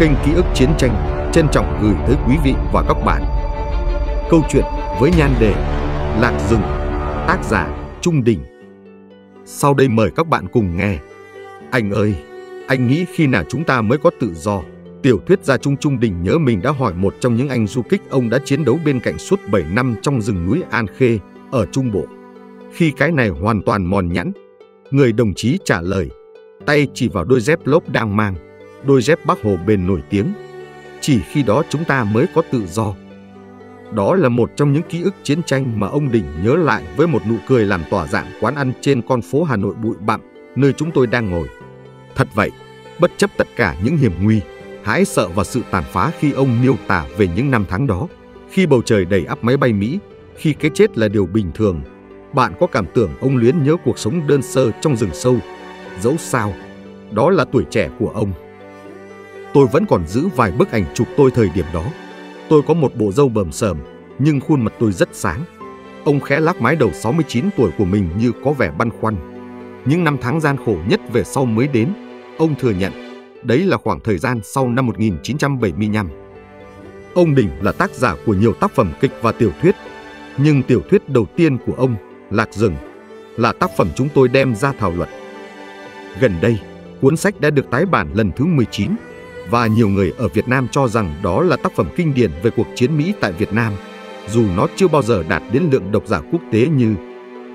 kênh Ký ức Chiến tranh trân trọng gửi tới quý vị và các bạn. Câu chuyện với nhan đề Lạc rừng, tác giả Trung Đình. Sau đây mời các bạn cùng nghe. Anh ơi, anh nghĩ khi nào chúng ta mới có tự do? Tiểu thuyết gia Trung Trung Đình nhớ mình đã hỏi một trong những anh du kích ông đã chiến đấu bên cạnh suốt 7 năm trong rừng núi An Khê, ở Trung Bộ. Khi cái này hoàn toàn mòn nhẵn, người đồng chí trả lời, tay chỉ vào đôi dép lốp đang mang đôi dép bác Hồ bền nổi tiếng. Chỉ khi đó chúng ta mới có tự do. Đó là một trong những ký ức chiến tranh mà ông Đình nhớ lại với một nụ cười làm tỏa dạng quán ăn trên con phố Hà Nội bụi bặm nơi chúng tôi đang ngồi. Thật vậy, bất chấp tất cả những hiểm nguy, hãi sợ và sự tàn phá khi ông miêu tả về những năm tháng đó, khi bầu trời đầy áp máy bay Mỹ, khi cái chết là điều bình thường, bạn có cảm tưởng ông luyến nhớ cuộc sống đơn sơ trong rừng sâu. Dẫu sao, đó là tuổi trẻ của ông tôi vẫn còn giữ vài bức ảnh chụp tôi thời điểm đó. Tôi có một bộ râu bờm sờm, nhưng khuôn mặt tôi rất sáng. Ông khẽ lắc mái đầu 69 tuổi của mình như có vẻ băn khoăn. Những năm tháng gian khổ nhất về sau mới đến, ông thừa nhận đấy là khoảng thời gian sau năm 1975. Ông Đình là tác giả của nhiều tác phẩm kịch và tiểu thuyết, nhưng tiểu thuyết đầu tiên của ông, Lạc Rừng, là tác phẩm chúng tôi đem ra thảo luận. Gần đây, cuốn sách đã được tái bản lần thứ 19 và nhiều người ở Việt Nam cho rằng đó là tác phẩm kinh điển về cuộc chiến Mỹ tại Việt Nam, dù nó chưa bao giờ đạt đến lượng độc giả quốc tế như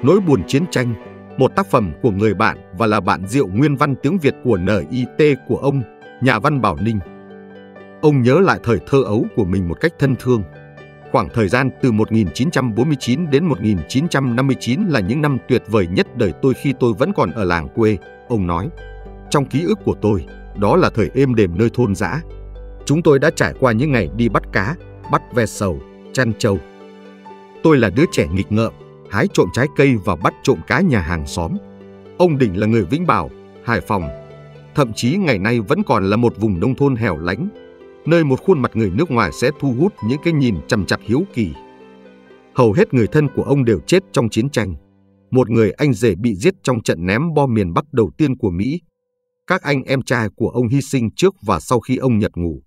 Nỗi buồn chiến tranh, một tác phẩm của người bạn và là bạn Diệu Nguyên văn tiếng Việt của NIT của ông, nhà văn Bảo Ninh. Ông nhớ lại thời thơ ấu của mình một cách thân thương. Khoảng thời gian từ 1949 đến 1959 là những năm tuyệt vời nhất đời tôi khi tôi vẫn còn ở làng quê, ông nói. Trong ký ức của tôi, đó là thời êm đềm nơi thôn dã. Chúng tôi đã trải qua những ngày đi bắt cá, bắt ve sầu, chăn trâu. Tôi là đứa trẻ nghịch ngợm, hái trộm trái cây và bắt trộm cá nhà hàng xóm. Ông Đình là người Vĩnh Bảo, Hải Phòng. Thậm chí ngày nay vẫn còn là một vùng nông thôn hẻo lánh, nơi một khuôn mặt người nước ngoài sẽ thu hút những cái nhìn chằm chặt hiếu kỳ. Hầu hết người thân của ông đều chết trong chiến tranh. Một người anh rể bị giết trong trận ném bom miền Bắc đầu tiên của Mỹ các anh em trai của ông hy sinh trước và sau khi ông Nhật ngủ.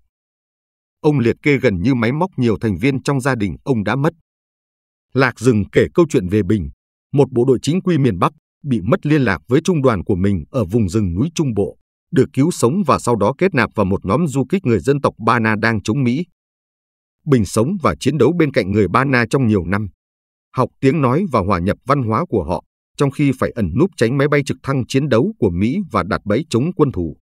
Ông liệt kê gần như máy móc nhiều thành viên trong gia đình ông đã mất. Lạc dừng kể câu chuyện về Bình, một bộ đội chính quy miền Bắc bị mất liên lạc với trung đoàn của mình ở vùng rừng núi Trung Bộ, được cứu sống và sau đó kết nạp vào một nhóm du kích người dân tộc Ba Na đang chống Mỹ. Bình sống và chiến đấu bên cạnh người Ba Na trong nhiều năm, học tiếng nói và hòa nhập văn hóa của họ trong khi phải ẩn núp tránh máy bay trực thăng chiến đấu của Mỹ và đặt bẫy chống quân thù.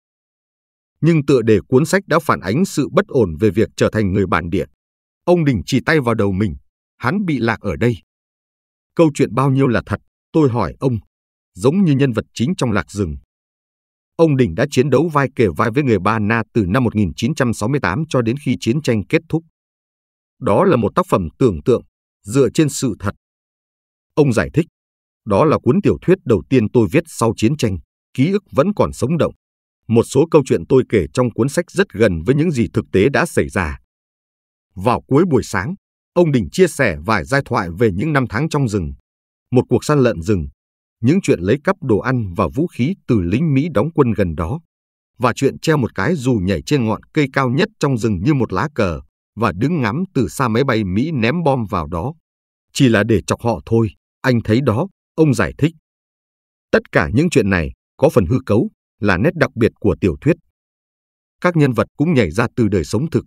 Nhưng tựa đề cuốn sách đã phản ánh sự bất ổn về việc trở thành người bản địa. Ông Đình chỉ tay vào đầu mình, hắn bị lạc ở đây. Câu chuyện bao nhiêu là thật, tôi hỏi ông, giống như nhân vật chính trong lạc rừng. Ông Đình đã chiến đấu vai kề vai với người Ba Na từ năm 1968 cho đến khi chiến tranh kết thúc. Đó là một tác phẩm tưởng tượng, dựa trên sự thật. Ông giải thích, đó là cuốn tiểu thuyết đầu tiên tôi viết sau chiến tranh, ký ức vẫn còn sống động. Một số câu chuyện tôi kể trong cuốn sách rất gần với những gì thực tế đã xảy ra. Vào cuối buổi sáng, ông Đình chia sẻ vài giai thoại về những năm tháng trong rừng, một cuộc săn lợn rừng, những chuyện lấy cắp đồ ăn và vũ khí từ lính Mỹ đóng quân gần đó, và chuyện treo một cái dù nhảy trên ngọn cây cao nhất trong rừng như một lá cờ và đứng ngắm từ xa máy bay Mỹ ném bom vào đó. Chỉ là để chọc họ thôi, anh thấy đó, Ông giải thích, tất cả những chuyện này có phần hư cấu là nét đặc biệt của tiểu thuyết. Các nhân vật cũng nhảy ra từ đời sống thực.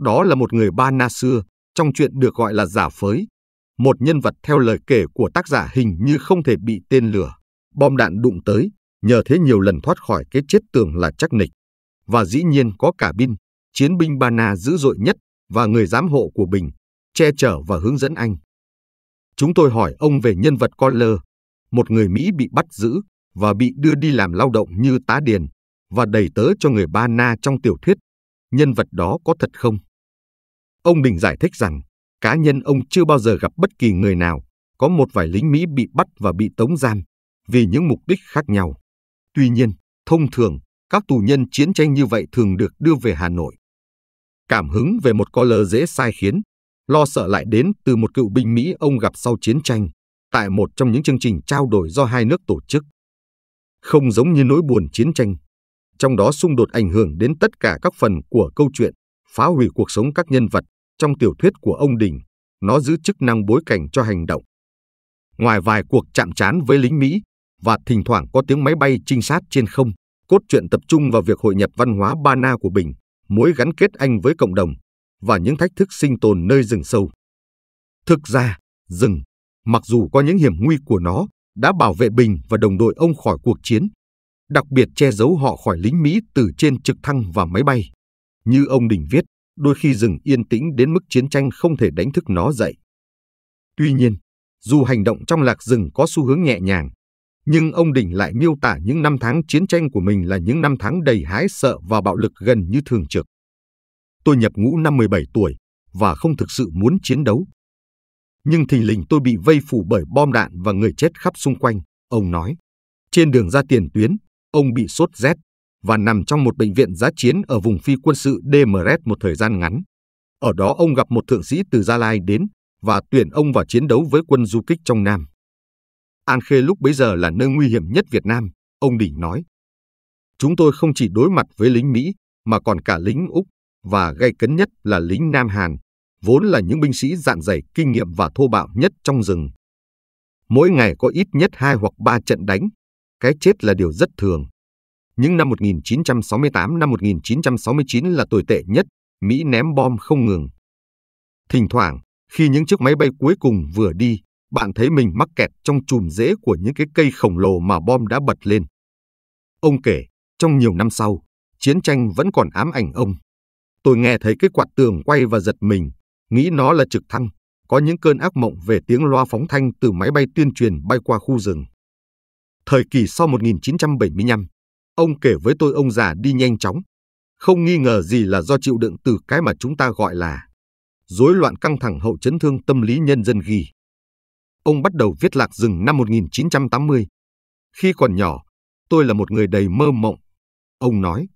Đó là một người ba na xưa trong chuyện được gọi là giả phới. Một nhân vật theo lời kể của tác giả hình như không thể bị tên lửa, bom đạn đụng tới, nhờ thế nhiều lần thoát khỏi cái chết tường là chắc nịch. Và dĩ nhiên có cả Bin, chiến binh Ba Na dữ dội nhất và người giám hộ của Bình, che chở và hướng dẫn anh. Chúng tôi hỏi ông về nhân vật Coller, một người Mỹ bị bắt giữ và bị đưa đi làm lao động như tá điền và đầy tớ cho người Ba Na trong tiểu thuyết. Nhân vật đó có thật không? Ông Đình giải thích rằng cá nhân ông chưa bao giờ gặp bất kỳ người nào có một vài lính Mỹ bị bắt và bị tống giam vì những mục đích khác nhau. Tuy nhiên, thông thường, các tù nhân chiến tranh như vậy thường được đưa về Hà Nội. Cảm hứng về một có lờ dễ sai khiến lo sợ lại đến từ một cựu binh Mỹ ông gặp sau chiến tranh tại một trong những chương trình trao đổi do hai nước tổ chức. Không giống như nỗi buồn chiến tranh, trong đó xung đột ảnh hưởng đến tất cả các phần của câu chuyện, phá hủy cuộc sống các nhân vật trong tiểu thuyết của ông Đình, nó giữ chức năng bối cảnh cho hành động. Ngoài vài cuộc chạm trán với lính Mỹ và thỉnh thoảng có tiếng máy bay trinh sát trên không, cốt truyện tập trung vào việc hội nhập văn hóa Ba Na của Bình, mối gắn kết anh với cộng đồng và những thách thức sinh tồn nơi rừng sâu. Thực ra, rừng, mặc dù có những hiểm nguy của nó, đã bảo vệ Bình và đồng đội ông khỏi cuộc chiến, đặc biệt che giấu họ khỏi lính Mỹ từ trên trực thăng và máy bay. Như ông Đình viết, đôi khi rừng yên tĩnh đến mức chiến tranh không thể đánh thức nó dậy. Tuy nhiên, dù hành động trong lạc rừng có xu hướng nhẹ nhàng, nhưng ông Đình lại miêu tả những năm tháng chiến tranh của mình là những năm tháng đầy hái sợ và bạo lực gần như thường trực. Tôi nhập ngũ năm 17 tuổi và không thực sự muốn chiến đấu. Nhưng thình lình tôi bị vây phủ bởi bom đạn và người chết khắp xung quanh, ông nói. Trên đường ra tiền tuyến, ông bị sốt rét và nằm trong một bệnh viện giá chiến ở vùng phi quân sự Demeret một thời gian ngắn. Ở đó ông gặp một thượng sĩ từ Gia Lai đến và tuyển ông vào chiến đấu với quân du kích trong Nam. An Khê lúc bấy giờ là nơi nguy hiểm nhất Việt Nam, ông đỉnh nói. Chúng tôi không chỉ đối mặt với lính Mỹ mà còn cả lính Úc, và gay cấn nhất là lính Nam Hàn, vốn là những binh sĩ dạn dày kinh nghiệm và thô bạo nhất trong rừng. Mỗi ngày có ít nhất hai hoặc ba trận đánh, cái chết là điều rất thường. Những năm 1968 năm 1969 là tồi tệ nhất, Mỹ ném bom không ngừng. Thỉnh thoảng, khi những chiếc máy bay cuối cùng vừa đi, bạn thấy mình mắc kẹt trong chùm rễ của những cái cây khổng lồ mà bom đã bật lên. Ông kể, trong nhiều năm sau, chiến tranh vẫn còn ám ảnh ông. Tôi nghe thấy cái quạt tường quay và giật mình, nghĩ nó là trực thăng, có những cơn ác mộng về tiếng loa phóng thanh từ máy bay tuyên truyền bay qua khu rừng. Thời kỳ sau 1975, ông kể với tôi ông già đi nhanh chóng, không nghi ngờ gì là do chịu đựng từ cái mà chúng ta gọi là rối loạn căng thẳng hậu chấn thương tâm lý nhân dân ghi. Ông bắt đầu viết lạc rừng năm 1980. Khi còn nhỏ, tôi là một người đầy mơ mộng. Ông nói,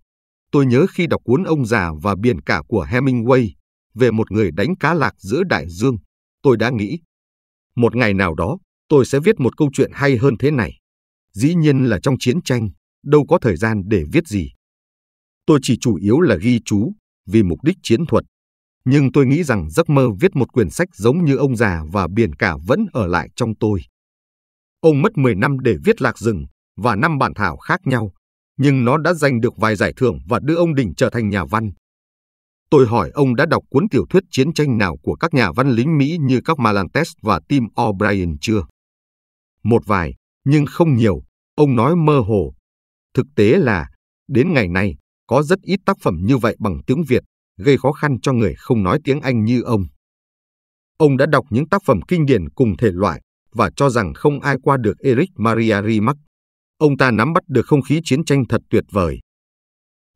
Tôi nhớ khi đọc cuốn Ông già và biển cả của Hemingway về một người đánh cá lạc giữa đại dương, tôi đã nghĩ, một ngày nào đó tôi sẽ viết một câu chuyện hay hơn thế này. Dĩ nhiên là trong chiến tranh, đâu có thời gian để viết gì. Tôi chỉ chủ yếu là ghi chú vì mục đích chiến thuật. Nhưng tôi nghĩ rằng giấc mơ viết một quyển sách giống như ông già và biển cả vẫn ở lại trong tôi. Ông mất 10 năm để viết lạc rừng và năm bản thảo khác nhau nhưng nó đã giành được vài giải thưởng và đưa ông Đình trở thành nhà văn. Tôi hỏi ông đã đọc cuốn tiểu thuyết chiến tranh nào của các nhà văn lính Mỹ như các Malantes và Tim O'Brien chưa? Một vài, nhưng không nhiều, ông nói mơ hồ. Thực tế là, đến ngày nay, có rất ít tác phẩm như vậy bằng tiếng Việt, gây khó khăn cho người không nói tiếng Anh như ông. Ông đã đọc những tác phẩm kinh điển cùng thể loại và cho rằng không ai qua được Eric Maria Remarque. Ông ta nắm bắt được không khí chiến tranh thật tuyệt vời.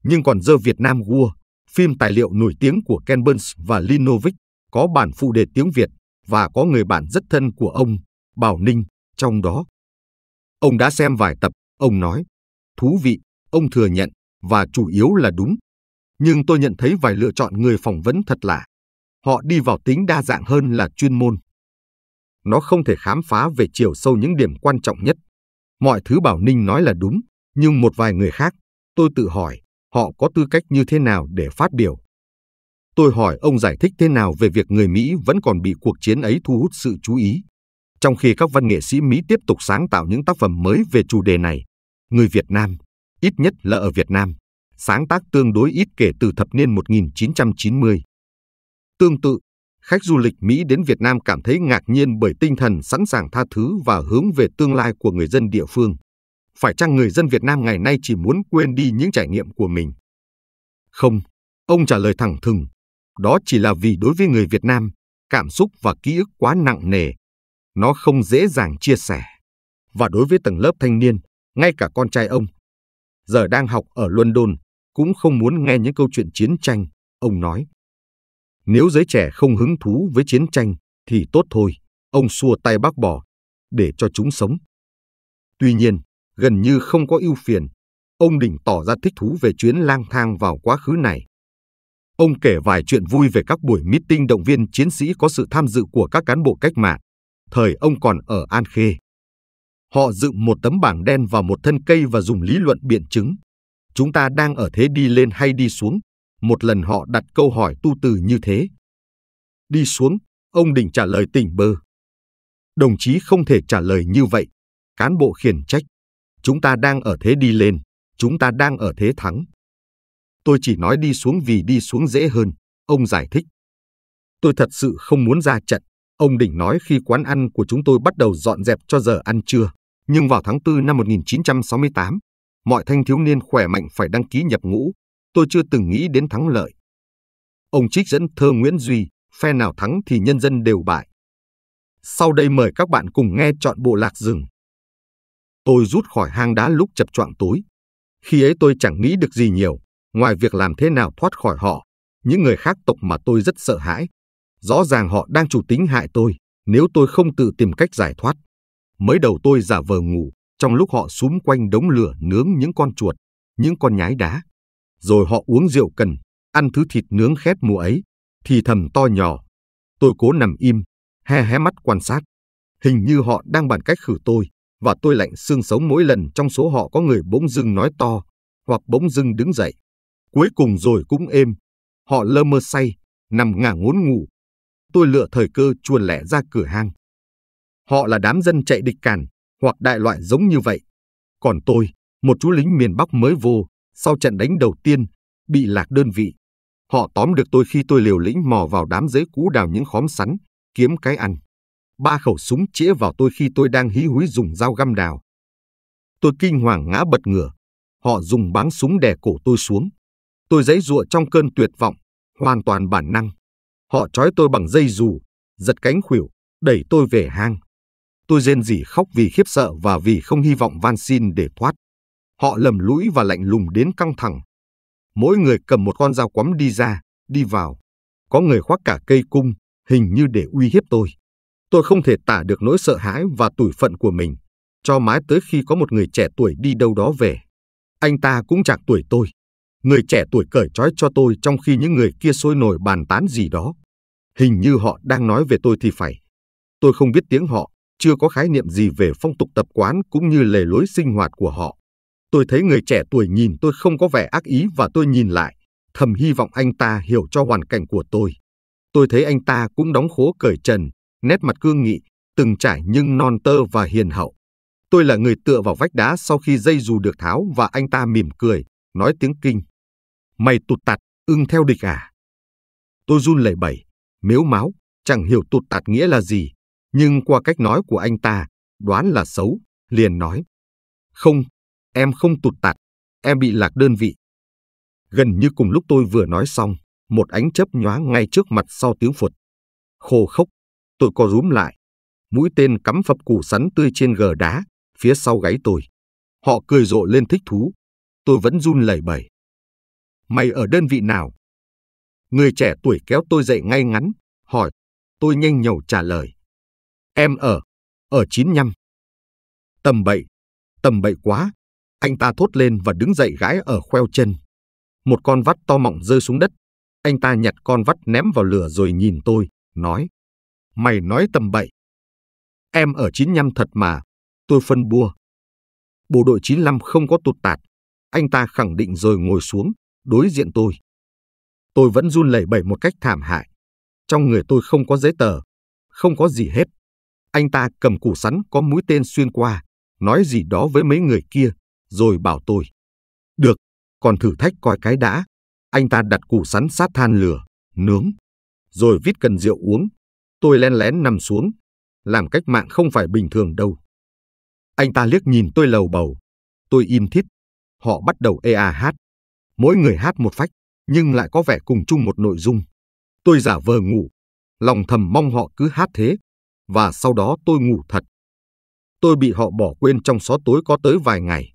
Nhưng còn dơ Việt Nam War, phim tài liệu nổi tiếng của Ken Burns và Linovich có bản phụ đề tiếng Việt và có người bạn rất thân của ông, Bảo Ninh, trong đó. Ông đã xem vài tập, ông nói, thú vị, ông thừa nhận, và chủ yếu là đúng. Nhưng tôi nhận thấy vài lựa chọn người phỏng vấn thật lạ. Họ đi vào tính đa dạng hơn là chuyên môn. Nó không thể khám phá về chiều sâu những điểm quan trọng nhất. Mọi thứ Bảo Ninh nói là đúng, nhưng một vài người khác, tôi tự hỏi, họ có tư cách như thế nào để phát biểu. Tôi hỏi ông giải thích thế nào về việc người Mỹ vẫn còn bị cuộc chiến ấy thu hút sự chú ý. Trong khi các văn nghệ sĩ Mỹ tiếp tục sáng tạo những tác phẩm mới về chủ đề này, người Việt Nam, ít nhất là ở Việt Nam, sáng tác tương đối ít kể từ thập niên 1990. Tương tự, khách du lịch Mỹ đến Việt Nam cảm thấy ngạc nhiên bởi tinh thần sẵn sàng tha thứ và hướng về tương lai của người dân địa phương. Phải chăng người dân Việt Nam ngày nay chỉ muốn quên đi những trải nghiệm của mình? Không, ông trả lời thẳng thừng, đó chỉ là vì đối với người Việt Nam, cảm xúc và ký ức quá nặng nề, nó không dễ dàng chia sẻ. Và đối với tầng lớp thanh niên, ngay cả con trai ông, giờ đang học ở London, cũng không muốn nghe những câu chuyện chiến tranh, ông nói. Nếu giới trẻ không hứng thú với chiến tranh thì tốt thôi, ông xua tay bác bỏ, để cho chúng sống. Tuy nhiên, gần như không có ưu phiền, ông Đình tỏ ra thích thú về chuyến lang thang vào quá khứ này. Ông kể vài chuyện vui về các buổi meeting động viên chiến sĩ có sự tham dự của các cán bộ cách mạng, thời ông còn ở An Khê. Họ dựng một tấm bảng đen vào một thân cây và dùng lý luận biện chứng. Chúng ta đang ở thế đi lên hay đi xuống, một lần họ đặt câu hỏi tu từ như thế. Đi xuống, ông định trả lời tỉnh bơ. Đồng chí không thể trả lời như vậy. Cán bộ khiển trách. Chúng ta đang ở thế đi lên, chúng ta đang ở thế thắng. Tôi chỉ nói đi xuống vì đi xuống dễ hơn, ông giải thích. Tôi thật sự không muốn ra trận, ông Đình nói khi quán ăn của chúng tôi bắt đầu dọn dẹp cho giờ ăn trưa. Nhưng vào tháng 4 năm 1968, mọi thanh thiếu niên khỏe mạnh phải đăng ký nhập ngũ, tôi chưa từng nghĩ đến thắng lợi. Ông trích dẫn thơ Nguyễn Duy, phe nào thắng thì nhân dân đều bại. Sau đây mời các bạn cùng nghe chọn bộ lạc rừng. Tôi rút khỏi hang đá lúc chập choạng tối. Khi ấy tôi chẳng nghĩ được gì nhiều, ngoài việc làm thế nào thoát khỏi họ, những người khác tộc mà tôi rất sợ hãi. Rõ ràng họ đang chủ tính hại tôi, nếu tôi không tự tìm cách giải thoát. Mới đầu tôi giả vờ ngủ, trong lúc họ xúm quanh đống lửa nướng những con chuột, những con nhái đá rồi họ uống rượu cần, ăn thứ thịt nướng khét mùa ấy, thì thầm to nhỏ. Tôi cố nằm im, he hé mắt quan sát. Hình như họ đang bàn cách khử tôi, và tôi lạnh xương sống mỗi lần trong số họ có người bỗng dưng nói to, hoặc bỗng dưng đứng dậy. Cuối cùng rồi cũng êm, họ lơ mơ say, nằm ngả ngốn ngủ. Tôi lựa thời cơ chuồn lẻ ra cửa hang. Họ là đám dân chạy địch càn, hoặc đại loại giống như vậy. Còn tôi, một chú lính miền Bắc mới vô, sau trận đánh đầu tiên, bị lạc đơn vị, họ tóm được tôi khi tôi liều lĩnh mò vào đám rễ cũ đào những khóm sắn, kiếm cái ăn. Ba khẩu súng chĩa vào tôi khi tôi đang hí húi dùng dao găm đào. Tôi kinh hoàng ngã bật ngửa. Họ dùng báng súng đè cổ tôi xuống. Tôi giãy giụa trong cơn tuyệt vọng, hoàn toàn bản năng. Họ trói tôi bằng dây dù, giật cánh khuỷu, đẩy tôi về hang. Tôi rên rỉ khóc vì khiếp sợ và vì không hy vọng van xin để thoát. Họ lầm lũi và lạnh lùng đến căng thẳng. Mỗi người cầm một con dao quắm đi ra, đi vào. Có người khoác cả cây cung, hình như để uy hiếp tôi. Tôi không thể tả được nỗi sợ hãi và tủi phận của mình, cho mãi tới khi có một người trẻ tuổi đi đâu đó về. Anh ta cũng chẳng tuổi tôi. Người trẻ tuổi cởi trói cho tôi trong khi những người kia sôi nổi bàn tán gì đó. Hình như họ đang nói về tôi thì phải. Tôi không biết tiếng họ, chưa có khái niệm gì về phong tục tập quán cũng như lề lối sinh hoạt của họ. Tôi thấy người trẻ tuổi nhìn tôi không có vẻ ác ý và tôi nhìn lại, thầm hy vọng anh ta hiểu cho hoàn cảnh của tôi. Tôi thấy anh ta cũng đóng khố cởi trần, nét mặt cương nghị, từng trải nhưng non tơ và hiền hậu. Tôi là người tựa vào vách đá sau khi dây dù được tháo và anh ta mỉm cười, nói tiếng kinh. Mày tụt tạt, ưng theo địch à? Tôi run lẩy bẩy, mếu máu, chẳng hiểu tụt tạt nghĩa là gì, nhưng qua cách nói của anh ta, đoán là xấu, liền nói. Không, Em không tụt tạt, em bị lạc đơn vị. Gần như cùng lúc tôi vừa nói xong, một ánh chớp nhóa ngay trước mặt sau tiếng phụt. Khô khốc, tôi co rúm lại. Mũi tên cắm phập củ sắn tươi trên gờ đá, phía sau gáy tôi. Họ cười rộ lên thích thú. Tôi vẫn run lẩy bẩy. Mày ở đơn vị nào? Người trẻ tuổi kéo tôi dậy ngay ngắn, hỏi. Tôi nhanh nhầu trả lời. Em ở, ở 95. Tầm bậy, tầm bậy quá, anh ta thốt lên và đứng dậy gãi ở khoeo chân. Một con vắt to mọng rơi xuống đất. Anh ta nhặt con vắt ném vào lửa rồi nhìn tôi, nói. Mày nói tầm bậy. Em ở 95 thật mà, tôi phân bua. Bộ đội 95 không có tụt tạt. Anh ta khẳng định rồi ngồi xuống, đối diện tôi. Tôi vẫn run lẩy bẩy một cách thảm hại. Trong người tôi không có giấy tờ, không có gì hết. Anh ta cầm củ sắn có mũi tên xuyên qua, nói gì đó với mấy người kia, rồi bảo tôi. Được, còn thử thách coi cái đã. Anh ta đặt củ sắn sát than lửa, nướng, rồi vít cần rượu uống. Tôi len lén nằm xuống, làm cách mạng không phải bình thường đâu. Anh ta liếc nhìn tôi lầu bầu, tôi im thít. Họ bắt đầu ê à hát. Mỗi người hát một phách, nhưng lại có vẻ cùng chung một nội dung. Tôi giả vờ ngủ, lòng thầm mong họ cứ hát thế, và sau đó tôi ngủ thật. Tôi bị họ bỏ quên trong xó tối có tới vài ngày.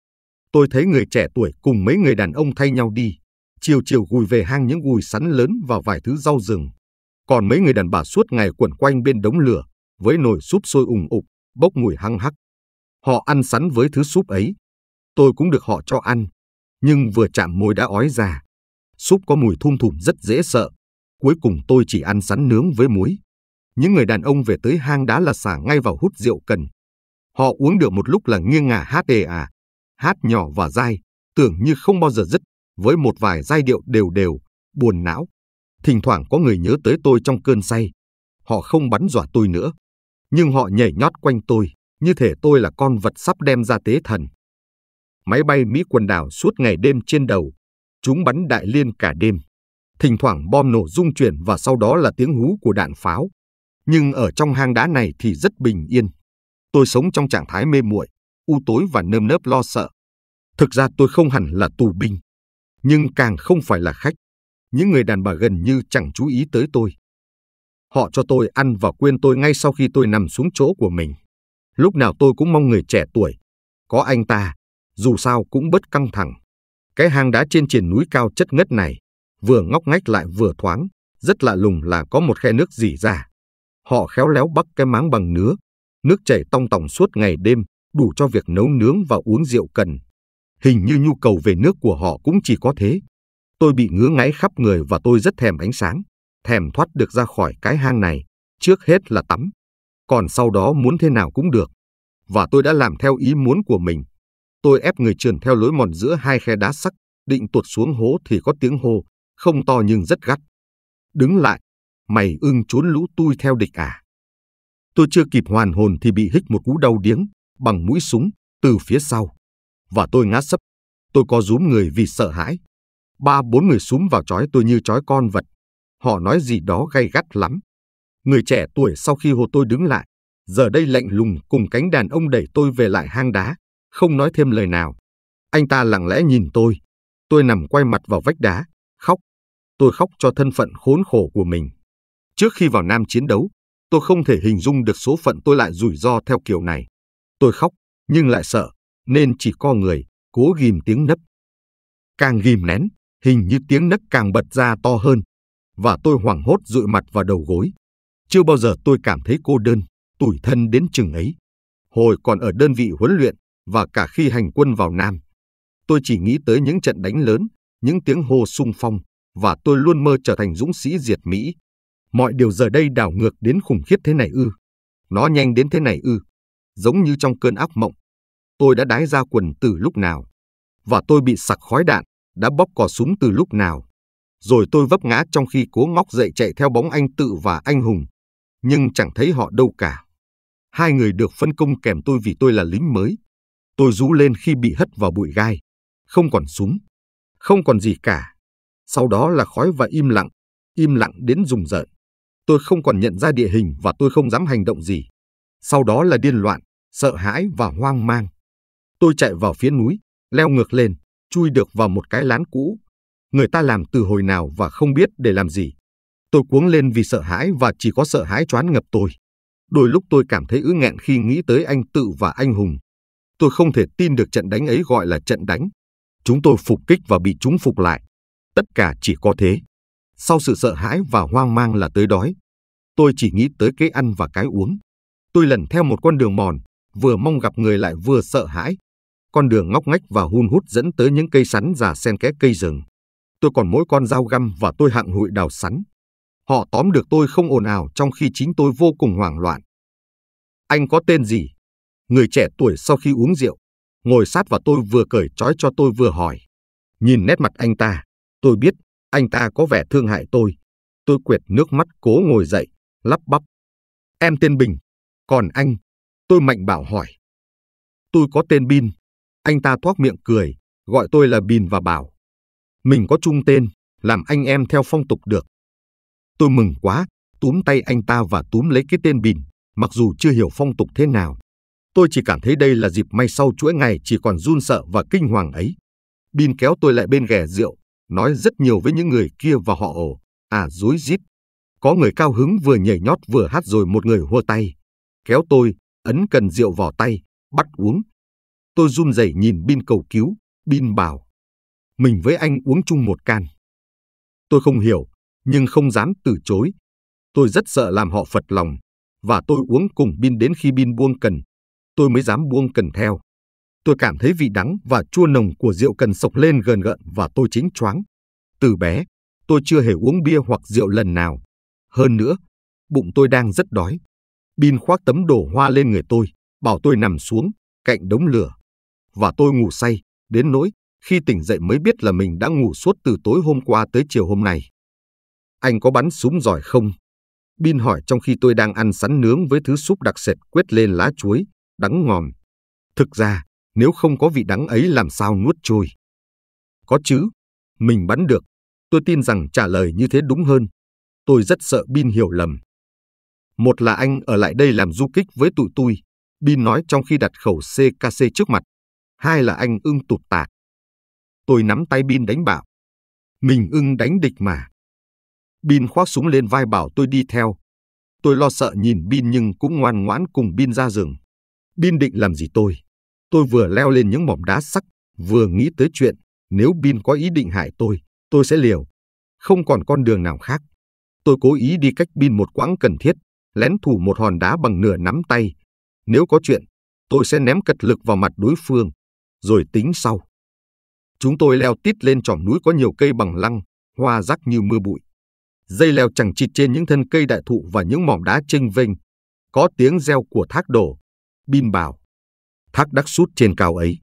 Tôi thấy người trẻ tuổi cùng mấy người đàn ông thay nhau đi, chiều chiều gùi về hang những gùi sắn lớn và vài thứ rau rừng. Còn mấy người đàn bà suốt ngày quẩn quanh bên đống lửa, với nồi súp sôi ủng ục, bốc mùi hăng hắc. Họ ăn sắn với thứ súp ấy. Tôi cũng được họ cho ăn, nhưng vừa chạm môi đã ói ra. Súp có mùi thum thủm rất dễ sợ. Cuối cùng tôi chỉ ăn sắn nướng với muối. Những người đàn ông về tới hang đá là xả ngay vào hút rượu cần. Họ uống được một lúc là nghiêng ngả hát đề à, hát nhỏ và dai, tưởng như không bao giờ dứt, với một vài giai điệu đều đều, buồn não. Thỉnh thoảng có người nhớ tới tôi trong cơn say. Họ không bắn dọa tôi nữa, nhưng họ nhảy nhót quanh tôi, như thể tôi là con vật sắp đem ra tế thần. Máy bay Mỹ quần đảo suốt ngày đêm trên đầu, chúng bắn đại liên cả đêm. Thỉnh thoảng bom nổ rung chuyển và sau đó là tiếng hú của đạn pháo. Nhưng ở trong hang đá này thì rất bình yên. Tôi sống trong trạng thái mê muội, u tối và nơm nớp lo sợ. Thực ra tôi không hẳn là tù binh, nhưng càng không phải là khách. Những người đàn bà gần như chẳng chú ý tới tôi. Họ cho tôi ăn và quên tôi ngay sau khi tôi nằm xuống chỗ của mình. Lúc nào tôi cũng mong người trẻ tuổi. Có anh ta, dù sao cũng bất căng thẳng. Cái hang đá trên triển núi cao chất ngất này, vừa ngóc ngách lại vừa thoáng, rất lạ lùng là có một khe nước dỉ ra. Họ khéo léo bắt cái máng bằng nứa, nước chảy tong tòng suốt ngày đêm, đủ cho việc nấu nướng và uống rượu cần. Hình như nhu cầu về nước của họ cũng chỉ có thế. Tôi bị ngứa ngáy khắp người và tôi rất thèm ánh sáng, thèm thoát được ra khỏi cái hang này, trước hết là tắm. Còn sau đó muốn thế nào cũng được. Và tôi đã làm theo ý muốn của mình. Tôi ép người trườn theo lối mòn giữa hai khe đá sắc, định tuột xuống hố thì có tiếng hô, không to nhưng rất gắt. Đứng lại, mày ưng trốn lũ tui theo địch à? Tôi chưa kịp hoàn hồn thì bị hích một cú đau điếng, bằng mũi súng từ phía sau. Và tôi ngã sấp, tôi co rúm người vì sợ hãi. Ba bốn người súng vào trói tôi như trói con vật. Họ nói gì đó gay gắt lắm. Người trẻ tuổi sau khi hô tôi đứng lại, giờ đây lạnh lùng cùng cánh đàn ông đẩy tôi về lại hang đá, không nói thêm lời nào. Anh ta lặng lẽ nhìn tôi. Tôi nằm quay mặt vào vách đá, khóc. Tôi khóc cho thân phận khốn khổ của mình. Trước khi vào Nam chiến đấu, tôi không thể hình dung được số phận tôi lại rủi ro theo kiểu này. Tôi khóc, nhưng lại sợ, nên chỉ co người, cố ghim tiếng nấc. Càng ghim nén, hình như tiếng nấc càng bật ra to hơn. Và tôi hoảng hốt rụi mặt vào đầu gối. Chưa bao giờ tôi cảm thấy cô đơn, tủi thân đến chừng ấy. Hồi còn ở đơn vị huấn luyện và cả khi hành quân vào Nam, tôi chỉ nghĩ tới những trận đánh lớn, những tiếng hô sung phong và tôi luôn mơ trở thành dũng sĩ diệt Mỹ. Mọi điều giờ đây đảo ngược đến khủng khiếp thế này ư. Nó nhanh đến thế này ư giống như trong cơn ác mộng. Tôi đã đái ra quần từ lúc nào, và tôi bị sặc khói đạn, đã bóp cò súng từ lúc nào. Rồi tôi vấp ngã trong khi cố ngóc dậy chạy theo bóng anh tự và anh hùng, nhưng chẳng thấy họ đâu cả. Hai người được phân công kèm tôi vì tôi là lính mới. Tôi rú lên khi bị hất vào bụi gai, không còn súng, không còn gì cả. Sau đó là khói và im lặng, im lặng đến rùng rợn. Tôi không còn nhận ra địa hình và tôi không dám hành động gì. Sau đó là điên loạn, sợ hãi và hoang mang. Tôi chạy vào phía núi, leo ngược lên, chui được vào một cái lán cũ. Người ta làm từ hồi nào và không biết để làm gì. Tôi cuống lên vì sợ hãi và chỉ có sợ hãi choán ngập tôi. Đôi lúc tôi cảm thấy ứ nghẹn khi nghĩ tới anh tự và anh hùng. Tôi không thể tin được trận đánh ấy gọi là trận đánh. Chúng tôi phục kích và bị chúng phục lại. Tất cả chỉ có thế. Sau sự sợ hãi và hoang mang là tới đói. Tôi chỉ nghĩ tới cái ăn và cái uống. Tôi lần theo một con đường mòn, vừa mong gặp người lại vừa sợ hãi. Con đường ngóc ngách và hun hút dẫn tới những cây sắn già sen kẽ cây rừng. Tôi còn mỗi con dao găm và tôi hạng hụi đào sắn. Họ tóm được tôi không ồn ào trong khi chính tôi vô cùng hoảng loạn. Anh có tên gì? Người trẻ tuổi sau khi uống rượu, ngồi sát vào tôi vừa cởi trói cho tôi vừa hỏi. Nhìn nét mặt anh ta, tôi biết anh ta có vẻ thương hại tôi. Tôi quệt nước mắt cố ngồi dậy, lắp bắp. Em tên Bình, còn anh, Tôi mạnh bảo hỏi. Tôi có tên Bin. Anh ta thoát miệng cười, gọi tôi là Bin và bảo. Mình có chung tên, làm anh em theo phong tục được. Tôi mừng quá, túm tay anh ta và túm lấy cái tên Bin, mặc dù chưa hiểu phong tục thế nào. Tôi chỉ cảm thấy đây là dịp may sau chuỗi ngày chỉ còn run sợ và kinh hoàng ấy. Bin kéo tôi lại bên ghẻ rượu, nói rất nhiều với những người kia và họ ồ, à dối rít. Có người cao hứng vừa nhảy nhót vừa hát rồi một người hua tay. Kéo tôi, ấn cần rượu vào tay, bắt uống. Tôi run rẩy nhìn Bin cầu cứu, Bin bảo. Mình với anh uống chung một can. Tôi không hiểu, nhưng không dám từ chối. Tôi rất sợ làm họ phật lòng, và tôi uống cùng Bin đến khi Bin buông cần. Tôi mới dám buông cần theo. Tôi cảm thấy vị đắng và chua nồng của rượu cần sộc lên gần gợn và tôi chính choáng. Từ bé, tôi chưa hề uống bia hoặc rượu lần nào. Hơn nữa, bụng tôi đang rất đói. Bin khoác tấm đổ hoa lên người tôi, bảo tôi nằm xuống, cạnh đống lửa. Và tôi ngủ say, đến nỗi khi tỉnh dậy mới biết là mình đã ngủ suốt từ tối hôm qua tới chiều hôm nay. Anh có bắn súng giỏi không? Bin hỏi trong khi tôi đang ăn sắn nướng với thứ súp đặc sệt quét lên lá chuối, đắng ngòm. Thực ra, nếu không có vị đắng ấy làm sao nuốt trôi? Có chứ, mình bắn được. Tôi tin rằng trả lời như thế đúng hơn. Tôi rất sợ Bin hiểu lầm. Một là anh ở lại đây làm du kích với tụi tôi, Bin nói trong khi đặt khẩu CKC trước mặt. Hai là anh ưng tụt tạc. Tôi nắm tay Bin đánh bảo. Mình ưng đánh địch mà. Bin khoác súng lên vai bảo tôi đi theo. Tôi lo sợ nhìn Bin nhưng cũng ngoan ngoãn cùng Bin ra rừng. Bin định làm gì tôi? Tôi vừa leo lên những mỏm đá sắc, vừa nghĩ tới chuyện nếu Bin có ý định hại tôi, tôi sẽ liều. Không còn con đường nào khác. Tôi cố ý đi cách Bin một quãng cần thiết, lén thủ một hòn đá bằng nửa nắm tay. Nếu có chuyện, tôi sẽ ném cật lực vào mặt đối phương, rồi tính sau. Chúng tôi leo tít lên trỏm núi có nhiều cây bằng lăng, hoa rắc như mưa bụi. Dây leo chẳng chịt trên những thân cây đại thụ và những mỏm đá trinh vinh. Có tiếng reo của thác đổ, Bin bảo. Thác đắc sút trên cao ấy.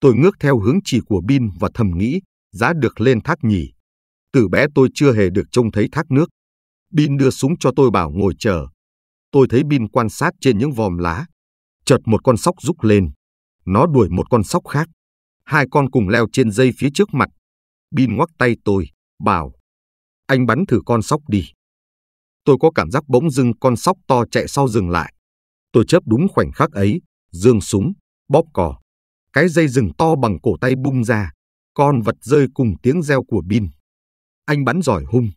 Tôi ngước theo hướng chỉ của Bin và thầm nghĩ, giá được lên thác nhỉ. Từ bé tôi chưa hề được trông thấy thác nước. Bin đưa súng cho tôi bảo ngồi chờ. Tôi thấy Bin quan sát trên những vòm lá. Chợt một con sóc rúc lên. Nó đuổi một con sóc khác. Hai con cùng leo trên dây phía trước mặt. Bin ngoắc tay tôi, bảo. Anh bắn thử con sóc đi. Tôi có cảm giác bỗng dưng con sóc to chạy sau dừng lại. Tôi chớp đúng khoảnh khắc ấy, dương súng, bóp cò. Cái dây rừng to bằng cổ tay bung ra. Con vật rơi cùng tiếng reo của Bin. Anh bắn giỏi hung,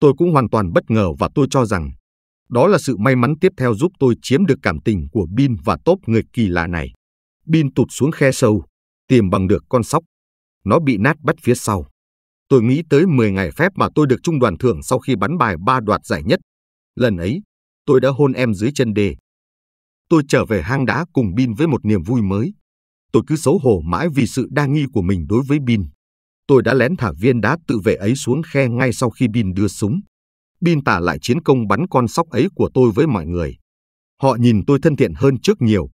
Tôi cũng hoàn toàn bất ngờ và tôi cho rằng đó là sự may mắn tiếp theo giúp tôi chiếm được cảm tình của Bin và tốp người kỳ lạ này. Bin tụt xuống khe sâu, tìm bằng được con sóc. Nó bị nát bắt phía sau. Tôi nghĩ tới 10 ngày phép mà tôi được trung đoàn thưởng sau khi bắn bài ba đoạt giải nhất. Lần ấy, tôi đã hôn em dưới chân đề. Tôi trở về hang đá cùng Bin với một niềm vui mới. Tôi cứ xấu hổ mãi vì sự đa nghi của mình đối với Bin tôi đã lén thả viên đá tự vệ ấy xuống khe ngay sau khi Bin đưa súng. Bin tả lại chiến công bắn con sóc ấy của tôi với mọi người. Họ nhìn tôi thân thiện hơn trước nhiều.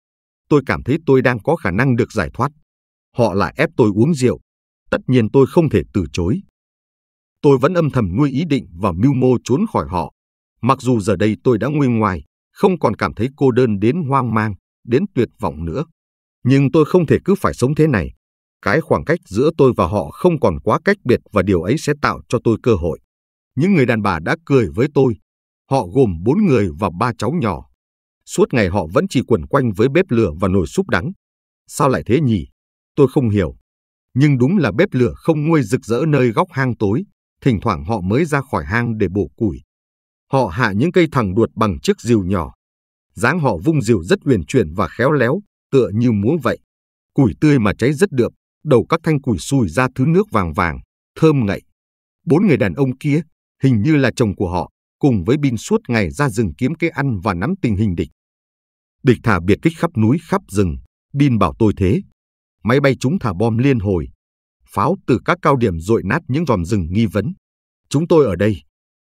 Tôi cảm thấy tôi đang có khả năng được giải thoát. Họ lại ép tôi uống rượu. Tất nhiên tôi không thể từ chối. Tôi vẫn âm thầm nuôi ý định và mưu mô trốn khỏi họ. Mặc dù giờ đây tôi đã nguy ngoài, không còn cảm thấy cô đơn đến hoang mang, đến tuyệt vọng nữa. Nhưng tôi không thể cứ phải sống thế này. Cái khoảng cách giữa tôi và họ không còn quá cách biệt và điều ấy sẽ tạo cho tôi cơ hội. Những người đàn bà đã cười với tôi. Họ gồm bốn người và ba cháu nhỏ. Suốt ngày họ vẫn chỉ quẩn quanh với bếp lửa và nồi súp đắng. Sao lại thế nhỉ? Tôi không hiểu. Nhưng đúng là bếp lửa không nguôi rực rỡ nơi góc hang tối. Thỉnh thoảng họ mới ra khỏi hang để bổ củi. Họ hạ những cây thẳng đuột bằng chiếc rìu nhỏ. Dáng họ vung rìu rất uyển chuyển và khéo léo, tựa như múa vậy. Củi tươi mà cháy rất đượm, đầu các thanh củi sùi ra thứ nước vàng vàng, thơm ngậy. Bốn người đàn ông kia, hình như là chồng của họ, cùng với Bin suốt ngày ra rừng kiếm cái ăn và nắm tình hình địch. Địch thả biệt kích khắp núi khắp rừng, Bin bảo tôi thế. Máy bay chúng thả bom liên hồi. Pháo từ các cao điểm dội nát những vòm rừng nghi vấn. Chúng tôi ở đây,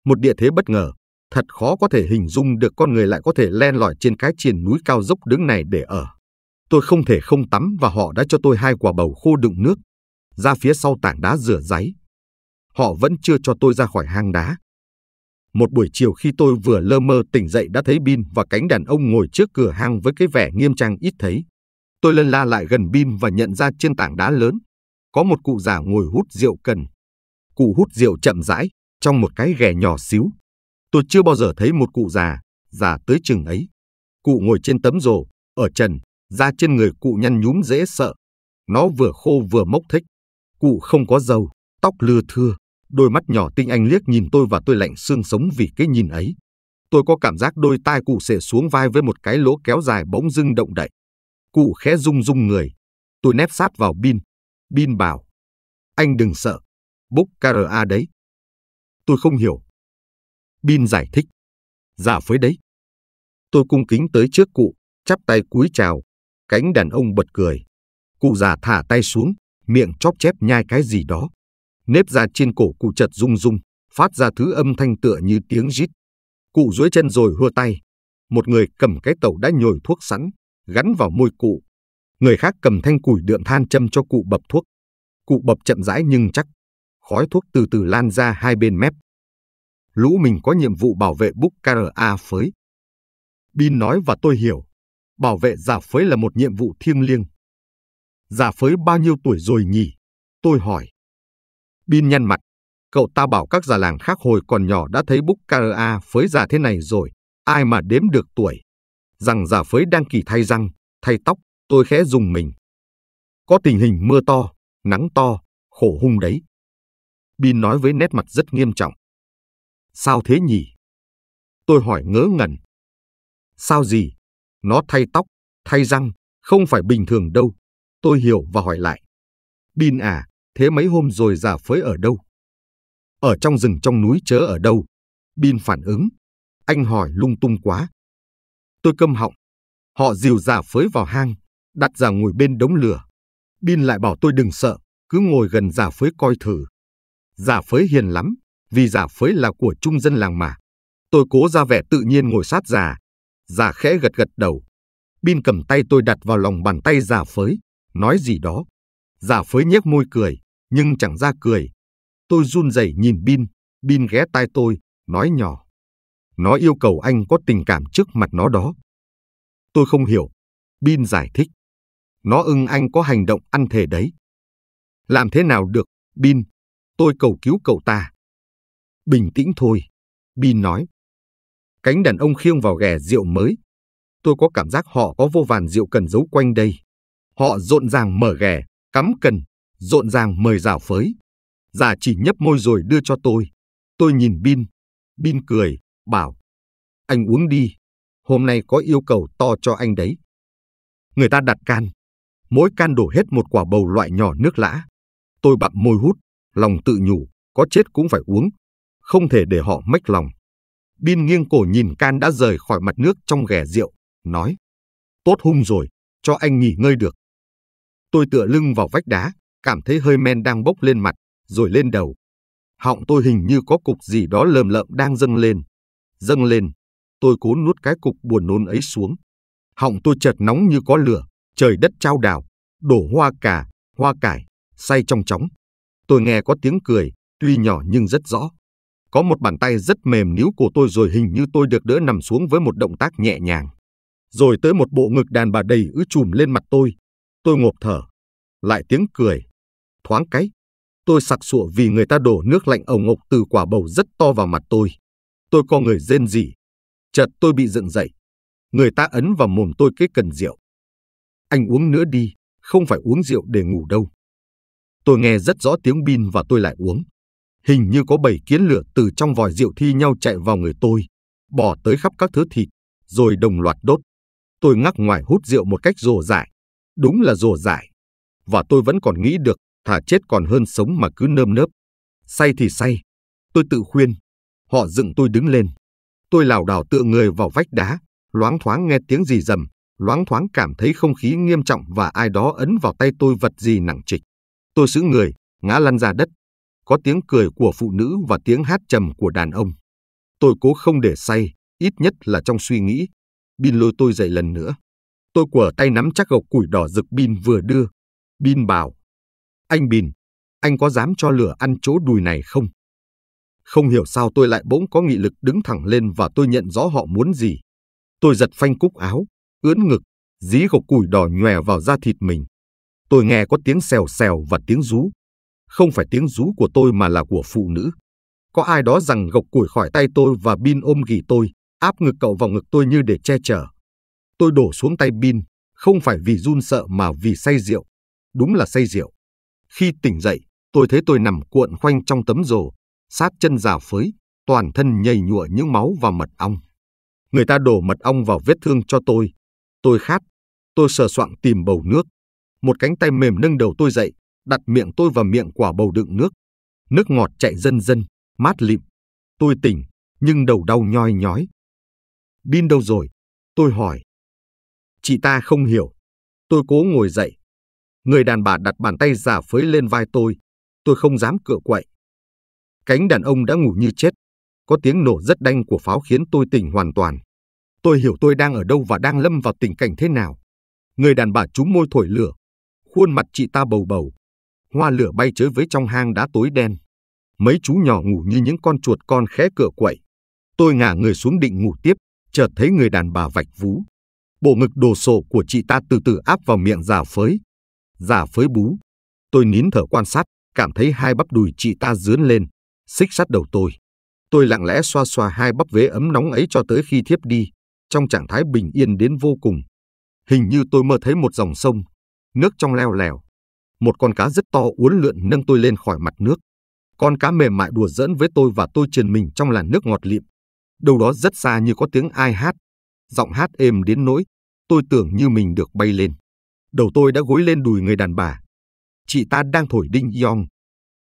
một địa thế bất ngờ, thật khó có thể hình dung được con người lại có thể len lỏi trên cái triền núi cao dốc đứng này để ở. Tôi không thể không tắm và họ đã cho tôi hai quả bầu khô đựng nước, ra phía sau tảng đá rửa giấy. Họ vẫn chưa cho tôi ra khỏi hang đá. Một buổi chiều khi tôi vừa lơ mơ tỉnh dậy đã thấy Bin và cánh đàn ông ngồi trước cửa hang với cái vẻ nghiêm trang ít thấy. Tôi lân la lại gần Bin và nhận ra trên tảng đá lớn, có một cụ già ngồi hút rượu cần. Cụ hút rượu chậm rãi, trong một cái ghẻ nhỏ xíu. Tôi chưa bao giờ thấy một cụ già, già tới chừng ấy. Cụ ngồi trên tấm rổ, ở trần, da trên người cụ nhăn nhúm dễ sợ. Nó vừa khô vừa mốc thích. Cụ không có dầu, tóc lưa thưa. Đôi mắt nhỏ tinh anh liếc nhìn tôi và tôi lạnh xương sống vì cái nhìn ấy. Tôi có cảm giác đôi tai cụ xệ xuống vai với một cái lỗ kéo dài bỗng dưng động đậy. Cụ khẽ rung rung người. Tôi nép sát vào Bin. Bin bảo, anh đừng sợ, bốc KRA đấy. Tôi không hiểu. Bin giải thích. Giả dạ phới đấy. Tôi cung kính tới trước cụ, chắp tay cúi chào, Cánh đàn ông bật cười. Cụ già thả tay xuống, miệng chóp chép nhai cái gì đó. Nếp da trên cổ cụ chật rung rung, phát ra thứ âm thanh tựa như tiếng rít. Cụ duỗi chân rồi hua tay. Một người cầm cái tẩu đã nhồi thuốc sẵn, gắn vào môi cụ. Người khác cầm thanh củi đượm than châm cho cụ bập thuốc. Cụ bập chậm rãi nhưng chắc. Khói thuốc từ từ lan ra hai bên mép. Lũ mình có nhiệm vụ bảo vệ Búc KRA phới. Bin nói và tôi hiểu bảo vệ giả phới là một nhiệm vụ thiêng liêng. Giả phới bao nhiêu tuổi rồi nhỉ? Tôi hỏi. Bin nhăn mặt. Cậu ta bảo các già làng khác hồi còn nhỏ đã thấy búc KRA phới già thế này rồi, ai mà đếm được tuổi. Rằng giả phới đang kỳ thay răng, thay tóc, tôi khẽ dùng mình. Có tình hình mưa to, nắng to, khổ hung đấy. Bin nói với nét mặt rất nghiêm trọng. Sao thế nhỉ? Tôi hỏi ngớ ngẩn. Sao gì? Nó thay tóc, thay răng, không phải bình thường đâu. Tôi hiểu và hỏi lại. Bin à, thế mấy hôm rồi giả phới ở đâu? Ở trong rừng trong núi chớ ở đâu? Bin phản ứng. Anh hỏi lung tung quá. Tôi câm họng. Họ dìu giả phới vào hang, đặt giả ngồi bên đống lửa. Bin lại bảo tôi đừng sợ, cứ ngồi gần giả phới coi thử. Giả phới hiền lắm, vì giả phới là của trung dân làng mà. Tôi cố ra vẻ tự nhiên ngồi sát già, Giả khẽ gật gật đầu. Bin cầm tay tôi đặt vào lòng bàn tay giả phới, nói gì đó. Giả phới nhếch môi cười, nhưng chẳng ra cười. Tôi run rẩy nhìn Bin, Bin ghé tai tôi, nói nhỏ. Nó yêu cầu anh có tình cảm trước mặt nó đó. Tôi không hiểu. Bin giải thích. Nó ưng anh có hành động ăn thể đấy. Làm thế nào được, Bin? Tôi cầu cứu cậu ta. Bình tĩnh thôi, Bin nói. Cánh đàn ông khiêng vào ghẻ rượu mới. Tôi có cảm giác họ có vô vàn rượu cần giấu quanh đây. Họ rộn ràng mở ghẻ, cắm cần, rộn ràng mời rảo phới. Già chỉ nhấp môi rồi đưa cho tôi. Tôi nhìn Bin. Bin cười, bảo. Anh uống đi. Hôm nay có yêu cầu to cho anh đấy. Người ta đặt can. Mỗi can đổ hết một quả bầu loại nhỏ nước lã. Tôi bặm môi hút, lòng tự nhủ, có chết cũng phải uống. Không thể để họ mách lòng. Bin nghiêng cổ nhìn can đã rời khỏi mặt nước trong ghẻ rượu, nói. Tốt hung rồi, cho anh nghỉ ngơi được. Tôi tựa lưng vào vách đá, cảm thấy hơi men đang bốc lên mặt, rồi lên đầu. Họng tôi hình như có cục gì đó lờm lợm đang dâng lên. Dâng lên, tôi cố nuốt cái cục buồn nôn ấy xuống. Họng tôi chợt nóng như có lửa, trời đất trao đảo, đổ hoa cà, hoa cải, say trong chóng. Tôi nghe có tiếng cười, tuy nhỏ nhưng rất rõ. Có một bàn tay rất mềm níu cổ tôi rồi hình như tôi được đỡ nằm xuống với một động tác nhẹ nhàng. Rồi tới một bộ ngực đàn bà đầy ứ chùm lên mặt tôi. Tôi ngộp thở. Lại tiếng cười. Thoáng cái. Tôi sặc sụa vì người ta đổ nước lạnh ồng ngục từ quả bầu rất to vào mặt tôi. Tôi co người rên rỉ. Chợt tôi bị dựng dậy. Người ta ấn vào mồm tôi cái cần rượu. Anh uống nữa đi, không phải uống rượu để ngủ đâu. Tôi nghe rất rõ tiếng pin và tôi lại uống. Hình như có bảy kiến lửa từ trong vòi rượu thi nhau chạy vào người tôi, bỏ tới khắp các thứ thịt, rồi đồng loạt đốt. Tôi ngắc ngoài hút rượu một cách rồ rải. Đúng là rồ rải. Và tôi vẫn còn nghĩ được, thả chết còn hơn sống mà cứ nơm nớp. Say thì say. Tôi tự khuyên. Họ dựng tôi đứng lên. Tôi lảo đảo tựa người vào vách đá, loáng thoáng nghe tiếng gì rầm, loáng thoáng cảm thấy không khí nghiêm trọng và ai đó ấn vào tay tôi vật gì nặng trịch. Tôi giữ người, ngã lăn ra đất, có tiếng cười của phụ nữ và tiếng hát trầm của đàn ông. Tôi cố không để say, ít nhất là trong suy nghĩ. Bin lôi tôi dậy lần nữa. Tôi quở tay nắm chắc gọc củi đỏ rực Bin vừa đưa. Bin bảo, anh Bin, anh có dám cho lửa ăn chỗ đùi này không? Không hiểu sao tôi lại bỗng có nghị lực đứng thẳng lên và tôi nhận rõ họ muốn gì. Tôi giật phanh cúc áo, ướn ngực, dí gọc củi đỏ nhòe vào da thịt mình. Tôi nghe có tiếng xèo xèo và tiếng rú không phải tiếng rú của tôi mà là của phụ nữ. Có ai đó rằng gộc củi khỏi tay tôi và Bin ôm ghì tôi, áp ngực cậu vào ngực tôi như để che chở. Tôi đổ xuống tay Bin, không phải vì run sợ mà vì say rượu. Đúng là say rượu. Khi tỉnh dậy, tôi thấy tôi nằm cuộn khoanh trong tấm rồ, sát chân già phới, toàn thân nhầy nhụa những máu và mật ong. Người ta đổ mật ong vào vết thương cho tôi. Tôi khát. Tôi sờ soạng tìm bầu nước. Một cánh tay mềm nâng đầu tôi dậy, đặt miệng tôi vào miệng quả bầu đựng nước. Nước ngọt chạy dân dân, mát lịm. Tôi tỉnh, nhưng đầu đau nhoi nhói. Bin đâu rồi? Tôi hỏi. Chị ta không hiểu. Tôi cố ngồi dậy. Người đàn bà đặt bàn tay giả phới lên vai tôi. Tôi không dám cựa quậy. Cánh đàn ông đã ngủ như chết. Có tiếng nổ rất đanh của pháo khiến tôi tỉnh hoàn toàn. Tôi hiểu tôi đang ở đâu và đang lâm vào tình cảnh thế nào. Người đàn bà trúng môi thổi lửa. Khuôn mặt chị ta bầu bầu hoa lửa bay chới với trong hang đá tối đen. Mấy chú nhỏ ngủ như những con chuột con khẽ cửa quậy. Tôi ngả người xuống định ngủ tiếp, chợt thấy người đàn bà vạch vú. Bộ ngực đồ sộ của chị ta từ từ áp vào miệng giả phới. Giả phới bú. Tôi nín thở quan sát, cảm thấy hai bắp đùi chị ta dướn lên, xích sát đầu tôi. Tôi lặng lẽ xoa xoa hai bắp vế ấm nóng ấy cho tới khi thiếp đi, trong trạng thái bình yên đến vô cùng. Hình như tôi mơ thấy một dòng sông, nước trong leo lèo, một con cá rất to uốn lượn nâng tôi lên khỏi mặt nước. Con cá mềm mại đùa dẫn với tôi và tôi truyền mình trong làn nước ngọt lịm. Đâu đó rất xa như có tiếng ai hát. Giọng hát êm đến nỗi, tôi tưởng như mình được bay lên. Đầu tôi đã gối lên đùi người đàn bà. Chị ta đang thổi đinh yong.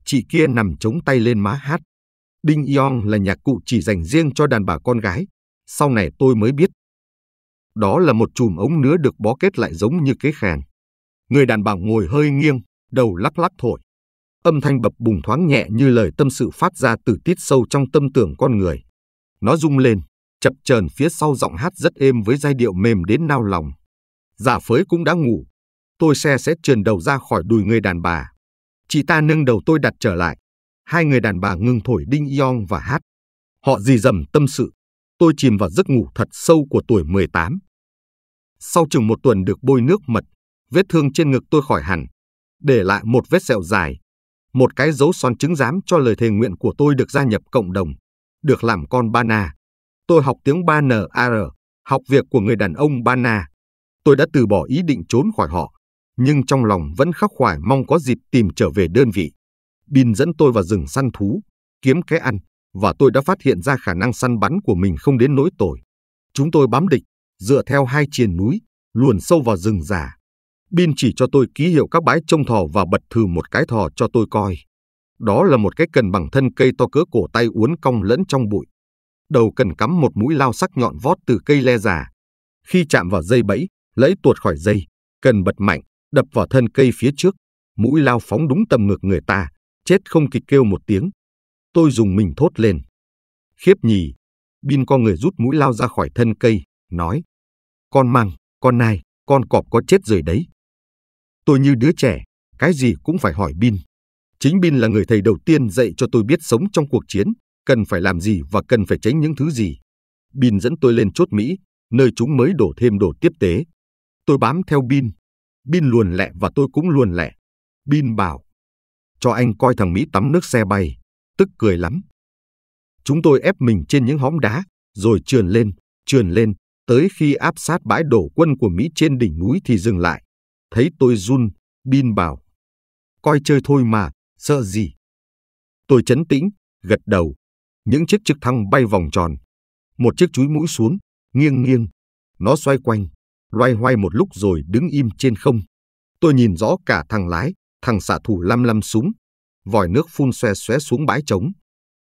Chị kia nằm chống tay lên má hát. Đinh yong là nhạc cụ chỉ dành riêng cho đàn bà con gái. Sau này tôi mới biết. Đó là một chùm ống nứa được bó kết lại giống như cái khèn. Người đàn bà ngồi hơi nghiêng, đầu lắc lắc thổi. Âm thanh bập bùng thoáng nhẹ như lời tâm sự phát ra từ tiết sâu trong tâm tưởng con người. Nó rung lên, chập chờn phía sau giọng hát rất êm với giai điệu mềm đến nao lòng. Giả phới cũng đã ngủ. Tôi xe sẽ trườn đầu ra khỏi đùi người đàn bà. Chị ta nâng đầu tôi đặt trở lại. Hai người đàn bà ngừng thổi đinh yong và hát. Họ dì dầm tâm sự. Tôi chìm vào giấc ngủ thật sâu của tuổi 18. Sau chừng một tuần được bôi nước mật, vết thương trên ngực tôi khỏi hẳn, để lại một vết sẹo dài, một cái dấu son chứng giám cho lời thề nguyện của tôi được gia nhập cộng đồng, được làm con Bana. Tôi học tiếng Banar, học việc của người đàn ông Bana. Tôi đã từ bỏ ý định trốn khỏi họ, nhưng trong lòng vẫn khắc khoải mong có dịp tìm trở về đơn vị. Bin dẫn tôi vào rừng săn thú, kiếm cái ăn, và tôi đã phát hiện ra khả năng săn bắn của mình không đến nỗi tồi. Chúng tôi bám địch, dựa theo hai triền núi, luồn sâu vào rừng già. Bin chỉ cho tôi ký hiệu các bãi trông thò và bật thử một cái thò cho tôi coi. Đó là một cái cần bằng thân cây to cỡ cổ tay uốn cong lẫn trong bụi. Đầu cần cắm một mũi lao sắc nhọn vót từ cây le già. Khi chạm vào dây bẫy, lẫy tuột khỏi dây, cần bật mạnh, đập vào thân cây phía trước. Mũi lao phóng đúng tầm ngực người ta, chết không kịp kêu một tiếng. Tôi dùng mình thốt lên. Khiếp nhì, Bin con người rút mũi lao ra khỏi thân cây, nói. Con măng, con nai, con cọp có chết rồi đấy. Tôi như đứa trẻ, cái gì cũng phải hỏi Bin. Chính Bin là người thầy đầu tiên dạy cho tôi biết sống trong cuộc chiến, cần phải làm gì và cần phải tránh những thứ gì. Bin dẫn tôi lên chốt Mỹ, nơi chúng mới đổ thêm đồ tiếp tế. Tôi bám theo Bin. Bin luồn lẹ và tôi cũng luồn lẹ. Bin bảo, cho anh coi thằng Mỹ tắm nước xe bay, tức cười lắm. Chúng tôi ép mình trên những hóm đá, rồi trườn lên, trườn lên, tới khi áp sát bãi đổ quân của Mỹ trên đỉnh núi thì dừng lại. Thấy tôi run, Bin bảo. Coi chơi thôi mà, sợ gì? Tôi chấn tĩnh, gật đầu. Những chiếc trực thăng bay vòng tròn. Một chiếc chúi mũi xuống, nghiêng nghiêng. Nó xoay quanh, loay hoay một lúc rồi đứng im trên không. Tôi nhìn rõ cả thằng lái, thằng xạ thủ lăm lăm súng. Vòi nước phun xoe xoé xuống bãi trống.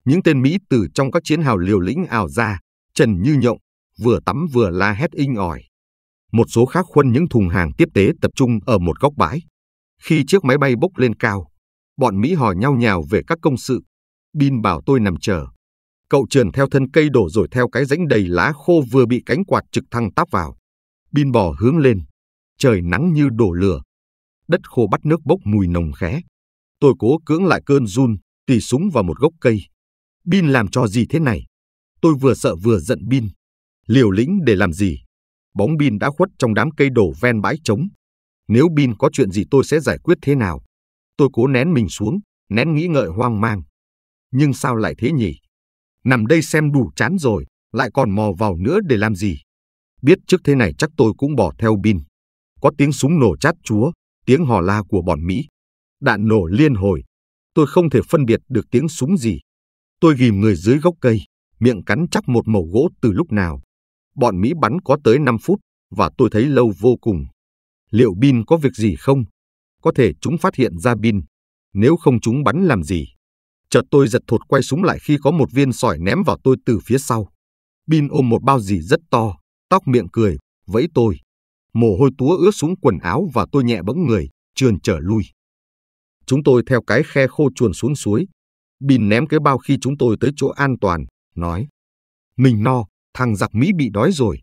Những tên Mỹ từ trong các chiến hào liều lĩnh ảo ra, trần như nhộng, vừa tắm vừa la hét inh ỏi một số khác khuân những thùng hàng tiếp tế tập trung ở một góc bãi. Khi chiếc máy bay bốc lên cao, bọn Mỹ hò nhau nhào về các công sự. Bin bảo tôi nằm chờ. Cậu trườn theo thân cây đổ rồi theo cái rãnh đầy lá khô vừa bị cánh quạt trực thăng táp vào. Bin bò hướng lên. Trời nắng như đổ lửa. Đất khô bắt nước bốc mùi nồng khé. Tôi cố cưỡng lại cơn run, tì súng vào một gốc cây. Bin làm trò gì thế này? Tôi vừa sợ vừa giận Bin. Liều lĩnh để làm gì? bóng pin đã khuất trong đám cây đổ ven bãi trống. Nếu Bin có chuyện gì tôi sẽ giải quyết thế nào? Tôi cố nén mình xuống, nén nghĩ ngợi hoang mang. Nhưng sao lại thế nhỉ? Nằm đây xem đủ chán rồi, lại còn mò vào nữa để làm gì? Biết trước thế này chắc tôi cũng bỏ theo Bin. Có tiếng súng nổ chát chúa, tiếng hò la của bọn Mỹ. Đạn nổ liên hồi. Tôi không thể phân biệt được tiếng súng gì. Tôi ghim người dưới gốc cây, miệng cắn chắc một mẩu gỗ từ lúc nào. Bọn Mỹ bắn có tới 5 phút và tôi thấy lâu vô cùng. Liệu Bin có việc gì không? Có thể chúng phát hiện ra Bin. Nếu không chúng bắn làm gì? Chợt tôi giật thột quay súng lại khi có một viên sỏi ném vào tôi từ phía sau. Bin ôm một bao gì rất to, tóc miệng cười, vẫy tôi. Mồ hôi túa ướt xuống quần áo và tôi nhẹ bẫng người, trườn trở lui. Chúng tôi theo cái khe khô chuồn xuống suối. Bin ném cái bao khi chúng tôi tới chỗ an toàn, nói. Mình no, thằng giặc Mỹ bị đói rồi.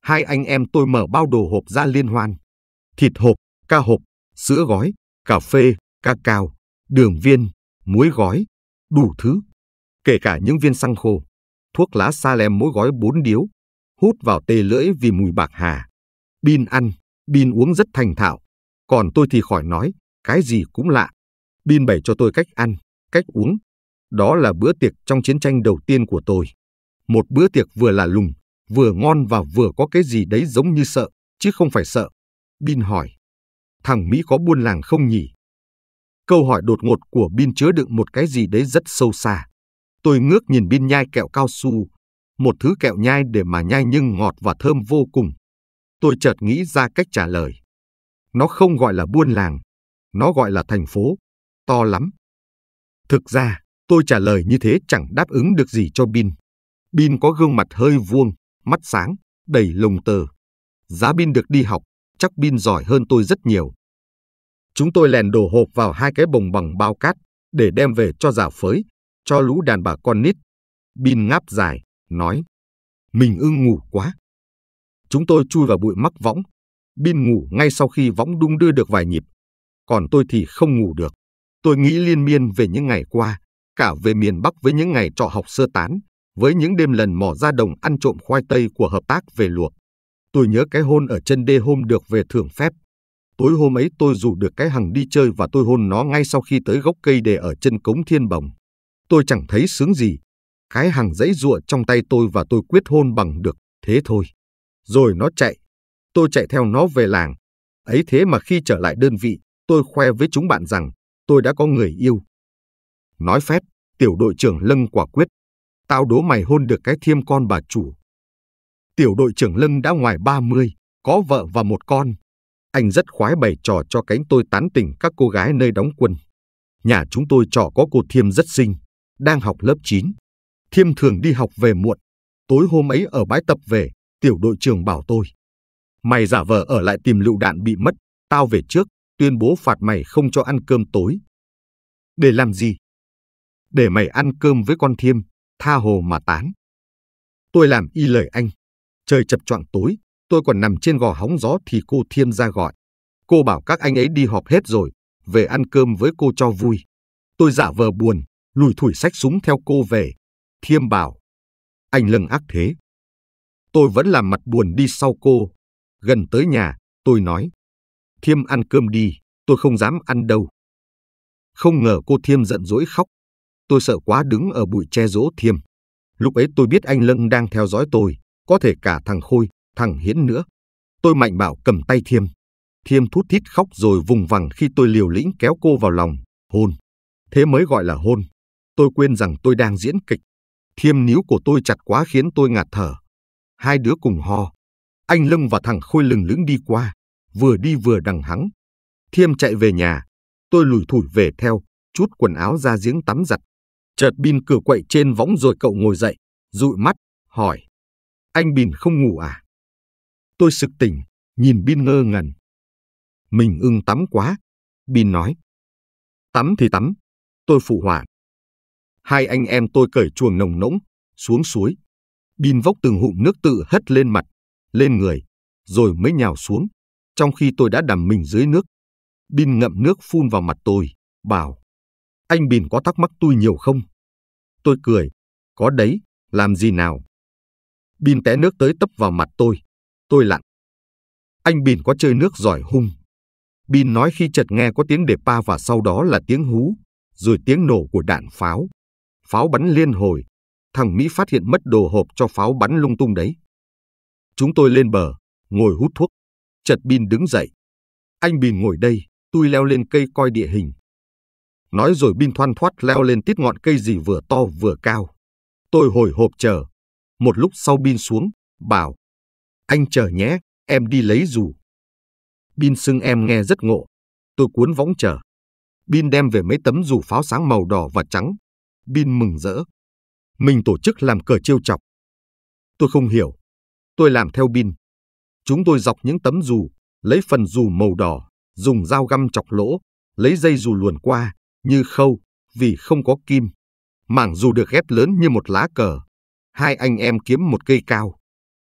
Hai anh em tôi mở bao đồ hộp ra liên hoan. Thịt hộp, ca hộp, sữa gói, cà phê, ca cao, đường viên, muối gói, đủ thứ. Kể cả những viên xăng khô, thuốc lá sa lem mỗi gói bốn điếu, hút vào tê lưỡi vì mùi bạc hà. Bin ăn, Bin uống rất thành thạo. Còn tôi thì khỏi nói, cái gì cũng lạ. Bin bày cho tôi cách ăn, cách uống. Đó là bữa tiệc trong chiến tranh đầu tiên của tôi. Một bữa tiệc vừa là lùng, vừa ngon và vừa có cái gì đấy giống như sợ, chứ không phải sợ. Bin hỏi, thằng Mỹ có buôn làng không nhỉ? Câu hỏi đột ngột của Bin chứa đựng một cái gì đấy rất sâu xa. Tôi ngước nhìn Bin nhai kẹo cao su, một thứ kẹo nhai để mà nhai nhưng ngọt và thơm vô cùng. Tôi chợt nghĩ ra cách trả lời. Nó không gọi là buôn làng, nó gọi là thành phố, to lắm. Thực ra, tôi trả lời như thế chẳng đáp ứng được gì cho Bin. Bin có gương mặt hơi vuông, mắt sáng, đầy lồng tờ. Giá Bin được đi học, chắc Bin giỏi hơn tôi rất nhiều. Chúng tôi lèn đồ hộp vào hai cái bồng bằng bao cát để đem về cho giả phới, cho lũ đàn bà con nít. Bin ngáp dài, nói, mình ư ngủ quá. Chúng tôi chui vào bụi mắc võng. Bin ngủ ngay sau khi võng đung đưa được vài nhịp. Còn tôi thì không ngủ được. Tôi nghĩ liên miên về những ngày qua, cả về miền Bắc với những ngày trọ học sơ tán, với những đêm lần mò ra đồng ăn trộm khoai tây của hợp tác về luộc. Tôi nhớ cái hôn ở chân đê hôm được về thưởng phép. Tối hôm ấy tôi rủ được cái hằng đi chơi và tôi hôn nó ngay sau khi tới gốc cây để ở chân cống thiên bồng. Tôi chẳng thấy sướng gì. Cái hằng dãy ruộng trong tay tôi và tôi quyết hôn bằng được, thế thôi. Rồi nó chạy. Tôi chạy theo nó về làng. Ấy thế mà khi trở lại đơn vị, tôi khoe với chúng bạn rằng tôi đã có người yêu. Nói phép, tiểu đội trưởng Lân quả quyết, tao đố mày hôn được cái thiêm con bà chủ. Tiểu đội trưởng Lâm đã ngoài 30, có vợ và một con. Anh rất khoái bày trò cho cánh tôi tán tỉnh các cô gái nơi đóng quân. Nhà chúng tôi trò có cô Thiêm rất xinh, đang học lớp 9. Thiêm thường đi học về muộn. Tối hôm ấy ở bãi tập về, tiểu đội trưởng bảo tôi. Mày giả vờ ở lại tìm lựu đạn bị mất, tao về trước, tuyên bố phạt mày không cho ăn cơm tối. Để làm gì? Để mày ăn cơm với con Thiêm, tha hồ mà tán. Tôi làm y lời anh. Trời chập choạng tối, tôi còn nằm trên gò hóng gió thì cô Thiêm ra gọi. Cô bảo các anh ấy đi họp hết rồi, về ăn cơm với cô cho vui. Tôi giả vờ buồn, lùi thủi sách súng theo cô về. Thiêm bảo, anh lừng ác thế. Tôi vẫn làm mặt buồn đi sau cô. Gần tới nhà, tôi nói, Thiêm ăn cơm đi, tôi không dám ăn đâu. Không ngờ cô Thiêm giận dỗi khóc, Tôi sợ quá đứng ở bụi che rỗ thiêm. Lúc ấy tôi biết anh Lân đang theo dõi tôi, có thể cả thằng Khôi, thằng Hiến nữa. Tôi mạnh bảo cầm tay thiêm. Thiêm thút thít khóc rồi vùng vằng khi tôi liều lĩnh kéo cô vào lòng, hôn. Thế mới gọi là hôn. Tôi quên rằng tôi đang diễn kịch. Thiêm níu của tôi chặt quá khiến tôi ngạt thở. Hai đứa cùng ho. Anh Lân và thằng Khôi lừng lững đi qua, vừa đi vừa đằng hắng. Thiêm chạy về nhà. Tôi lùi thủi về theo, chút quần áo ra giếng tắm giặt Chợt Bin cửa quậy trên võng rồi cậu ngồi dậy, dụi mắt, hỏi. Anh Bin không ngủ à? Tôi sực tỉnh, nhìn Bin ngơ ngẩn. Mình ưng tắm quá, Bin nói. Tắm thì tắm, tôi phụ họa. Hai anh em tôi cởi chuồng nồng nỗng, xuống suối. Bin vốc từng hụm nước tự hất lên mặt, lên người, rồi mới nhào xuống, trong khi tôi đã đầm mình dưới nước. Bin ngậm nước phun vào mặt tôi, bảo. Anh Bình có thắc mắc tôi nhiều không? Tôi cười. Có đấy, làm gì nào? Bình té nước tới tấp vào mặt tôi. Tôi lặn. Anh Bình có chơi nước giỏi hung. Bình nói khi chợt nghe có tiếng đề pa và sau đó là tiếng hú, rồi tiếng nổ của đạn pháo. Pháo bắn liên hồi. Thằng Mỹ phát hiện mất đồ hộp cho pháo bắn lung tung đấy. Chúng tôi lên bờ, ngồi hút thuốc. Chợt Bình đứng dậy. Anh Bình ngồi đây, tôi leo lên cây coi địa hình nói rồi Bin thoăn thoát leo lên tít ngọn cây gì vừa to vừa cao. Tôi hồi hộp chờ. Một lúc sau Bin xuống, bảo. Anh chờ nhé, em đi lấy dù. Bin xưng em nghe rất ngộ. Tôi cuốn võng chờ. Bin đem về mấy tấm dù pháo sáng màu đỏ và trắng. Bin mừng rỡ. Mình tổ chức làm cờ chiêu chọc. Tôi không hiểu. Tôi làm theo Bin. Chúng tôi dọc những tấm dù, lấy phần dù màu đỏ, dùng dao găm chọc lỗ, lấy dây dù luồn qua, như khâu vì không có kim. Mảng dù được ghép lớn như một lá cờ. Hai anh em kiếm một cây cao.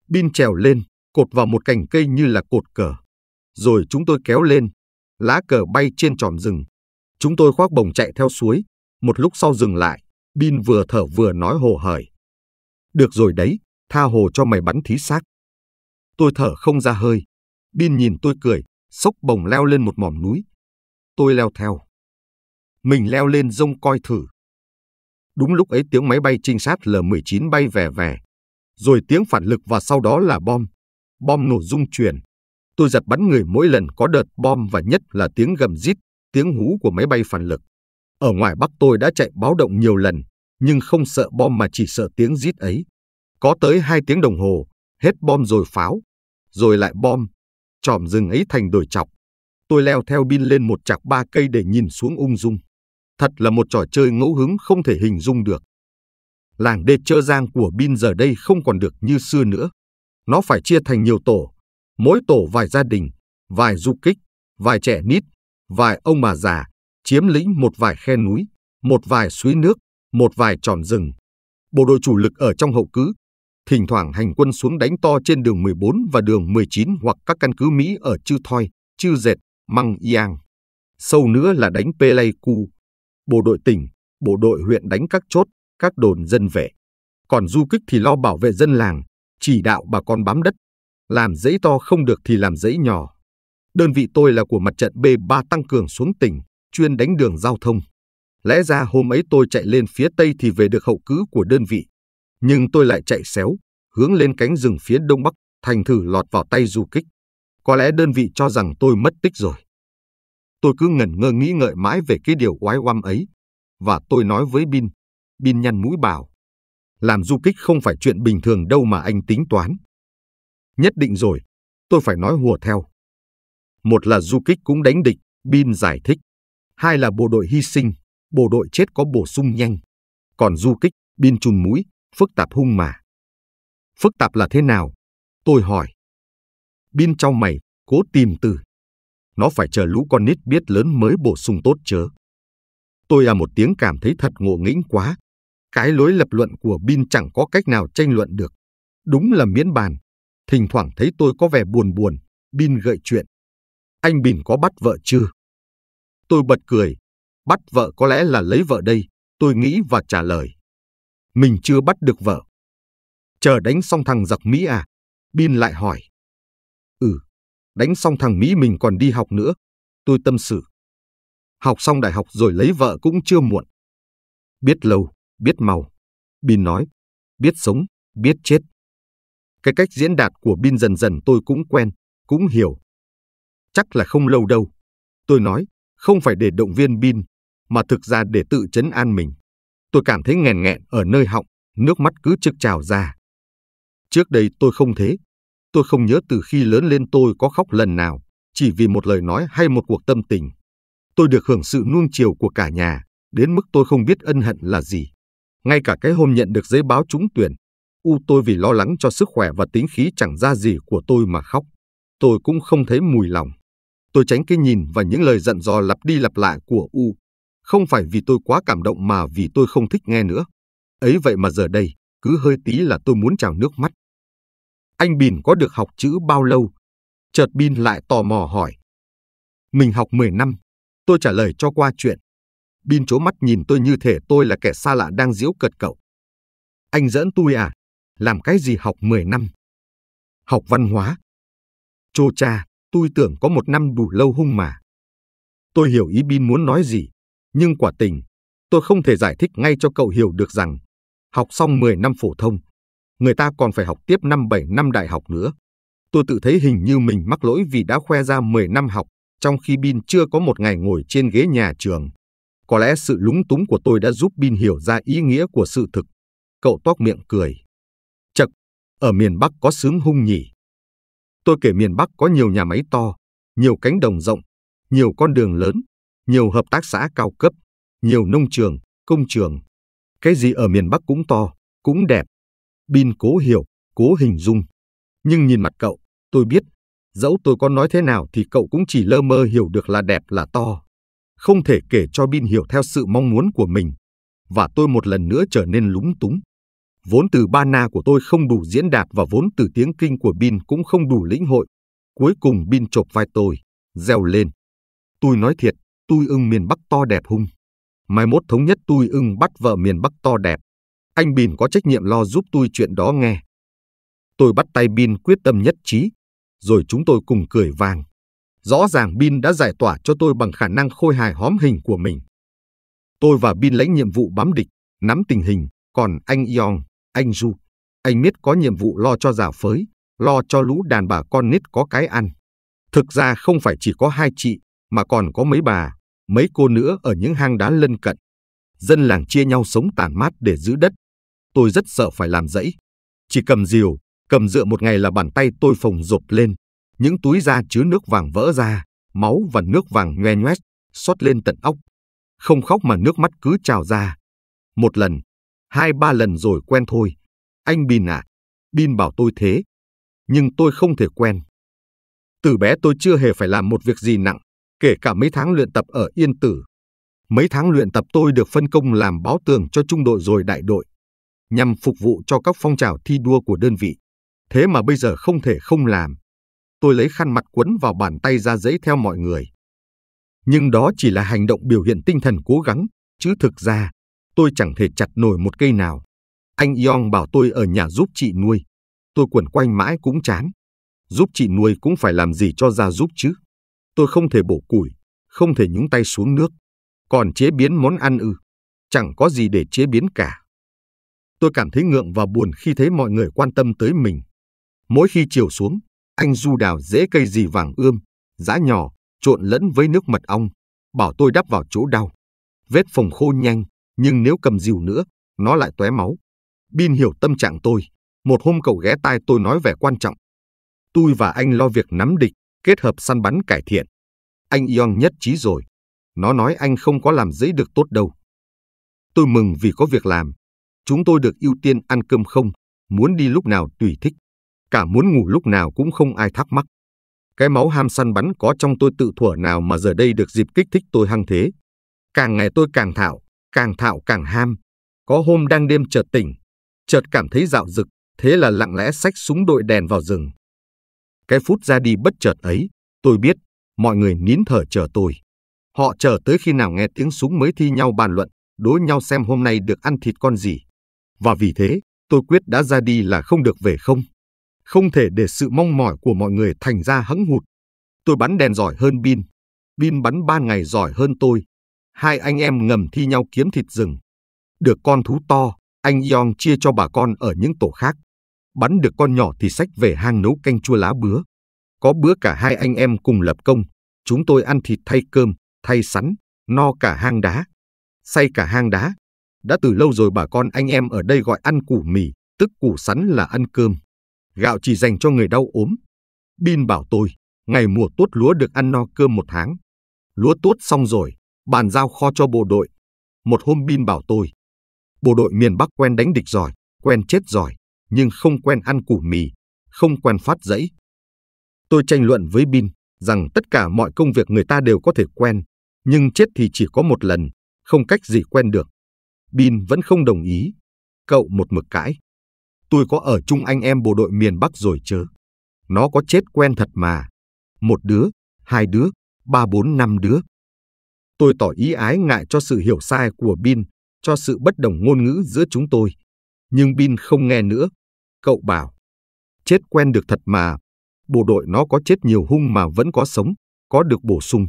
Bin trèo lên, cột vào một cành cây như là cột cờ. Rồi chúng tôi kéo lên. Lá cờ bay trên tròn rừng. Chúng tôi khoác bồng chạy theo suối. Một lúc sau dừng lại, Bin vừa thở vừa nói hồ hởi. Được rồi đấy, tha hồ cho mày bắn thí xác. Tôi thở không ra hơi. Bin nhìn tôi cười, sốc bồng leo lên một mỏm núi. Tôi leo theo. Mình leo lên rông coi thử. Đúng lúc ấy tiếng máy bay trinh sát L-19 bay về về. Rồi tiếng phản lực và sau đó là bom. Bom nổ rung chuyển. Tôi giật bắn người mỗi lần có đợt bom và nhất là tiếng gầm rít, tiếng hú của máy bay phản lực. Ở ngoài Bắc tôi đã chạy báo động nhiều lần, nhưng không sợ bom mà chỉ sợ tiếng rít ấy. Có tới hai tiếng đồng hồ, hết bom rồi pháo, rồi lại bom. Tròm rừng ấy thành đồi chọc. Tôi leo theo pin lên một chạc ba cây để nhìn xuống ung dung. Thật là một trò chơi ngẫu hứng không thể hình dung được. Làng đê chợ giang của Bin giờ đây không còn được như xưa nữa. Nó phải chia thành nhiều tổ, mỗi tổ vài gia đình, vài du kích, vài trẻ nít, vài ông bà già, chiếm lĩnh một vài khe núi, một vài suối nước, một vài tròn rừng. Bộ đội chủ lực ở trong hậu cứ, thỉnh thoảng hành quân xuống đánh to trên đường 14 và đường 19 hoặc các căn cứ Mỹ ở Chư Thoi, Chư Dệt, Măng Yang. Sâu nữa là đánh Pleiku, bộ đội tỉnh, bộ đội huyện đánh các chốt, các đồn dân vệ. Còn du kích thì lo bảo vệ dân làng, chỉ đạo bà con bám đất. Làm giấy to không được thì làm giấy nhỏ. Đơn vị tôi là của mặt trận B3 tăng cường xuống tỉnh, chuyên đánh đường giao thông. Lẽ ra hôm ấy tôi chạy lên phía Tây thì về được hậu cứ của đơn vị. Nhưng tôi lại chạy xéo, hướng lên cánh rừng phía Đông Bắc, thành thử lọt vào tay du kích. Có lẽ đơn vị cho rằng tôi mất tích rồi. Tôi cứ ngẩn ngơ nghĩ ngợi mãi về cái điều oái oăm ấy. Và tôi nói với Bin. Bin nhăn mũi bảo. Làm du kích không phải chuyện bình thường đâu mà anh tính toán. Nhất định rồi, tôi phải nói hùa theo. Một là du kích cũng đánh địch, Bin giải thích. Hai là bộ đội hy sinh, bộ đội chết có bổ sung nhanh. Còn du kích, Bin chùm mũi, phức tạp hung mà. Phức tạp là thế nào? Tôi hỏi. Bin trong mày, cố tìm từ nó phải chờ lũ con nít biết lớn mới bổ sung tốt chớ. Tôi à một tiếng cảm thấy thật ngộ nghĩnh quá. Cái lối lập luận của Bin chẳng có cách nào tranh luận được. Đúng là miễn bàn. Thỉnh thoảng thấy tôi có vẻ buồn buồn, Bin gợi chuyện. Anh Bin có bắt vợ chưa? Tôi bật cười. Bắt vợ có lẽ là lấy vợ đây, tôi nghĩ và trả lời. Mình chưa bắt được vợ. Chờ đánh xong thằng giặc Mỹ à? Bin lại hỏi. Ừ, đánh xong thằng Mỹ mình còn đi học nữa. Tôi tâm sự. Học xong đại học rồi lấy vợ cũng chưa muộn. Biết lâu, biết màu. Bin nói, biết sống, biết chết. Cái cách diễn đạt của Bin dần dần tôi cũng quen, cũng hiểu. Chắc là không lâu đâu. Tôi nói, không phải để động viên Bin, mà thực ra để tự chấn an mình. Tôi cảm thấy nghèn nghẹn ở nơi họng, nước mắt cứ trực trào ra. Trước đây tôi không thế, Tôi không nhớ từ khi lớn lên tôi có khóc lần nào, chỉ vì một lời nói hay một cuộc tâm tình. Tôi được hưởng sự nuông chiều của cả nhà, đến mức tôi không biết ân hận là gì. Ngay cả cái hôm nhận được giấy báo trúng tuyển, u tôi vì lo lắng cho sức khỏe và tính khí chẳng ra gì của tôi mà khóc. Tôi cũng không thấy mùi lòng. Tôi tránh cái nhìn và những lời giận dò lặp đi lặp lại của u. Không phải vì tôi quá cảm động mà vì tôi không thích nghe nữa. Ấy vậy mà giờ đây, cứ hơi tí là tôi muốn trào nước mắt. Anh Bình có được học chữ bao lâu? Chợt Bin lại tò mò hỏi. Mình học 10 năm. Tôi trả lời cho qua chuyện. Bin chố mắt nhìn tôi như thể tôi là kẻ xa lạ đang giễu cợt cậu. Anh dẫn tôi à? Làm cái gì học 10 năm? Học văn hóa. Chô cha, tôi tưởng có một năm đủ lâu hung mà. Tôi hiểu ý Bin muốn nói gì, nhưng quả tình, tôi không thể giải thích ngay cho cậu hiểu được rằng học xong 10 năm phổ thông, người ta còn phải học tiếp 5-7 năm đại học nữa. Tôi tự thấy hình như mình mắc lỗi vì đã khoe ra 10 năm học, trong khi Bin chưa có một ngày ngồi trên ghế nhà trường. Có lẽ sự lúng túng của tôi đã giúp Bin hiểu ra ý nghĩa của sự thực. Cậu toác miệng cười. Chật, ở miền Bắc có sướng hung nhỉ. Tôi kể miền Bắc có nhiều nhà máy to, nhiều cánh đồng rộng, nhiều con đường lớn, nhiều hợp tác xã cao cấp, nhiều nông trường, công trường. Cái gì ở miền Bắc cũng to, cũng đẹp, Bin cố hiểu, cố hình dung. Nhưng nhìn mặt cậu, tôi biết, dẫu tôi có nói thế nào thì cậu cũng chỉ lơ mơ hiểu được là đẹp là to. Không thể kể cho Bin hiểu theo sự mong muốn của mình. Và tôi một lần nữa trở nên lúng túng. Vốn từ ba na của tôi không đủ diễn đạt và vốn từ tiếng kinh của Bin cũng không đủ lĩnh hội. Cuối cùng Bin chộp vai tôi, reo lên. Tôi nói thiệt, tôi ưng miền Bắc to đẹp hung. Mai mốt thống nhất tôi ưng bắt vợ miền Bắc to đẹp. Anh Bin có trách nhiệm lo giúp tôi chuyện đó nghe. Tôi bắt tay Bin quyết tâm nhất trí, rồi chúng tôi cùng cười vàng. Rõ ràng Bin đã giải tỏa cho tôi bằng khả năng khôi hài hóm hình của mình. Tôi và Bin lãnh nhiệm vụ bám địch, nắm tình hình, còn anh Yong, anh Ju, anh Miết có nhiệm vụ lo cho giả phới, lo cho lũ đàn bà con nít có cái ăn. Thực ra không phải chỉ có hai chị, mà còn có mấy bà, mấy cô nữa ở những hang đá lân cận. Dân làng chia nhau sống tản mát để giữ đất, tôi rất sợ phải làm dẫy. Chỉ cầm diều, cầm dựa một ngày là bàn tay tôi phồng rộp lên, những túi da chứa nước vàng vỡ ra, máu và nước vàng nhoe nhoét, xót lên tận ốc Không khóc mà nước mắt cứ trào ra. Một lần, hai ba lần rồi quen thôi. Anh Bin à, Bin bảo tôi thế. Nhưng tôi không thể quen. Từ bé tôi chưa hề phải làm một việc gì nặng, kể cả mấy tháng luyện tập ở Yên Tử. Mấy tháng luyện tập tôi được phân công làm báo tường cho trung đội rồi đại đội nhằm phục vụ cho các phong trào thi đua của đơn vị. Thế mà bây giờ không thể không làm. Tôi lấy khăn mặt quấn vào bàn tay ra giấy theo mọi người. Nhưng đó chỉ là hành động biểu hiện tinh thần cố gắng, chứ thực ra tôi chẳng thể chặt nổi một cây nào. Anh Yong bảo tôi ở nhà giúp chị nuôi. Tôi quẩn quanh mãi cũng chán. Giúp chị nuôi cũng phải làm gì cho ra giúp chứ. Tôi không thể bổ củi, không thể nhúng tay xuống nước. Còn chế biến món ăn ư, chẳng có gì để chế biến cả. Tôi cảm thấy ngượng và buồn khi thấy mọi người quan tâm tới mình. Mỗi khi chiều xuống, anh Du đào dễ cây gì vàng ươm, giá nhỏ, trộn lẫn với nước mật ong, bảo tôi đắp vào chỗ đau. Vết phòng khô nhanh, nhưng nếu cầm dìu nữa, nó lại tóe máu. Bin hiểu tâm trạng tôi. Một hôm cậu ghé tai tôi nói vẻ quan trọng. Tôi và anh lo việc nắm địch, kết hợp săn bắn cải thiện. Anh Yong nhất trí rồi. Nó nói anh không có làm giấy được tốt đâu. Tôi mừng vì có việc làm, Chúng tôi được ưu tiên ăn cơm không, muốn đi lúc nào tùy thích. Cả muốn ngủ lúc nào cũng không ai thắc mắc. Cái máu ham săn bắn có trong tôi tự thuở nào mà giờ đây được dịp kích thích tôi hăng thế. Càng ngày tôi càng thạo, càng thạo càng ham. Có hôm đang đêm chợt tỉnh, chợt cảm thấy dạo dực, thế là lặng lẽ xách súng đội đèn vào rừng. Cái phút ra đi bất chợt ấy, tôi biết, mọi người nín thở chờ tôi. Họ chờ tới khi nào nghe tiếng súng mới thi nhau bàn luận, đối nhau xem hôm nay được ăn thịt con gì. Và vì thế, tôi quyết đã ra đi là không được về không. Không thể để sự mong mỏi của mọi người thành ra hững hụt. Tôi bắn đèn giỏi hơn Bin. Bin bắn ban ngày giỏi hơn tôi. Hai anh em ngầm thi nhau kiếm thịt rừng. Được con thú to, anh Yong chia cho bà con ở những tổ khác. Bắn được con nhỏ thì sách về hang nấu canh chua lá bứa. Có bữa cả hai anh em cùng lập công. Chúng tôi ăn thịt thay cơm, thay sắn, no cả hang đá. Say cả hang đá, đã từ lâu rồi bà con anh em ở đây gọi ăn củ mì, tức củ sắn là ăn cơm. Gạo chỉ dành cho người đau ốm. Bin bảo tôi, ngày mùa tốt lúa được ăn no cơm một tháng. Lúa tốt xong rồi, bàn giao kho cho bộ đội. Một hôm Bin bảo tôi, bộ đội miền Bắc quen đánh địch giỏi, quen chết giỏi, nhưng không quen ăn củ mì, không quen phát giấy Tôi tranh luận với Bin rằng tất cả mọi công việc người ta đều có thể quen, nhưng chết thì chỉ có một lần, không cách gì quen được. Bin vẫn không đồng ý. Cậu một mực cãi. Tôi có ở chung anh em bộ đội miền Bắc rồi chớ. Nó có chết quen thật mà. Một đứa, hai đứa, ba bốn năm đứa. Tôi tỏ ý ái ngại cho sự hiểu sai của Bin, cho sự bất đồng ngôn ngữ giữa chúng tôi. Nhưng Bin không nghe nữa. Cậu bảo, chết quen được thật mà, bộ đội nó có chết nhiều hung mà vẫn có sống, có được bổ sung.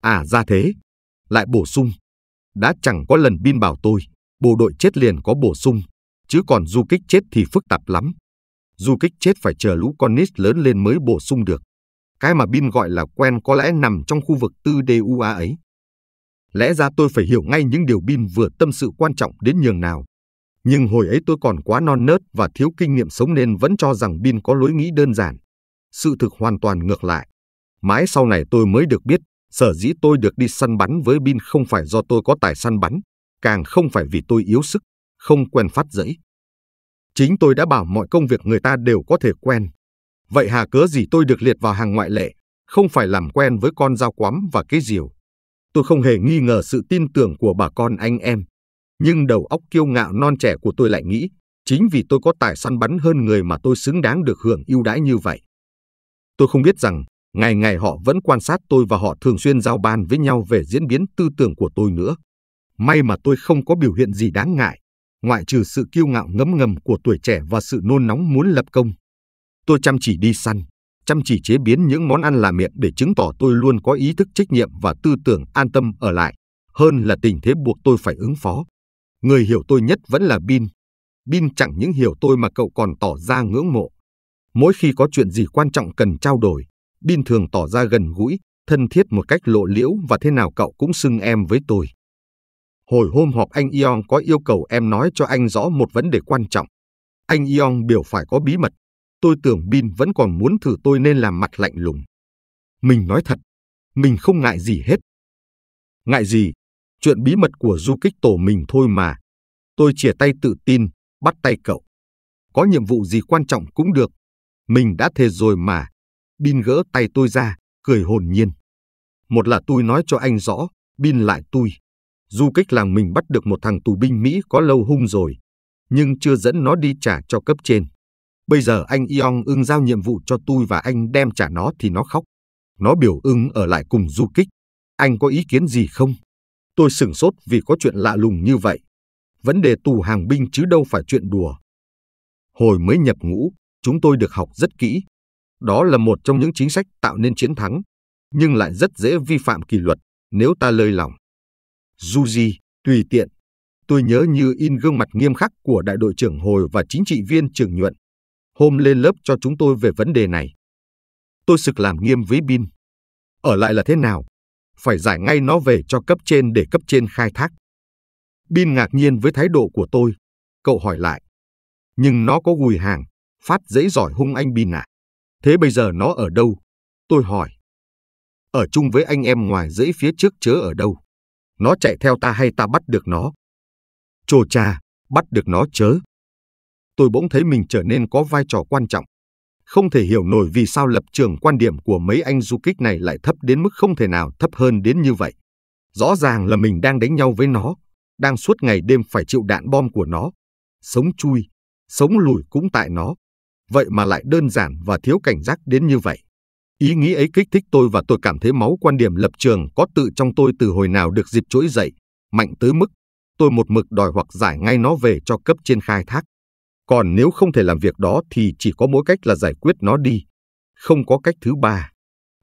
À ra thế, lại bổ sung đã chẳng có lần Bin bảo tôi, bộ đội chết liền có bổ sung, chứ còn du kích chết thì phức tạp lắm. Du kích chết phải chờ lũ con nít lớn lên mới bổ sung được. Cái mà Bin gọi là quen có lẽ nằm trong khu vực tư DUA ấy. Lẽ ra tôi phải hiểu ngay những điều Bin vừa tâm sự quan trọng đến nhường nào. Nhưng hồi ấy tôi còn quá non nớt và thiếu kinh nghiệm sống nên vẫn cho rằng Bin có lối nghĩ đơn giản. Sự thực hoàn toàn ngược lại. Mãi sau này tôi mới được biết Sở dĩ tôi được đi săn bắn với Bin không phải do tôi có tài săn bắn, càng không phải vì tôi yếu sức, không quen phát dẫy. Chính tôi đã bảo mọi công việc người ta đều có thể quen. Vậy hà cớ gì tôi được liệt vào hàng ngoại lệ, không phải làm quen với con dao quắm và cái diều. Tôi không hề nghi ngờ sự tin tưởng của bà con anh em. Nhưng đầu óc kiêu ngạo non trẻ của tôi lại nghĩ, chính vì tôi có tài săn bắn hơn người mà tôi xứng đáng được hưởng ưu đãi như vậy. Tôi không biết rằng Ngày ngày họ vẫn quan sát tôi và họ thường xuyên giao ban với nhau về diễn biến tư tưởng của tôi nữa. May mà tôi không có biểu hiện gì đáng ngại, ngoại trừ sự kiêu ngạo ngấm ngầm của tuổi trẻ và sự nôn nóng muốn lập công. Tôi chăm chỉ đi săn, chăm chỉ chế biến những món ăn làm miệng để chứng tỏ tôi luôn có ý thức trách nhiệm và tư tưởng an tâm ở lại, hơn là tình thế buộc tôi phải ứng phó. Người hiểu tôi nhất vẫn là Bin. Bin chẳng những hiểu tôi mà cậu còn tỏ ra ngưỡng mộ. Mỗi khi có chuyện gì quan trọng cần trao đổi, Bin thường tỏ ra gần gũi, thân thiết một cách lộ liễu và thế nào cậu cũng xưng em với tôi. Hồi hôm họp anh Ion có yêu cầu em nói cho anh rõ một vấn đề quan trọng. Anh Ion biểu phải có bí mật. Tôi tưởng Bin vẫn còn muốn thử tôi nên làm mặt lạnh lùng. Mình nói thật, mình không ngại gì hết. Ngại gì? Chuyện bí mật của du kích tổ mình thôi mà. Tôi chìa tay tự tin, bắt tay cậu. Có nhiệm vụ gì quan trọng cũng được. Mình đã thề rồi mà, Bin gỡ tay tôi ra, cười hồn nhiên. Một là tôi nói cho anh rõ, Bin lại tôi. Du kích làng mình bắt được một thằng tù binh Mỹ có lâu hung rồi, nhưng chưa dẫn nó đi trả cho cấp trên. Bây giờ anh Yong ưng giao nhiệm vụ cho tôi và anh đem trả nó thì nó khóc. Nó biểu ưng ở lại cùng du kích. Anh có ý kiến gì không? Tôi sửng sốt vì có chuyện lạ lùng như vậy. Vấn đề tù hàng binh chứ đâu phải chuyện đùa. Hồi mới nhập ngũ, chúng tôi được học rất kỹ, đó là một trong những chính sách tạo nên chiến thắng, nhưng lại rất dễ vi phạm kỷ luật nếu ta lơi lỏng. Dù gì tùy tiện. Tôi nhớ như in gương mặt nghiêm khắc của đại đội trưởng Hồi và chính trị viên Trường Nhuận. Hôm lên lớp cho chúng tôi về vấn đề này. Tôi sực làm nghiêm với Bin. Ở lại là thế nào? Phải giải ngay nó về cho cấp trên để cấp trên khai thác. Bin ngạc nhiên với thái độ của tôi. Cậu hỏi lại. Nhưng nó có gùi hàng, phát dễ giỏi hung anh Bin à? Thế bây giờ nó ở đâu? Tôi hỏi. Ở chung với anh em ngoài dãy phía trước chớ ở đâu? Nó chạy theo ta hay ta bắt được nó? Chô cha, bắt được nó chớ. Tôi bỗng thấy mình trở nên có vai trò quan trọng. Không thể hiểu nổi vì sao lập trường quan điểm của mấy anh du kích này lại thấp đến mức không thể nào thấp hơn đến như vậy. Rõ ràng là mình đang đánh nhau với nó, đang suốt ngày đêm phải chịu đạn bom của nó. Sống chui, sống lùi cũng tại nó vậy mà lại đơn giản và thiếu cảnh giác đến như vậy. Ý nghĩ ấy kích thích tôi và tôi cảm thấy máu quan điểm lập trường có tự trong tôi từ hồi nào được dịp trỗi dậy, mạnh tới mức tôi một mực đòi hoặc giải ngay nó về cho cấp trên khai thác. Còn nếu không thể làm việc đó thì chỉ có mỗi cách là giải quyết nó đi. Không có cách thứ ba.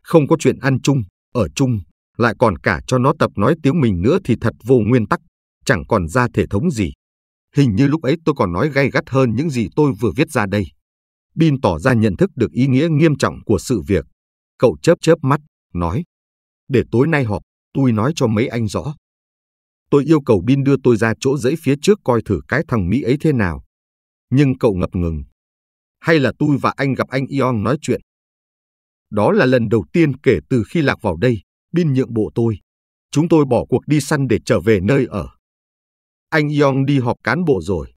Không có chuyện ăn chung, ở chung, lại còn cả cho nó tập nói tiếng mình nữa thì thật vô nguyên tắc, chẳng còn ra thể thống gì. Hình như lúc ấy tôi còn nói gay gắt hơn những gì tôi vừa viết ra đây. Bin tỏ ra nhận thức được ý nghĩa nghiêm trọng của sự việc. Cậu chớp chớp mắt, nói. Để tối nay họp, tôi nói cho mấy anh rõ. Tôi yêu cầu Bin đưa tôi ra chỗ dãy phía trước coi thử cái thằng Mỹ ấy thế nào. Nhưng cậu ngập ngừng. Hay là tôi và anh gặp anh Ion nói chuyện? Đó là lần đầu tiên kể từ khi lạc vào đây, Bin nhượng bộ tôi. Chúng tôi bỏ cuộc đi săn để trở về nơi ở. Anh Ion đi họp cán bộ rồi.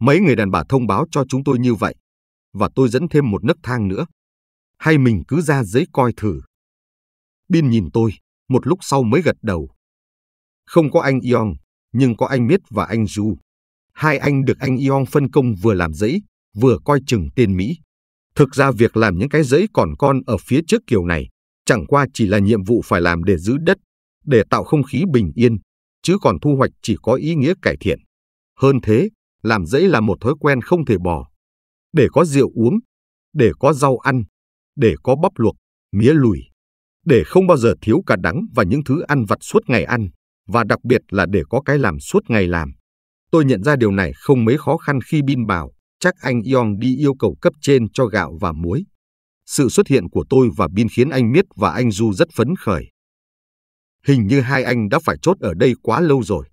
Mấy người đàn bà thông báo cho chúng tôi như vậy và tôi dẫn thêm một nấc thang nữa. Hay mình cứ ra giấy coi thử. Bin nhìn tôi, một lúc sau mới gật đầu. Không có anh Yong, nhưng có anh Miết và anh Du. Hai anh được anh Yong phân công vừa làm giấy, vừa coi chừng tiền Mỹ. Thực ra việc làm những cái giấy còn con ở phía trước kiểu này, chẳng qua chỉ là nhiệm vụ phải làm để giữ đất, để tạo không khí bình yên, chứ còn thu hoạch chỉ có ý nghĩa cải thiện. Hơn thế, làm giấy là một thói quen không thể bỏ, để có rượu uống, để có rau ăn, để có bắp luộc, mía lùi, để không bao giờ thiếu cả đắng và những thứ ăn vặt suốt ngày ăn, và đặc biệt là để có cái làm suốt ngày làm. Tôi nhận ra điều này không mấy khó khăn khi Bin bảo chắc anh Yong đi yêu cầu cấp trên cho gạo và muối. Sự xuất hiện của tôi và Bin khiến anh Miết và anh Du rất phấn khởi. Hình như hai anh đã phải chốt ở đây quá lâu rồi.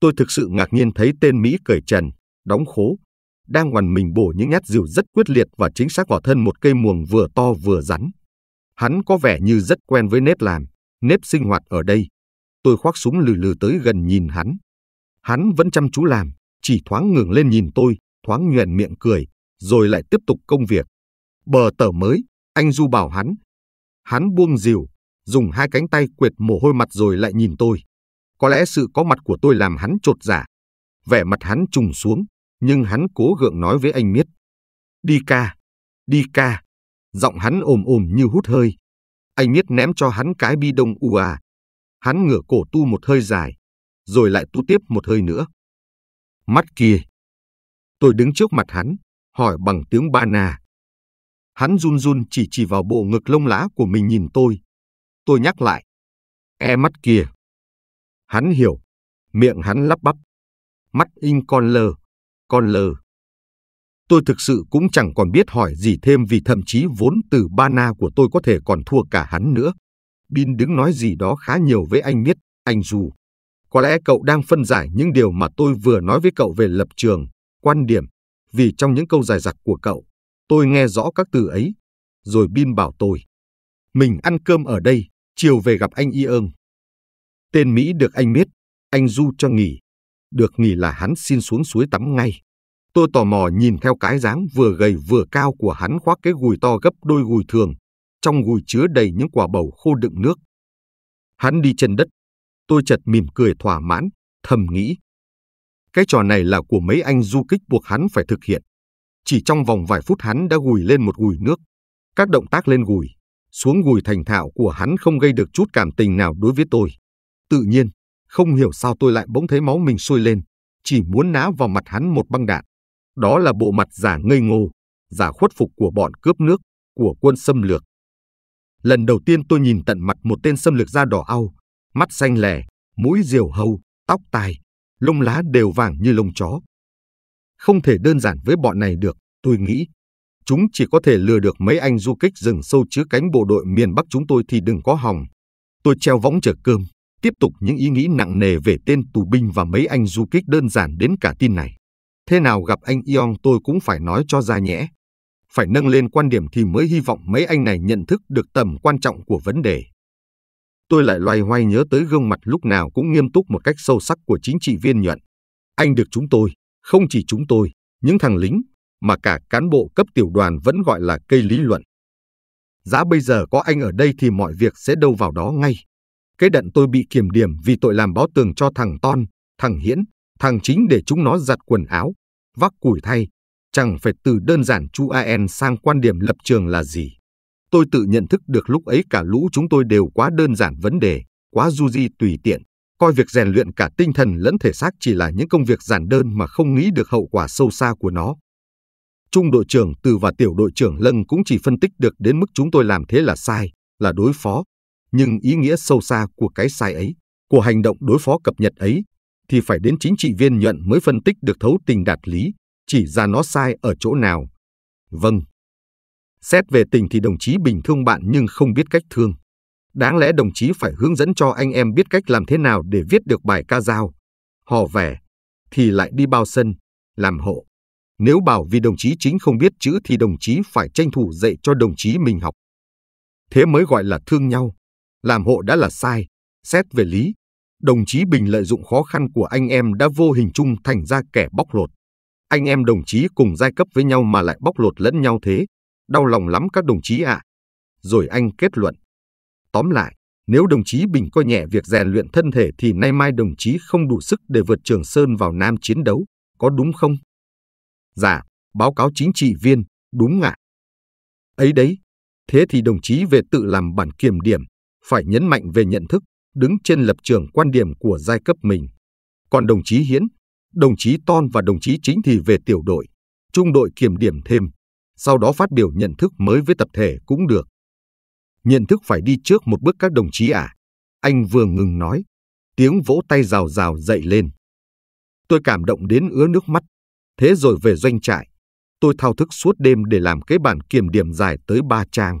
Tôi thực sự ngạc nhiên thấy tên Mỹ cởi trần, đóng khố đang ngoằn mình bổ những nhát dìu rất quyết liệt và chính xác vào thân một cây muồng vừa to vừa rắn. Hắn có vẻ như rất quen với nếp làm, nếp sinh hoạt ở đây. Tôi khoác súng lừ lừ tới gần nhìn hắn. Hắn vẫn chăm chú làm, chỉ thoáng ngừng lên nhìn tôi, thoáng nhuền miệng cười, rồi lại tiếp tục công việc. Bờ tờ mới, anh Du bảo hắn. Hắn buông dìu, dùng hai cánh tay quệt mồ hôi mặt rồi lại nhìn tôi. Có lẽ sự có mặt của tôi làm hắn trột giả. Dạ. Vẻ mặt hắn trùng xuống, nhưng hắn cố gượng nói với anh Miết. Đi ca, đi ca. Giọng hắn ồm ồm như hút hơi. Anh Miết ném cho hắn cái bi đông ù à. Hắn ngửa cổ tu một hơi dài, rồi lại tu tiếp một hơi nữa. Mắt kia. Tôi đứng trước mặt hắn, hỏi bằng tiếng ba nà. Hắn run run chỉ chỉ vào bộ ngực lông lá của mình nhìn tôi. Tôi nhắc lại. E mắt kia. Hắn hiểu. Miệng hắn lắp bắp. Mắt in con lờ con lờ Tôi thực sự cũng chẳng còn biết hỏi gì thêm vì thậm chí vốn từ ba na của tôi có thể còn thua cả hắn nữa. Bin đứng nói gì đó khá nhiều với anh biết, anh dù. Có lẽ cậu đang phân giải những điều mà tôi vừa nói với cậu về lập trường, quan điểm, vì trong những câu dài dặc của cậu, tôi nghe rõ các từ ấy. Rồi Bin bảo tôi, mình ăn cơm ở đây, chiều về gặp anh Y ơn. Tên Mỹ được anh biết, anh Du cho nghỉ, được nghỉ là hắn xin xuống suối tắm ngay. Tôi tò mò nhìn theo cái dáng vừa gầy vừa cao của hắn khoác cái gùi to gấp đôi gùi thường, trong gùi chứa đầy những quả bầu khô đựng nước. Hắn đi chân đất, tôi chợt mỉm cười thỏa mãn, thầm nghĩ. Cái trò này là của mấy anh du kích buộc hắn phải thực hiện. Chỉ trong vòng vài phút hắn đã gùi lên một gùi nước. Các động tác lên gùi, xuống gùi thành thạo của hắn không gây được chút cảm tình nào đối với tôi. Tự nhiên, không hiểu sao tôi lại bỗng thấy máu mình sôi lên, chỉ muốn ná vào mặt hắn một băng đạn. Đó là bộ mặt giả ngây ngô, giả khuất phục của bọn cướp nước, của quân xâm lược. Lần đầu tiên tôi nhìn tận mặt một tên xâm lược da đỏ au, mắt xanh lẻ, mũi diều hâu, tóc tai, lông lá đều vàng như lông chó. Không thể đơn giản với bọn này được, tôi nghĩ. Chúng chỉ có thể lừa được mấy anh du kích rừng sâu chứ cánh bộ đội miền Bắc chúng tôi thì đừng có hòng Tôi treo võng chở cơm, tiếp tục những ý nghĩ nặng nề về tên tù binh và mấy anh du kích đơn giản đến cả tin này. Thế nào gặp anh Ion tôi cũng phải nói cho ra nhẽ. Phải nâng lên quan điểm thì mới hy vọng mấy anh này nhận thức được tầm quan trọng của vấn đề. Tôi lại loay hoay nhớ tới gương mặt lúc nào cũng nghiêm túc một cách sâu sắc của chính trị viên nhuận. Anh được chúng tôi, không chỉ chúng tôi, những thằng lính, mà cả cán bộ cấp tiểu đoàn vẫn gọi là cây lý luận. Giá bây giờ có anh ở đây thì mọi việc sẽ đâu vào đó ngay. Cái đận tôi bị kiểm điểm vì tội làm báo tường cho thằng Ton, thằng Hiễn, thằng Chính để chúng nó giặt quần áo, vác củi thay. Chẳng phải từ đơn giản chu AN sang quan điểm lập trường là gì. Tôi tự nhận thức được lúc ấy cả lũ chúng tôi đều quá đơn giản vấn đề, quá du di tùy tiện, coi việc rèn luyện cả tinh thần lẫn thể xác chỉ là những công việc giản đơn mà không nghĩ được hậu quả sâu xa của nó. Trung đội trưởng Từ và tiểu đội trưởng Lân cũng chỉ phân tích được đến mức chúng tôi làm thế là sai, là đối phó, nhưng ý nghĩa sâu xa của cái sai ấy, của hành động đối phó cập nhật ấy, thì phải đến chính trị viên nhuận mới phân tích được thấu tình đạt lý, chỉ ra nó sai ở chỗ nào. Vâng. Xét về tình thì đồng chí bình thương bạn nhưng không biết cách thương. Đáng lẽ đồng chí phải hướng dẫn cho anh em biết cách làm thế nào để viết được bài ca dao. Họ vẻ, thì lại đi bao sân, làm hộ. Nếu bảo vì đồng chí chính không biết chữ thì đồng chí phải tranh thủ dạy cho đồng chí mình học. Thế mới gọi là thương nhau làm hộ đã là sai, xét về lý. Đồng chí Bình lợi dụng khó khăn của anh em đã vô hình chung thành ra kẻ bóc lột. Anh em đồng chí cùng giai cấp với nhau mà lại bóc lột lẫn nhau thế. Đau lòng lắm các đồng chí ạ. À. Rồi anh kết luận. Tóm lại, nếu đồng chí Bình coi nhẹ việc rèn luyện thân thể thì nay mai đồng chí không đủ sức để vượt Trường Sơn vào Nam chiến đấu, có đúng không? Dạ, báo cáo chính trị viên, đúng ạ. À. Ấy đấy, thế thì đồng chí về tự làm bản kiểm điểm, phải nhấn mạnh về nhận thức, đứng trên lập trường quan điểm của giai cấp mình. Còn đồng chí Hiến, đồng chí Ton và đồng chí Chính thì về tiểu đội, trung đội kiểm điểm thêm, sau đó phát biểu nhận thức mới với tập thể cũng được. Nhận thức phải đi trước một bước các đồng chí à? Anh vừa ngừng nói, tiếng vỗ tay rào rào dậy lên. Tôi cảm động đến ứa nước mắt, thế rồi về doanh trại. Tôi thao thức suốt đêm để làm cái bản kiểm điểm dài tới ba trang.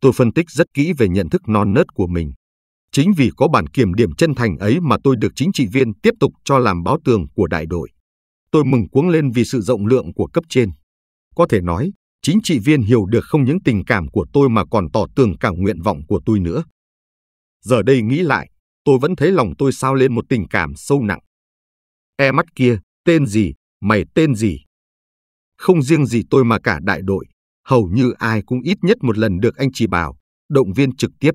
Tôi phân tích rất kỹ về nhận thức non nớt của mình. Chính vì có bản kiểm điểm chân thành ấy mà tôi được chính trị viên tiếp tục cho làm báo tường của đại đội. Tôi mừng cuống lên vì sự rộng lượng của cấp trên. Có thể nói, chính trị viên hiểu được không những tình cảm của tôi mà còn tỏ tường cả nguyện vọng của tôi nữa. Giờ đây nghĩ lại, tôi vẫn thấy lòng tôi sao lên một tình cảm sâu nặng. E mắt kia, tên gì, mày tên gì? Không riêng gì tôi mà cả đại đội, hầu như ai cũng ít nhất một lần được anh chỉ bảo, động viên trực tiếp.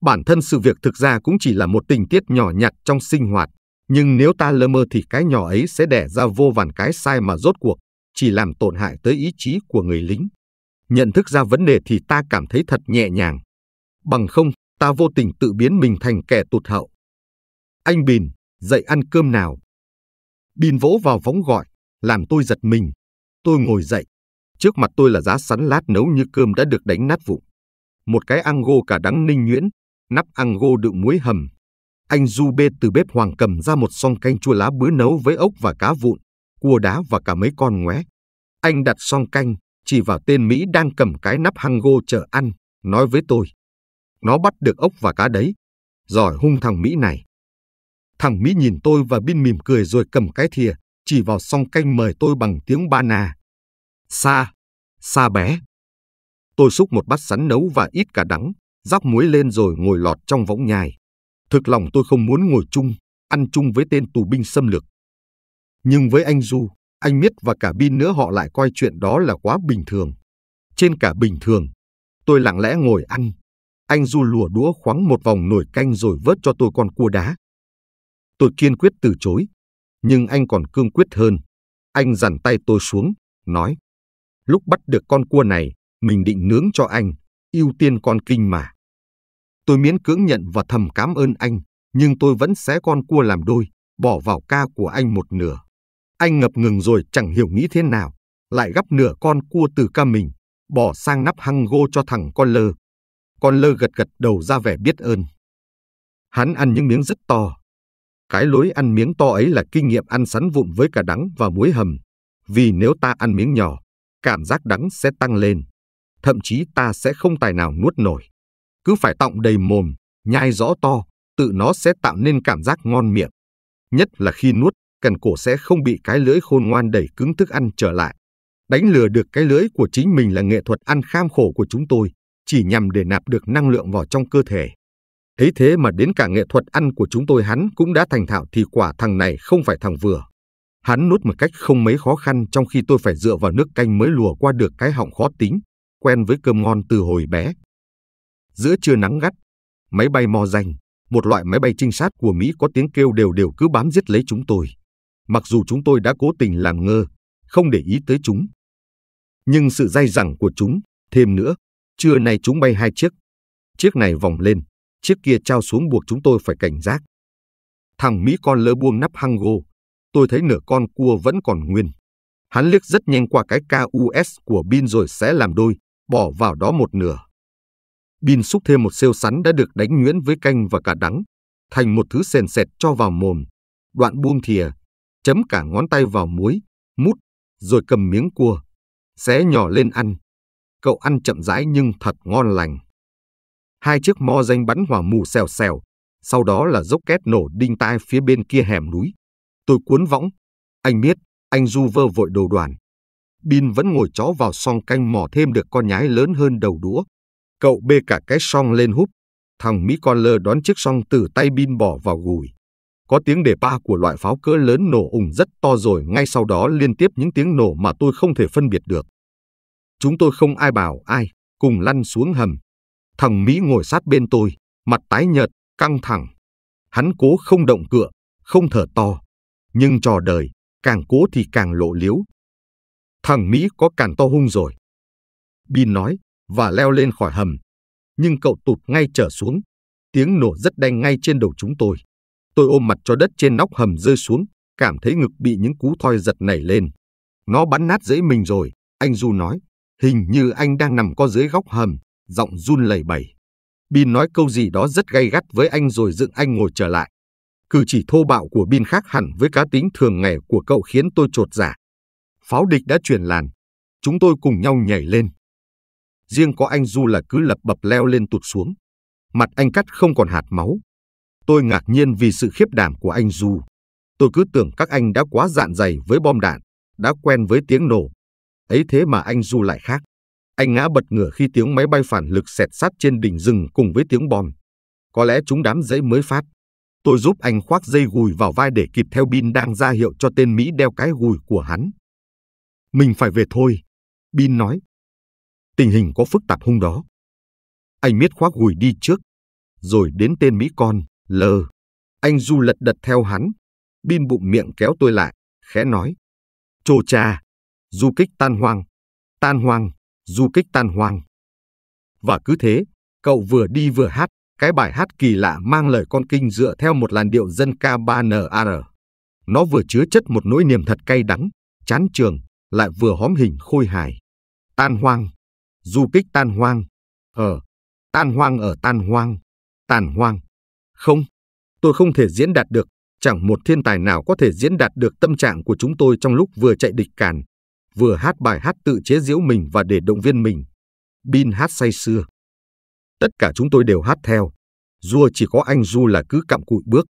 Bản thân sự việc thực ra cũng chỉ là một tình tiết nhỏ nhặt trong sinh hoạt, nhưng nếu ta lơ mơ thì cái nhỏ ấy sẽ đẻ ra vô vàn cái sai mà rốt cuộc chỉ làm tổn hại tới ý chí của người lính. Nhận thức ra vấn đề thì ta cảm thấy thật nhẹ nhàng. Bằng không, ta vô tình tự biến mình thành kẻ tụt hậu. Anh Bìn, dậy ăn cơm nào. Bìn vỗ vào vóng gọi, làm tôi giật mình. Tôi ngồi dậy, Trước mặt tôi là giá sắn lát nấu như cơm đã được đánh nát vụn. Một cái ango cả đắng ninh nhuyễn, nắp ango đựng muối hầm. Anh Du Bê từ bếp hoàng cầm ra một song canh chua lá bứa nấu với ốc và cá vụn, cua đá và cả mấy con ngoé. Anh đặt song canh, chỉ vào tên Mỹ đang cầm cái nắp ango chờ ăn, nói với tôi. Nó bắt được ốc và cá đấy. Giỏi hung thằng Mỹ này. Thằng Mỹ nhìn tôi và bin mỉm cười rồi cầm cái thìa, chỉ vào song canh mời tôi bằng tiếng ba nà xa xa bé. Tôi xúc một bát sắn nấu và ít cả đắng, rắc muối lên rồi ngồi lọt trong võng nhai. Thực lòng tôi không muốn ngồi chung, ăn chung với tên tù binh xâm lược. Nhưng với anh Du, anh Miết và cả Bin nữa họ lại coi chuyện đó là quá bình thường. Trên cả bình thường, tôi lặng lẽ ngồi ăn. Anh Du lùa đũa khoáng một vòng nổi canh rồi vớt cho tôi con cua đá. Tôi kiên quyết từ chối, nhưng anh còn cương quyết hơn. Anh dằn tay tôi xuống, nói, Lúc bắt được con cua này, mình định nướng cho anh, ưu tiên con kinh mà. Tôi miễn cưỡng nhận và thầm cảm ơn anh, nhưng tôi vẫn xé con cua làm đôi, bỏ vào ca của anh một nửa. Anh ngập ngừng rồi chẳng hiểu nghĩ thế nào, lại gắp nửa con cua từ ca mình, bỏ sang nắp hăng gô cho thằng con lơ. Con lơ gật gật đầu ra vẻ biết ơn. Hắn ăn những miếng rất to. Cái lối ăn miếng to ấy là kinh nghiệm ăn sắn vụn với cả đắng và muối hầm, vì nếu ta ăn miếng nhỏ, cảm giác đắng sẽ tăng lên. Thậm chí ta sẽ không tài nào nuốt nổi. Cứ phải tọng đầy mồm, nhai rõ to, tự nó sẽ tạo nên cảm giác ngon miệng. Nhất là khi nuốt, cần cổ sẽ không bị cái lưỡi khôn ngoan đẩy cứng thức ăn trở lại. Đánh lừa được cái lưỡi của chính mình là nghệ thuật ăn kham khổ của chúng tôi, chỉ nhằm để nạp được năng lượng vào trong cơ thể. Thế thế mà đến cả nghệ thuật ăn của chúng tôi hắn cũng đã thành thạo thì quả thằng này không phải thằng vừa. Hắn nuốt một cách không mấy khó khăn trong khi tôi phải dựa vào nước canh mới lùa qua được cái họng khó tính, quen với cơm ngon từ hồi bé. Giữa trưa nắng gắt, máy bay mò danh, một loại máy bay trinh sát của Mỹ có tiếng kêu đều đều cứ bám giết lấy chúng tôi. Mặc dù chúng tôi đã cố tình làm ngơ, không để ý tới chúng. Nhưng sự dai dẳng của chúng, thêm nữa, trưa nay chúng bay hai chiếc. Chiếc này vòng lên, chiếc kia trao xuống buộc chúng tôi phải cảnh giác. Thằng Mỹ con lỡ buông nắp hang gô, tôi thấy nửa con cua vẫn còn nguyên. Hắn liếc rất nhanh qua cái KUS của Bin rồi sẽ làm đôi, bỏ vào đó một nửa. Bin xúc thêm một siêu sắn đã được đánh nhuyễn với canh và cả đắng, thành một thứ sền sệt cho vào mồm. Đoạn buông thìa, chấm cả ngón tay vào muối, mút, rồi cầm miếng cua, xé nhỏ lên ăn. Cậu ăn chậm rãi nhưng thật ngon lành. Hai chiếc mo danh bắn hỏa mù xèo xèo, sau đó là dốc két nổ đinh tai phía bên kia hẻm núi. Tôi cuốn võng. Anh biết, anh du vơ vội đồ đoàn. Bin vẫn ngồi chó vào song canh mò thêm được con nhái lớn hơn đầu đũa. Cậu bê cả cái song lên húp. Thằng Mỹ con lơ đón chiếc song từ tay Bin bỏ vào gùi. Có tiếng đề ba của loại pháo cỡ lớn nổ ủng rất to rồi ngay sau đó liên tiếp những tiếng nổ mà tôi không thể phân biệt được. Chúng tôi không ai bảo ai, cùng lăn xuống hầm. Thằng Mỹ ngồi sát bên tôi, mặt tái nhợt, căng thẳng. Hắn cố không động cựa, không thở to, nhưng trò đời, càng cố thì càng lộ liếu. Thằng Mỹ có càng to hung rồi. Bin nói và leo lên khỏi hầm, nhưng cậu tụt ngay trở xuống. Tiếng nổ rất đanh ngay trên đầu chúng tôi. Tôi ôm mặt cho đất trên nóc hầm rơi xuống, cảm thấy ngực bị những cú thoi giật nảy lên. Nó bắn nát dễ mình rồi, anh Du nói. Hình như anh đang nằm co dưới góc hầm, giọng run lẩy bẩy. Bin nói câu gì đó rất gay gắt với anh rồi dựng anh ngồi trở lại. Cử chỉ thô bạo của Bin khác hẳn với cá tính thường ngày của cậu khiến tôi trột dạ. Pháo địch đã chuyển làn. Chúng tôi cùng nhau nhảy lên. Riêng có anh Du là cứ lập bập leo lên tụt xuống. Mặt anh cắt không còn hạt máu. Tôi ngạc nhiên vì sự khiếp đảm của anh Du. Tôi cứ tưởng các anh đã quá dạn dày với bom đạn, đã quen với tiếng nổ. Ấy thế mà anh Du lại khác. Anh ngã bật ngửa khi tiếng máy bay phản lực xẹt sát trên đỉnh rừng cùng với tiếng bom. Có lẽ chúng đám dãy mới phát. Tôi giúp anh khoác dây gùi vào vai để kịp theo Bin đang ra hiệu cho tên Mỹ đeo cái gùi của hắn. Mình phải về thôi, Bin nói. Tình hình có phức tạp hung đó. Anh miết khoác gùi đi trước, rồi đến tên Mỹ con, L. Anh Du lật đật theo hắn. Bin bụng miệng kéo tôi lại, khẽ nói. Chô cha, du kích tan hoang, tan hoang, du kích tan hoang. Và cứ thế, cậu vừa đi vừa hát, cái bài hát kỳ lạ mang lời con kinh dựa theo một làn điệu dân ca 3NAR. Nó vừa chứa chất một nỗi niềm thật cay đắng, chán trường, lại vừa hóm hình khôi hài. Tan hoang, du kích tan hoang, ở, ờ. tan hoang ở tan hoang, tan hoang. Không, tôi không thể diễn đạt được, chẳng một thiên tài nào có thể diễn đạt được tâm trạng của chúng tôi trong lúc vừa chạy địch càn, vừa hát bài hát tự chế giễu mình và để động viên mình. Bin hát say xưa. Tất cả chúng tôi đều hát theo. Dua chỉ có anh Du là cứ cặm cụi bước.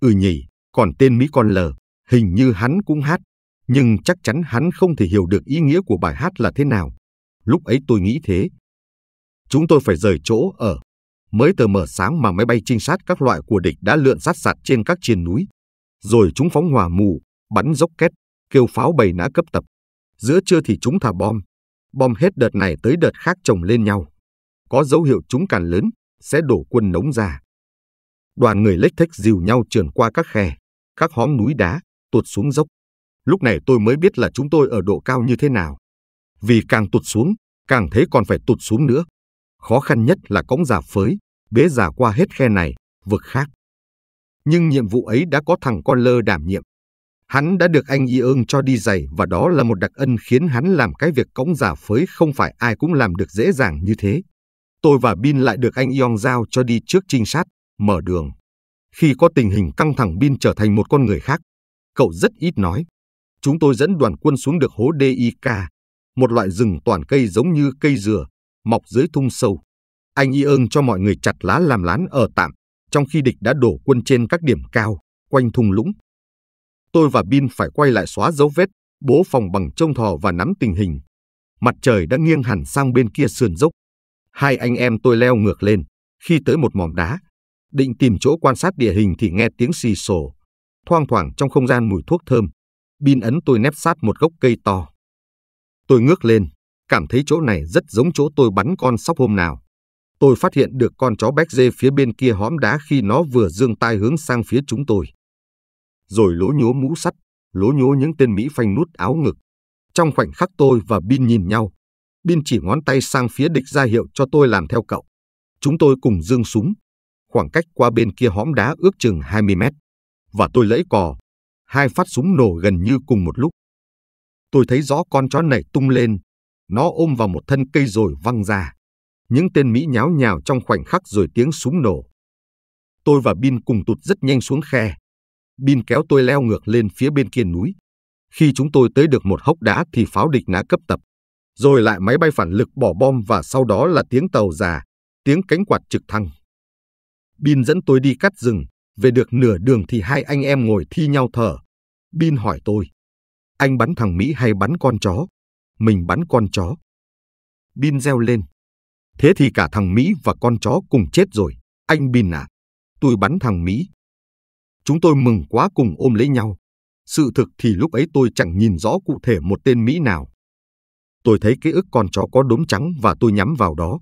Ừ nhỉ, còn tên Mỹ con lờ, hình như hắn cũng hát. Nhưng chắc chắn hắn không thể hiểu được ý nghĩa của bài hát là thế nào. Lúc ấy tôi nghĩ thế. Chúng tôi phải rời chỗ ở. Mới tờ mở sáng mà máy bay trinh sát các loại của địch đã lượn sát sạt trên các triền núi. Rồi chúng phóng hòa mù, bắn dốc két, kêu pháo bầy nã cấp tập. Giữa trưa thì chúng thả bom. Bom hết đợt này tới đợt khác chồng lên nhau có dấu hiệu chúng càng lớn, sẽ đổ quân nóng ra. Đoàn người lếch thếch dìu nhau trườn qua các khe, các hóm núi đá, tụt xuống dốc. Lúc này tôi mới biết là chúng tôi ở độ cao như thế nào. Vì càng tụt xuống, càng thấy còn phải tụt xuống nữa. Khó khăn nhất là cống giả phới, bế giả qua hết khe này, vực khác. Nhưng nhiệm vụ ấy đã có thằng con lơ đảm nhiệm. Hắn đã được anh Y ương cho đi giày và đó là một đặc ân khiến hắn làm cái việc cống giả phới không phải ai cũng làm được dễ dàng như thế tôi và Bin lại được anh Yong giao cho đi trước trinh sát, mở đường. Khi có tình hình căng thẳng Bin trở thành một con người khác. Cậu rất ít nói. Chúng tôi dẫn đoàn quân xuống được hố DIK, một loại rừng toàn cây giống như cây dừa, mọc dưới thung sâu. Anh Y ơn cho mọi người chặt lá làm lán ở tạm, trong khi địch đã đổ quân trên các điểm cao, quanh thung lũng. Tôi và Bin phải quay lại xóa dấu vết, bố phòng bằng trông thò và nắm tình hình. Mặt trời đã nghiêng hẳn sang bên kia sườn dốc, Hai anh em tôi leo ngược lên, khi tới một mỏm đá, định tìm chỗ quan sát địa hình thì nghe tiếng xì xổ thoang thoảng trong không gian mùi thuốc thơm, bin ấn tôi nép sát một gốc cây to. Tôi ngước lên, cảm thấy chỗ này rất giống chỗ tôi bắn con sóc hôm nào. Tôi phát hiện được con chó béc dê phía bên kia hõm đá khi nó vừa dương tai hướng sang phía chúng tôi. Rồi lỗ nhố mũ sắt, lỗ nhố những tên Mỹ phanh nút áo ngực. Trong khoảnh khắc tôi và Bin nhìn nhau, Bin chỉ ngón tay sang phía địch ra hiệu cho tôi làm theo cậu. Chúng tôi cùng dương súng. Khoảng cách qua bên kia hõm đá ước chừng 20 mét. Và tôi lẫy cò. Hai phát súng nổ gần như cùng một lúc. Tôi thấy rõ con chó này tung lên. Nó ôm vào một thân cây rồi văng ra. Những tên Mỹ nháo nhào trong khoảnh khắc rồi tiếng súng nổ. Tôi và Bin cùng tụt rất nhanh xuống khe. Bin kéo tôi leo ngược lên phía bên kia núi. Khi chúng tôi tới được một hốc đá thì pháo địch đã cấp tập rồi lại máy bay phản lực bỏ bom và sau đó là tiếng tàu già, tiếng cánh quạt trực thăng. Bin dẫn tôi đi cắt rừng, về được nửa đường thì hai anh em ngồi thi nhau thở. Bin hỏi tôi, anh bắn thằng Mỹ hay bắn con chó? Mình bắn con chó. Bin reo lên, thế thì cả thằng Mỹ và con chó cùng chết rồi, anh Bin à, tôi bắn thằng Mỹ. Chúng tôi mừng quá cùng ôm lấy nhau. Sự thực thì lúc ấy tôi chẳng nhìn rõ cụ thể một tên Mỹ nào, Tôi thấy ký ức con chó có đốm trắng và tôi nhắm vào đó.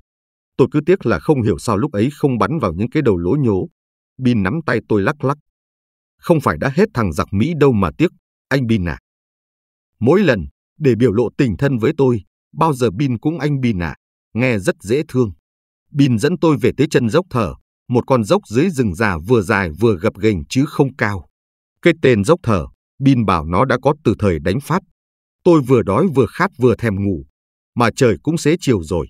Tôi cứ tiếc là không hiểu sao lúc ấy không bắn vào những cái đầu lỗ nhố. Bin nắm tay tôi lắc lắc. Không phải đã hết thằng giặc Mỹ đâu mà tiếc, anh Bin à. Mỗi lần, để biểu lộ tình thân với tôi, bao giờ Bin cũng anh Bin à, nghe rất dễ thương. Bin dẫn tôi về tới chân dốc thở, một con dốc dưới rừng già vừa dài vừa gập ghềnh chứ không cao. Cái tên dốc thở, Bin bảo nó đã có từ thời đánh Pháp Tôi vừa đói vừa khát vừa thèm ngủ, mà trời cũng xế chiều rồi.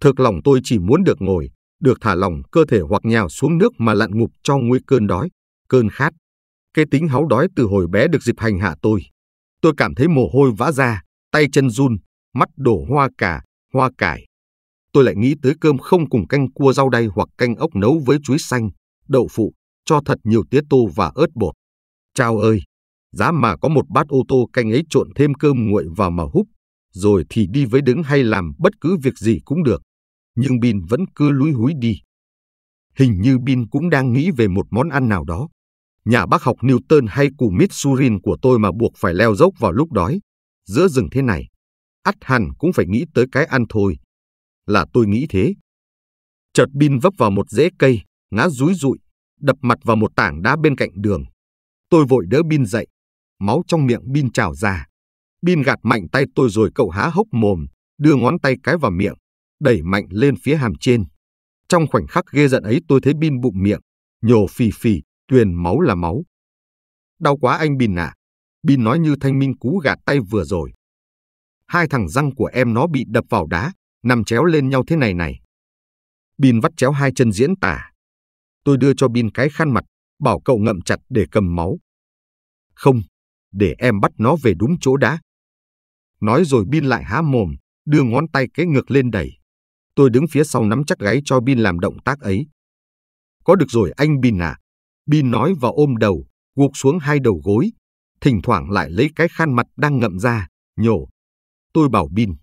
Thực lòng tôi chỉ muốn được ngồi, được thả lòng cơ thể hoặc nhào xuống nước mà lặn ngục cho nguy cơn đói, cơn khát. Cái tính háu đói từ hồi bé được dịp hành hạ tôi. Tôi cảm thấy mồ hôi vã ra, tay chân run, mắt đổ hoa cà, hoa cải. Tôi lại nghĩ tới cơm không cùng canh cua rau đay hoặc canh ốc nấu với chuối xanh, đậu phụ, cho thật nhiều tía tô và ớt bột. Chào ơi, Giá mà có một bát ô tô canh ấy trộn thêm cơm nguội vào mà húp, rồi thì đi với đứng hay làm bất cứ việc gì cũng được. Nhưng Bin vẫn cứ lúi húi đi. Hình như Bin cũng đang nghĩ về một món ăn nào đó. Nhà bác học Newton hay củ mít của tôi mà buộc phải leo dốc vào lúc đói. Giữa rừng thế này, ắt hẳn cũng phải nghĩ tới cái ăn thôi. Là tôi nghĩ thế. Chợt Bin vấp vào một rễ cây, ngã rúi rụi, đập mặt vào một tảng đá bên cạnh đường. Tôi vội đỡ Bin dậy, máu trong miệng Bin trào ra. Bin gạt mạnh tay tôi rồi cậu há hốc mồm, đưa ngón tay cái vào miệng, đẩy mạnh lên phía hàm trên. Trong khoảnh khắc ghê giận ấy tôi thấy Bin bụng miệng, nhổ phì phì, tuyền máu là máu. Đau quá anh Bin à, Bin nói như thanh minh cú gạt tay vừa rồi. Hai thằng răng của em nó bị đập vào đá, nằm chéo lên nhau thế này này. Bin vắt chéo hai chân diễn tả. Tôi đưa cho Bin cái khăn mặt, bảo cậu ngậm chặt để cầm máu. Không, để em bắt nó về đúng chỗ đã. Nói rồi Bin lại há mồm, đưa ngón tay cái ngược lên đẩy. Tôi đứng phía sau nắm chắc gáy cho Bin làm động tác ấy. Có được rồi anh Bin à. Bin nói và ôm đầu, gục xuống hai đầu gối. Thỉnh thoảng lại lấy cái khăn mặt đang ngậm ra, nhổ. Tôi bảo Bin.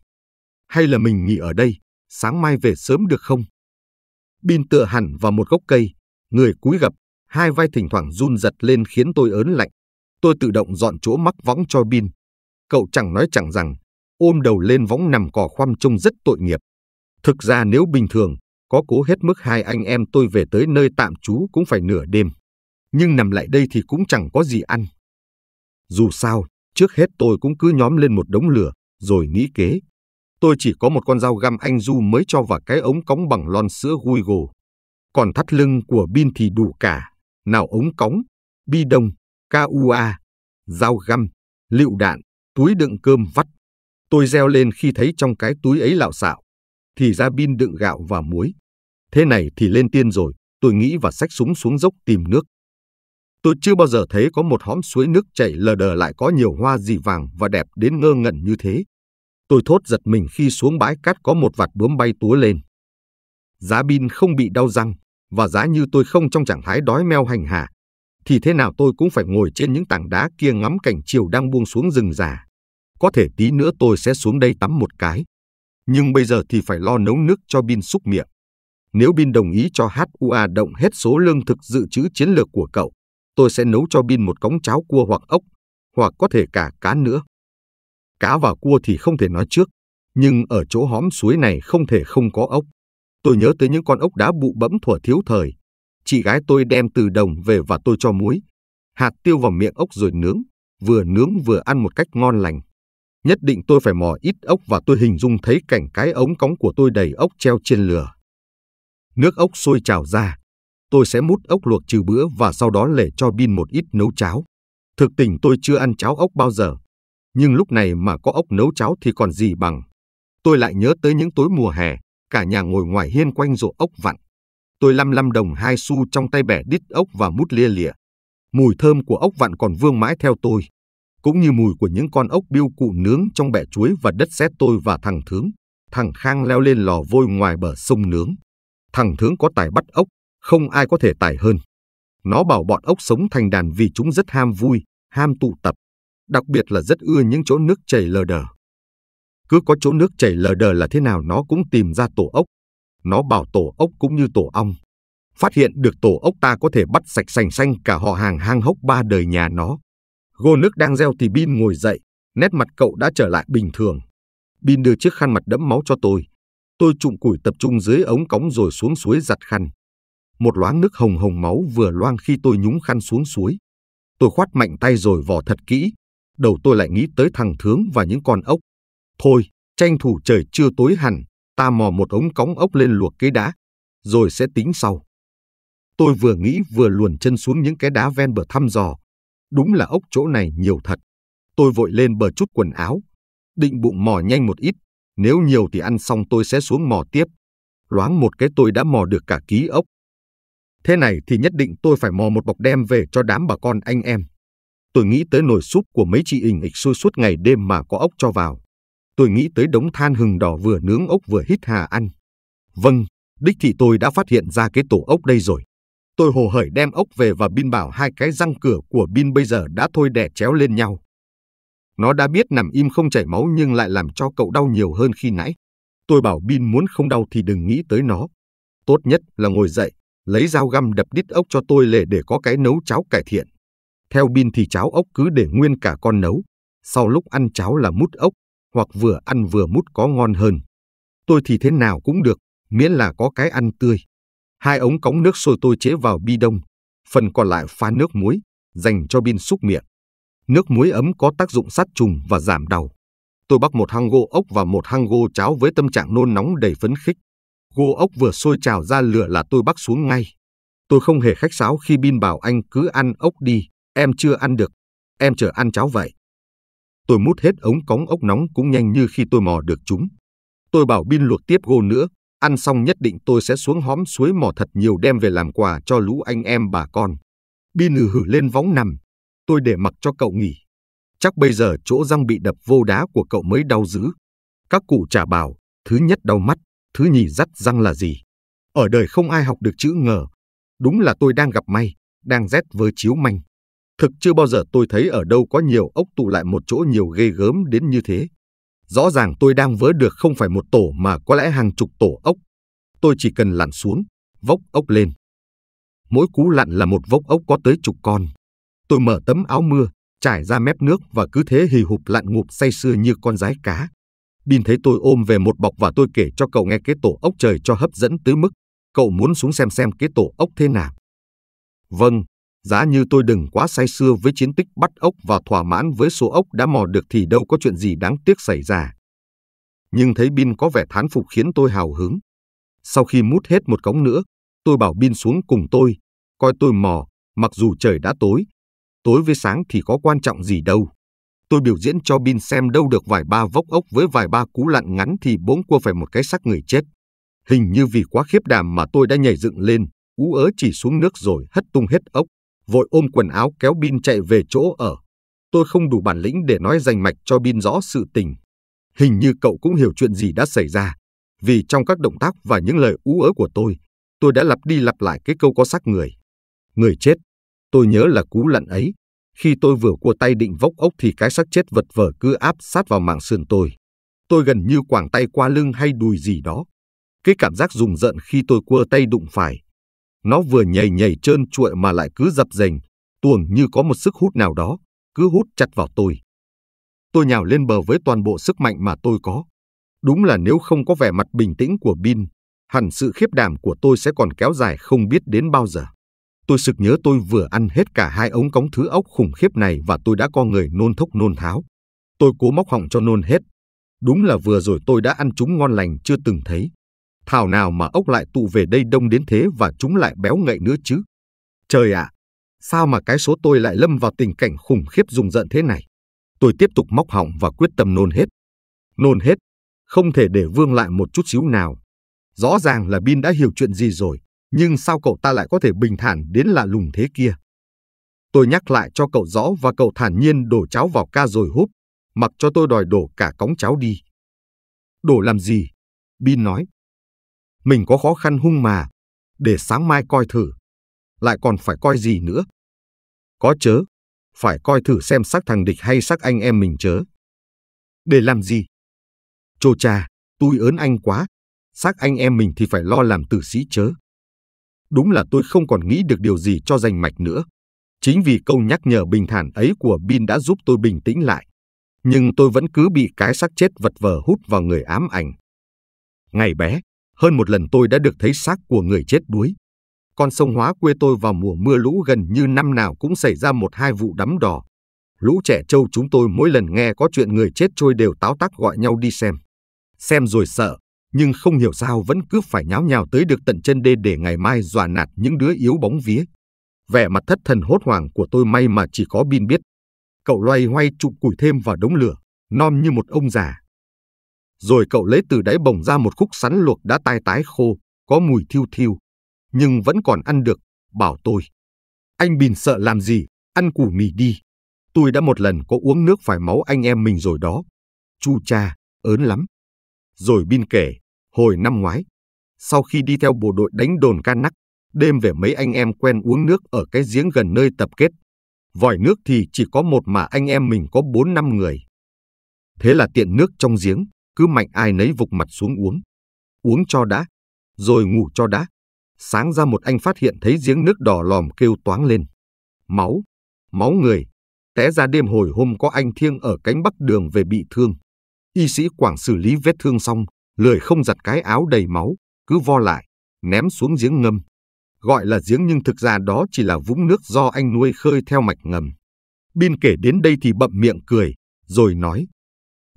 Hay là mình nghỉ ở đây, sáng mai về sớm được không? Bin tựa hẳn vào một gốc cây, người cúi gập, hai vai thỉnh thoảng run giật lên khiến tôi ớn lạnh. Tôi tự động dọn chỗ mắc võng cho Bin. Cậu chẳng nói chẳng rằng, ôm đầu lên võng nằm cỏ khoăm trông rất tội nghiệp. Thực ra nếu bình thường, có cố hết mức hai anh em tôi về tới nơi tạm trú cũng phải nửa đêm. Nhưng nằm lại đây thì cũng chẳng có gì ăn. Dù sao, trước hết tôi cũng cứ nhóm lên một đống lửa, rồi nghĩ kế. Tôi chỉ có một con dao găm anh Du mới cho vào cái ống cống bằng lon sữa Google. Còn thắt lưng của Bin thì đủ cả, nào ống cống, bi đông, KUA, dao găm, lựu đạn, túi đựng cơm vắt. Tôi reo lên khi thấy trong cái túi ấy lạo xạo, thì ra pin đựng gạo và muối. Thế này thì lên tiên rồi, tôi nghĩ và xách súng xuống dốc tìm nước. Tôi chưa bao giờ thấy có một hõm suối nước chảy lờ đờ lại có nhiều hoa gì vàng và đẹp đến ngơ ngẩn như thế. Tôi thốt giật mình khi xuống bãi cát có một vạt bướm bay túa lên. Giá pin không bị đau răng, và giá như tôi không trong trạng thái đói meo hành hà, thì thế nào tôi cũng phải ngồi trên những tảng đá kia ngắm cảnh chiều đang buông xuống rừng già. Có thể tí nữa tôi sẽ xuống đây tắm một cái. Nhưng bây giờ thì phải lo nấu nước cho Bin xúc miệng. Nếu Bin đồng ý cho HUA động hết số lương thực dự trữ chiến lược của cậu, tôi sẽ nấu cho Bin một cống cháo cua hoặc ốc, hoặc có thể cả cá nữa. Cá và cua thì không thể nói trước, nhưng ở chỗ hóm suối này không thể không có ốc. Tôi nhớ tới những con ốc đá bụ bẫm thuở thiếu thời, Chị gái tôi đem từ đồng về và tôi cho muối, hạt tiêu vào miệng ốc rồi nướng, vừa nướng vừa ăn một cách ngon lành. Nhất định tôi phải mò ít ốc và tôi hình dung thấy cảnh cái ống cống của tôi đầy ốc treo trên lửa. Nước ốc sôi trào ra, tôi sẽ mút ốc luộc trừ bữa và sau đó lđể cho Bin một ít nấu cháo. Thực tình tôi chưa ăn cháo ốc bao giờ, nhưng lúc này mà có ốc nấu cháo thì còn gì bằng. Tôi lại nhớ tới những tối mùa hè, cả nhà ngồi ngoài hiên quanh rổ ốc vặn, Tôi lăm lăm đồng hai xu trong tay bẻ đít ốc và mút lia lịa. Mùi thơm của ốc vặn còn vương mãi theo tôi, cũng như mùi của những con ốc biêu cụ nướng trong bẻ chuối và đất sét tôi và thằng Thướng. Thằng Khang leo lên lò vôi ngoài bờ sông nướng. Thằng Thướng có tài bắt ốc, không ai có thể tài hơn. Nó bảo bọn ốc sống thành đàn vì chúng rất ham vui, ham tụ tập, đặc biệt là rất ưa những chỗ nước chảy lờ đờ. Cứ có chỗ nước chảy lờ đờ là thế nào nó cũng tìm ra tổ ốc, nó bảo tổ ốc cũng như tổ ong. Phát hiện được tổ ốc ta có thể bắt sạch sành xanh cả họ hàng hang hốc ba đời nhà nó. Gô nước đang reo thì Bin ngồi dậy, nét mặt cậu đã trở lại bình thường. Bin đưa chiếc khăn mặt đẫm máu cho tôi. Tôi trụng củi tập trung dưới ống cống rồi xuống suối giặt khăn. Một loáng nước hồng hồng máu vừa loang khi tôi nhúng khăn xuống suối. Tôi khoát mạnh tay rồi vò thật kỹ. Đầu tôi lại nghĩ tới thằng Thướng và những con ốc. Thôi, tranh thủ trời chưa tối hẳn, Ta mò một ống cống ốc lên luộc cái đá, rồi sẽ tính sau. Tôi vừa nghĩ vừa luồn chân xuống những cái đá ven bờ thăm dò. Đúng là ốc chỗ này nhiều thật. Tôi vội lên bờ chút quần áo, định bụng mò nhanh một ít, nếu nhiều thì ăn xong tôi sẽ xuống mò tiếp. Loáng một cái tôi đã mò được cả ký ốc. Thế này thì nhất định tôi phải mò một bọc đem về cho đám bà con anh em. Tôi nghĩ tới nồi súp của mấy chị ình ịch xôi suốt ngày đêm mà có ốc cho vào tôi nghĩ tới đống than hừng đỏ vừa nướng ốc vừa hít hà ăn. Vâng, đích thị tôi đã phát hiện ra cái tổ ốc đây rồi. Tôi hồ hởi đem ốc về và Bin bảo hai cái răng cửa của Bin bây giờ đã thôi đẻ chéo lên nhau. Nó đã biết nằm im không chảy máu nhưng lại làm cho cậu đau nhiều hơn khi nãy. Tôi bảo Bin muốn không đau thì đừng nghĩ tới nó. Tốt nhất là ngồi dậy, lấy dao găm đập đít ốc cho tôi lề để có cái nấu cháo cải thiện. Theo Bin thì cháo ốc cứ để nguyên cả con nấu. Sau lúc ăn cháo là mút ốc, hoặc vừa ăn vừa mút có ngon hơn. Tôi thì thế nào cũng được, miễn là có cái ăn tươi. Hai ống cống nước sôi tôi chế vào bi đông, phần còn lại pha nước muối, dành cho bin xúc miệng. Nước muối ấm có tác dụng sát trùng và giảm đau. Tôi bắt một hang gô ốc và một hang gô cháo với tâm trạng nôn nóng đầy phấn khích. Gô ốc vừa sôi trào ra lửa là tôi bắt xuống ngay. Tôi không hề khách sáo khi Bin bảo anh cứ ăn ốc đi, em chưa ăn được, em chờ ăn cháo vậy. Tôi mút hết ống cống ốc nóng cũng nhanh như khi tôi mò được chúng. Tôi bảo Bin luộc tiếp gô nữa, ăn xong nhất định tôi sẽ xuống hóm suối mò thật nhiều đem về làm quà cho lũ anh em bà con. Bin ừ hử lên võng nằm, tôi để mặc cho cậu nghỉ. Chắc bây giờ chỗ răng bị đập vô đá của cậu mới đau dữ. Các cụ trả bảo, thứ nhất đau mắt, thứ nhì dắt răng là gì. Ở đời không ai học được chữ ngờ. Đúng là tôi đang gặp may, đang rét với chiếu manh. Thực chưa bao giờ tôi thấy ở đâu có nhiều ốc tụ lại một chỗ nhiều ghê gớm đến như thế. Rõ ràng tôi đang vớ được không phải một tổ mà có lẽ hàng chục tổ ốc. Tôi chỉ cần lặn xuống, vốc ốc lên. Mỗi cú lặn là một vốc ốc có tới chục con. Tôi mở tấm áo mưa, trải ra mép nước và cứ thế hì hụp lặn ngụp say sưa như con rái cá. Bin thấy tôi ôm về một bọc và tôi kể cho cậu nghe cái tổ ốc trời cho hấp dẫn tứ mức. Cậu muốn xuống xem xem cái tổ ốc thế nào. Vâng, Giá như tôi đừng quá say sưa với chiến tích bắt ốc và thỏa mãn với số ốc đã mò được thì đâu có chuyện gì đáng tiếc xảy ra. Nhưng thấy Bin có vẻ thán phục khiến tôi hào hứng. Sau khi mút hết một cống nữa, tôi bảo Bin xuống cùng tôi, coi tôi mò, mặc dù trời đã tối. Tối với sáng thì có quan trọng gì đâu. Tôi biểu diễn cho Bin xem đâu được vài ba vốc ốc với vài ba cú lặn ngắn thì bỗng cua phải một cái xác người chết. Hình như vì quá khiếp đảm mà tôi đã nhảy dựng lên, ú ớ chỉ xuống nước rồi hất tung hết ốc vội ôm quần áo kéo Bin chạy về chỗ ở. Tôi không đủ bản lĩnh để nói rành mạch cho Bin rõ sự tình. Hình như cậu cũng hiểu chuyện gì đã xảy ra, vì trong các động tác và những lời ú ớ của tôi, tôi đã lặp đi lặp lại cái câu có xác người. Người chết, tôi nhớ là cú lặn ấy. Khi tôi vừa cua tay định vốc ốc thì cái xác chết vật vờ cứ áp sát vào mạng sườn tôi. Tôi gần như quàng tay qua lưng hay đùi gì đó. Cái cảm giác rùng rợn khi tôi cua tay đụng phải, nó vừa nhảy nhảy trơn trụi mà lại cứ dập dềnh, tuồng như có một sức hút nào đó, cứ hút chặt vào tôi. Tôi nhào lên bờ với toàn bộ sức mạnh mà tôi có. Đúng là nếu không có vẻ mặt bình tĩnh của Bin, hẳn sự khiếp đảm của tôi sẽ còn kéo dài không biết đến bao giờ. Tôi sực nhớ tôi vừa ăn hết cả hai ống cống thứ ốc khủng khiếp này và tôi đã co người nôn thốc nôn tháo. Tôi cố móc họng cho nôn hết. Đúng là vừa rồi tôi đã ăn chúng ngon lành chưa từng thấy. Thảo nào mà ốc lại tụ về đây đông đến thế và chúng lại béo ngậy nữa chứ. Trời ạ, à, sao mà cái số tôi lại lâm vào tình cảnh khủng khiếp rùng rợn thế này. Tôi tiếp tục móc họng và quyết tâm nôn hết. Nôn hết, không thể để vương lại một chút xíu nào. Rõ ràng là Bin đã hiểu chuyện gì rồi, nhưng sao cậu ta lại có thể bình thản đến lạ lùng thế kia. Tôi nhắc lại cho cậu rõ và cậu thản nhiên đổ cháo vào ca rồi húp, mặc cho tôi đòi đổ cả cống cháo đi. Đổ làm gì? Bin nói, mình có khó khăn hung mà, để sáng mai coi thử. Lại còn phải coi gì nữa? Có chớ, phải coi thử xem sắc thằng địch hay sắc anh em mình chớ. Để làm gì? Chô cha, tôi ớn anh quá, sắc anh em mình thì phải lo làm tử sĩ chớ. Đúng là tôi không còn nghĩ được điều gì cho danh mạch nữa. Chính vì câu nhắc nhở bình thản ấy của Bin đã giúp tôi bình tĩnh lại. Nhưng tôi vẫn cứ bị cái xác chết vật vờ hút vào người ám ảnh. Ngày bé, hơn một lần tôi đã được thấy xác của người chết đuối. Con sông hóa quê tôi vào mùa mưa lũ gần như năm nào cũng xảy ra một hai vụ đắm đỏ. Lũ trẻ trâu chúng tôi mỗi lần nghe có chuyện người chết trôi đều táo tác gọi nhau đi xem. Xem rồi sợ, nhưng không hiểu sao vẫn cứ phải nháo nhào tới được tận chân đê để ngày mai dọa nạt những đứa yếu bóng vía. Vẻ mặt thất thần hốt hoảng của tôi may mà chỉ có Bin biết. Cậu loay hoay chụp củi thêm vào đống lửa, non như một ông già. Rồi cậu lấy từ đáy bồng ra một khúc sắn luộc đã tai tái khô, có mùi thiêu thiêu, nhưng vẫn còn ăn được, bảo tôi. Anh Bình sợ làm gì, ăn củ mì đi. Tôi đã một lần có uống nước phải máu anh em mình rồi đó. Chu cha, ớn lắm. Rồi Bin kể, hồi năm ngoái, sau khi đi theo bộ đội đánh đồn can nắc, đêm về mấy anh em quen uống nước ở cái giếng gần nơi tập kết. Vòi nước thì chỉ có một mà anh em mình có bốn năm người. Thế là tiện nước trong giếng, cứ mạnh ai nấy vục mặt xuống uống. Uống cho đã, rồi ngủ cho đã. Sáng ra một anh phát hiện thấy giếng nước đỏ lòm kêu toáng lên. Máu, máu người. Té ra đêm hồi hôm có anh thiêng ở cánh bắc đường về bị thương. Y sĩ Quảng xử lý vết thương xong, lười không giặt cái áo đầy máu, cứ vo lại, ném xuống giếng ngâm. Gọi là giếng nhưng thực ra đó chỉ là vũng nước do anh nuôi khơi theo mạch ngầm. bin kể đến đây thì bậm miệng cười, rồi nói.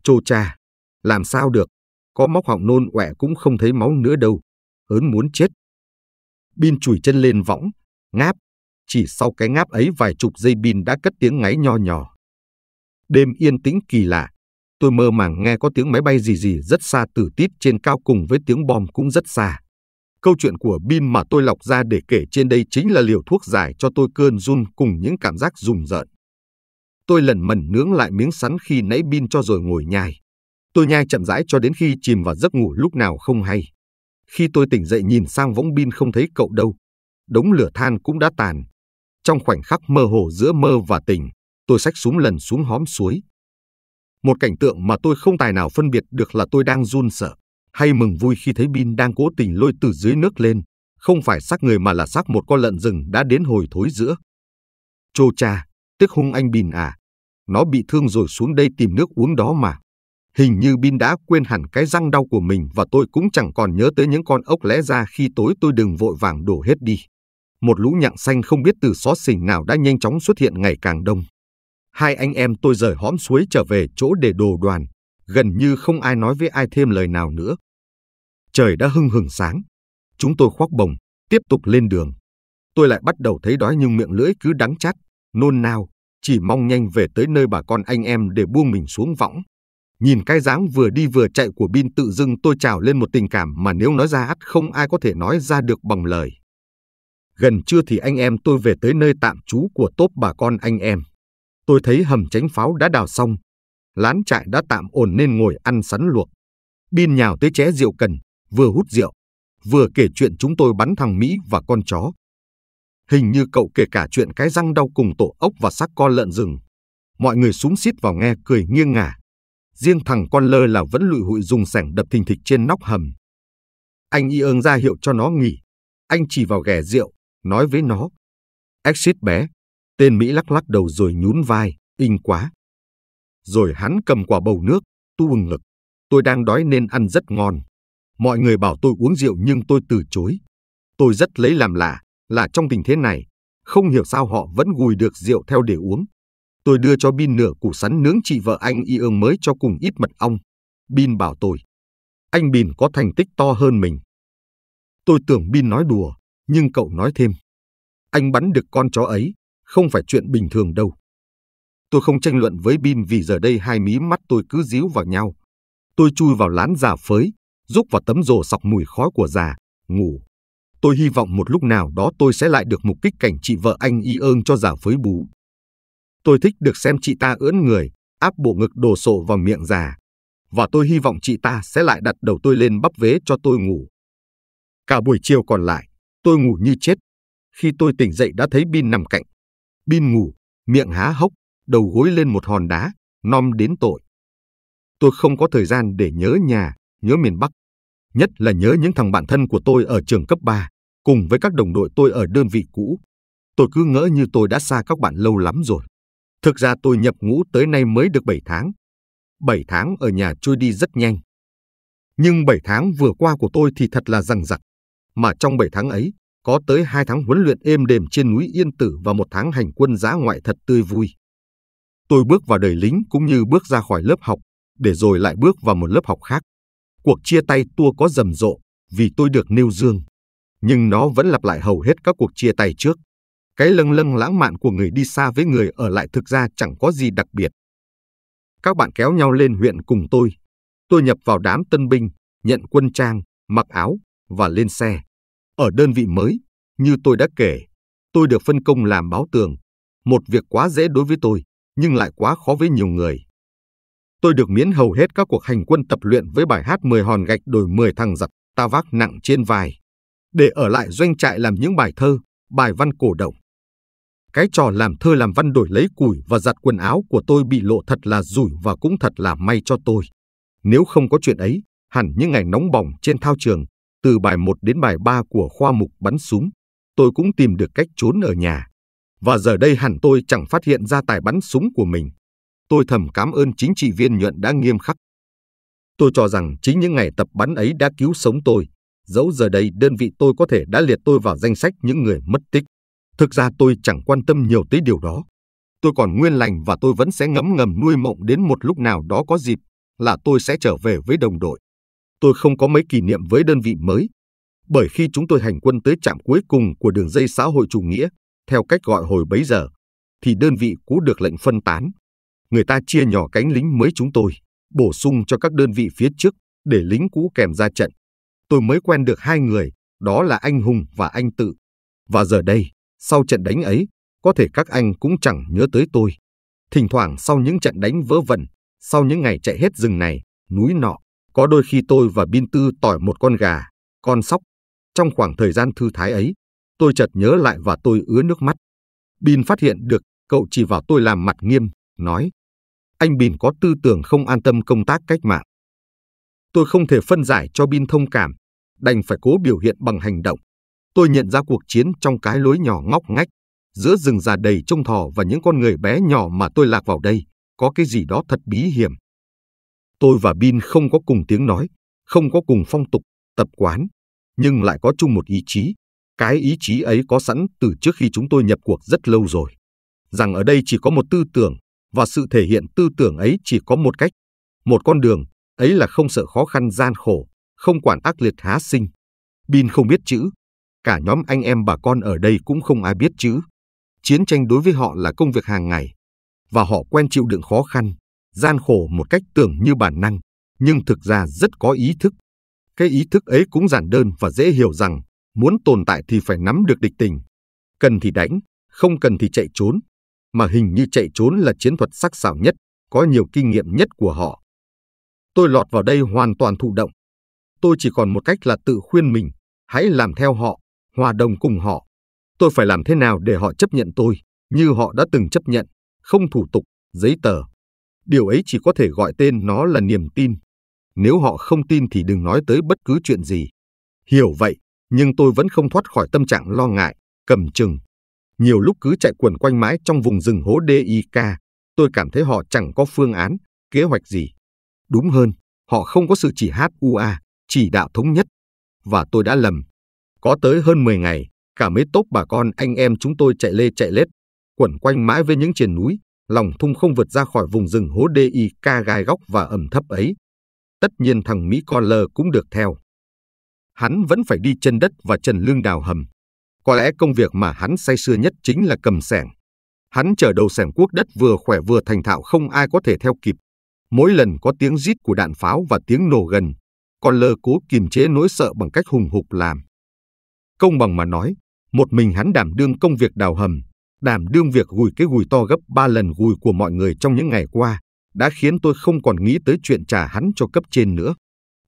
Chô cha, làm sao được, có móc họng nôn quẹ cũng không thấy máu nữa đâu, hớn muốn chết. Bin chùi chân lên võng, ngáp, chỉ sau cái ngáp ấy vài chục giây Bin đã cất tiếng ngáy nho nhỏ. Đêm yên tĩnh kỳ lạ, tôi mơ màng nghe có tiếng máy bay gì gì rất xa từ tít trên cao cùng với tiếng bom cũng rất xa. Câu chuyện của Bin mà tôi lọc ra để kể trên đây chính là liều thuốc giải cho tôi cơn run cùng những cảm giác rùng rợn. Tôi lần mần nướng lại miếng sắn khi nãy Bin cho rồi ngồi nhai. Tôi nhai chậm rãi cho đến khi chìm vào giấc ngủ lúc nào không hay. Khi tôi tỉnh dậy nhìn sang võng pin không thấy cậu đâu. Đống lửa than cũng đã tàn. Trong khoảnh khắc mơ hồ giữa mơ và tỉnh, tôi xách súng lần xuống hóm suối. Một cảnh tượng mà tôi không tài nào phân biệt được là tôi đang run sợ, hay mừng vui khi thấy Bin đang cố tình lôi từ dưới nước lên, không phải xác người mà là xác một con lợn rừng đã đến hồi thối giữa. Chô cha, tức hung anh Bin à, nó bị thương rồi xuống đây tìm nước uống đó mà. Hình như Bin đã quên hẳn cái răng đau của mình và tôi cũng chẳng còn nhớ tới những con ốc lẽ ra khi tối tôi đừng vội vàng đổ hết đi. Một lũ nhặng xanh không biết từ xó xỉnh nào đã nhanh chóng xuất hiện ngày càng đông. Hai anh em tôi rời hõm suối trở về chỗ để đồ đoàn, gần như không ai nói với ai thêm lời nào nữa. Trời đã hưng hừng sáng. Chúng tôi khoác bồng, tiếp tục lên đường. Tôi lại bắt đầu thấy đói nhưng miệng lưỡi cứ đắng chát, nôn nao, chỉ mong nhanh về tới nơi bà con anh em để buông mình xuống võng. Nhìn cái dáng vừa đi vừa chạy của Bin tự dưng tôi trào lên một tình cảm mà nếu nói ra ắt không ai có thể nói ra được bằng lời. Gần trưa thì anh em tôi về tới nơi tạm trú của tốp bà con anh em. Tôi thấy hầm tránh pháo đã đào xong, lán trại đã tạm ổn nên ngồi ăn sắn luộc. Bin nhào tới ché rượu cần, vừa hút rượu, vừa kể chuyện chúng tôi bắn thằng Mỹ và con chó. Hình như cậu kể cả chuyện cái răng đau cùng tổ ốc và xác con lợn rừng. Mọi người súng xít vào nghe cười nghiêng ngả riêng thằng con lơ là vẫn lụi hụi dùng sẻng đập thình thịch trên nóc hầm. Anh y ương ra hiệu cho nó nghỉ. Anh chỉ vào ghẻ rượu, nói với nó. Exit bé. Tên Mỹ lắc lắc đầu rồi nhún vai, in quá. Rồi hắn cầm quả bầu nước, tu ngực. Tôi đang đói nên ăn rất ngon. Mọi người bảo tôi uống rượu nhưng tôi từ chối. Tôi rất lấy làm lạ, là trong tình thế này, không hiểu sao họ vẫn gùi được rượu theo để uống. Tôi đưa cho Bin nửa củ sắn nướng chị vợ anh y ương mới cho cùng ít mật ong. Bin bảo tôi. Anh Bin có thành tích to hơn mình. Tôi tưởng Bin nói đùa, nhưng cậu nói thêm. Anh bắn được con chó ấy, không phải chuyện bình thường đâu. Tôi không tranh luận với Bin vì giờ đây hai mí mắt tôi cứ díu vào nhau. Tôi chui vào lán giả phới, rúc vào tấm rồ sọc mùi khói của già, ngủ. Tôi hy vọng một lúc nào đó tôi sẽ lại được mục kích cảnh chị vợ anh y ơn cho giả phới bú Tôi thích được xem chị ta ưỡn người, áp bộ ngực đồ sộ vào miệng già. Và tôi hy vọng chị ta sẽ lại đặt đầu tôi lên bắp vế cho tôi ngủ. Cả buổi chiều còn lại, tôi ngủ như chết. Khi tôi tỉnh dậy đã thấy Bin nằm cạnh. Bin ngủ, miệng há hốc, đầu gối lên một hòn đá, nom đến tội. Tôi không có thời gian để nhớ nhà, nhớ miền Bắc. Nhất là nhớ những thằng bạn thân của tôi ở trường cấp 3, cùng với các đồng đội tôi ở đơn vị cũ. Tôi cứ ngỡ như tôi đã xa các bạn lâu lắm rồi. Thực ra tôi nhập ngũ tới nay mới được 7 tháng. 7 tháng ở nhà trôi đi rất nhanh. Nhưng 7 tháng vừa qua của tôi thì thật là rằng rặc. Mà trong 7 tháng ấy, có tới 2 tháng huấn luyện êm đềm trên núi Yên Tử và một tháng hành quân giã ngoại thật tươi vui. Tôi bước vào đời lính cũng như bước ra khỏi lớp học, để rồi lại bước vào một lớp học khác. Cuộc chia tay tour có rầm rộ vì tôi được nêu dương, nhưng nó vẫn lặp lại hầu hết các cuộc chia tay trước. Cái lâng lâng lãng mạn của người đi xa với người ở lại thực ra chẳng có gì đặc biệt. Các bạn kéo nhau lên huyện cùng tôi. Tôi nhập vào đám tân binh, nhận quân trang, mặc áo và lên xe. Ở đơn vị mới, như tôi đã kể, tôi được phân công làm báo tường. Một việc quá dễ đối với tôi, nhưng lại quá khó với nhiều người. Tôi được miễn hầu hết các cuộc hành quân tập luyện với bài hát 10 hòn gạch đổi 10 thằng giặc ta vác nặng trên vai. Để ở lại doanh trại làm những bài thơ, bài văn cổ động. Cái trò làm thơ làm văn đổi lấy củi và giặt quần áo của tôi bị lộ thật là rủi và cũng thật là may cho tôi. Nếu không có chuyện ấy, hẳn những ngày nóng bỏng trên thao trường, từ bài 1 đến bài 3 của khoa mục bắn súng, tôi cũng tìm được cách trốn ở nhà. Và giờ đây hẳn tôi chẳng phát hiện ra tài bắn súng của mình. Tôi thầm cảm ơn chính trị viên nhuận đã nghiêm khắc. Tôi cho rằng chính những ngày tập bắn ấy đã cứu sống tôi, dẫu giờ đây đơn vị tôi có thể đã liệt tôi vào danh sách những người mất tích. Thực ra tôi chẳng quan tâm nhiều tới điều đó. Tôi còn nguyên lành và tôi vẫn sẽ ngấm ngầm nuôi mộng đến một lúc nào đó có dịp là tôi sẽ trở về với đồng đội. Tôi không có mấy kỷ niệm với đơn vị mới, bởi khi chúng tôi hành quân tới trạm cuối cùng của đường dây xã hội chủ nghĩa, theo cách gọi hồi bấy giờ, thì đơn vị cũ được lệnh phân tán. Người ta chia nhỏ cánh lính mới chúng tôi, bổ sung cho các đơn vị phía trước để lính cũ kèm ra trận. Tôi mới quen được hai người, đó là anh Hùng và anh Tự. Và giờ đây, sau trận đánh ấy, có thể các anh cũng chẳng nhớ tới tôi. Thỉnh thoảng sau những trận đánh vỡ vẩn, sau những ngày chạy hết rừng này, núi nọ, có đôi khi tôi và Bin Tư tỏi một con gà, con sóc. Trong khoảng thời gian thư thái ấy, tôi chợt nhớ lại và tôi ứa nước mắt. Bin phát hiện được, cậu chỉ vào tôi làm mặt nghiêm, nói. Anh Bin có tư tưởng không an tâm công tác cách mạng. Tôi không thể phân giải cho Bin thông cảm, đành phải cố biểu hiện bằng hành động tôi nhận ra cuộc chiến trong cái lối nhỏ ngóc ngách, giữa rừng già đầy trông thỏ và những con người bé nhỏ mà tôi lạc vào đây, có cái gì đó thật bí hiểm. Tôi và Bin không có cùng tiếng nói, không có cùng phong tục, tập quán, nhưng lại có chung một ý chí. Cái ý chí ấy có sẵn từ trước khi chúng tôi nhập cuộc rất lâu rồi. Rằng ở đây chỉ có một tư tưởng, và sự thể hiện tư tưởng ấy chỉ có một cách, một con đường, ấy là không sợ khó khăn gian khổ, không quản ác liệt há sinh. Bin không biết chữ, Cả nhóm anh em bà con ở đây cũng không ai biết chứ Chiến tranh đối với họ là công việc hàng ngày, và họ quen chịu đựng khó khăn, gian khổ một cách tưởng như bản năng, nhưng thực ra rất có ý thức. Cái ý thức ấy cũng giản đơn và dễ hiểu rằng muốn tồn tại thì phải nắm được địch tình. Cần thì đánh, không cần thì chạy trốn. Mà hình như chạy trốn là chiến thuật sắc sảo nhất, có nhiều kinh nghiệm nhất của họ. Tôi lọt vào đây hoàn toàn thụ động. Tôi chỉ còn một cách là tự khuyên mình, hãy làm theo họ, hòa đồng cùng họ. Tôi phải làm thế nào để họ chấp nhận tôi, như họ đã từng chấp nhận, không thủ tục, giấy tờ. Điều ấy chỉ có thể gọi tên nó là niềm tin. Nếu họ không tin thì đừng nói tới bất cứ chuyện gì. Hiểu vậy, nhưng tôi vẫn không thoát khỏi tâm trạng lo ngại, cầm chừng. Nhiều lúc cứ chạy quần quanh mãi trong vùng rừng hố DIK, tôi cảm thấy họ chẳng có phương án, kế hoạch gì. Đúng hơn, họ không có sự chỉ hát UA, chỉ đạo thống nhất. Và tôi đã lầm, có tới hơn 10 ngày, cả mấy tốp bà con anh em chúng tôi chạy lê chạy lết, quẩn quanh mãi với những triền núi, lòng thung không vượt ra khỏi vùng rừng hố DIK gai góc và ẩm thấp ấy. Tất nhiên thằng Mỹ Con lơ cũng được theo. Hắn vẫn phải đi chân đất và trần lương đào hầm. Có lẽ công việc mà hắn say sưa nhất chính là cầm sẻng. Hắn chở đầu sẻng quốc đất vừa khỏe vừa thành thạo không ai có thể theo kịp. Mỗi lần có tiếng rít của đạn pháo và tiếng nổ gần, con lơ cố kiềm chế nỗi sợ bằng cách hùng hục làm. Công bằng mà nói, một mình hắn đảm đương công việc đào hầm, đảm đương việc gùi cái gùi to gấp ba lần gùi của mọi người trong những ngày qua, đã khiến tôi không còn nghĩ tới chuyện trả hắn cho cấp trên nữa.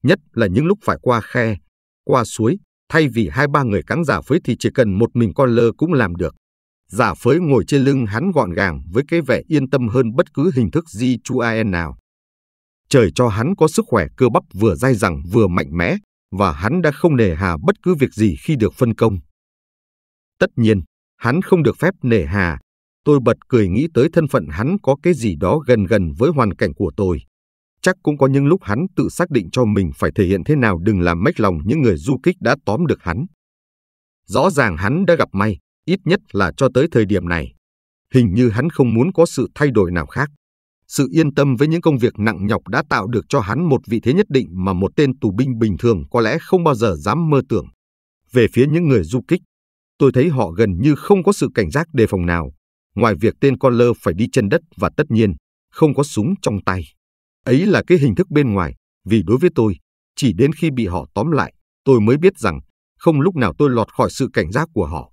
Nhất là những lúc phải qua khe, qua suối, thay vì hai ba người cắn giả phới thì chỉ cần một mình con lơ cũng làm được. Giả phới ngồi trên lưng hắn gọn gàng với cái vẻ yên tâm hơn bất cứ hình thức di chu ai nào. Trời cho hắn có sức khỏe cơ bắp vừa dai dẳng vừa mạnh mẽ, và hắn đã không nề hà bất cứ việc gì khi được phân công. Tất nhiên, hắn không được phép nề hà. Tôi bật cười nghĩ tới thân phận hắn có cái gì đó gần gần với hoàn cảnh của tôi. Chắc cũng có những lúc hắn tự xác định cho mình phải thể hiện thế nào đừng làm mếch lòng những người du kích đã tóm được hắn. Rõ ràng hắn đã gặp may, ít nhất là cho tới thời điểm này. Hình như hắn không muốn có sự thay đổi nào khác. Sự yên tâm với những công việc nặng nhọc đã tạo được cho hắn một vị thế nhất định mà một tên tù binh bình thường có lẽ không bao giờ dám mơ tưởng. Về phía những người du kích, tôi thấy họ gần như không có sự cảnh giác đề phòng nào, ngoài việc tên con lơ phải đi chân đất và tất nhiên, không có súng trong tay. Ấy là cái hình thức bên ngoài, vì đối với tôi, chỉ đến khi bị họ tóm lại, tôi mới biết rằng không lúc nào tôi lọt khỏi sự cảnh giác của họ.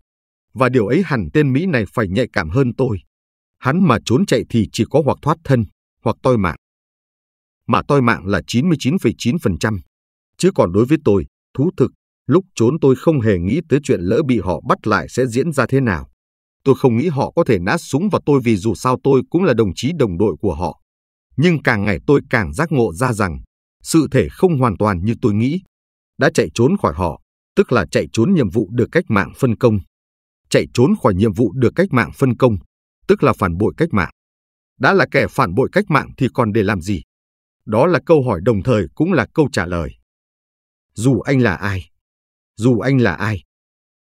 Và điều ấy hẳn tên Mỹ này phải nhạy cảm hơn tôi. Hắn mà trốn chạy thì chỉ có hoặc thoát thân, hoặc toi mạng. Mà toi mạng là 99,9%. Chứ còn đối với tôi, thú thực, lúc trốn tôi không hề nghĩ tới chuyện lỡ bị họ bắt lại sẽ diễn ra thế nào. Tôi không nghĩ họ có thể nã súng vào tôi vì dù sao tôi cũng là đồng chí đồng đội của họ. Nhưng càng ngày tôi càng giác ngộ ra rằng, sự thể không hoàn toàn như tôi nghĩ. Đã chạy trốn khỏi họ, tức là chạy trốn nhiệm vụ được cách mạng phân công. Chạy trốn khỏi nhiệm vụ được cách mạng phân công tức là phản bội cách mạng. Đã là kẻ phản bội cách mạng thì còn để làm gì? Đó là câu hỏi đồng thời cũng là câu trả lời. Dù anh là ai? Dù anh là ai?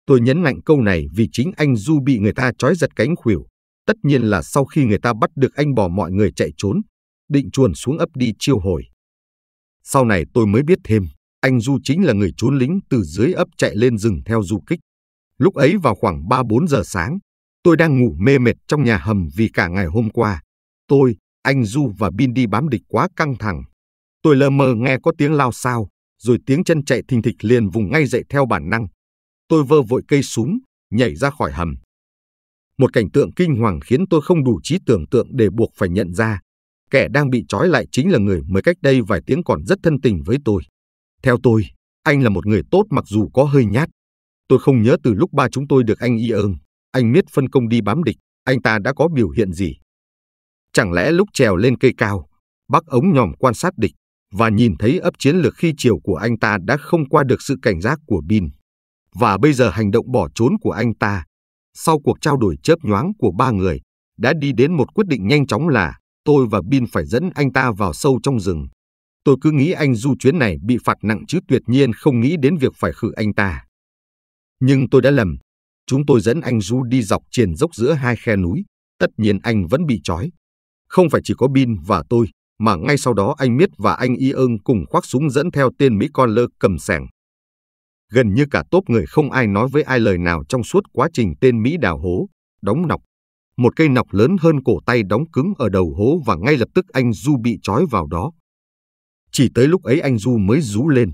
Tôi nhấn mạnh câu này vì chính anh Du bị người ta trói giật cánh khuỷu. Tất nhiên là sau khi người ta bắt được anh bỏ mọi người chạy trốn, định chuồn xuống ấp đi chiêu hồi. Sau này tôi mới biết thêm, anh Du chính là người trốn lính từ dưới ấp chạy lên rừng theo du kích. Lúc ấy vào khoảng 3-4 giờ sáng, Tôi đang ngủ mê mệt trong nhà hầm vì cả ngày hôm qua. Tôi, anh Du và Bin đi bám địch quá căng thẳng. Tôi lơ mơ nghe có tiếng lao sao, rồi tiếng chân chạy thình thịch liền vùng ngay dậy theo bản năng. Tôi vơ vội cây súng, nhảy ra khỏi hầm. Một cảnh tượng kinh hoàng khiến tôi không đủ trí tưởng tượng để buộc phải nhận ra. Kẻ đang bị trói lại chính là người mới cách đây vài tiếng còn rất thân tình với tôi. Theo tôi, anh là một người tốt mặc dù có hơi nhát. Tôi không nhớ từ lúc ba chúng tôi được anh y ơn anh Miết phân công đi bám địch, anh ta đã có biểu hiện gì? Chẳng lẽ lúc trèo lên cây cao, bác ống nhòm quan sát địch và nhìn thấy ấp chiến lược khi chiều của anh ta đã không qua được sự cảnh giác của Bin. Và bây giờ hành động bỏ trốn của anh ta, sau cuộc trao đổi chớp nhoáng của ba người, đã đi đến một quyết định nhanh chóng là tôi và Bin phải dẫn anh ta vào sâu trong rừng. Tôi cứ nghĩ anh du chuyến này bị phạt nặng chứ tuyệt nhiên không nghĩ đến việc phải khử anh ta. Nhưng tôi đã lầm, Chúng tôi dẫn anh Du đi dọc trên dốc giữa hai khe núi, tất nhiên anh vẫn bị trói. Không phải chỉ có Bin và tôi, mà ngay sau đó anh Miết và anh Y ơn cùng khoác súng dẫn theo tên Mỹ con lơ cầm sẻng. Gần như cả tốp người không ai nói với ai lời nào trong suốt quá trình tên Mỹ đào hố, đóng nọc. Một cây nọc lớn hơn cổ tay đóng cứng ở đầu hố và ngay lập tức anh Du bị trói vào đó. Chỉ tới lúc ấy anh Du mới rú lên.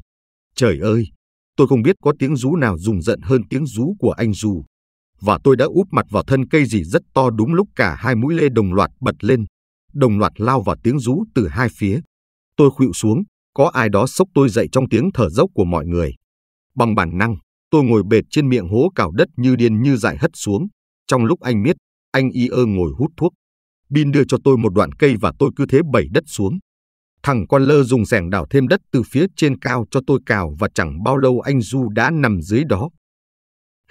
Trời ơi, Tôi không biết có tiếng rú nào rùng rợn hơn tiếng rú của anh Du. Và tôi đã úp mặt vào thân cây gì rất to đúng lúc cả hai mũi lê đồng loạt bật lên, đồng loạt lao vào tiếng rú từ hai phía. Tôi khuỵu xuống, có ai đó sốc tôi dậy trong tiếng thở dốc của mọi người. Bằng bản năng, tôi ngồi bệt trên miệng hố cào đất như điên như dại hất xuống. Trong lúc anh miết, anh y ơ ngồi hút thuốc. Bin đưa cho tôi một đoạn cây và tôi cứ thế bẩy đất xuống. Thằng con lơ dùng sẻng đào thêm đất từ phía trên cao cho tôi cào và chẳng bao lâu anh Du đã nằm dưới đó.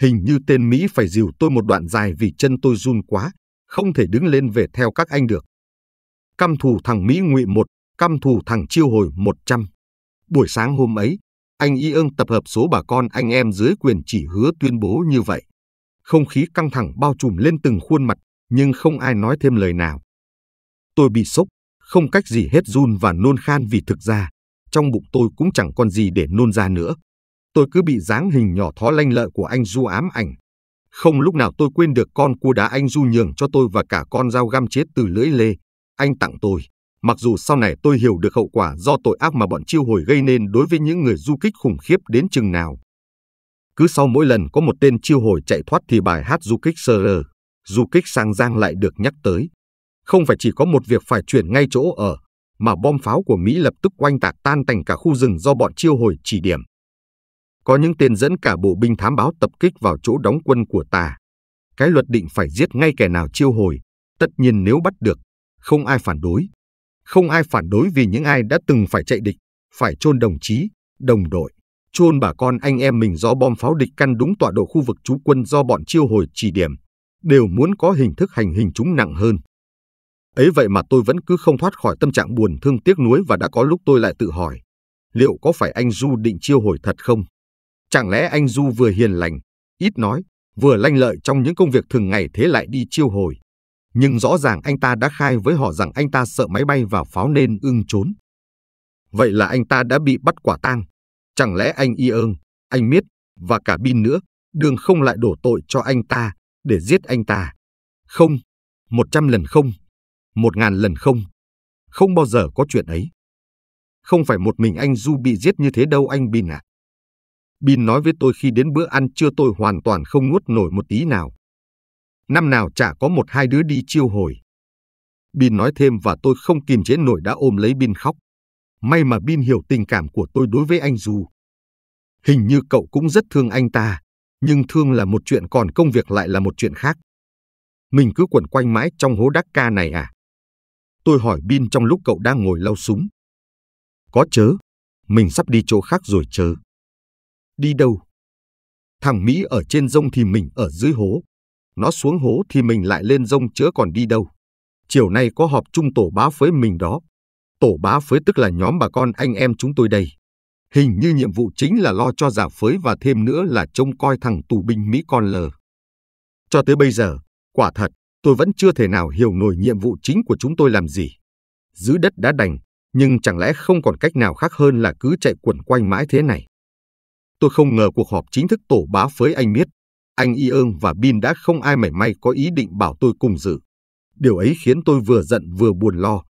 Hình như tên Mỹ phải dìu tôi một đoạn dài vì chân tôi run quá, không thể đứng lên về theo các anh được. Căm thù thằng Mỹ ngụy một, căm thù thằng chiêu hồi một trăm Buổi sáng hôm ấy, anh Y ương tập hợp số bà con anh em dưới quyền chỉ hứa tuyên bố như vậy. Không khí căng thẳng bao trùm lên từng khuôn mặt, nhưng không ai nói thêm lời nào. Tôi bị sốc, không cách gì hết run và nôn khan vì thực ra, trong bụng tôi cũng chẳng còn gì để nôn ra nữa. Tôi cứ bị dáng hình nhỏ thó lanh lợi của anh Du ám ảnh. Không lúc nào tôi quên được con cua đá anh Du nhường cho tôi và cả con dao găm chết từ lưỡi lê. Anh tặng tôi. Mặc dù sau này tôi hiểu được hậu quả do tội ác mà bọn chiêu hồi gây nên đối với những người du kích khủng khiếp đến chừng nào. Cứ sau mỗi lần có một tên chiêu hồi chạy thoát thì bài hát du kích sơ rờ, du kích sang giang lại được nhắc tới. Không phải chỉ có một việc phải chuyển ngay chỗ ở, mà bom pháo của Mỹ lập tức oanh tạc tan tành cả khu rừng do bọn chiêu hồi chỉ điểm. Có những tên dẫn cả bộ binh thám báo tập kích vào chỗ đóng quân của ta. Cái luật định phải giết ngay kẻ nào chiêu hồi, tất nhiên nếu bắt được, không ai phản đối. Không ai phản đối vì những ai đã từng phải chạy địch, phải chôn đồng chí, đồng đội, chôn bà con anh em mình do bom pháo địch căn đúng tọa độ khu vực trú quân do bọn chiêu hồi chỉ điểm, đều muốn có hình thức hành hình chúng nặng hơn. Ấy vậy mà tôi vẫn cứ không thoát khỏi tâm trạng buồn thương tiếc nuối và đã có lúc tôi lại tự hỏi, liệu có phải anh Du định chiêu hồi thật không? Chẳng lẽ anh Du vừa hiền lành, ít nói, vừa lanh lợi trong những công việc thường ngày thế lại đi chiêu hồi? Nhưng rõ ràng anh ta đã khai với họ rằng anh ta sợ máy bay và pháo nên ưng trốn. Vậy là anh ta đã bị bắt quả tang. Chẳng lẽ anh y ơn, anh miết, và cả Bin nữa, đường không lại đổ tội cho anh ta, để giết anh ta. Không, một trăm lần không, một ngàn lần không. Không bao giờ có chuyện ấy. Không phải một mình anh Du bị giết như thế đâu anh Bin À. Bin nói với tôi khi đến bữa ăn trưa tôi hoàn toàn không nuốt nổi một tí nào. Năm nào chả có một hai đứa đi chiêu hồi. Bin nói thêm và tôi không kìm chế nổi đã ôm lấy Bin khóc. May mà Bin hiểu tình cảm của tôi đối với anh Du. Hình như cậu cũng rất thương anh ta, nhưng thương là một chuyện còn công việc lại là một chuyện khác. Mình cứ quẩn quanh mãi trong hố đắc ca này à? Tôi hỏi Bin trong lúc cậu đang ngồi lau súng. Có chớ, mình sắp đi chỗ khác rồi chớ. Đi đâu? Thằng Mỹ ở trên rông thì mình ở dưới hố. Nó xuống hố thì mình lại lên rông chớ còn đi đâu. Chiều nay có họp chung tổ bá với mình đó. Tổ bá với tức là nhóm bà con anh em chúng tôi đây. Hình như nhiệm vụ chính là lo cho giả phới và thêm nữa là trông coi thằng tù binh Mỹ con lờ. Cho tới bây giờ, quả thật, tôi vẫn chưa thể nào hiểu nổi nhiệm vụ chính của chúng tôi làm gì. Giữ đất đã đành, nhưng chẳng lẽ không còn cách nào khác hơn là cứ chạy quẩn quanh mãi thế này. Tôi không ngờ cuộc họp chính thức tổ bá với anh biết, anh Y ơn và Bin đã không ai mảy may có ý định bảo tôi cùng dự. Điều ấy khiến tôi vừa giận vừa buồn lo.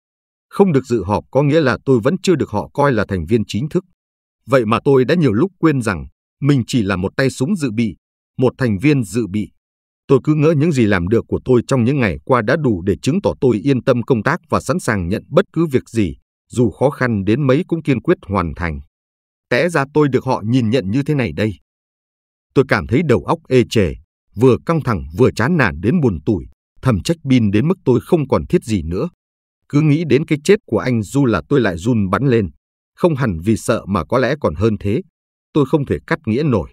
Không được dự họp có nghĩa là tôi vẫn chưa được họ coi là thành viên chính thức. Vậy mà tôi đã nhiều lúc quên rằng mình chỉ là một tay súng dự bị, một thành viên dự bị. Tôi cứ ngỡ những gì làm được của tôi trong những ngày qua đã đủ để chứng tỏ tôi yên tâm công tác và sẵn sàng nhận bất cứ việc gì, dù khó khăn đến mấy cũng kiên quyết hoàn thành. tẽ ra tôi được họ nhìn nhận như thế này đây. Tôi cảm thấy đầu óc ê chề, vừa căng thẳng vừa chán nản đến buồn tủi, thầm trách Bin đến mức tôi không còn thiết gì nữa. Cứ nghĩ đến cái chết của anh dù là tôi lại run bắn lên, không hẳn vì sợ mà có lẽ còn hơn thế. Tôi không thể cắt nghĩa nổi.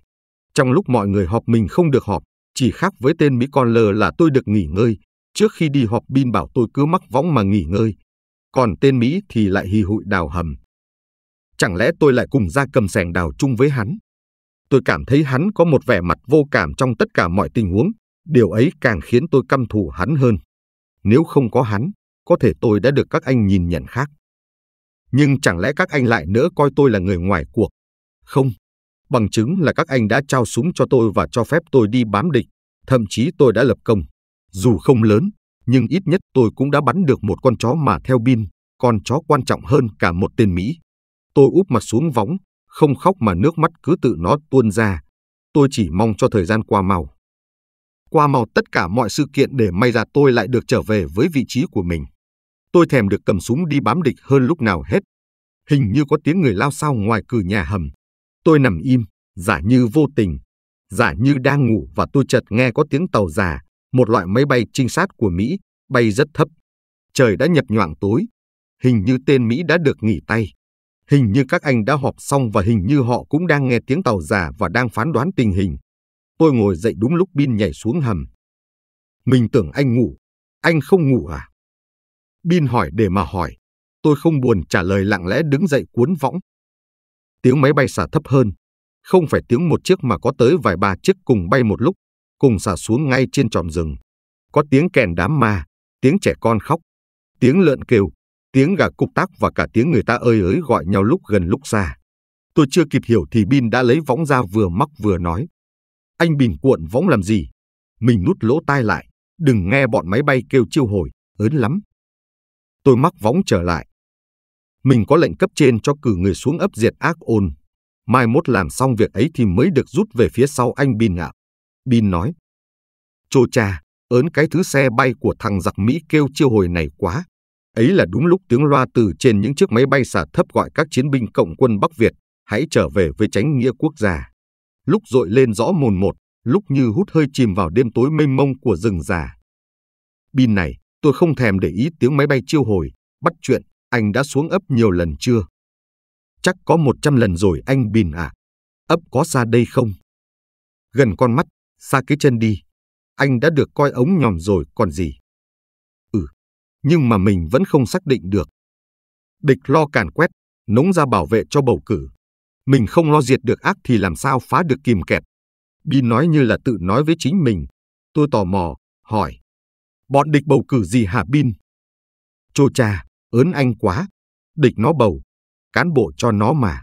Trong lúc mọi người họp mình không được họp, chỉ khác với tên Mỹ Con Lờ là tôi được nghỉ ngơi, trước khi đi họp Bin bảo tôi cứ mắc võng mà nghỉ ngơi. Còn tên Mỹ thì lại hì hụi đào hầm. Chẳng lẽ tôi lại cùng ra cầm sẻng đào chung với hắn? Tôi cảm thấy hắn có một vẻ mặt vô cảm trong tất cả mọi tình huống, điều ấy càng khiến tôi căm thù hắn hơn. Nếu không có hắn, có thể tôi đã được các anh nhìn nhận khác. Nhưng chẳng lẽ các anh lại nỡ coi tôi là người ngoài cuộc? Không, bằng chứng là các anh đã trao súng cho tôi và cho phép tôi đi bám địch, thậm chí tôi đã lập công. Dù không lớn, nhưng ít nhất tôi cũng đã bắn được một con chó mà theo Bin, con chó quan trọng hơn cả một tên Mỹ. Tôi úp mặt xuống võng, không khóc mà nước mắt cứ tự nó tuôn ra. Tôi chỉ mong cho thời gian qua màu Qua màu tất cả mọi sự kiện để may ra tôi lại được trở về với vị trí của mình. Tôi thèm được cầm súng đi bám địch hơn lúc nào hết. Hình như có tiếng người lao sao ngoài cửa nhà hầm, Tôi nằm im, giả như vô tình, giả như đang ngủ và tôi chợt nghe có tiếng tàu già một loại máy bay trinh sát của Mỹ, bay rất thấp. Trời đã nhập nhoạng tối, hình như tên Mỹ đã được nghỉ tay. Hình như các anh đã họp xong và hình như họ cũng đang nghe tiếng tàu già và đang phán đoán tình hình. Tôi ngồi dậy đúng lúc Bin nhảy xuống hầm. Mình tưởng anh ngủ, anh không ngủ à? Bin hỏi để mà hỏi. Tôi không buồn trả lời lặng lẽ đứng dậy cuốn võng, tiếng máy bay xả thấp hơn, không phải tiếng một chiếc mà có tới vài ba chiếc cùng bay một lúc, cùng xả xuống ngay trên tròm rừng. Có tiếng kèn đám ma, tiếng trẻ con khóc, tiếng lợn kêu, tiếng gà cục tác và cả tiếng người ta ơi ới gọi nhau lúc gần lúc xa. Tôi chưa kịp hiểu thì Bin đã lấy võng ra vừa móc vừa nói. Anh bình cuộn võng làm gì? Mình nút lỗ tai lại, đừng nghe bọn máy bay kêu chiêu hồi, ớn lắm. Tôi mắc võng trở lại, mình có lệnh cấp trên cho cử người xuống ấp diệt ác ôn. Mai mốt làm xong việc ấy thì mới được rút về phía sau anh Bin ạ. À. Bin nói. Chô cha, ớn cái thứ xe bay của thằng giặc Mỹ kêu chiêu hồi này quá. Ấy là đúng lúc tiếng loa từ trên những chiếc máy bay xả thấp gọi các chiến binh cộng quân Bắc Việt hãy trở về với tránh nghĩa quốc gia. Lúc dội lên rõ mồn một, lúc như hút hơi chìm vào đêm tối mênh mông của rừng già. Bin này, tôi không thèm để ý tiếng máy bay chiêu hồi, bắt chuyện, anh đã xuống ấp nhiều lần chưa? Chắc có một trăm lần rồi anh Bình ạ. À. Ấp có xa đây không? Gần con mắt, xa cái chân đi. Anh đã được coi ống nhòm rồi còn gì? Ừ, nhưng mà mình vẫn không xác định được. Địch lo càn quét, nống ra bảo vệ cho bầu cử. Mình không lo diệt được ác thì làm sao phá được kìm kẹt. bin nói như là tự nói với chính mình. Tôi tò mò, hỏi. Bọn địch bầu cử gì hả Bin? Chô cha, ớn anh quá, địch nó bầu, cán bộ cho nó mà.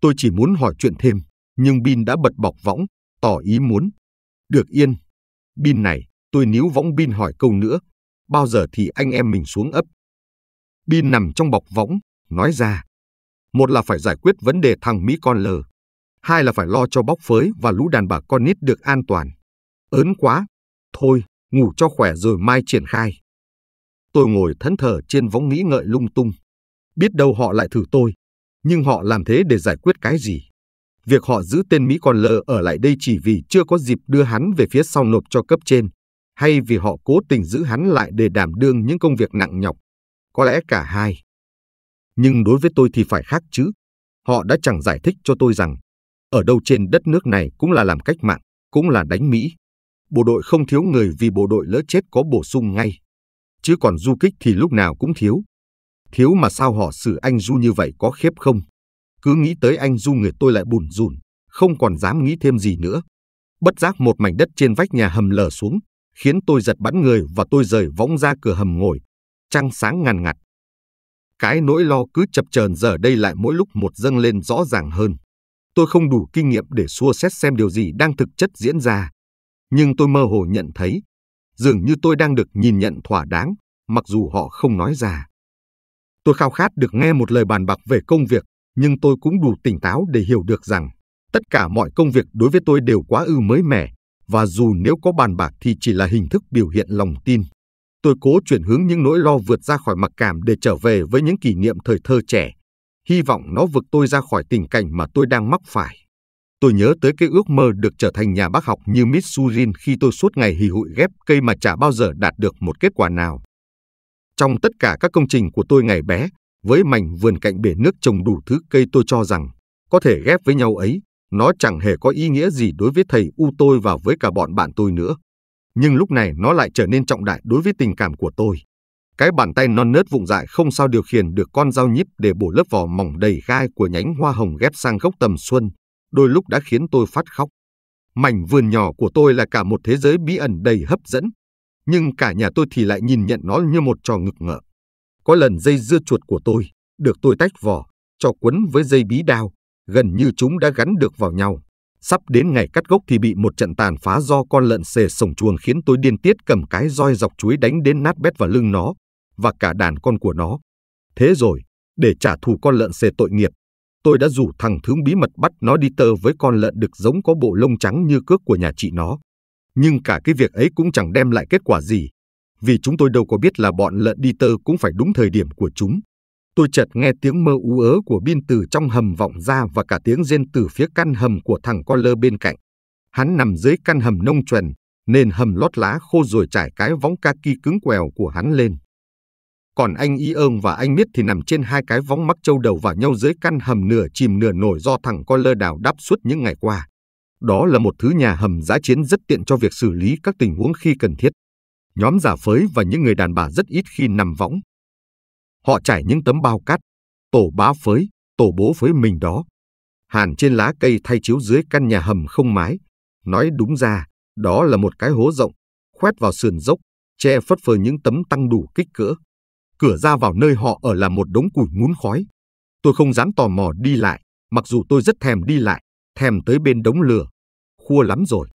Tôi chỉ muốn hỏi chuyện thêm, nhưng Bin đã bật bọc võng, tỏ ý muốn. Được yên. Bin này, tôi níu võng Bin hỏi câu nữa, bao giờ thì anh em mình xuống ấp. Bin nằm trong bọc võng, nói ra. Một là phải giải quyết vấn đề thằng Mỹ con lờ. Hai là phải lo cho bóc phới và lũ đàn bà con nít được an toàn. Ớn quá. Thôi, ngủ cho khỏe rồi mai triển khai. Tôi ngồi thẫn thờ trên võng nghĩ ngợi lung tung. Biết đâu họ lại thử tôi, nhưng họ làm thế để giải quyết cái gì? Việc họ giữ tên Mỹ còn lờ ở lại đây chỉ vì chưa có dịp đưa hắn về phía sau nộp cho cấp trên, hay vì họ cố tình giữ hắn lại để đảm đương những công việc nặng nhọc? Có lẽ cả hai. Nhưng đối với tôi thì phải khác chứ. Họ đã chẳng giải thích cho tôi rằng, ở đâu trên đất nước này cũng là làm cách mạng, cũng là đánh Mỹ. Bộ đội không thiếu người vì bộ đội lỡ chết có bổ sung ngay chứ còn du kích thì lúc nào cũng thiếu. Thiếu mà sao họ xử anh du như vậy có khiếp không? Cứ nghĩ tới anh du người tôi lại bùn rùn, không còn dám nghĩ thêm gì nữa. Bất giác một mảnh đất trên vách nhà hầm lở xuống, khiến tôi giật bắn người và tôi rời võng ra cửa hầm ngồi. Trăng sáng ngàn ngặt. Cái nỗi lo cứ chập chờn giờ đây lại mỗi lúc một dâng lên rõ ràng hơn. Tôi không đủ kinh nghiệm để xua xét xem điều gì đang thực chất diễn ra. Nhưng tôi mơ hồ nhận thấy, dường như tôi đang được nhìn nhận thỏa đáng, mặc dù họ không nói ra. Tôi khao khát được nghe một lời bàn bạc về công việc, nhưng tôi cũng đủ tỉnh táo để hiểu được rằng tất cả mọi công việc đối với tôi đều quá ư mới mẻ, và dù nếu có bàn bạc thì chỉ là hình thức biểu hiện lòng tin. Tôi cố chuyển hướng những nỗi lo vượt ra khỏi mặc cảm để trở về với những kỷ niệm thời thơ trẻ. Hy vọng nó vực tôi ra khỏi tình cảnh mà tôi đang mắc phải. Tôi nhớ tới cái ước mơ được trở thành nhà bác học như Mitsurin khi tôi suốt ngày hì hụi ghép cây mà chả bao giờ đạt được một kết quả nào. Trong tất cả các công trình của tôi ngày bé, với mảnh vườn cạnh bể nước trồng đủ thứ cây tôi cho rằng có thể ghép với nhau ấy, nó chẳng hề có ý nghĩa gì đối với thầy U tôi và với cả bọn bạn tôi nữa. Nhưng lúc này nó lại trở nên trọng đại đối với tình cảm của tôi. Cái bàn tay non nớt vụng dại không sao điều khiển được con dao nhíp để bổ lớp vỏ mỏng đầy gai của nhánh hoa hồng ghép sang gốc tầm xuân, đôi lúc đã khiến tôi phát khóc. Mảnh vườn nhỏ của tôi là cả một thế giới bí ẩn đầy hấp dẫn, nhưng cả nhà tôi thì lại nhìn nhận nó như một trò ngực ngợ. Có lần dây dưa chuột của tôi được tôi tách vỏ, cho quấn với dây bí đao, gần như chúng đã gắn được vào nhau. Sắp đến ngày cắt gốc thì bị một trận tàn phá do con lợn xề sổng chuồng khiến tôi điên tiết cầm cái roi dọc chuối đánh đến nát bét vào lưng nó và cả đàn con của nó. Thế rồi, để trả thù con lợn xề tội nghiệp, tôi đã rủ thằng thướng bí mật bắt nó đi tơ với con lợn đực giống có bộ lông trắng như cước của nhà chị nó. Nhưng cả cái việc ấy cũng chẳng đem lại kết quả gì, vì chúng tôi đâu có biết là bọn lợn đi tơ cũng phải đúng thời điểm của chúng. Tôi chợt nghe tiếng mơ ú ớ của biên từ trong hầm vọng ra và cả tiếng rên từ phía căn hầm của thằng con lơ bên cạnh. Hắn nằm dưới căn hầm nông chuẩn, nền hầm lót lá khô rồi trải cái võng kaki cứng quèo của hắn lên còn anh Y ơn và anh Miết thì nằm trên hai cái võng mắc trâu đầu vào nhau dưới căn hầm nửa chìm nửa nổi do thằng con lơ đào đắp suốt những ngày qua. Đó là một thứ nhà hầm giã chiến rất tiện cho việc xử lý các tình huống khi cần thiết. Nhóm giả phới và những người đàn bà rất ít khi nằm võng. Họ trải những tấm bao cát, tổ bá phới, tổ bố phới mình đó. Hàn trên lá cây thay chiếu dưới căn nhà hầm không mái. Nói đúng ra, đó là một cái hố rộng, khoét vào sườn dốc, che phất phơ những tấm tăng đủ kích cỡ. Cửa ra vào nơi họ ở là một đống củi ngún khói. Tôi không dám tò mò đi lại, mặc dù tôi rất thèm đi lại, thèm tới bên đống lửa. Khua lắm rồi.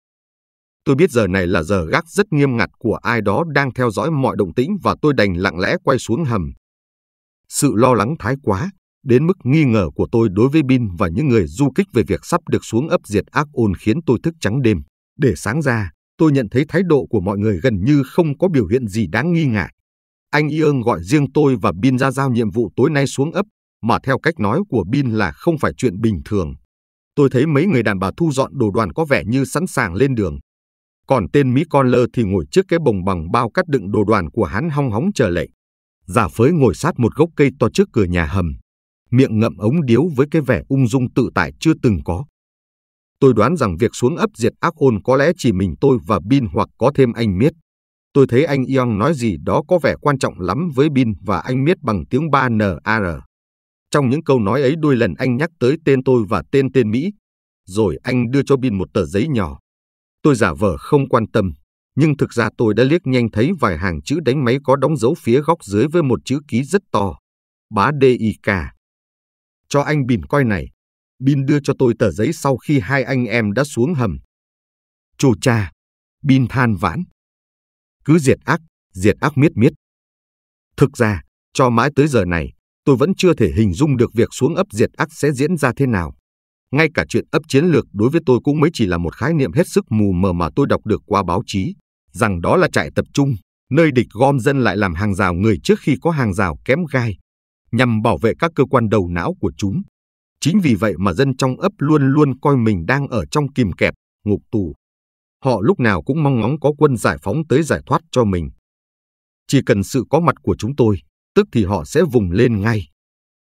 Tôi biết giờ này là giờ gác rất nghiêm ngặt của ai đó đang theo dõi mọi động tĩnh và tôi đành lặng lẽ quay xuống hầm. Sự lo lắng thái quá, đến mức nghi ngờ của tôi đối với Bin và những người du kích về việc sắp được xuống ấp diệt ác ôn khiến tôi thức trắng đêm. Để sáng ra, tôi nhận thấy thái độ của mọi người gần như không có biểu hiện gì đáng nghi ngại. Anh Iương gọi riêng tôi và Bin ra giao nhiệm vụ tối nay xuống ấp, mà theo cách nói của Bin là không phải chuyện bình thường. Tôi thấy mấy người đàn bà thu dọn đồ đoàn có vẻ như sẵn sàng lên đường. Còn tên Mỹ Con Lơ thì ngồi trước cái bồng bằng bao cắt đựng đồ đoàn của hắn hong hóng chờ lệnh. Giả phới ngồi sát một gốc cây to trước cửa nhà hầm, miệng ngậm ống điếu với cái vẻ ung dung tự tại chưa từng có. Tôi đoán rằng việc xuống ấp diệt ác ôn có lẽ chỉ mình tôi và Bin hoặc có thêm anh Miết. Tôi thấy anh Yong nói gì đó có vẻ quan trọng lắm với Bin và anh miết bằng tiếng 3NAR. Trong những câu nói ấy đôi lần anh nhắc tới tên tôi và tên tên Mỹ, rồi anh đưa cho Bin một tờ giấy nhỏ. Tôi giả vờ không quan tâm, nhưng thực ra tôi đã liếc nhanh thấy vài hàng chữ đánh máy có đóng dấu phía góc dưới với một chữ ký rất to. Bá d i k Cho anh Bin coi này. Bin đưa cho tôi tờ giấy sau khi hai anh em đã xuống hầm. Chù cha. Bin than vãn cứ diệt ác, diệt ác miết miết. Thực ra, cho mãi tới giờ này, tôi vẫn chưa thể hình dung được việc xuống ấp diệt ác sẽ diễn ra thế nào. Ngay cả chuyện ấp chiến lược đối với tôi cũng mới chỉ là một khái niệm hết sức mù mờ mà tôi đọc được qua báo chí, rằng đó là trại tập trung, nơi địch gom dân lại làm hàng rào người trước khi có hàng rào kém gai, nhằm bảo vệ các cơ quan đầu não của chúng. Chính vì vậy mà dân trong ấp luôn luôn coi mình đang ở trong kìm kẹp, ngục tù. Họ lúc nào cũng mong ngóng có quân giải phóng tới giải thoát cho mình. Chỉ cần sự có mặt của chúng tôi, tức thì họ sẽ vùng lên ngay.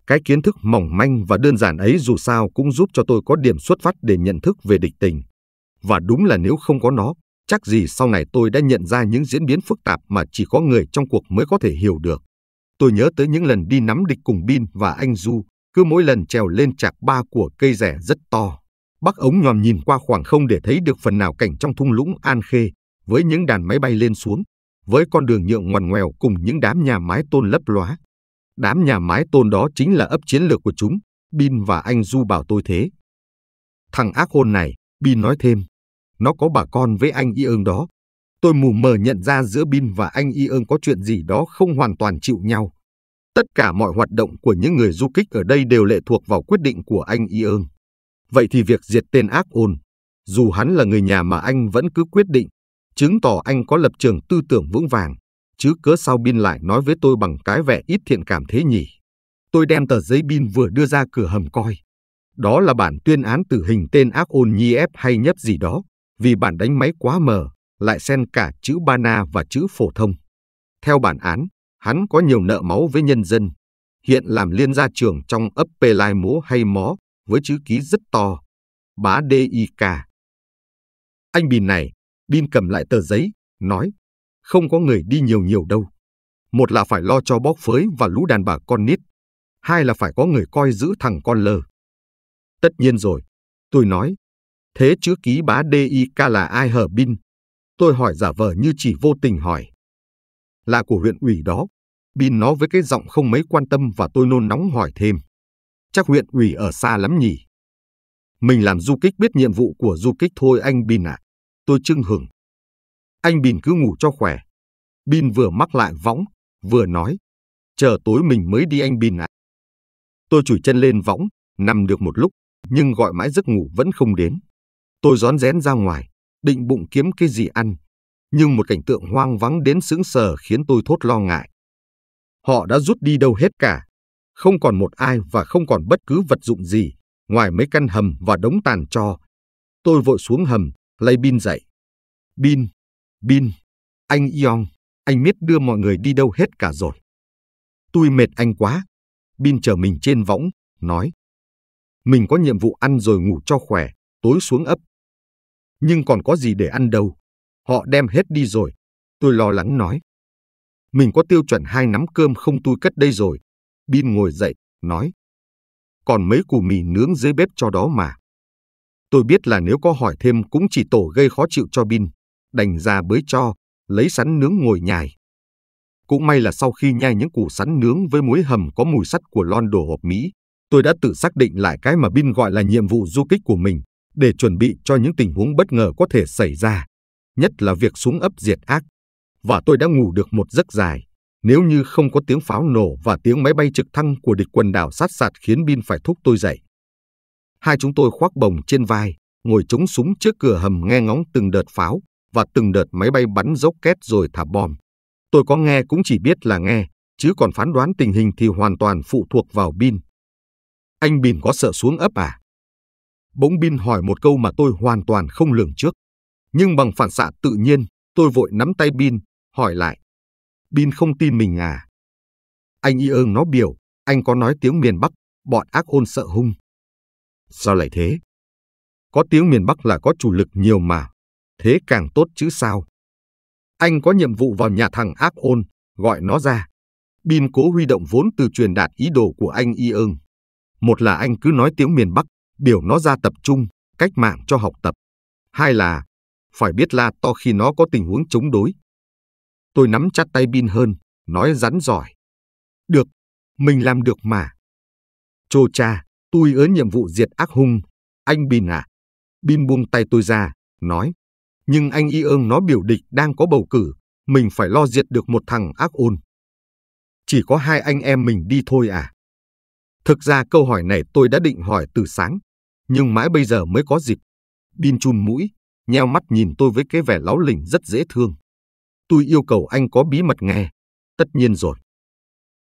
Cái kiến thức mỏng manh và đơn giản ấy dù sao cũng giúp cho tôi có điểm xuất phát để nhận thức về địch tình. Và đúng là nếu không có nó, chắc gì sau này tôi đã nhận ra những diễn biến phức tạp mà chỉ có người trong cuộc mới có thể hiểu được. Tôi nhớ tới những lần đi nắm địch cùng Bin và anh Du, cứ mỗi lần trèo lên chạc ba của cây rẻ rất to. Bắc ống nhòm nhìn qua khoảng không để thấy được phần nào cảnh trong thung lũng An Khê, với những đàn máy bay lên xuống, với con đường nhựa ngoằn ngoèo cùng những đám nhà mái tôn lấp lóa. Đám nhà mái tôn đó chính là ấp chiến lược của chúng, Bin và anh Du bảo tôi thế. Thằng ác hôn này, Bin nói thêm, nó có bà con với anh Y ương đó. Tôi mù mờ nhận ra giữa Bin và anh Y ương có chuyện gì đó không hoàn toàn chịu nhau. Tất cả mọi hoạt động của những người du kích ở đây đều lệ thuộc vào quyết định của anh Y ương. Vậy thì việc diệt tên ác ôn, dù hắn là người nhà mà anh vẫn cứ quyết định, chứng tỏ anh có lập trường tư tưởng vững vàng, chứ cớ sao Bin lại nói với tôi bằng cái vẻ ít thiện cảm thế nhỉ? Tôi đem tờ giấy Bin vừa đưa ra cửa hầm coi. Đó là bản tuyên án tử hình tên ác ôn nhi ép hay nhấp gì đó, vì bản đánh máy quá mờ, lại xen cả chữ Bana và chữ phổ thông. Theo bản án, hắn có nhiều nợ máu với nhân dân, hiện làm liên gia trưởng trong ấp Pê Lai Múa hay Mó, với chữ ký rất to, bá DIK. Anh Bìn này, Bin cầm lại tờ giấy, nói, không có người đi nhiều nhiều đâu. Một là phải lo cho bóc phới và lũ đàn bà con nít, hai là phải có người coi giữ thằng con lờ. Tất nhiên rồi, tôi nói, thế chữ ký bá DIK là ai hở Bin? Tôi hỏi giả vờ như chỉ vô tình hỏi. Là của huyện ủy đó, Bin nói với cái giọng không mấy quan tâm và tôi nôn nóng hỏi thêm chắc huyện ủy ở xa lắm nhỉ. Mình làm du kích biết nhiệm vụ của du kích thôi anh Bin ạ. À. Tôi chưng hừng. Anh Bin cứ ngủ cho khỏe. Bin vừa mắc lại võng, vừa nói. Chờ tối mình mới đi anh Bin ạ. À. Tôi chùi chân lên võng, nằm được một lúc, nhưng gọi mãi giấc ngủ vẫn không đến. Tôi rón rén ra ngoài, định bụng kiếm cái gì ăn. Nhưng một cảnh tượng hoang vắng đến sững sờ khiến tôi thốt lo ngại. Họ đã rút đi đâu hết cả không còn một ai và không còn bất cứ vật dụng gì ngoài mấy căn hầm và đống tàn tro. Tôi vội xuống hầm, lấy Bin dậy. Bin, Bin, anh Yong, anh biết đưa mọi người đi đâu hết cả rồi. Tôi mệt anh quá. Bin chờ mình trên võng, nói. Mình có nhiệm vụ ăn rồi ngủ cho khỏe, tối xuống ấp. Nhưng còn có gì để ăn đâu. Họ đem hết đi rồi. Tôi lo lắng nói. Mình có tiêu chuẩn hai nắm cơm không tôi cất đây rồi, Bin ngồi dậy, nói. Còn mấy củ mì nướng dưới bếp cho đó mà. Tôi biết là nếu có hỏi thêm cũng chỉ tổ gây khó chịu cho Bin, đành ra bới cho, lấy sắn nướng ngồi nhài. Cũng may là sau khi nhai những củ sắn nướng với muối hầm có mùi sắt của lon đồ hộp Mỹ, tôi đã tự xác định lại cái mà Bin gọi là nhiệm vụ du kích của mình, để chuẩn bị cho những tình huống bất ngờ có thể xảy ra, nhất là việc xuống ấp diệt ác. Và tôi đã ngủ được một giấc dài. Nếu như không có tiếng pháo nổ và tiếng máy bay trực thăng của địch quần đảo sát sạt khiến Bin phải thúc tôi dậy. Hai chúng tôi khoác bồng trên vai, ngồi chống súng trước cửa hầm nghe ngóng từng đợt pháo và từng đợt máy bay bắn dốc két rồi thả bom. Tôi có nghe cũng chỉ biết là nghe, chứ còn phán đoán tình hình thì hoàn toàn phụ thuộc vào Bin. Anh Bin có sợ xuống ấp à? Bỗng Bin hỏi một câu mà tôi hoàn toàn không lường trước. Nhưng bằng phản xạ tự nhiên, tôi vội nắm tay Bin, hỏi lại. Bin không tin mình à. Anh y ơn nó biểu, anh có nói tiếng miền Bắc, bọn ác ôn sợ hung. Sao lại thế? Có tiếng miền Bắc là có chủ lực nhiều mà, thế càng tốt chứ sao. Anh có nhiệm vụ vào nhà thằng ác ôn, gọi nó ra. Bin cố huy động vốn từ truyền đạt ý đồ của anh y ơn. Một là anh cứ nói tiếng miền Bắc, biểu nó ra tập trung, cách mạng cho học tập. Hai là phải biết la to khi nó có tình huống chống đối, Tôi nắm chặt tay Bin hơn, nói rắn giỏi. Được, mình làm được mà. Chô cha, tôi ớ nhiệm vụ diệt ác hung. Anh Bin à? Bin buông tay tôi ra, nói. Nhưng anh y ơn nó biểu địch đang có bầu cử, mình phải lo diệt được một thằng ác ôn. Chỉ có hai anh em mình đi thôi à? Thực ra câu hỏi này tôi đã định hỏi từ sáng, nhưng mãi bây giờ mới có dịp. Bin chun mũi, nheo mắt nhìn tôi với cái vẻ láo lỉnh rất dễ thương. Tôi yêu cầu anh có bí mật nghe. Tất nhiên rồi.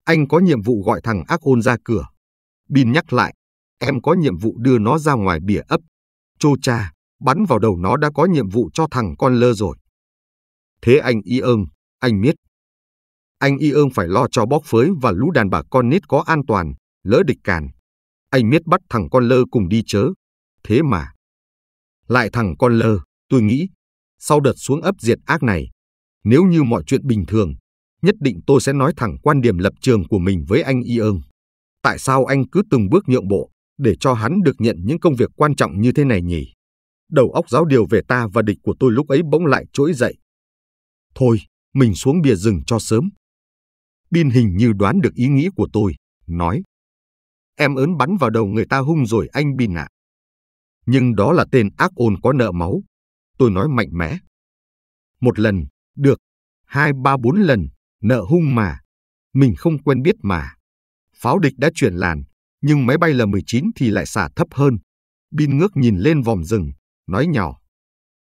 Anh có nhiệm vụ gọi thằng ác ôn ra cửa. Bin nhắc lại, em có nhiệm vụ đưa nó ra ngoài bìa ấp. Chô cha, bắn vào đầu nó đã có nhiệm vụ cho thằng con lơ rồi. Thế anh y ơn, anh biết. Anh y ơn phải lo cho bóc phới và lũ đàn bà con nít có an toàn, lỡ địch càn. Anh biết bắt thằng con lơ cùng đi chớ. Thế mà. Lại thằng con lơ, tôi nghĩ, sau đợt xuống ấp diệt ác này, nếu như mọi chuyện bình thường, nhất định tôi sẽ nói thẳng quan điểm lập trường của mình với anh Y ương. Tại sao anh cứ từng bước nhượng bộ để cho hắn được nhận những công việc quan trọng như thế này nhỉ? Đầu óc giáo điều về ta và địch của tôi lúc ấy bỗng lại trỗi dậy. Thôi, mình xuống bìa rừng cho sớm. Bin hình như đoán được ý nghĩ của tôi, nói. Em ớn bắn vào đầu người ta hung rồi anh Bin ạ. À. Nhưng đó là tên ác ôn có nợ máu. Tôi nói mạnh mẽ. Một lần, được hai ba bốn lần nợ hung mà mình không quen biết mà pháo địch đã chuyển làn nhưng máy bay L-19 thì lại xả thấp hơn. Bin ngước nhìn lên vòng rừng, nói nhỏ.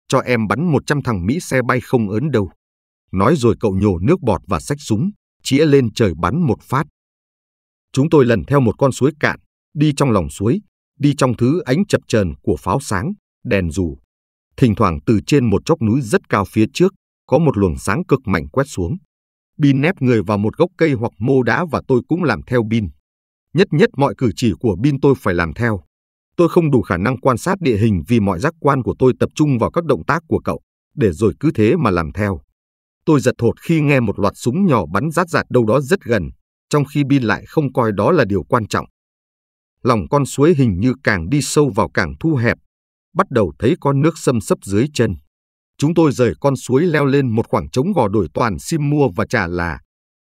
Cho em bắn 100 thằng Mỹ xe bay không ớn đâu. Nói rồi cậu nhổ nước bọt và xách súng, chĩa lên trời bắn một phát. Chúng tôi lần theo một con suối cạn, đi trong lòng suối, đi trong thứ ánh chập chờn của pháo sáng, đèn dù. Thỉnh thoảng từ trên một chốc núi rất cao phía trước, có một luồng sáng cực mạnh quét xuống. Bin ép người vào một gốc cây hoặc mô đá và tôi cũng làm theo Bin. Nhất nhất mọi cử chỉ của Bin tôi phải làm theo. Tôi không đủ khả năng quan sát địa hình vì mọi giác quan của tôi tập trung vào các động tác của cậu, để rồi cứ thế mà làm theo. Tôi giật thột khi nghe một loạt súng nhỏ bắn rát rạt đâu đó rất gần, trong khi Bin lại không coi đó là điều quan trọng. Lòng con suối hình như càng đi sâu vào càng thu hẹp, bắt đầu thấy con nước xâm sấp dưới chân. Chúng tôi rời con suối leo lên một khoảng trống gò đồi toàn sim mua và trà là,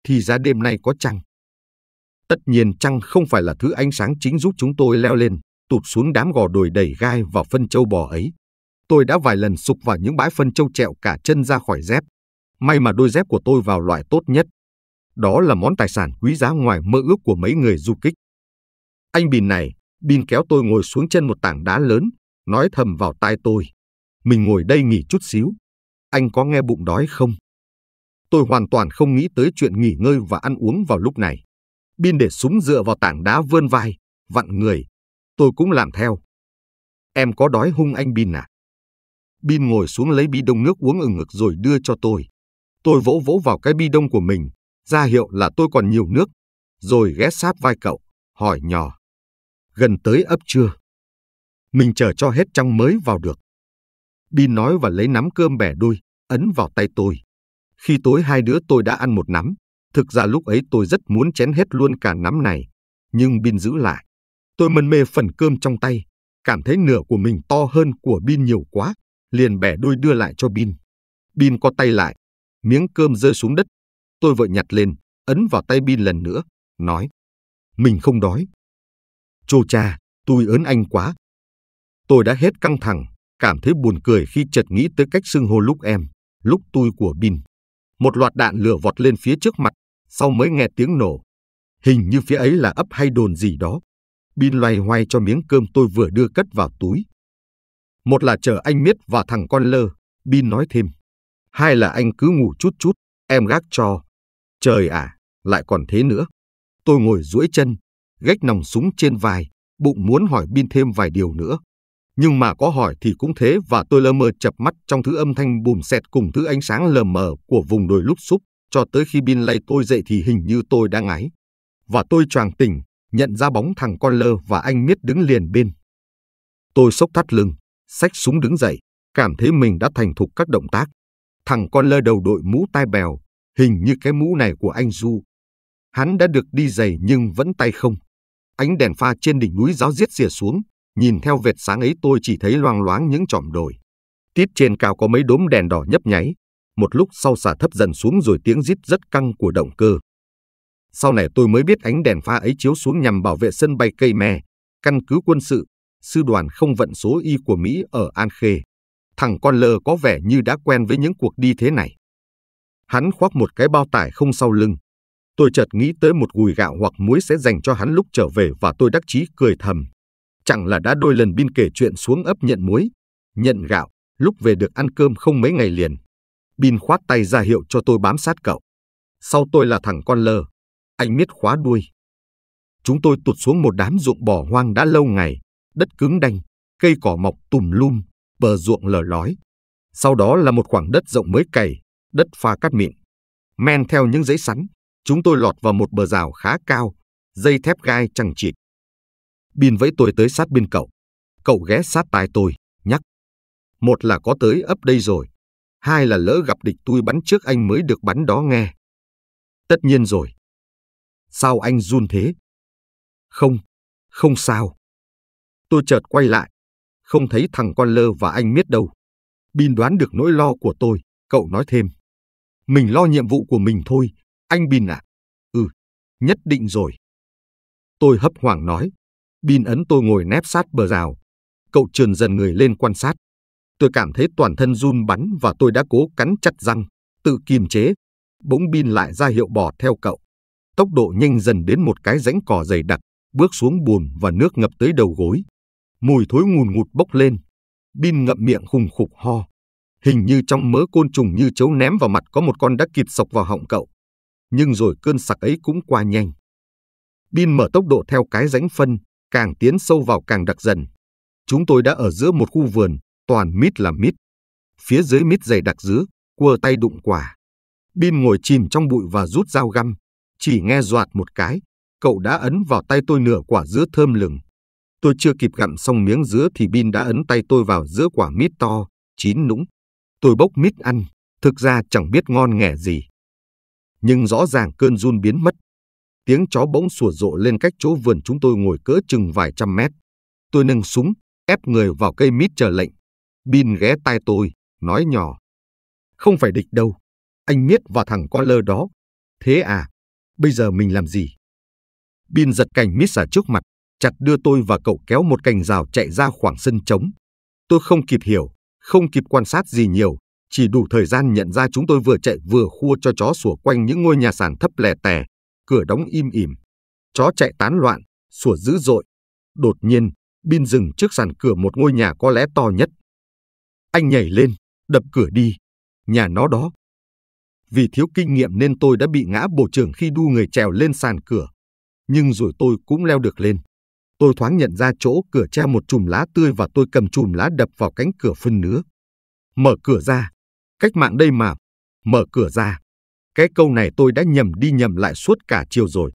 thì ra đêm nay có trăng. Tất nhiên trăng không phải là thứ ánh sáng chính giúp chúng tôi leo lên, tụt xuống đám gò đồi đầy gai và phân châu bò ấy. Tôi đã vài lần sụp vào những bãi phân châu trẹo cả chân ra khỏi dép. May mà đôi dép của tôi vào loại tốt nhất. Đó là món tài sản quý giá ngoài mơ ước của mấy người du kích. Anh Bình này, Bin kéo tôi ngồi xuống chân một tảng đá lớn, nói thầm vào tai tôi mình ngồi đây nghỉ chút xíu. Anh có nghe bụng đói không? Tôi hoàn toàn không nghĩ tới chuyện nghỉ ngơi và ăn uống vào lúc này. Bin để súng dựa vào tảng đá vươn vai, vặn người. Tôi cũng làm theo. Em có đói hung anh Bin à? Bin ngồi xuống lấy bi đông nước uống ừng ngực rồi đưa cho tôi. Tôi vỗ vỗ vào cái bi đông của mình, ra hiệu là tôi còn nhiều nước, rồi ghé sát vai cậu, hỏi nhỏ. Gần tới ấp chưa? Mình chờ cho hết trong mới vào được bin nói và lấy nắm cơm bẻ đôi, ấn vào tay tôi. Khi tối hai đứa tôi đã ăn một nắm, thực ra lúc ấy tôi rất muốn chén hết luôn cả nắm này, nhưng Bin giữ lại. Tôi mân mê phần cơm trong tay, cảm thấy nửa của mình to hơn của Bin nhiều quá, liền bẻ đôi đưa lại cho Bin. Bin co tay lại, miếng cơm rơi xuống đất. Tôi vội nhặt lên, ấn vào tay Bin lần nữa, nói. Mình không đói. Chô cha, tôi ớn anh quá. Tôi đã hết căng thẳng, cảm thấy buồn cười khi chợt nghĩ tới cách xưng hô lúc em, lúc tôi của Bin. Một loạt đạn lửa vọt lên phía trước mặt, sau mới nghe tiếng nổ. Hình như phía ấy là ấp hay đồn gì đó. Bin loay hoay cho miếng cơm tôi vừa đưa cất vào túi. Một là chờ anh Miết và thằng con lơ, Bin nói thêm. Hai là anh cứ ngủ chút chút, em gác cho. Trời à, lại còn thế nữa. Tôi ngồi duỗi chân, gách nòng súng trên vai, bụng muốn hỏi Bin thêm vài điều nữa nhưng mà có hỏi thì cũng thế và tôi lơ mơ chập mắt trong thứ âm thanh bùm xẹt cùng thứ ánh sáng lờ mờ của vùng đồi lúc xúc, cho tới khi bin lay tôi dậy thì hình như tôi đang ngáy. Và tôi choàng tỉnh, nhận ra bóng thằng con lơ và anh miết đứng liền bên. Tôi sốc thắt lưng, xách súng đứng dậy, cảm thấy mình đã thành thục các động tác. Thằng con lơ đầu đội mũ tai bèo, hình như cái mũ này của anh Du. Hắn đã được đi giày nhưng vẫn tay không. Ánh đèn pha trên đỉnh núi giáo giết rìa xuống, Nhìn theo vệt sáng ấy tôi chỉ thấy loang loáng những chòm đồi. tít trên cao có mấy đốm đèn đỏ nhấp nháy. Một lúc sau xả thấp dần xuống rồi tiếng rít rất căng của động cơ. Sau này tôi mới biết ánh đèn pha ấy chiếu xuống nhằm bảo vệ sân bay Cây Me, căn cứ quân sự, sư đoàn không vận số Y của Mỹ ở An Khê. Thằng con lơ có vẻ như đã quen với những cuộc đi thế này. Hắn khoác một cái bao tải không sau lưng. Tôi chợt nghĩ tới một gùi gạo hoặc muối sẽ dành cho hắn lúc trở về và tôi đắc chí cười thầm. Chẳng là đã đôi lần Bin kể chuyện xuống ấp nhận muối, nhận gạo, lúc về được ăn cơm không mấy ngày liền. Bin khoát tay ra hiệu cho tôi bám sát cậu. Sau tôi là thằng con lơ, anh miết khóa đuôi. Chúng tôi tụt xuống một đám ruộng bỏ hoang đã lâu ngày, đất cứng đanh, cây cỏ mọc tùm lum, bờ ruộng lở lói. Sau đó là một khoảng đất rộng mới cày, đất pha cát mịn. Men theo những dãy sắn, chúng tôi lọt vào một bờ rào khá cao, dây thép gai chẳng chịt, Bin vẫy tôi tới sát bên cậu. Cậu ghé sát tai tôi, nhắc. Một là có tới ấp đây rồi. Hai là lỡ gặp địch tôi bắn trước anh mới được bắn đó nghe. Tất nhiên rồi. Sao anh run thế? Không, không sao. Tôi chợt quay lại. Không thấy thằng con lơ và anh miết đâu. Bin đoán được nỗi lo của tôi, cậu nói thêm. Mình lo nhiệm vụ của mình thôi, anh Bin à? Ừ, nhất định rồi. Tôi hấp hoảng nói, Bin ấn tôi ngồi nép sát bờ rào. Cậu trườn dần người lên quan sát. Tôi cảm thấy toàn thân run bắn và tôi đã cố cắn chặt răng, tự kiềm chế. Bỗng Bin lại ra hiệu bỏ theo cậu. Tốc độ nhanh dần đến một cái rãnh cỏ dày đặc, bước xuống bùn và nước ngập tới đầu gối. Mùi thối ngùn ngụt bốc lên. Bin ngậm miệng khùng khục ho. Hình như trong mớ côn trùng như chấu ném vào mặt có một con đã kịp sọc vào họng cậu. Nhưng rồi cơn sặc ấy cũng qua nhanh. Bin mở tốc độ theo cái rãnh phân, càng tiến sâu vào càng đặc dần. Chúng tôi đã ở giữa một khu vườn, toàn mít là mít. Phía dưới mít dày đặc dứa, cua tay đụng quả. Bin ngồi chìm trong bụi và rút dao găm. Chỉ nghe doạt một cái, cậu đã ấn vào tay tôi nửa quả dứa thơm lừng. Tôi chưa kịp gặm xong miếng dứa thì Bin đã ấn tay tôi vào giữa quả mít to, chín nũng. Tôi bốc mít ăn, thực ra chẳng biết ngon nghẻ gì. Nhưng rõ ràng cơn run biến mất, tiếng chó bỗng sủa rộ lên cách chỗ vườn chúng tôi ngồi cỡ chừng vài trăm mét. Tôi nâng súng, ép người vào cây mít chờ lệnh. Bin ghé tai tôi, nói nhỏ. Không phải địch đâu, anh miết vào thằng con lơ đó. Thế à, bây giờ mình làm gì? Bin giật cành mít xả trước mặt, chặt đưa tôi và cậu kéo một cành rào chạy ra khoảng sân trống. Tôi không kịp hiểu, không kịp quan sát gì nhiều, chỉ đủ thời gian nhận ra chúng tôi vừa chạy vừa khua cho chó sủa quanh những ngôi nhà sàn thấp lè tè, cửa đóng im ỉm, chó chạy tán loạn, sủa dữ dội. Đột nhiên, Bin dừng trước sàn cửa một ngôi nhà có lẽ to nhất. Anh nhảy lên, đập cửa đi, nhà nó đó. Vì thiếu kinh nghiệm nên tôi đã bị ngã bổ trưởng khi đu người trèo lên sàn cửa. Nhưng rồi tôi cũng leo được lên. Tôi thoáng nhận ra chỗ cửa che một chùm lá tươi và tôi cầm chùm lá đập vào cánh cửa phân nứa. Mở cửa ra. Cách mạng đây mà. Mở cửa ra. Cái câu này tôi đã nhầm đi nhầm lại suốt cả chiều rồi.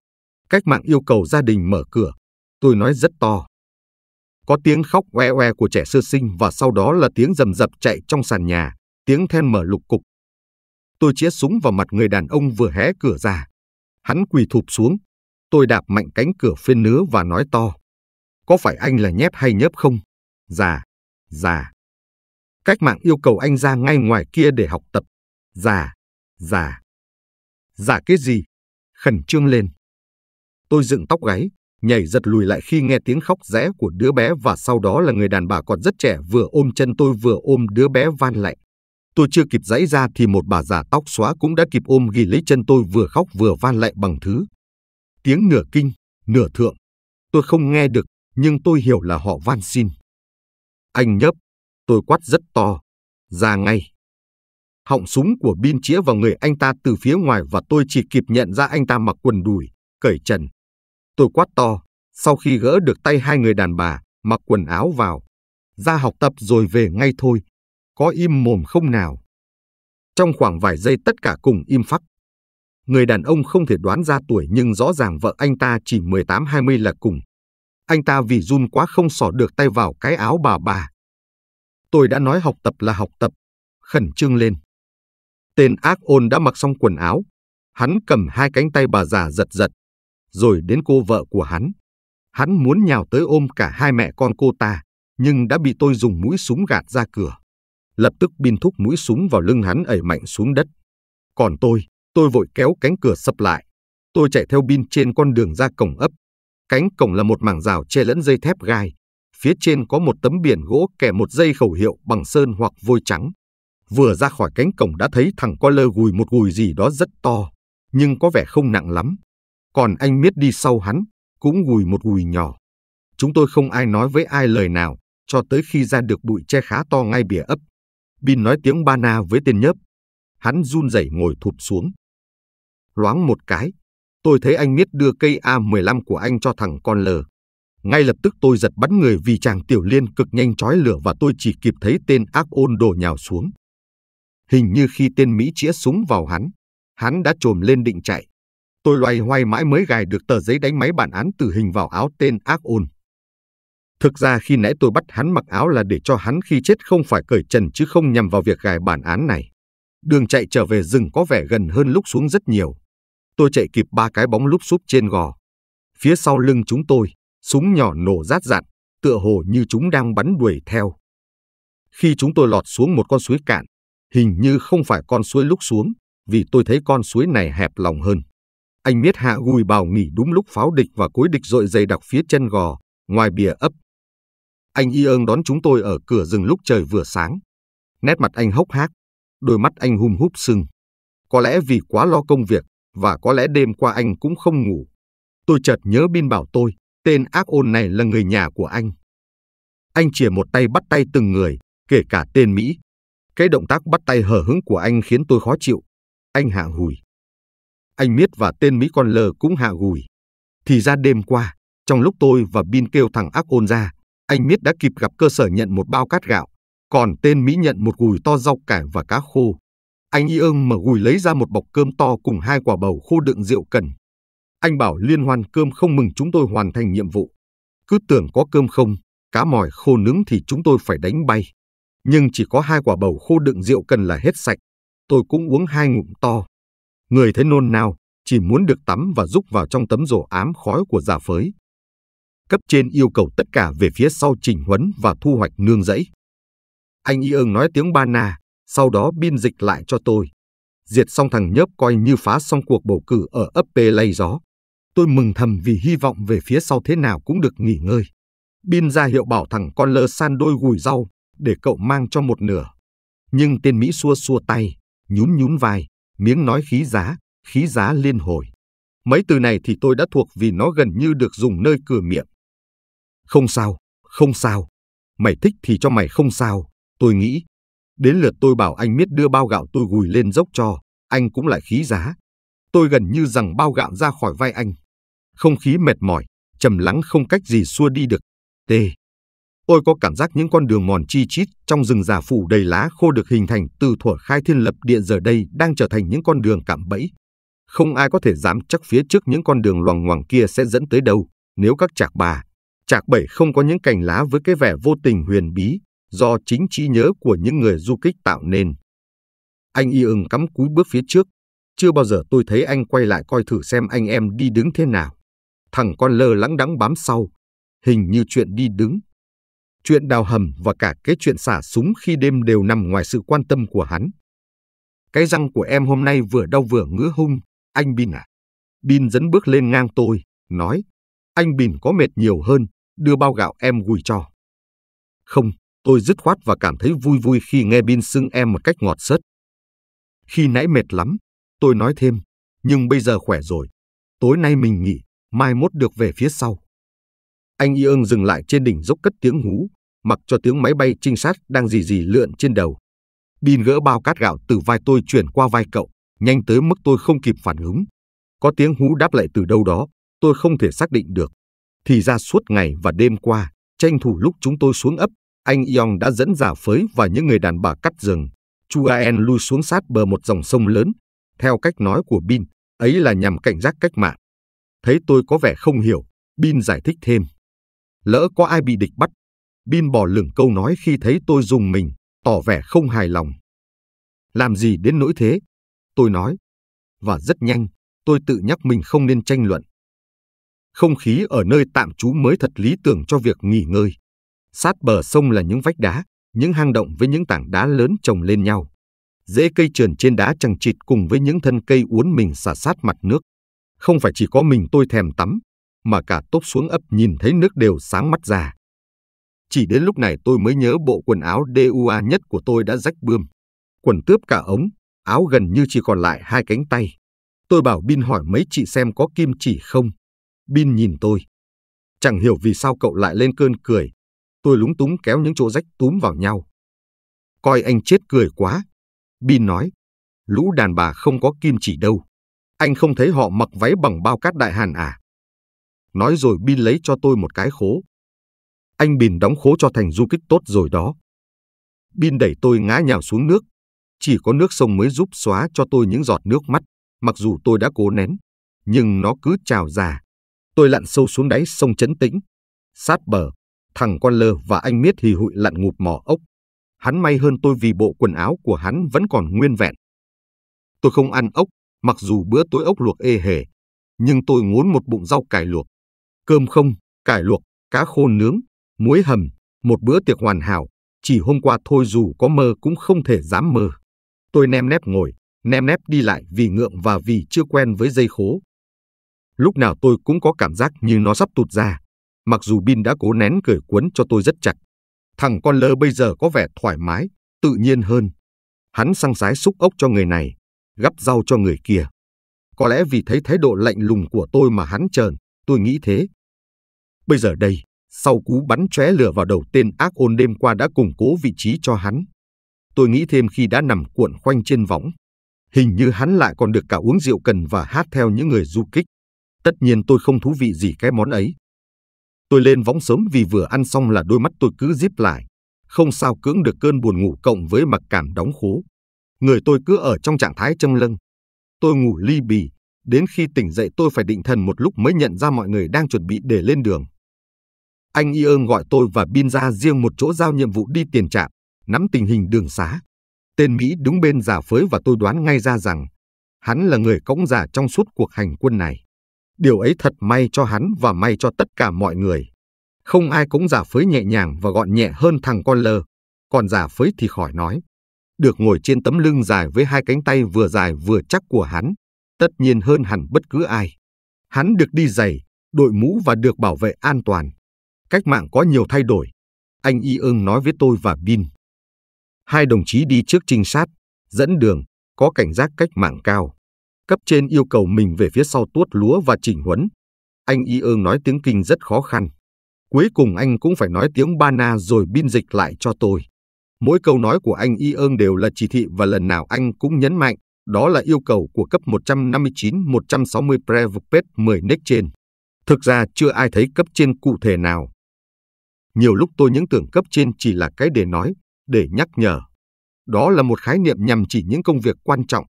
Cách mạng yêu cầu gia đình mở cửa. Tôi nói rất to. Có tiếng khóc oe oe của trẻ sơ sinh và sau đó là tiếng rầm rập chạy trong sàn nhà, tiếng then mở lục cục. Tôi chĩa súng vào mặt người đàn ông vừa hé cửa ra. Hắn quỳ thụp xuống. Tôi đạp mạnh cánh cửa phên nứa và nói to. Có phải anh là nhép hay nhớp không? Già, dạ. già. Dạ. Cách mạng yêu cầu anh ra ngay ngoài kia để học tập. Già, dạ. già. Giả kết gì? Khẩn trương lên. Tôi dựng tóc gáy, nhảy giật lùi lại khi nghe tiếng khóc rẽ của đứa bé và sau đó là người đàn bà còn rất trẻ vừa ôm chân tôi vừa ôm đứa bé van lạy. Tôi chưa kịp dãy ra thì một bà già tóc xóa cũng đã kịp ôm ghi lấy chân tôi vừa khóc vừa van lạy bằng thứ. Tiếng nửa kinh, nửa thượng. Tôi không nghe được, nhưng tôi hiểu là họ van xin. Anh nhấp, tôi quát rất to. Ra ngay họng súng của Bin chĩa vào người anh ta từ phía ngoài và tôi chỉ kịp nhận ra anh ta mặc quần đùi, cởi trần. Tôi quát to, sau khi gỡ được tay hai người đàn bà, mặc quần áo vào. Ra học tập rồi về ngay thôi. Có im mồm không nào? Trong khoảng vài giây tất cả cùng im phắc. Người đàn ông không thể đoán ra tuổi nhưng rõ ràng vợ anh ta chỉ 18-20 là cùng. Anh ta vì run quá không xỏ được tay vào cái áo bà bà. Tôi đã nói học tập là học tập, khẩn trương lên. Tên ác ôn đã mặc xong quần áo. Hắn cầm hai cánh tay bà già giật giật. Rồi đến cô vợ của hắn. Hắn muốn nhào tới ôm cả hai mẹ con cô ta, nhưng đã bị tôi dùng mũi súng gạt ra cửa. Lập tức bin thúc mũi súng vào lưng hắn ẩy mạnh xuống đất. Còn tôi, tôi vội kéo cánh cửa sập lại. Tôi chạy theo bin trên con đường ra cổng ấp. Cánh cổng là một mảng rào che lẫn dây thép gai. Phía trên có một tấm biển gỗ kẻ một dây khẩu hiệu bằng sơn hoặc vôi trắng. Vừa ra khỏi cánh cổng đã thấy thằng con lơ gùi một gùi gì đó rất to, nhưng có vẻ không nặng lắm. Còn anh miết đi sau hắn, cũng gùi một gùi nhỏ. Chúng tôi không ai nói với ai lời nào, cho tới khi ra được bụi che khá to ngay bìa ấp. Bin nói tiếng ba na với tên nhớp. Hắn run rẩy ngồi thụp xuống. Loáng một cái, tôi thấy anh miết đưa cây A15 của anh cho thằng con lờ. Ngay lập tức tôi giật bắn người vì chàng tiểu liên cực nhanh chói lửa và tôi chỉ kịp thấy tên ác ôn đổ nhào xuống. Hình như khi tên Mỹ chĩa súng vào hắn, hắn đã trồm lên định chạy. Tôi loay hoay mãi mới gài được tờ giấy đánh máy bản án tử hình vào áo tên ác ôn. Thực ra khi nãy tôi bắt hắn mặc áo là để cho hắn khi chết không phải cởi trần chứ không nhằm vào việc gài bản án này. Đường chạy trở về rừng có vẻ gần hơn lúc xuống rất nhiều. Tôi chạy kịp ba cái bóng lúc xúc trên gò. Phía sau lưng chúng tôi, súng nhỏ nổ rát rạn, tựa hồ như chúng đang bắn đuổi theo. Khi chúng tôi lọt xuống một con suối cạn, Hình như không phải con suối lúc xuống, vì tôi thấy con suối này hẹp lòng hơn. Anh biết hạ gùi bào nghỉ đúng lúc pháo địch và cối địch dội dày đặc phía chân gò, ngoài bìa ấp. Anh y ơn đón chúng tôi ở cửa rừng lúc trời vừa sáng. Nét mặt anh hốc hác, đôi mắt anh hum húp sưng. Có lẽ vì quá lo công việc, và có lẽ đêm qua anh cũng không ngủ. Tôi chợt nhớ Bin bảo tôi, tên ác ôn này là người nhà của anh. Anh chỉ một tay bắt tay từng người, kể cả tên Mỹ, cái động tác bắt tay hở hứng của anh khiến tôi khó chịu. Anh hạ gùi. Anh Miết và tên Mỹ con lờ cũng hạ gùi. Thì ra đêm qua, trong lúc tôi và Bin kêu thằng ác ôn ra, anh Miết đã kịp gặp cơ sở nhận một bao cát gạo, còn tên Mỹ nhận một gùi to rau cải và cá khô. Anh y ương mở gùi lấy ra một bọc cơm to cùng hai quả bầu khô đựng rượu cần. Anh bảo liên hoan cơm không mừng chúng tôi hoàn thành nhiệm vụ. Cứ tưởng có cơm không, cá mỏi khô nướng thì chúng tôi phải đánh bay nhưng chỉ có hai quả bầu khô đựng rượu cần là hết sạch. Tôi cũng uống hai ngụm to. Người thấy nôn nao, chỉ muốn được tắm và rúc vào trong tấm rổ ám khói của giả phới. Cấp trên yêu cầu tất cả về phía sau trình huấn và thu hoạch nương rẫy. Anh Y ương nói tiếng ba na, sau đó biên dịch lại cho tôi. Diệt xong thằng nhớp coi như phá xong cuộc bầu cử ở ấp Pê lây gió. Tôi mừng thầm vì hy vọng về phía sau thế nào cũng được nghỉ ngơi. Bin ra hiệu bảo thằng con lơ san đôi gùi rau để cậu mang cho một nửa. Nhưng tên Mỹ xua xua tay, nhún nhún vai, miếng nói khí giá, khí giá liên hồi. Mấy từ này thì tôi đã thuộc vì nó gần như được dùng nơi cửa miệng. Không sao, không sao. Mày thích thì cho mày không sao, tôi nghĩ. Đến lượt tôi bảo anh Miết đưa bao gạo tôi gùi lên dốc cho, anh cũng lại khí giá. Tôi gần như rằng bao gạo ra khỏi vai anh. Không khí mệt mỏi, trầm lắng không cách gì xua đi được. Tê. Tôi có cảm giác những con đường mòn chi chít trong rừng già phủ đầy lá khô được hình thành từ thuở khai thiên lập địa giờ đây đang trở thành những con đường cạm bẫy. Không ai có thể dám chắc phía trước những con đường loằng ngoằng kia sẽ dẫn tới đâu nếu các chạc bà, chạc bảy không có những cành lá với cái vẻ vô tình huyền bí do chính trí nhớ của những người du kích tạo nên. Anh y ưng cắm cúi bước phía trước. Chưa bao giờ tôi thấy anh quay lại coi thử xem anh em đi đứng thế nào. Thằng con lơ lắng đắng bám sau. Hình như chuyện đi đứng chuyện đào hầm và cả cái chuyện xả súng khi đêm đều nằm ngoài sự quan tâm của hắn. Cái răng của em hôm nay vừa đau vừa ngứa hung, anh Bin à. Bin dẫn bước lên ngang tôi, nói, anh Bin có mệt nhiều hơn, đưa bao gạo em gùi cho. Không, tôi dứt khoát và cảm thấy vui vui khi nghe Bin xưng em một cách ngọt sớt. Khi nãy mệt lắm, tôi nói thêm, nhưng bây giờ khỏe rồi. Tối nay mình nghỉ, mai mốt được về phía sau. Anh Y ương dừng lại trên đỉnh dốc cất tiếng hú, mặc cho tiếng máy bay trinh sát đang rì rì lượn trên đầu. Bin gỡ bao cát gạo từ vai tôi chuyển qua vai cậu, nhanh tới mức tôi không kịp phản ứng. Có tiếng hú đáp lại từ đâu đó, tôi không thể xác định được. Thì ra suốt ngày và đêm qua, tranh thủ lúc chúng tôi xuống ấp, anh Yong đã dẫn giả phới và những người đàn bà cắt rừng. Chu Aen lui xuống sát bờ một dòng sông lớn. Theo cách nói của Bin, ấy là nhằm cảnh giác cách mạng. Thấy tôi có vẻ không hiểu, Bin giải thích thêm lỡ có ai bị địch bắt. Bin bỏ lửng câu nói khi thấy tôi dùng mình, tỏ vẻ không hài lòng. Làm gì đến nỗi thế? Tôi nói. Và rất nhanh, tôi tự nhắc mình không nên tranh luận. Không khí ở nơi tạm trú mới thật lý tưởng cho việc nghỉ ngơi. Sát bờ sông là những vách đá, những hang động với những tảng đá lớn chồng lên nhau. Dễ cây trườn trên đá chằng chịt cùng với những thân cây uốn mình xả sát mặt nước. Không phải chỉ có mình tôi thèm tắm, mà cả tốp xuống ấp nhìn thấy nước đều sáng mắt ra. Chỉ đến lúc này tôi mới nhớ bộ quần áo DUA nhất của tôi đã rách bươm. Quần tướp cả ống, áo gần như chỉ còn lại hai cánh tay. Tôi bảo Bin hỏi mấy chị xem có kim chỉ không. Bin nhìn tôi. Chẳng hiểu vì sao cậu lại lên cơn cười. Tôi lúng túng kéo những chỗ rách túm vào nhau. Coi anh chết cười quá. Bin nói, lũ đàn bà không có kim chỉ đâu. Anh không thấy họ mặc váy bằng bao cát đại hàn à? nói rồi Bin lấy cho tôi một cái khố. Anh bình đóng khố cho thành du kích tốt rồi đó. Bin đẩy tôi ngã nhào xuống nước. Chỉ có nước sông mới giúp xóa cho tôi những giọt nước mắt, mặc dù tôi đã cố nén, nhưng nó cứ trào ra. Tôi lặn sâu xuống đáy sông chấn tĩnh. Sát bờ, thằng con lơ và anh miết hì hụi lặn ngụp mỏ ốc. Hắn may hơn tôi vì bộ quần áo của hắn vẫn còn nguyên vẹn. Tôi không ăn ốc, mặc dù bữa tối ốc luộc ê hề, nhưng tôi ngốn một bụng rau cải luộc cơm không, cải luộc, cá khô nướng, muối hầm, một bữa tiệc hoàn hảo, chỉ hôm qua thôi dù có mơ cũng không thể dám mơ. Tôi nem nép ngồi, nem nép đi lại vì ngượng và vì chưa quen với dây khố. Lúc nào tôi cũng có cảm giác như nó sắp tụt ra, mặc dù Bin đã cố nén cười cuốn cho tôi rất chặt. Thằng con lơ bây giờ có vẻ thoải mái, tự nhiên hơn. Hắn sang sái xúc ốc cho người này, gắp rau cho người kia. Có lẽ vì thấy thái độ lạnh lùng của tôi mà hắn trờn, tôi nghĩ thế. Bây giờ đây, sau cú bắn chóe lửa vào đầu tên ác ôn đêm qua đã củng cố vị trí cho hắn. Tôi nghĩ thêm khi đã nằm cuộn khoanh trên võng. Hình như hắn lại còn được cả uống rượu cần và hát theo những người du kích. Tất nhiên tôi không thú vị gì cái món ấy. Tôi lên võng sớm vì vừa ăn xong là đôi mắt tôi cứ díp lại. Không sao cưỡng được cơn buồn ngủ cộng với mặc cảm đóng khố. Người tôi cứ ở trong trạng thái châm lâng. Tôi ngủ ly bì, Đến khi tỉnh dậy tôi phải định thần một lúc mới nhận ra mọi người đang chuẩn bị để lên đường. Anh Ion gọi tôi và Bin ra riêng một chỗ giao nhiệm vụ đi tiền trạm, nắm tình hình đường xá. Tên Mỹ đứng bên giả phới và tôi đoán ngay ra rằng hắn là người cõng giả trong suốt cuộc hành quân này. Điều ấy thật may cho hắn và may cho tất cả mọi người. Không ai cũng giả phới nhẹ nhàng và gọn nhẹ hơn thằng con lơ, còn giả phới thì khỏi nói. Được ngồi trên tấm lưng dài với hai cánh tay vừa dài vừa chắc của hắn, tất nhiên hơn hẳn bất cứ ai. Hắn được đi giày, đội mũ và được bảo vệ an toàn. Cách mạng có nhiều thay đổi. Anh Y ưng nói với tôi và Bin. Hai đồng chí đi trước trinh sát, dẫn đường, có cảnh giác cách mạng cao. Cấp trên yêu cầu mình về phía sau tuốt lúa và chỉnh huấn. Anh Y ưng nói tiếng kinh rất khó khăn. Cuối cùng anh cũng phải nói tiếng Bana rồi Bin dịch lại cho tôi. Mỗi câu nói của anh Y ưng đều là chỉ thị và lần nào anh cũng nhấn mạnh đó là yêu cầu của cấp 159-160 Prevopet 10 nick trên. Thực ra chưa ai thấy cấp trên cụ thể nào. Nhiều lúc tôi những tưởng cấp trên chỉ là cái để nói, để nhắc nhở. Đó là một khái niệm nhằm chỉ những công việc quan trọng.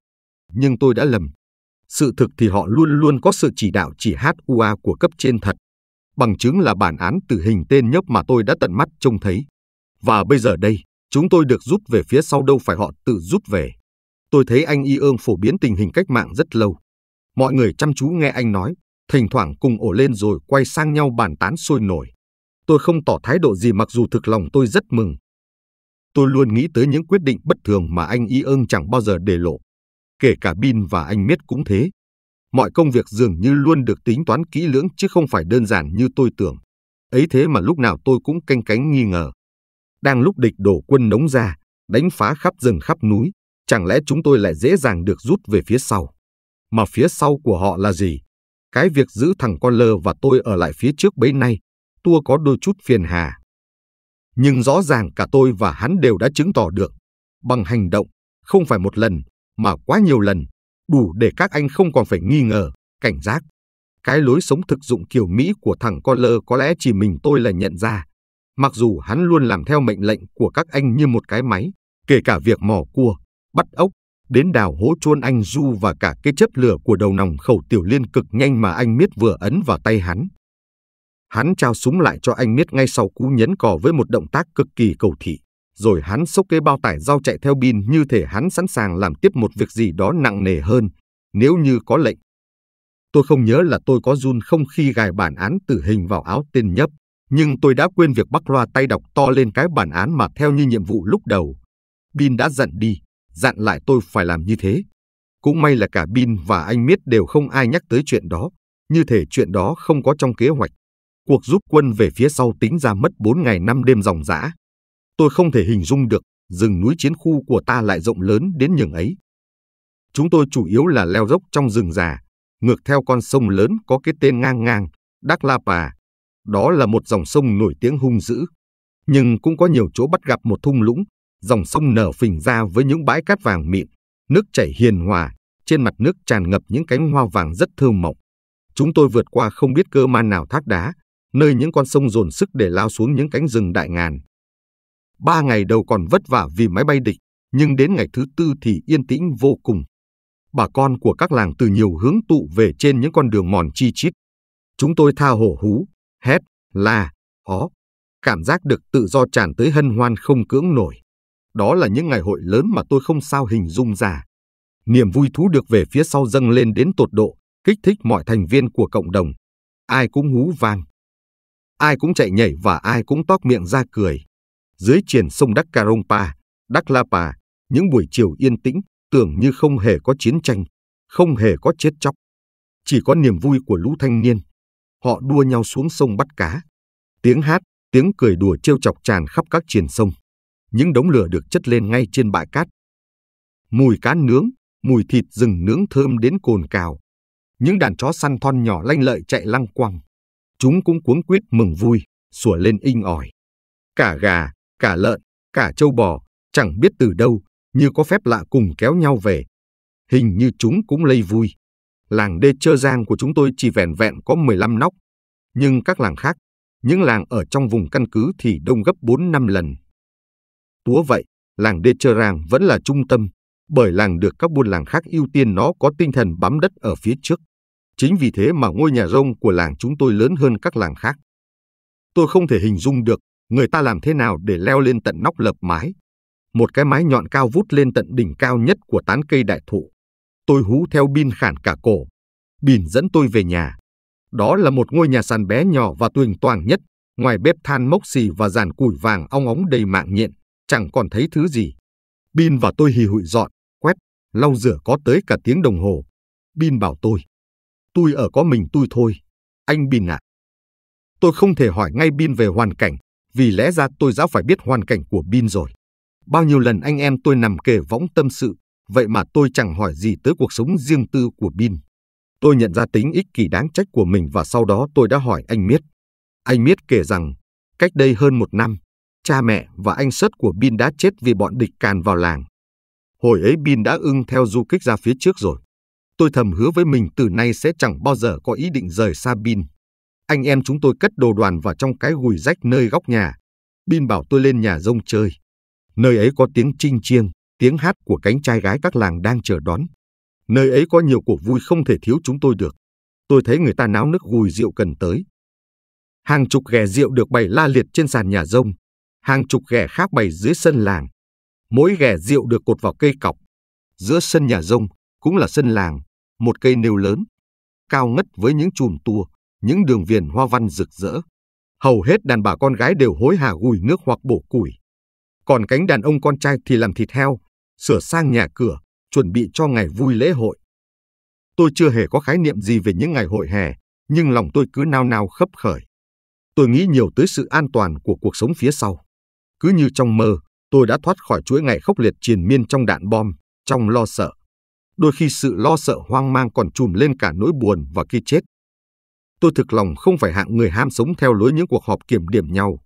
Nhưng tôi đã lầm. Sự thực thì họ luôn luôn có sự chỉ đạo chỉ HUA của cấp trên thật. Bằng chứng là bản án tử hình tên nhóc mà tôi đã tận mắt trông thấy. Và bây giờ đây, chúng tôi được rút về phía sau đâu phải họ tự rút về. Tôi thấy anh y ương phổ biến tình hình cách mạng rất lâu. Mọi người chăm chú nghe anh nói, thỉnh thoảng cùng ổ lên rồi quay sang nhau bàn tán sôi nổi. Tôi không tỏ thái độ gì mặc dù thực lòng tôi rất mừng. Tôi luôn nghĩ tới những quyết định bất thường mà anh y ương chẳng bao giờ để lộ. Kể cả Bin và anh Miết cũng thế. Mọi công việc dường như luôn được tính toán kỹ lưỡng chứ không phải đơn giản như tôi tưởng. Ấy thế mà lúc nào tôi cũng canh cánh nghi ngờ. Đang lúc địch đổ quân nống ra, đánh phá khắp rừng khắp núi, Chẳng lẽ chúng tôi lại dễ dàng được rút về phía sau? Mà phía sau của họ là gì? Cái việc giữ thằng con lơ và tôi ở lại phía trước bấy nay, tua có đôi chút phiền hà. Nhưng rõ ràng cả tôi và hắn đều đã chứng tỏ được, bằng hành động, không phải một lần, mà quá nhiều lần, đủ để các anh không còn phải nghi ngờ, cảnh giác. Cái lối sống thực dụng kiểu Mỹ của thằng con lơ có lẽ chỉ mình tôi là nhận ra, mặc dù hắn luôn làm theo mệnh lệnh của các anh như một cái máy, kể cả việc mò cua bắt ốc, đến đào hố chôn anh Du và cả cái chớp lửa của đầu nòng khẩu tiểu liên cực nhanh mà anh Miết vừa ấn vào tay hắn. Hắn trao súng lại cho anh Miết ngay sau cú nhấn cò với một động tác cực kỳ cầu thị, rồi hắn xốc cái bao tải dao chạy theo pin như thể hắn sẵn sàng làm tiếp một việc gì đó nặng nề hơn, nếu như có lệnh. Tôi không nhớ là tôi có run không khi gài bản án tử hình vào áo tên nhấp, nhưng tôi đã quên việc bắt loa tay đọc to lên cái bản án mà theo như nhiệm vụ lúc đầu. Bin đã giận đi, dặn lại tôi phải làm như thế. Cũng may là cả Bin và anh Miết đều không ai nhắc tới chuyện đó, như thể chuyện đó không có trong kế hoạch. Cuộc rút quân về phía sau tính ra mất 4 ngày 5 đêm dòng dã. Tôi không thể hình dung được rừng núi chiến khu của ta lại rộng lớn đến nhường ấy. Chúng tôi chủ yếu là leo dốc trong rừng già, ngược theo con sông lớn có cái tên ngang ngang, Đắc La Pà. Đó là một dòng sông nổi tiếng hung dữ, nhưng cũng có nhiều chỗ bắt gặp một thung lũng, dòng sông nở phình ra với những bãi cát vàng mịn, nước chảy hiền hòa, trên mặt nước tràn ngập những cánh hoa vàng rất thơ mộng. Chúng tôi vượt qua không biết cơ man nào thác đá, nơi những con sông dồn sức để lao xuống những cánh rừng đại ngàn. Ba ngày đầu còn vất vả vì máy bay địch, nhưng đến ngày thứ tư thì yên tĩnh vô cùng. Bà con của các làng từ nhiều hướng tụ về trên những con đường mòn chi chít. Chúng tôi tha hổ hú, hét, la, ó. Cảm giác được tự do tràn tới hân hoan không cưỡng nổi. Đó là những ngày hội lớn mà tôi không sao hình dung ra. Niềm vui thú được về phía sau dâng lên đến tột độ, kích thích mọi thành viên của cộng đồng. Ai cũng hú vang. Ai cũng chạy nhảy và ai cũng toác miệng ra cười. Dưới triển sông Đắc Carompa, Đắc La Pà, những buổi chiều yên tĩnh, tưởng như không hề có chiến tranh, không hề có chết chóc. Chỉ có niềm vui của lũ thanh niên. Họ đua nhau xuống sông bắt cá. Tiếng hát, tiếng cười đùa trêu chọc tràn khắp các triển sông những đống lửa được chất lên ngay trên bãi cát. Mùi cá nướng, mùi thịt rừng nướng thơm đến cồn cào. Những đàn chó săn thon nhỏ lanh lợi chạy lăng quăng. Chúng cũng cuống quyết mừng vui, sủa lên inh ỏi. Cả gà, cả lợn, cả trâu bò, chẳng biết từ đâu, như có phép lạ cùng kéo nhau về. Hình như chúng cũng lây vui. Làng đê chơ giang của chúng tôi chỉ vẹn vẹn có 15 nóc. Nhưng các làng khác, những làng ở trong vùng căn cứ thì đông gấp 4 năm lần. Túa vậy, làng Đê Chơ Rang vẫn là trung tâm, bởi làng được các buôn làng khác ưu tiên nó có tinh thần bám đất ở phía trước. Chính vì thế mà ngôi nhà rông của làng chúng tôi lớn hơn các làng khác. Tôi không thể hình dung được người ta làm thế nào để leo lên tận nóc lợp mái. Một cái mái nhọn cao vút lên tận đỉnh cao nhất của tán cây đại thụ. Tôi hú theo Bin khản cả cổ. Bin dẫn tôi về nhà. Đó là một ngôi nhà sàn bé nhỏ và tuềng toàng nhất, ngoài bếp than mốc xì và dàn củi vàng ong óng đầy mạng nhện chẳng còn thấy thứ gì. Bin và tôi hì hụi dọn, quét, lau rửa có tới cả tiếng đồng hồ. Bin bảo tôi, tôi ở có mình tôi thôi, anh Bin ạ. À. Tôi không thể hỏi ngay Bin về hoàn cảnh, vì lẽ ra tôi đã phải biết hoàn cảnh của Bin rồi. Bao nhiêu lần anh em tôi nằm kề võng tâm sự, vậy mà tôi chẳng hỏi gì tới cuộc sống riêng tư của Bin. Tôi nhận ra tính ích kỷ đáng trách của mình và sau đó tôi đã hỏi anh Miết. Anh Miết kể rằng, cách đây hơn một năm, cha mẹ và anh sất của Bin đã chết vì bọn địch càn vào làng. Hồi ấy Bin đã ưng theo du kích ra phía trước rồi. Tôi thầm hứa với mình từ nay sẽ chẳng bao giờ có ý định rời xa Bin. Anh em chúng tôi cất đồ đoàn vào trong cái gùi rách nơi góc nhà. Bin bảo tôi lên nhà rông chơi. Nơi ấy có tiếng trinh chiêng, tiếng hát của cánh trai gái các làng đang chờ đón. Nơi ấy có nhiều cuộc vui không thể thiếu chúng tôi được. Tôi thấy người ta náo nước gùi rượu cần tới. Hàng chục ghè rượu được bày la liệt trên sàn nhà rông, hàng chục ghẻ khác bày dưới sân làng. Mỗi ghẻ rượu được cột vào cây cọc. Giữa sân nhà rông cũng là sân làng, một cây nêu lớn, cao ngất với những chùm tua, những đường viền hoa văn rực rỡ. Hầu hết đàn bà con gái đều hối hả gùi nước hoặc bổ củi. Còn cánh đàn ông con trai thì làm thịt heo, sửa sang nhà cửa, chuẩn bị cho ngày vui lễ hội. Tôi chưa hề có khái niệm gì về những ngày hội hè, nhưng lòng tôi cứ nao nao khấp khởi. Tôi nghĩ nhiều tới sự an toàn của cuộc sống phía sau. Cứ như trong mơ, tôi đã thoát khỏi chuỗi ngày khốc liệt triền miên trong đạn bom, trong lo sợ. Đôi khi sự lo sợ hoang mang còn trùm lên cả nỗi buồn và khi chết. Tôi thực lòng không phải hạng người ham sống theo lối những cuộc họp kiểm điểm nhau.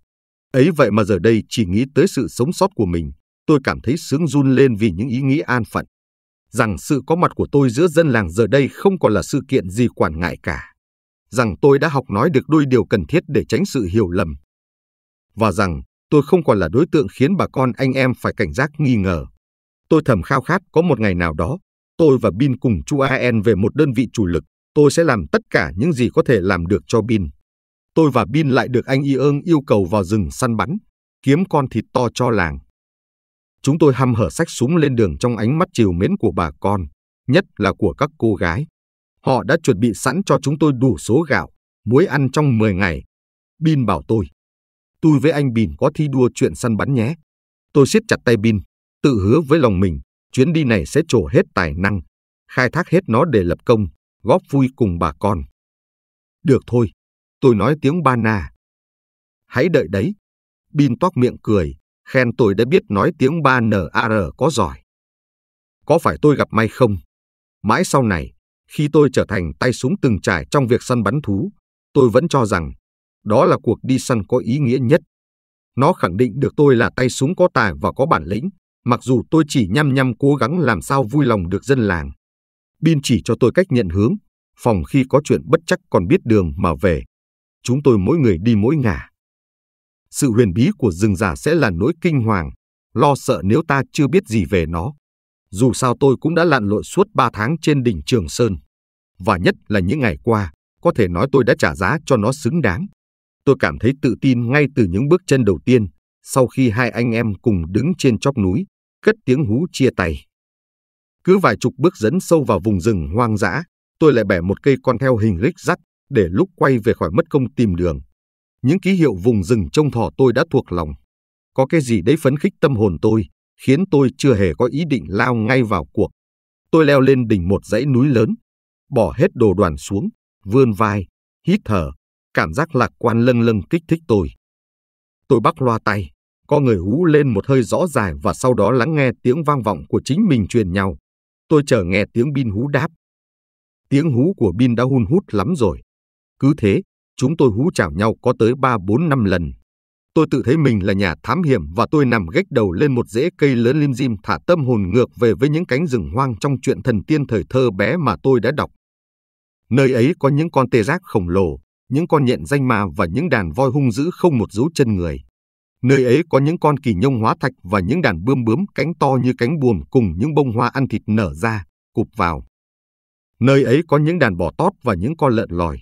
Ấy vậy mà giờ đây chỉ nghĩ tới sự sống sót của mình, tôi cảm thấy sướng run lên vì những ý nghĩ an phận. Rằng sự có mặt của tôi giữa dân làng giờ đây không còn là sự kiện gì quản ngại cả. Rằng tôi đã học nói được đôi điều cần thiết để tránh sự hiểu lầm. Và rằng tôi không còn là đối tượng khiến bà con anh em phải cảnh giác nghi ngờ. Tôi thầm khao khát có một ngày nào đó, tôi và Bin cùng Chu AN về một đơn vị chủ lực, tôi sẽ làm tất cả những gì có thể làm được cho Bin. Tôi và Bin lại được anh Y ơn yêu cầu vào rừng săn bắn, kiếm con thịt to cho làng. Chúng tôi hăm hở sách súng lên đường trong ánh mắt chiều mến của bà con, nhất là của các cô gái. Họ đã chuẩn bị sẵn cho chúng tôi đủ số gạo, muối ăn trong 10 ngày. Bin bảo tôi, tôi với anh Bin có thi đua chuyện săn bắn nhé. Tôi siết chặt tay Bin, tự hứa với lòng mình, chuyến đi này sẽ trổ hết tài năng, khai thác hết nó để lập công, góp vui cùng bà con. Được thôi, tôi nói tiếng ba na. Hãy đợi đấy. Bin toác miệng cười, khen tôi đã biết nói tiếng ba NAR có giỏi. Có phải tôi gặp may không? Mãi sau này, khi tôi trở thành tay súng từng trải trong việc săn bắn thú, tôi vẫn cho rằng đó là cuộc đi săn có ý nghĩa nhất. Nó khẳng định được tôi là tay súng có tài và có bản lĩnh, mặc dù tôi chỉ nhăm nhăm cố gắng làm sao vui lòng được dân làng. Bin chỉ cho tôi cách nhận hướng, phòng khi có chuyện bất chắc còn biết đường mà về. Chúng tôi mỗi người đi mỗi ngả. Sự huyền bí của rừng già sẽ là nỗi kinh hoàng, lo sợ nếu ta chưa biết gì về nó. Dù sao tôi cũng đã lặn lội suốt 3 tháng trên đỉnh Trường Sơn. Và nhất là những ngày qua, có thể nói tôi đã trả giá cho nó xứng đáng. Tôi cảm thấy tự tin ngay từ những bước chân đầu tiên, sau khi hai anh em cùng đứng trên chóp núi, cất tiếng hú chia tay. Cứ vài chục bước dẫn sâu vào vùng rừng hoang dã, tôi lại bẻ một cây con theo hình rích sắt để lúc quay về khỏi mất công tìm đường. Những ký hiệu vùng rừng trông thỏ tôi đã thuộc lòng. Có cái gì đấy phấn khích tâm hồn tôi, khiến tôi chưa hề có ý định lao ngay vào cuộc. Tôi leo lên đỉnh một dãy núi lớn, bỏ hết đồ đoàn xuống, vươn vai, hít thở, Cảm giác lạc quan lâng lâng kích thích tôi. Tôi bắt loa tay, có người hú lên một hơi rõ ràng và sau đó lắng nghe tiếng vang vọng của chính mình truyền nhau. Tôi chờ nghe tiếng Bin hú đáp. Tiếng hú của Bin đã hun hút lắm rồi. Cứ thế, chúng tôi hú chào nhau có tới 3-4 năm lần. Tôi tự thấy mình là nhà thám hiểm và tôi nằm gách đầu lên một rễ cây lớn lim dim thả tâm hồn ngược về với những cánh rừng hoang trong chuyện thần tiên thời thơ bé mà tôi đã đọc. Nơi ấy có những con tê giác khổng lồ, những con nhện danh ma và những đàn voi hung dữ không một dấu chân người. Nơi ấy có những con kỳ nhông hóa thạch và những đàn bươm bướm cánh to như cánh buồm cùng những bông hoa ăn thịt nở ra, cụp vào. Nơi ấy có những đàn bò tót và những con lợn lòi.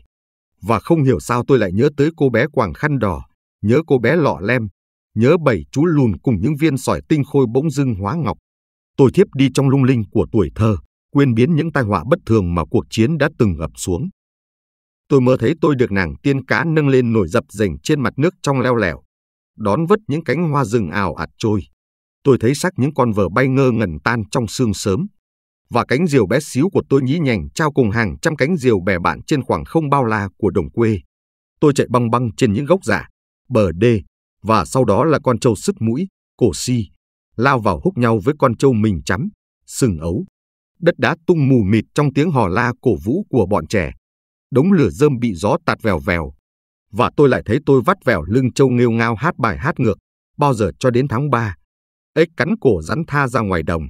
Và không hiểu sao tôi lại nhớ tới cô bé quàng khăn đỏ, nhớ cô bé lọ lem, nhớ bảy chú lùn cùng những viên sỏi tinh khôi bỗng dưng hóa ngọc. Tôi thiếp đi trong lung linh của tuổi thơ, quên biến những tai họa bất thường mà cuộc chiến đã từng ập xuống tôi mơ thấy tôi được nàng tiên cá nâng lên nổi dập dềnh trên mặt nước trong leo lẻo, đón vứt những cánh hoa rừng ảo ạt trôi. Tôi thấy sắc những con vờ bay ngơ ngẩn tan trong sương sớm, và cánh diều bé xíu của tôi nhí nhảnh trao cùng hàng trăm cánh diều bè bạn trên khoảng không bao la của đồng quê. Tôi chạy băng băng trên những gốc giả, bờ đê, và sau đó là con trâu sứt mũi, cổ si, lao vào húc nhau với con trâu mình chấm, sừng ấu. Đất đá tung mù mịt trong tiếng hò la cổ vũ của bọn trẻ, đống lửa dơm bị gió tạt vèo vèo. Và tôi lại thấy tôi vắt vẻo lưng châu nghêu ngao hát bài hát ngược, bao giờ cho đến tháng 3. Ếch cắn cổ rắn tha ra ngoài đồng.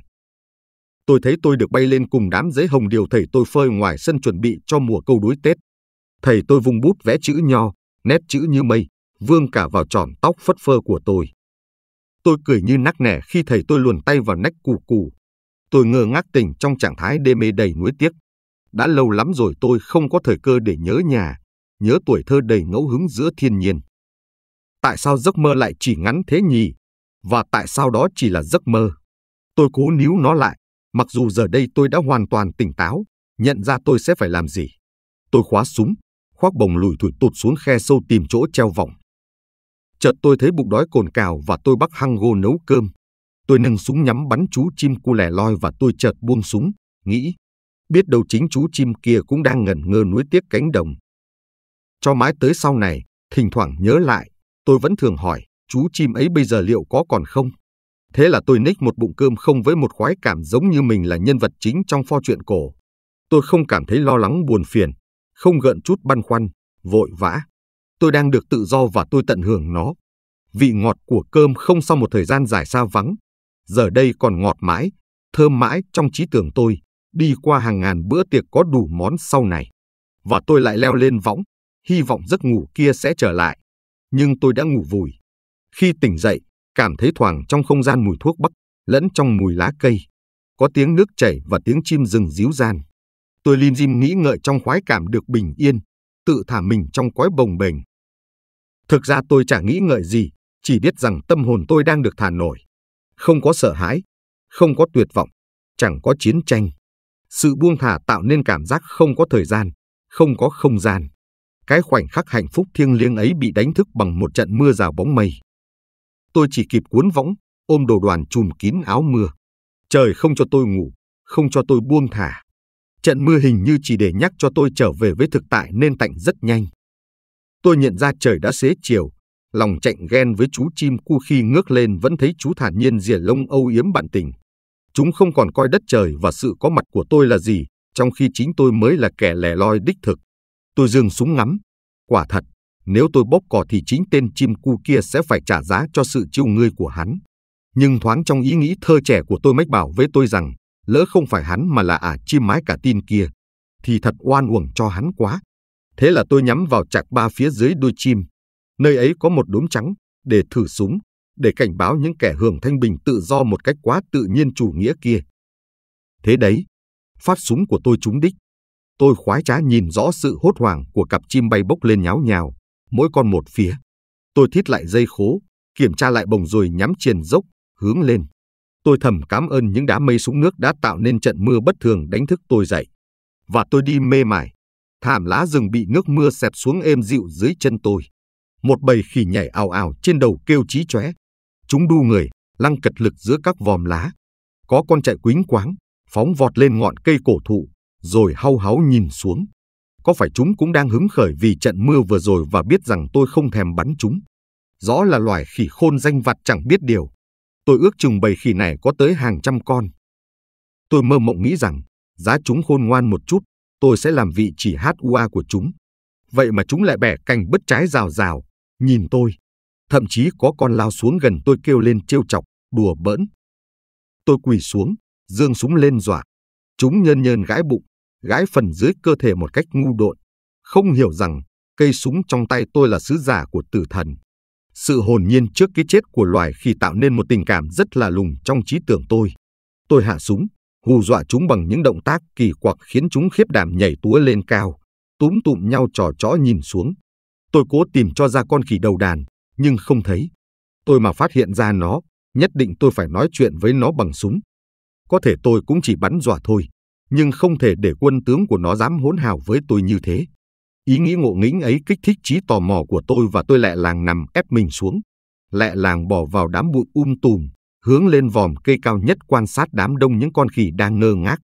Tôi thấy tôi được bay lên cùng đám giấy hồng điều thầy tôi phơi ngoài sân chuẩn bị cho mùa câu đối Tết. Thầy tôi vùng bút vẽ chữ nho, nét chữ như mây, vương cả vào tròn tóc phất phơ của tôi. Tôi cười như nắc nẻ khi thầy tôi luồn tay vào nách cù cù. Tôi ngơ ngác tỉnh trong trạng thái đê mê đầy nuối tiếc. Đã lâu lắm rồi tôi không có thời cơ để nhớ nhà, nhớ tuổi thơ đầy ngẫu hứng giữa thiên nhiên. Tại sao giấc mơ lại chỉ ngắn thế nhỉ? Và tại sao đó chỉ là giấc mơ? Tôi cố níu nó lại, mặc dù giờ đây tôi đã hoàn toàn tỉnh táo, nhận ra tôi sẽ phải làm gì. Tôi khóa súng, khoác bồng lùi thủi tụt xuống khe sâu tìm chỗ treo vòng. Chợt tôi thấy bụng đói cồn cào và tôi bắt hăng gô nấu cơm. Tôi nâng súng nhắm bắn chú chim cu lẻ loi và tôi chợt buông súng, nghĩ biết đâu chính chú chim kia cũng đang ngẩn ngơ nuối tiếc cánh đồng. Cho mãi tới sau này, thỉnh thoảng nhớ lại, tôi vẫn thường hỏi, chú chim ấy bây giờ liệu có còn không? Thế là tôi ních một bụng cơm không với một khoái cảm giống như mình là nhân vật chính trong pho truyện cổ. Tôi không cảm thấy lo lắng buồn phiền, không gợn chút băn khoăn, vội vã. Tôi đang được tự do và tôi tận hưởng nó. Vị ngọt của cơm không sau một thời gian dài xa vắng. Giờ đây còn ngọt mãi, thơm mãi trong trí tưởng tôi đi qua hàng ngàn bữa tiệc có đủ món sau này. Và tôi lại leo lên võng, hy vọng giấc ngủ kia sẽ trở lại. Nhưng tôi đã ngủ vùi. Khi tỉnh dậy, cảm thấy thoảng trong không gian mùi thuốc bắc, lẫn trong mùi lá cây. Có tiếng nước chảy và tiếng chim rừng díu gian. Tôi lim dim nghĩ ngợi trong khoái cảm được bình yên, tự thả mình trong cõi bồng bềnh. Thực ra tôi chẳng nghĩ ngợi gì, chỉ biết rằng tâm hồn tôi đang được thả nổi. Không có sợ hãi, không có tuyệt vọng, chẳng có chiến tranh. Sự buông thả tạo nên cảm giác không có thời gian, không có không gian. Cái khoảnh khắc hạnh phúc thiêng liêng ấy bị đánh thức bằng một trận mưa rào bóng mây. Tôi chỉ kịp cuốn võng, ôm đồ đoàn chùm kín áo mưa. Trời không cho tôi ngủ, không cho tôi buông thả. Trận mưa hình như chỉ để nhắc cho tôi trở về với thực tại nên tạnh rất nhanh. Tôi nhận ra trời đã xế chiều, lòng chạnh ghen với chú chim cu khi ngước lên vẫn thấy chú thản nhiên rìa lông âu yếm bạn tình, Chúng không còn coi đất trời và sự có mặt của tôi là gì, trong khi chính tôi mới là kẻ lẻ loi đích thực. Tôi dừng súng ngắm. Quả thật, nếu tôi bóp cò thì chính tên chim cu kia sẽ phải trả giá cho sự chiêu ngươi của hắn. Nhưng thoáng trong ý nghĩ thơ trẻ của tôi mách bảo với tôi rằng, lỡ không phải hắn mà là ả à chim mái cả tin kia, thì thật oan uổng cho hắn quá. Thế là tôi nhắm vào chạc ba phía dưới đuôi chim. Nơi ấy có một đốm trắng, để thử súng, để cảnh báo những kẻ hưởng thanh bình tự do một cách quá tự nhiên chủ nghĩa kia. Thế đấy, phát súng của tôi trúng đích. Tôi khoái trá nhìn rõ sự hốt hoảng của cặp chim bay bốc lên nháo nhào, mỗi con một phía. Tôi thít lại dây khố, kiểm tra lại bồng rồi nhắm triền dốc, hướng lên. Tôi thầm cảm ơn những đám mây súng nước đã tạo nên trận mưa bất thường đánh thức tôi dậy. Và tôi đi mê mải. Thảm lá rừng bị nước mưa xẹp xuống êm dịu dưới chân tôi. Một bầy khỉ nhảy ào ào trên đầu kêu chí chóe. Chúng đu người, lăng cật lực giữa các vòm lá. Có con chạy quính quáng, phóng vọt lên ngọn cây cổ thụ, rồi hau háu nhìn xuống. Có phải chúng cũng đang hứng khởi vì trận mưa vừa rồi và biết rằng tôi không thèm bắn chúng? Rõ là loài khỉ khôn danh vặt chẳng biết điều. Tôi ước chừng bầy khỉ này có tới hàng trăm con. Tôi mơ mộng nghĩ rằng, giá chúng khôn ngoan một chút, tôi sẽ làm vị chỉ hát ua của chúng. Vậy mà chúng lại bẻ cành bất trái rào rào, nhìn tôi, Thậm chí có con lao xuống gần tôi kêu lên trêu chọc, đùa bỡn. Tôi quỳ xuống, dương súng lên dọa. Chúng nhơn nhơn gãi bụng, gãi phần dưới cơ thể một cách ngu độn. Không hiểu rằng cây súng trong tay tôi là sứ giả của tử thần. Sự hồn nhiên trước cái chết của loài khi tạo nên một tình cảm rất là lùng trong trí tưởng tôi. Tôi hạ súng, hù dọa chúng bằng những động tác kỳ quặc khiến chúng khiếp đảm nhảy túa lên cao, túm tụm nhau trò chó nhìn xuống. Tôi cố tìm cho ra con khỉ đầu đàn, nhưng không thấy. Tôi mà phát hiện ra nó, nhất định tôi phải nói chuyện với nó bằng súng. Có thể tôi cũng chỉ bắn dọa thôi, nhưng không thể để quân tướng của nó dám hỗn hào với tôi như thế. Ý nghĩ ngộ nghĩnh ấy kích thích trí tò mò của tôi và tôi lẹ làng nằm ép mình xuống. Lẹ làng bỏ vào đám bụi um tùm, hướng lên vòm cây cao nhất quan sát đám đông những con khỉ đang ngơ ngác.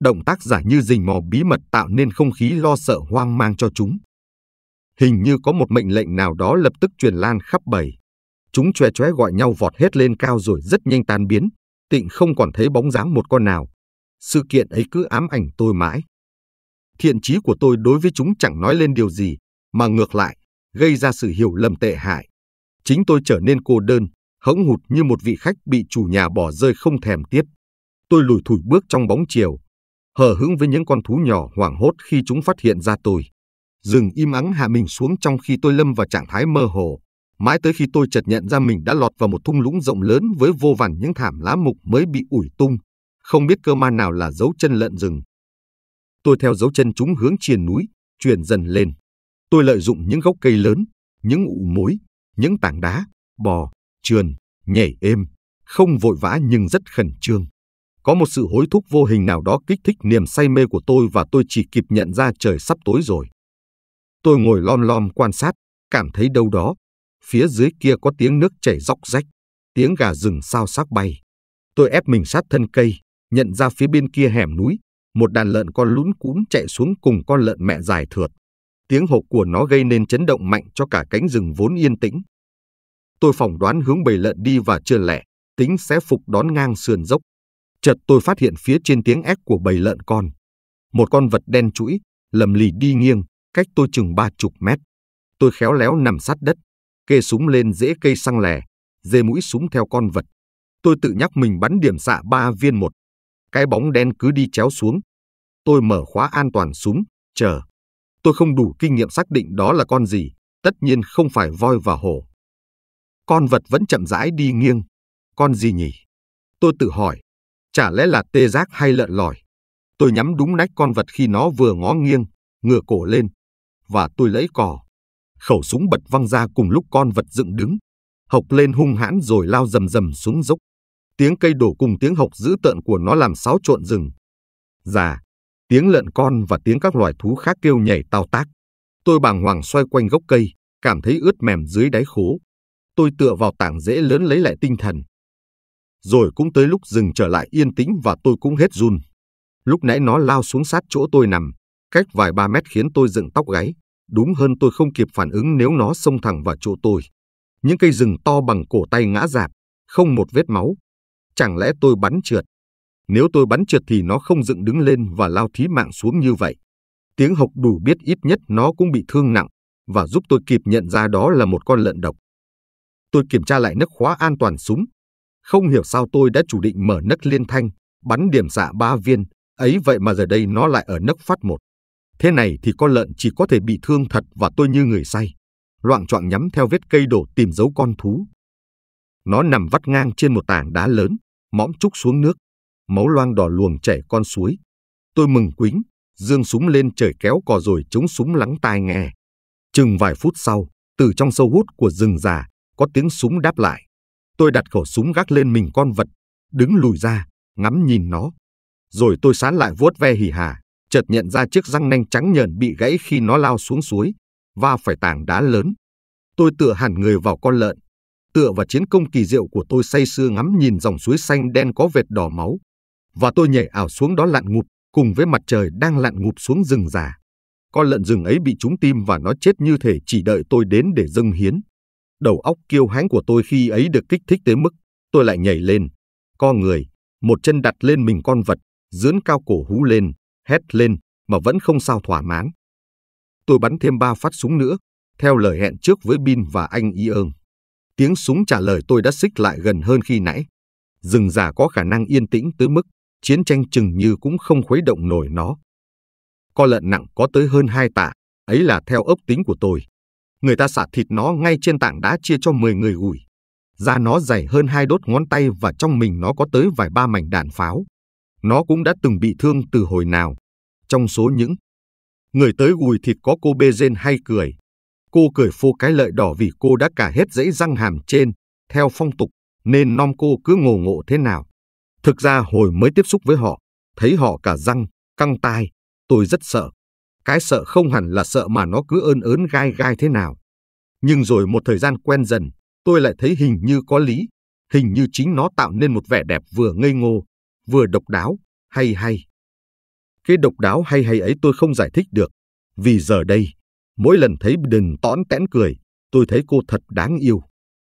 Động tác giả như rình mò bí mật tạo nên không khí lo sợ hoang mang cho chúng. Hình như có một mệnh lệnh nào đó lập tức truyền lan khắp bầy. Chúng chòe chóe gọi nhau vọt hết lên cao rồi rất nhanh tan biến. Tịnh không còn thấy bóng dáng một con nào. Sự kiện ấy cứ ám ảnh tôi mãi. Thiện chí của tôi đối với chúng chẳng nói lên điều gì, mà ngược lại, gây ra sự hiểu lầm tệ hại. Chính tôi trở nên cô đơn, hững hụt như một vị khách bị chủ nhà bỏ rơi không thèm tiếp. Tôi lùi thủi bước trong bóng chiều, hờ hững với những con thú nhỏ hoảng hốt khi chúng phát hiện ra tôi rừng im ắng hạ mình xuống trong khi tôi lâm vào trạng thái mơ hồ, mãi tới khi tôi chợt nhận ra mình đã lọt vào một thung lũng rộng lớn với vô vàn những thảm lá mục mới bị ủi tung, không biết cơ ma nào là dấu chân lợn rừng. Tôi theo dấu chân chúng hướng triền núi, truyền dần lên. Tôi lợi dụng những gốc cây lớn, những ụ mối, những tảng đá, bò, trườn, nhảy êm, không vội vã nhưng rất khẩn trương. Có một sự hối thúc vô hình nào đó kích thích niềm say mê của tôi và tôi chỉ kịp nhận ra trời sắp tối rồi. Tôi ngồi lom lom quan sát, cảm thấy đâu đó. Phía dưới kia có tiếng nước chảy róc rách, tiếng gà rừng sao sắc bay. Tôi ép mình sát thân cây, nhận ra phía bên kia hẻm núi, một đàn lợn con lún cún chạy xuống cùng con lợn mẹ dài thượt. Tiếng hộp của nó gây nên chấn động mạnh cho cả cánh rừng vốn yên tĩnh. Tôi phỏng đoán hướng bầy lợn đi và chưa lẻ, tính sẽ phục đón ngang sườn dốc. Chợt tôi phát hiện phía trên tiếng ép của bầy lợn con. Một con vật đen chuỗi, lầm lì đi nghiêng, cách tôi chừng ba chục mét. Tôi khéo léo nằm sát đất, kê súng lên dễ cây xăng lè, dê mũi súng theo con vật. Tôi tự nhắc mình bắn điểm xạ ba viên một. Cái bóng đen cứ đi chéo xuống. Tôi mở khóa an toàn súng, chờ. Tôi không đủ kinh nghiệm xác định đó là con gì, tất nhiên không phải voi và hổ. Con vật vẫn chậm rãi đi nghiêng. Con gì nhỉ? Tôi tự hỏi, chả lẽ là tê giác hay lợn lòi? Tôi nhắm đúng nách con vật khi nó vừa ngó nghiêng, ngửa cổ lên, và tôi lấy cò. Khẩu súng bật văng ra cùng lúc con vật dựng đứng, hộc lên hung hãn rồi lao rầm rầm xuống dốc. Tiếng cây đổ cùng tiếng hộc dữ tợn của nó làm xáo trộn rừng. Già, tiếng lợn con và tiếng các loài thú khác kêu nhảy tao tác. Tôi bàng hoàng xoay quanh gốc cây, cảm thấy ướt mềm dưới đáy khố. Tôi tựa vào tảng dễ lớn lấy lại tinh thần. Rồi cũng tới lúc rừng trở lại yên tĩnh và tôi cũng hết run. Lúc nãy nó lao xuống sát chỗ tôi nằm, cách vài ba mét khiến tôi dựng tóc gáy. Đúng hơn tôi không kịp phản ứng nếu nó xông thẳng vào chỗ tôi. Những cây rừng to bằng cổ tay ngã rạp, không một vết máu. Chẳng lẽ tôi bắn trượt? Nếu tôi bắn trượt thì nó không dựng đứng lên và lao thí mạng xuống như vậy. Tiếng hộc đủ biết ít nhất nó cũng bị thương nặng và giúp tôi kịp nhận ra đó là một con lợn độc. Tôi kiểm tra lại nấc khóa an toàn súng. Không hiểu sao tôi đã chủ định mở nấc liên thanh, bắn điểm xạ ba viên, ấy vậy mà giờ đây nó lại ở nấc phát một. Thế này thì con lợn chỉ có thể bị thương thật và tôi như người say. Loạn trọn nhắm theo vết cây đổ tìm dấu con thú. Nó nằm vắt ngang trên một tảng đá lớn, mõm trúc xuống nước. Máu loang đỏ luồng chảy con suối. Tôi mừng quính, dương súng lên trời kéo cò rồi chống súng lắng tai nghe. Chừng vài phút sau, từ trong sâu hút của rừng già, có tiếng súng đáp lại. Tôi đặt khẩu súng gác lên mình con vật, đứng lùi ra, ngắm nhìn nó. Rồi tôi sán lại vuốt ve hỉ hà, chợt nhận ra chiếc răng nanh trắng nhờn bị gãy khi nó lao xuống suối, và phải tảng đá lớn. Tôi tựa hẳn người vào con lợn, tựa vào chiến công kỳ diệu của tôi say sưa ngắm nhìn dòng suối xanh đen có vệt đỏ máu. Và tôi nhảy ảo xuống đó lặn ngụp, cùng với mặt trời đang lặn ngụp xuống rừng già. Con lợn rừng ấy bị trúng tim và nó chết như thể chỉ đợi tôi đến để dâng hiến. Đầu óc kiêu hãnh của tôi khi ấy được kích thích tới mức, tôi lại nhảy lên, co người, một chân đặt lên mình con vật, dướn cao cổ hú lên, hét lên mà vẫn không sao thỏa mãn. Tôi bắn thêm ba phát súng nữa, theo lời hẹn trước với Bin và anh Ion. Tiếng súng trả lời tôi đã xích lại gần hơn khi nãy. Rừng giả có khả năng yên tĩnh tới mức chiến tranh chừng như cũng không khuấy động nổi nó. Co lợn nặng có tới hơn hai tạ, ấy là theo ốc tính của tôi. Người ta xả thịt nó ngay trên tảng đá chia cho 10 người gùi. Da nó dày hơn hai đốt ngón tay và trong mình nó có tới vài ba mảnh đạn pháo. Nó cũng đã từng bị thương từ hồi nào. Trong số những người tới gùi thịt có cô bê rên hay cười. Cô cười phô cái lợi đỏ vì cô đã cả hết dãy răng hàm trên, theo phong tục, nên non cô cứ ngồ ngộ thế nào. Thực ra hồi mới tiếp xúc với họ, thấy họ cả răng, căng tai, tôi rất sợ. Cái sợ không hẳn là sợ mà nó cứ ơn ớn gai gai thế nào. Nhưng rồi một thời gian quen dần, tôi lại thấy hình như có lý, hình như chính nó tạo nên một vẻ đẹp vừa ngây ngô, vừa độc đáo, hay hay. Cái độc đáo hay hay ấy tôi không giải thích được, vì giờ đây, mỗi lần thấy đừng tõn tẽn cười, tôi thấy cô thật đáng yêu.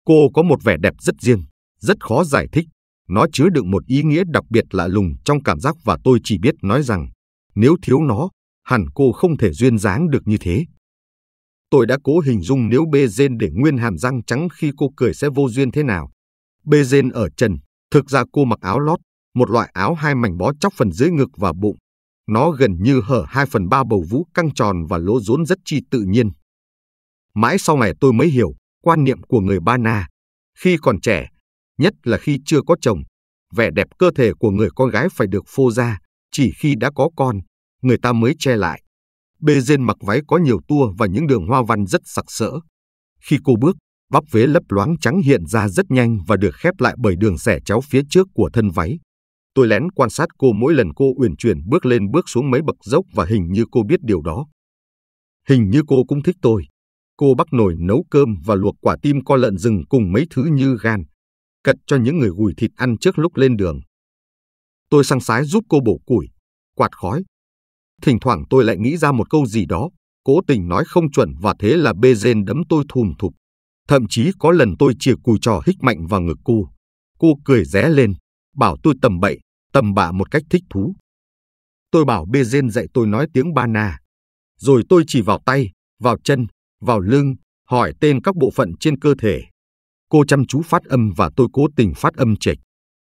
Cô có một vẻ đẹp rất riêng, rất khó giải thích. Nó chứa đựng một ý nghĩa đặc biệt lạ lùng trong cảm giác và tôi chỉ biết nói rằng, nếu thiếu nó, hẳn cô không thể duyên dáng được như thế. Tôi đã cố hình dung nếu bê dên để nguyên hàm răng trắng khi cô cười sẽ vô duyên thế nào. Bê dên ở trần, thực ra cô mặc áo lót, một loại áo hai mảnh bó chóc phần dưới ngực và bụng. Nó gần như hở hai phần ba bầu vú căng tròn và lỗ rốn rất chi tự nhiên. Mãi sau này tôi mới hiểu quan niệm của người Ba Na. Khi còn trẻ, nhất là khi chưa có chồng, vẻ đẹp cơ thể của người con gái phải được phô ra, chỉ khi đã có con, người ta mới che lại. Bê dên mặc váy có nhiều tua và những đường hoa văn rất sặc sỡ. Khi cô bước, bắp vế lấp loáng trắng hiện ra rất nhanh và được khép lại bởi đường xẻ chéo phía trước của thân váy. Tôi lén quan sát cô mỗi lần cô uyển chuyển bước lên bước xuống mấy bậc dốc và hình như cô biết điều đó. Hình như cô cũng thích tôi. Cô bắt nồi nấu cơm và luộc quả tim co lợn rừng cùng mấy thứ như gan, cật cho những người gùi thịt ăn trước lúc lên đường. Tôi sang sái giúp cô bổ củi, quạt khói. Thỉnh thoảng tôi lại nghĩ ra một câu gì đó, cố tình nói không chuẩn và thế là bê rên đấm tôi thùm thụp. Thậm chí có lần tôi chìa cùi trò hích mạnh vào ngực cô. Cô cười ré lên, bảo tôi tầm bậy tầm bạ một cách thích thú. Tôi bảo Bezen dạy tôi nói tiếng Ba Na, rồi tôi chỉ vào tay, vào chân, vào lưng, hỏi tên các bộ phận trên cơ thể. Cô chăm chú phát âm và tôi cố tình phát âm chệch.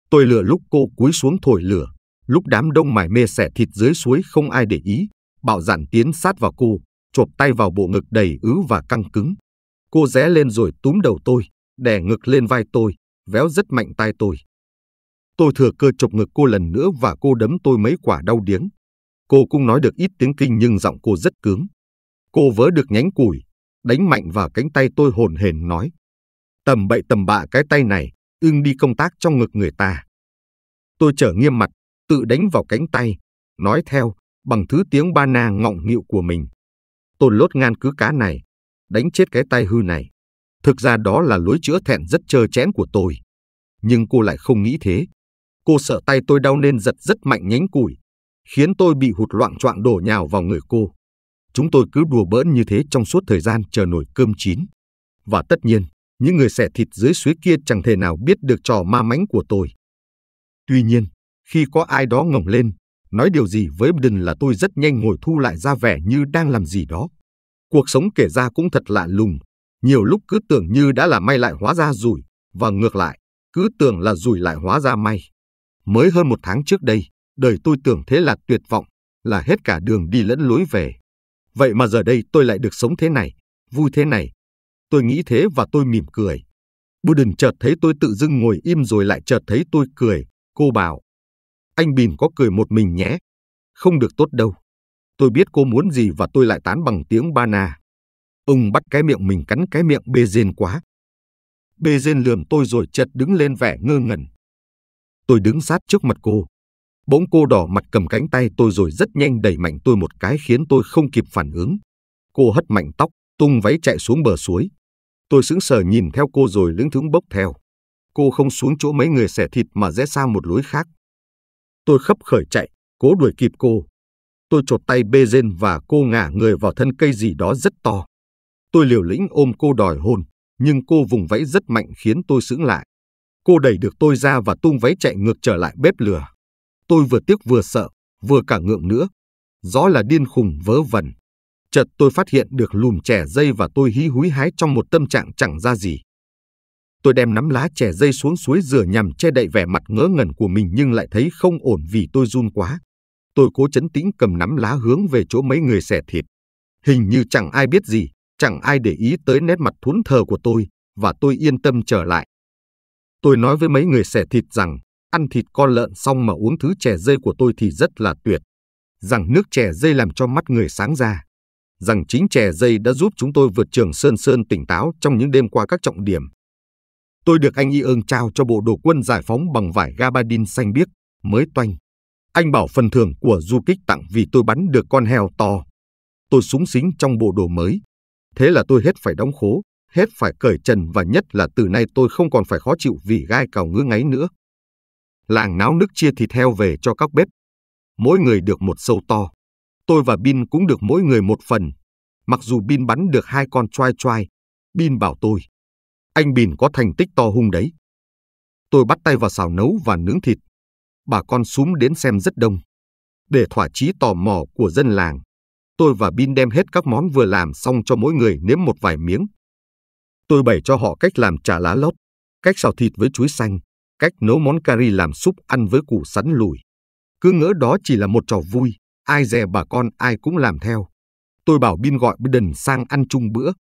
Tôi lửa lúc cô cúi xuống thổi lửa, lúc đám đông mải mê xẻ thịt dưới suối không ai để ý, bạo dạn tiến sát vào cô, chộp tay vào bộ ngực đầy ứ và căng cứng. Cô rẽ lên rồi túm đầu tôi, đè ngực lên vai tôi, véo rất mạnh tay tôi. Tôi thừa cơ chụp ngực cô lần nữa và cô đấm tôi mấy quả đau điếng. Cô cũng nói được ít tiếng kinh nhưng giọng cô rất cứng. Cô vớ được nhánh củi, đánh mạnh vào cánh tay tôi hồn hển nói. Tầm bậy tầm bạ cái tay này, ưng đi công tác trong ngực người ta. Tôi trở nghiêm mặt, tự đánh vào cánh tay, nói theo, bằng thứ tiếng ba na ngọng nghịu của mình. Tôi lốt ngan cứ cá này, đánh chết cái tay hư này. Thực ra đó là lối chữa thẹn rất trơ chén của tôi. Nhưng cô lại không nghĩ thế. Cô sợ tay tôi đau nên giật rất mạnh nhánh củi, khiến tôi bị hụt loạn choạng đổ nhào vào người cô. Chúng tôi cứ đùa bỡn như thế trong suốt thời gian chờ nồi cơm chín. Và tất nhiên, những người xẻ thịt dưới suối kia chẳng thể nào biết được trò ma mánh của tôi. Tuy nhiên, khi có ai đó ngẩng lên, nói điều gì với Biden là tôi rất nhanh ngồi thu lại ra vẻ như đang làm gì đó. Cuộc sống kể ra cũng thật lạ lùng, nhiều lúc cứ tưởng như đã là may lại hóa ra rủi, và ngược lại, cứ tưởng là rủi lại hóa ra may. Mới hơn một tháng trước đây, đời tôi tưởng thế là tuyệt vọng, là hết cả đường đi lẫn lối về. Vậy mà giờ đây tôi lại được sống thế này, vui thế này. Tôi nghĩ thế và tôi mỉm cười. Buden chợt thấy tôi tự dưng ngồi im rồi lại chợt thấy tôi cười. Cô bảo, anh Bìn có cười một mình nhé. Không được tốt đâu. Tôi biết cô muốn gì và tôi lại tán bằng tiếng ba na. Ông bắt cái miệng mình cắn cái miệng bê rên quá. Bê rên lườm tôi rồi chợt đứng lên vẻ ngơ ngẩn. Tôi đứng sát trước mặt cô. Bỗng cô đỏ mặt cầm cánh tay tôi rồi rất nhanh đẩy mạnh tôi một cái khiến tôi không kịp phản ứng. Cô hất mạnh tóc, tung váy chạy xuống bờ suối. Tôi sững sờ nhìn theo cô rồi lững thững bốc theo. Cô không xuống chỗ mấy người xẻ thịt mà rẽ sang một lối khác. Tôi khấp khởi chạy, cố đuổi kịp cô. Tôi chột tay bê rên và cô ngả người vào thân cây gì đó rất to. Tôi liều lĩnh ôm cô đòi hôn, nhưng cô vùng vẫy rất mạnh khiến tôi sững lại. Cô đẩy được tôi ra và tung váy chạy ngược trở lại bếp lửa. Tôi vừa tiếc vừa sợ, vừa cả ngượng nữa. Rõ là điên khùng vớ vẩn. Chợt tôi phát hiện được lùm chẻ dây và tôi hí húi hái trong một tâm trạng chẳng ra gì. Tôi đem nắm lá chẻ dây xuống suối rửa nhằm che đậy vẻ mặt ngớ ngẩn của mình nhưng lại thấy không ổn vì tôi run quá. Tôi cố chấn tĩnh cầm nắm lá hướng về chỗ mấy người xẻ thịt. Hình như chẳng ai biết gì, chẳng ai để ý tới nét mặt thốn thờ của tôi và tôi yên tâm trở lại. Tôi nói với mấy người xẻ thịt rằng, ăn thịt con lợn xong mà uống thứ chè dây của tôi thì rất là tuyệt. Rằng nước chè dây làm cho mắt người sáng ra. Rằng chính chè dây đã giúp chúng tôi vượt trường Sơn Sơn tỉnh táo trong những đêm qua các trọng điểm. Tôi được anh Y ương trao cho bộ đồ quân giải phóng bằng vải gabardine xanh biếc, mới toanh. Anh bảo phần thưởng của du kích tặng vì tôi bắn được con heo to. Tôi súng xính trong bộ đồ mới. Thế là tôi hết phải đóng khố hết phải cởi trần và nhất là từ nay tôi không còn phải khó chịu vì gai cào ngứa ngáy nữa. Làng náo nức chia thịt heo về cho các bếp. Mỗi người được một sâu to. Tôi và Bin cũng được mỗi người một phần. Mặc dù Bin bắn được hai con choai choai, Bin bảo tôi. Anh Bin có thành tích to hung đấy. Tôi bắt tay vào xào nấu và nướng thịt. Bà con súng đến xem rất đông. Để thỏa chí tò mò của dân làng, tôi và Bin đem hết các món vừa làm xong cho mỗi người nếm một vài miếng Tôi bày cho họ cách làm chả lá lót, cách xào thịt với chuối xanh, cách nấu món cà ri làm súp ăn với củ sắn lùi. Cứ ngỡ đó chỉ là một trò vui, ai dè bà con ai cũng làm theo. Tôi bảo Bin gọi Biden sang ăn chung bữa.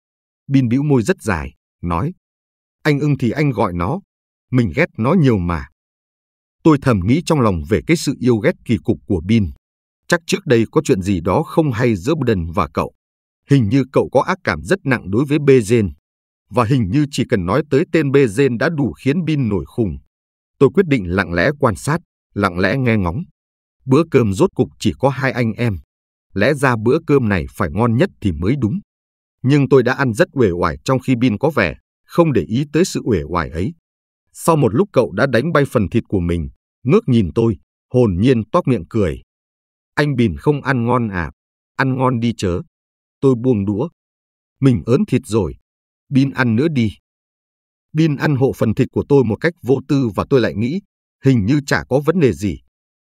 Bin bĩu môi rất dài, nói. Anh ưng thì anh gọi nó, mình ghét nó nhiều mà. Tôi thầm nghĩ trong lòng về cái sự yêu ghét kỳ cục của Bin. Chắc trước đây có chuyện gì đó không hay giữa Biden và cậu. Hình như cậu có ác cảm rất nặng đối với Bezen và hình như chỉ cần nói tới tên bê Bezen đã đủ khiến Bin nổi khùng. Tôi quyết định lặng lẽ quan sát, lặng lẽ nghe ngóng. Bữa cơm rốt cục chỉ có hai anh em. Lẽ ra bữa cơm này phải ngon nhất thì mới đúng. Nhưng tôi đã ăn rất uể oải trong khi Bin có vẻ không để ý tới sự uể oải ấy. Sau một lúc cậu đã đánh bay phần thịt của mình, ngước nhìn tôi, hồn nhiên toác miệng cười. Anh Bìn không ăn ngon à? Ăn ngon đi chớ. Tôi buông đũa. Mình ớn thịt rồi, Bin ăn nữa đi. Bin ăn hộ phần thịt của tôi một cách vô tư và tôi lại nghĩ, hình như chả có vấn đề gì.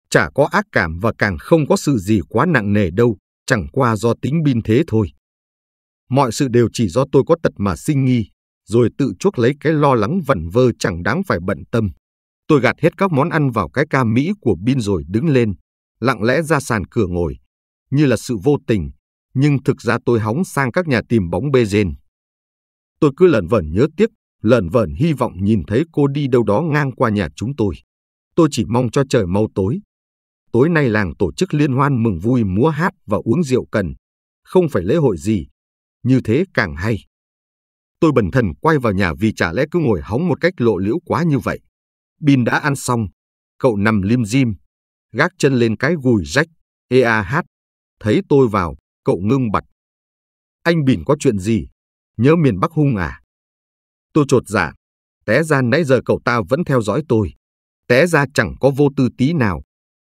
Chả có ác cảm và càng không có sự gì quá nặng nề đâu, chẳng qua do tính Bin thế thôi. Mọi sự đều chỉ do tôi có tật mà sinh nghi, rồi tự chuốc lấy cái lo lắng vẩn vơ chẳng đáng phải bận tâm. Tôi gạt hết các món ăn vào cái ca Mỹ của Bin rồi đứng lên, lặng lẽ ra sàn cửa ngồi, như là sự vô tình, nhưng thực ra tôi hóng sang các nhà tìm bóng bê rên. Tôi cứ lẩn vẩn nhớ tiếc, lẩn vẩn hy vọng nhìn thấy cô đi đâu đó ngang qua nhà chúng tôi. Tôi chỉ mong cho trời mau tối. Tối nay làng tổ chức liên hoan mừng vui múa hát và uống rượu cần. Không phải lễ hội gì. Như thế càng hay. Tôi bần thần quay vào nhà vì chả lẽ cứ ngồi hóng một cách lộ liễu quá như vậy. Bin đã ăn xong. Cậu nằm lim dim. Gác chân lên cái gùi rách. EAH. Thấy tôi vào, cậu ngưng bật. Anh Bỉn có chuyện gì? nhớ miền Bắc hung à. Tôi trột dạ, té ra nãy giờ cậu ta vẫn theo dõi tôi. Té ra chẳng có vô tư tí nào.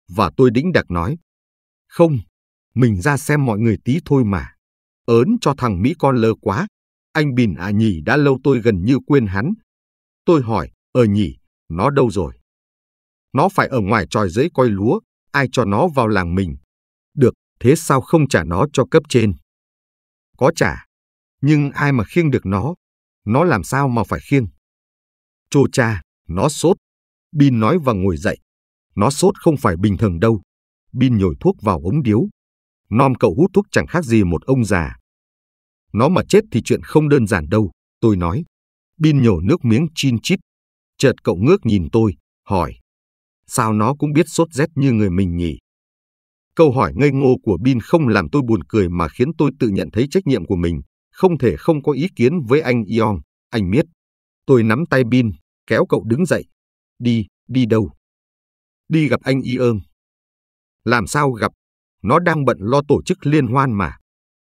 Và tôi đĩnh đặc nói. Không, mình ra xem mọi người tí thôi mà. Ớn cho thằng Mỹ con lơ quá. Anh Bình à nhỉ đã lâu tôi gần như quên hắn. Tôi hỏi, ờ nhỉ, nó đâu rồi? Nó phải ở ngoài tròi giấy coi lúa, ai cho nó vào làng mình. Được, thế sao không trả nó cho cấp trên? Có trả, nhưng ai mà khiêng được nó, nó làm sao mà phải khiêng. Chô cha, nó sốt. Bin nói và ngồi dậy. Nó sốt không phải bình thường đâu. Bin nhồi thuốc vào ống điếu. Nom cậu hút thuốc chẳng khác gì một ông già. Nó mà chết thì chuyện không đơn giản đâu, tôi nói. Bin nhổ nước miếng chin chít. Chợt cậu ngước nhìn tôi, hỏi. Sao nó cũng biết sốt rét như người mình nhỉ? Câu hỏi ngây ngô của Bin không làm tôi buồn cười mà khiến tôi tự nhận thấy trách nhiệm của mình không thể không có ý kiến với anh Ion, anh biết. Tôi nắm tay Bin, kéo cậu đứng dậy. Đi, đi đâu? Đi gặp anh Ion. Làm sao gặp? Nó đang bận lo tổ chức liên hoan mà.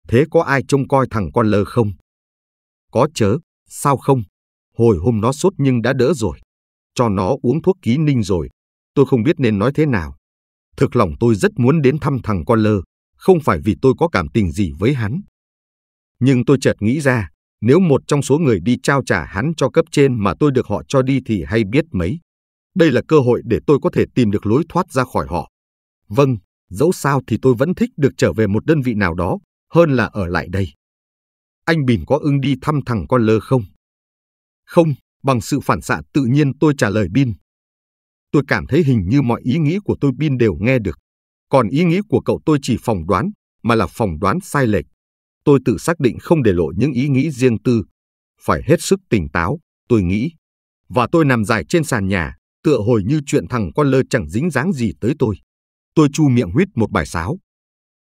Thế có ai trông coi thằng con lơ không? Có chớ, sao không? Hồi hôm nó sốt nhưng đã đỡ rồi. Cho nó uống thuốc ký ninh rồi. Tôi không biết nên nói thế nào. Thực lòng tôi rất muốn đến thăm thằng con lơ, không phải vì tôi có cảm tình gì với hắn, nhưng tôi chợt nghĩ ra, nếu một trong số người đi trao trả hắn cho cấp trên mà tôi được họ cho đi thì hay biết mấy. Đây là cơ hội để tôi có thể tìm được lối thoát ra khỏi họ. Vâng, dẫu sao thì tôi vẫn thích được trở về một đơn vị nào đó, hơn là ở lại đây. Anh Bỉn có ưng đi thăm thằng con lơ không? Không, bằng sự phản xạ tự nhiên tôi trả lời Bin. Tôi cảm thấy hình như mọi ý nghĩ của tôi Bin đều nghe được. Còn ý nghĩ của cậu tôi chỉ phỏng đoán, mà là phỏng đoán sai lệch tôi tự xác định không để lộ những ý nghĩ riêng tư. Phải hết sức tỉnh táo, tôi nghĩ. Và tôi nằm dài trên sàn nhà, tựa hồi như chuyện thằng con lơ chẳng dính dáng gì tới tôi. Tôi chu miệng huyết một bài sáo.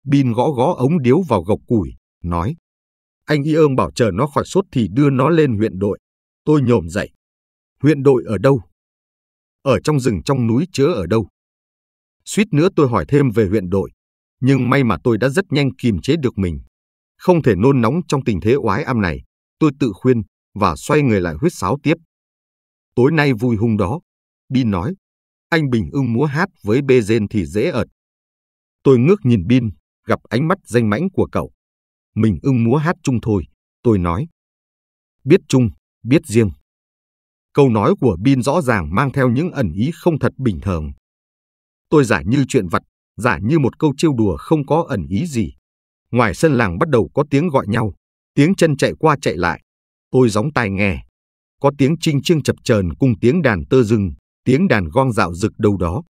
Bin gõ gõ ống điếu vào gộc củi, nói. Anh y ơn bảo chờ nó khỏi sốt thì đưa nó lên huyện đội. Tôi nhổm dậy. Huyện đội ở đâu? Ở trong rừng trong núi chứa ở đâu? Suýt nữa tôi hỏi thêm về huyện đội. Nhưng may mà tôi đã rất nhanh kìm chế được mình. Không thể nôn nóng trong tình thế oái âm này, tôi tự khuyên và xoay người lại huyết sáo tiếp. Tối nay vui hung đó, Bin nói. Anh Bình ưng múa hát với bê dên thì dễ ợt. Tôi ngước nhìn Bin, gặp ánh mắt danh mãnh của cậu. Mình ưng múa hát chung thôi, tôi nói. Biết chung, biết riêng. Câu nói của Bin rõ ràng mang theo những ẩn ý không thật bình thường. Tôi giả như chuyện vặt, giả như một câu trêu đùa không có ẩn ý gì ngoài sân làng bắt đầu có tiếng gọi nhau, tiếng chân chạy qua chạy lại. Tôi gióng tai nghe. Có tiếng trinh chiêng chập chờn cùng tiếng đàn tơ rừng, tiếng đàn gong dạo rực đâu đó.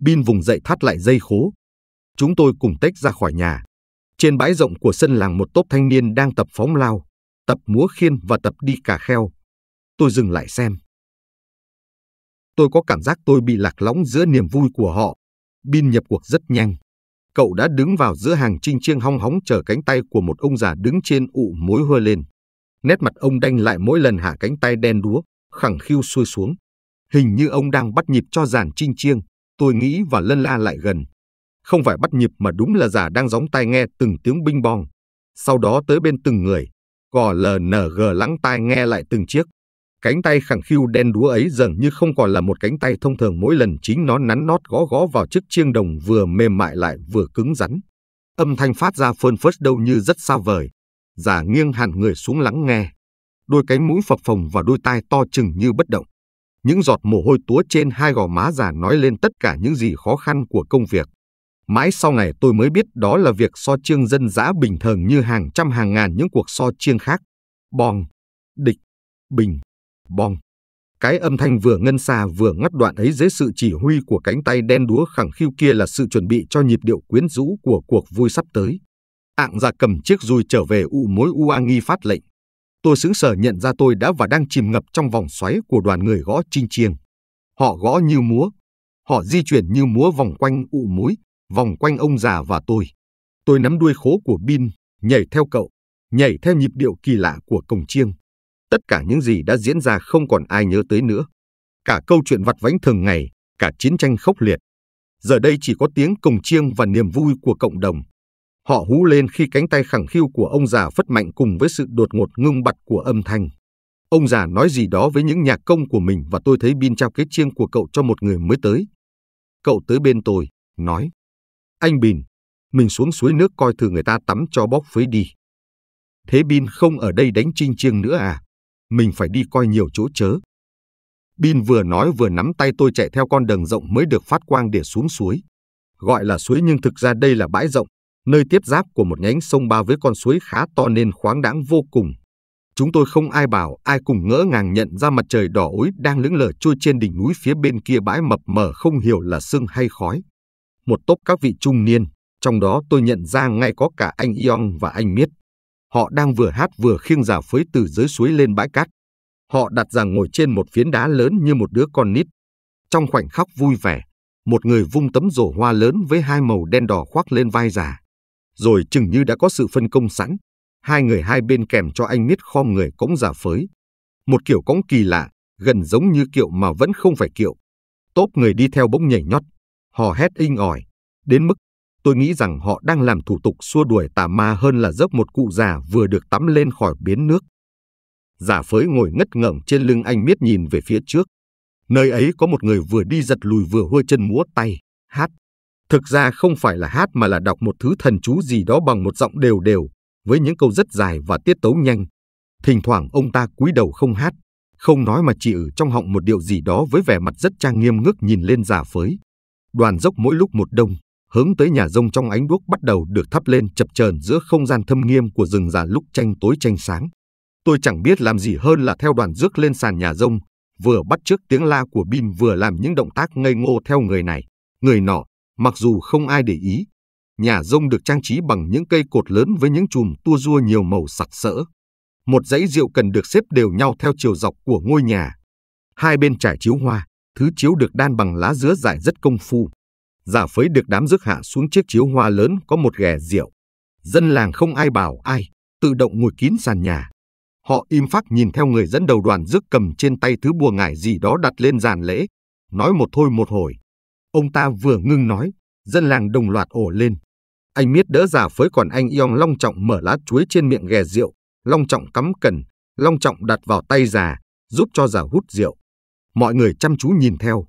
Bin vùng dậy thắt lại dây khố. Chúng tôi cùng tách ra khỏi nhà. Trên bãi rộng của sân làng một tốp thanh niên đang tập phóng lao, tập múa khiên và tập đi cà kheo. Tôi dừng lại xem. Tôi có cảm giác tôi bị lạc lõng giữa niềm vui của họ. Bin nhập cuộc rất nhanh cậu đã đứng vào giữa hàng trinh chiêng hong hóng chờ cánh tay của một ông già đứng trên ụ mối hơ lên. Nét mặt ông đanh lại mỗi lần hạ cánh tay đen đúa, khẳng khiu xuôi xuống. Hình như ông đang bắt nhịp cho giàn trinh chiêng, tôi nghĩ và lân la lại gần. Không phải bắt nhịp mà đúng là già đang gióng tai nghe từng tiếng binh bong. Sau đó tới bên từng người, gò LNG lắng tai nghe lại từng chiếc. Cánh tay khẳng khiu đen đúa ấy dường như không còn là một cánh tay thông thường mỗi lần chính nó nắn nót gõ gõ vào chiếc chiêng đồng vừa mềm mại lại vừa cứng rắn. Âm thanh phát ra phơn phớt đâu như rất xa vời. Giả nghiêng hẳn người xuống lắng nghe. Đôi cánh mũi phập phồng và đôi tai to chừng như bất động. Những giọt mồ hôi túa trên hai gò má già nói lên tất cả những gì khó khăn của công việc. Mãi sau này tôi mới biết đó là việc so chiêng dân dã bình thường như hàng trăm hàng ngàn những cuộc so chiêng khác. Bong, địch, bình bong. Cái âm thanh vừa ngân xa vừa ngắt đoạn ấy dưới sự chỉ huy của cánh tay đen đúa khẳng khiu kia là sự chuẩn bị cho nhịp điệu quyến rũ của cuộc vui sắp tới. Ạng ra dạ cầm chiếc dùi trở về u mối u a nghi phát lệnh. Tôi sững sờ nhận ra tôi đã và đang chìm ngập trong vòng xoáy của đoàn người gõ chinh chiêng. Họ gõ như múa. Họ di chuyển như múa vòng quanh ụ mối, vòng quanh ông già và tôi. Tôi nắm đuôi khố của Bin, nhảy theo cậu, nhảy theo nhịp điệu kỳ lạ của cổng chiêng tất cả những gì đã diễn ra không còn ai nhớ tới nữa. Cả câu chuyện vặt vãnh thường ngày, cả chiến tranh khốc liệt. Giờ đây chỉ có tiếng cồng chiêng và niềm vui của cộng đồng. Họ hú lên khi cánh tay khẳng khiu của ông già phất mạnh cùng với sự đột ngột ngưng bặt của âm thanh. Ông già nói gì đó với những nhạc công của mình và tôi thấy bin trao cái chiêng của cậu cho một người mới tới. Cậu tới bên tôi, nói. Anh Bin, mình xuống suối nước coi thử người ta tắm cho bóc phế đi. Thế Bin không ở đây đánh chinh chiêng nữa à? mình phải đi coi nhiều chỗ chớ. Bin vừa nói vừa nắm tay tôi chạy theo con đường rộng mới được phát quang để xuống suối. Gọi là suối nhưng thực ra đây là bãi rộng, nơi tiếp giáp của một nhánh sông ba với con suối khá to nên khoáng đãng vô cùng. Chúng tôi không ai bảo, ai cùng ngỡ ngàng nhận ra mặt trời đỏ ối đang lững lờ trôi trên đỉnh núi phía bên kia bãi mập mờ không hiểu là sương hay khói. Một tốp các vị trung niên, trong đó tôi nhận ra ngay có cả anh Yong và anh Miết. Họ đang vừa hát vừa khiêng giả phới từ dưới suối lên bãi cát. Họ đặt rằng ngồi trên một phiến đá lớn như một đứa con nít. Trong khoảnh khắc vui vẻ, một người vung tấm rổ hoa lớn với hai màu đen đỏ khoác lên vai già. Rồi chừng như đã có sự phân công sẵn, hai người hai bên kèm cho anh miết khom người cõng giả phới. Một kiểu cõng kỳ lạ, gần giống như kiệu mà vẫn không phải kiệu. Tốp người đi theo bỗng nhảy nhót, hò hét inh ỏi, đến mức Tôi nghĩ rằng họ đang làm thủ tục xua đuổi tà ma hơn là dốc một cụ già vừa được tắm lên khỏi biến nước. Giả phới ngồi ngất ngẩng trên lưng anh miết nhìn về phía trước. Nơi ấy có một người vừa đi giật lùi vừa hôi chân múa tay, hát. Thực ra không phải là hát mà là đọc một thứ thần chú gì đó bằng một giọng đều đều, với những câu rất dài và tiết tấu nhanh. Thỉnh thoảng ông ta cúi đầu không hát, không nói mà chỉ ở trong họng một điệu gì đó với vẻ mặt rất trang nghiêm ngước nhìn lên giả phới. Đoàn dốc mỗi lúc một đông, hướng tới nhà rông trong ánh đuốc bắt đầu được thắp lên chập chờn giữa không gian thâm nghiêm của rừng già lúc tranh tối tranh sáng. Tôi chẳng biết làm gì hơn là theo đoàn rước lên sàn nhà rông, vừa bắt trước tiếng la của Bim vừa làm những động tác ngây ngô theo người này, người nọ, mặc dù không ai để ý. Nhà rông được trang trí bằng những cây cột lớn với những chùm tua rua nhiều màu sặc sỡ. Một dãy rượu cần được xếp đều nhau theo chiều dọc của ngôi nhà. Hai bên trải chiếu hoa, thứ chiếu được đan bằng lá dứa dài rất công phu. Giả dạ phới được đám rước hạ xuống chiếc chiếu hoa lớn có một ghè rượu. Dân làng không ai bảo ai, tự động ngồi kín sàn nhà. Họ im phắc nhìn theo người dẫn đầu đoàn rước cầm trên tay thứ bùa ngải gì đó đặt lên giàn lễ. Nói một thôi một hồi. Ông ta vừa ngưng nói, dân làng đồng loạt ổ lên. Anh miết đỡ giả dạ phới còn anh Yong Long Trọng mở lá chuối trên miệng ghè rượu. Long Trọng cắm cần, Long Trọng đặt vào tay già, giúp cho già hút rượu. Mọi người chăm chú nhìn theo.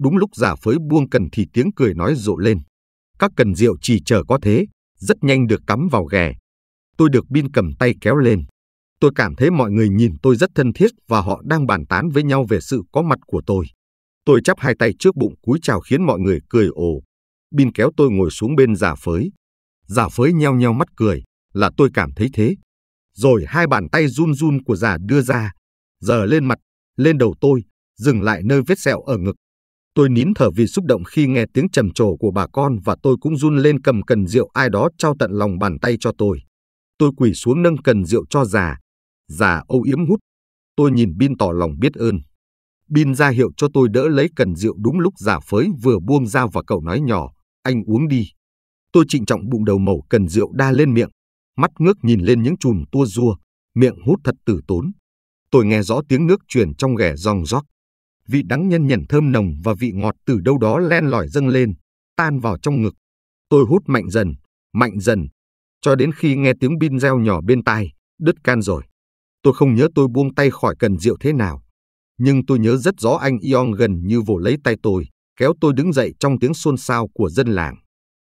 Đúng lúc giả phới buông cần thì tiếng cười nói rộ lên. Các cần rượu chỉ chờ có thế, rất nhanh được cắm vào ghè. Tôi được biên cầm tay kéo lên. Tôi cảm thấy mọi người nhìn tôi rất thân thiết và họ đang bàn tán với nhau về sự có mặt của tôi. Tôi chắp hai tay trước bụng cúi chào khiến mọi người cười ồ. Bin kéo tôi ngồi xuống bên giả phới. Giả phới nheo nheo mắt cười, là tôi cảm thấy thế. Rồi hai bàn tay run run của giả đưa ra, giờ lên mặt, lên đầu tôi, dừng lại nơi vết sẹo ở ngực Tôi nín thở vì xúc động khi nghe tiếng trầm trồ của bà con và tôi cũng run lên cầm cần rượu ai đó trao tận lòng bàn tay cho tôi. Tôi quỳ xuống nâng cần rượu cho già. Già âu yếm hút. Tôi nhìn Bin tỏ lòng biết ơn. Bin ra hiệu cho tôi đỡ lấy cần rượu đúng lúc già phới vừa buông ra và cậu nói nhỏ, anh uống đi. Tôi trịnh trọng bụng đầu màu cần rượu đa lên miệng, mắt ngước nhìn lên những chùm tua rua, miệng hút thật tử tốn. Tôi nghe rõ tiếng nước truyền trong ghẻ rong róc vị đắng nhân nhẩn thơm nồng và vị ngọt từ đâu đó len lỏi dâng lên, tan vào trong ngực. Tôi hút mạnh dần, mạnh dần, cho đến khi nghe tiếng pin reo nhỏ bên tai, đứt can rồi. Tôi không nhớ tôi buông tay khỏi cần rượu thế nào, nhưng tôi nhớ rất rõ anh Ion gần như vồ lấy tay tôi, kéo tôi đứng dậy trong tiếng xôn xao của dân làng.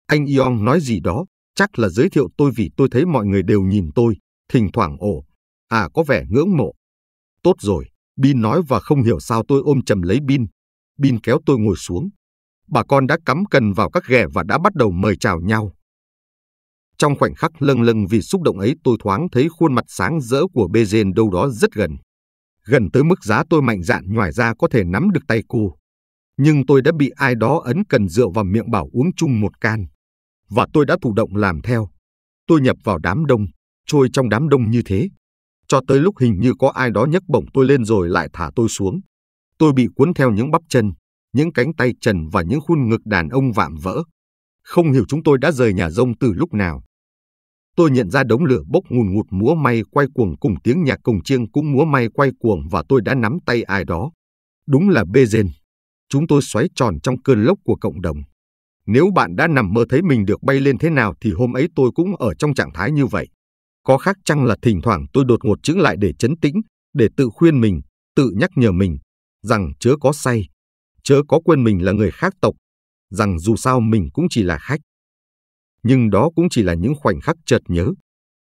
Anh Ion nói gì đó, chắc là giới thiệu tôi vì tôi thấy mọi người đều nhìn tôi, thỉnh thoảng ổ, à có vẻ ngưỡng mộ. Tốt rồi, Bin nói và không hiểu sao tôi ôm chầm lấy Bin. Bin kéo tôi ngồi xuống. Bà con đã cắm cần vào các ghẻ và đã bắt đầu mời chào nhau. Trong khoảnh khắc lâng lâng vì xúc động ấy tôi thoáng thấy khuôn mặt sáng rỡ của Bezen đâu đó rất gần. Gần tới mức giá tôi mạnh dạn ngoài ra có thể nắm được tay cô. Nhưng tôi đã bị ai đó ấn cần rượu vào miệng bảo uống chung một can. Và tôi đã thụ động làm theo. Tôi nhập vào đám đông, trôi trong đám đông như thế cho tới lúc hình như có ai đó nhấc bổng tôi lên rồi lại thả tôi xuống. Tôi bị cuốn theo những bắp chân, những cánh tay trần và những khuôn ngực đàn ông vạm vỡ. Không hiểu chúng tôi đã rời nhà rông từ lúc nào. Tôi nhận ra đống lửa bốc ngùn ngụt múa may quay cuồng cùng tiếng nhạc cồng chiêng cũng múa may quay cuồng và tôi đã nắm tay ai đó. Đúng là bê dên. Chúng tôi xoáy tròn trong cơn lốc của cộng đồng. Nếu bạn đã nằm mơ thấy mình được bay lên thế nào thì hôm ấy tôi cũng ở trong trạng thái như vậy. Có khác chăng là thỉnh thoảng tôi đột ngột chứng lại để chấn tĩnh, để tự khuyên mình, tự nhắc nhở mình, rằng chớ có say, chớ có quên mình là người khác tộc, rằng dù sao mình cũng chỉ là khách. Nhưng đó cũng chỉ là những khoảnh khắc chợt nhớ.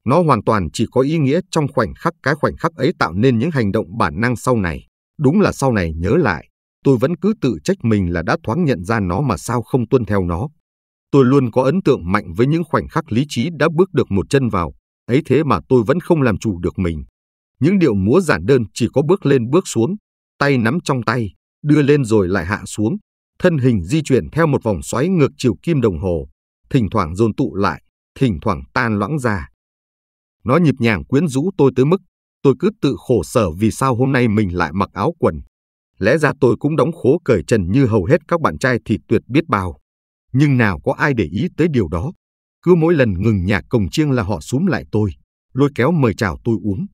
Nó hoàn toàn chỉ có ý nghĩa trong khoảnh khắc cái khoảnh khắc ấy tạo nên những hành động bản năng sau này. Đúng là sau này nhớ lại, tôi vẫn cứ tự trách mình là đã thoáng nhận ra nó mà sao không tuân theo nó. Tôi luôn có ấn tượng mạnh với những khoảnh khắc lý trí đã bước được một chân vào, ấy thế mà tôi vẫn không làm chủ được mình. Những điệu múa giản đơn chỉ có bước lên bước xuống, tay nắm trong tay, đưa lên rồi lại hạ xuống, thân hình di chuyển theo một vòng xoáy ngược chiều kim đồng hồ, thỉnh thoảng dồn tụ lại, thỉnh thoảng tan loãng ra. Nó nhịp nhàng quyến rũ tôi tới mức tôi cứ tự khổ sở vì sao hôm nay mình lại mặc áo quần. Lẽ ra tôi cũng đóng khố cởi trần như hầu hết các bạn trai thì tuyệt biết bao. Nhưng nào có ai để ý tới điều đó. Cứ mỗi lần ngừng nhạc cồng chiêng là họ súm lại tôi, lôi kéo mời chào tôi uống.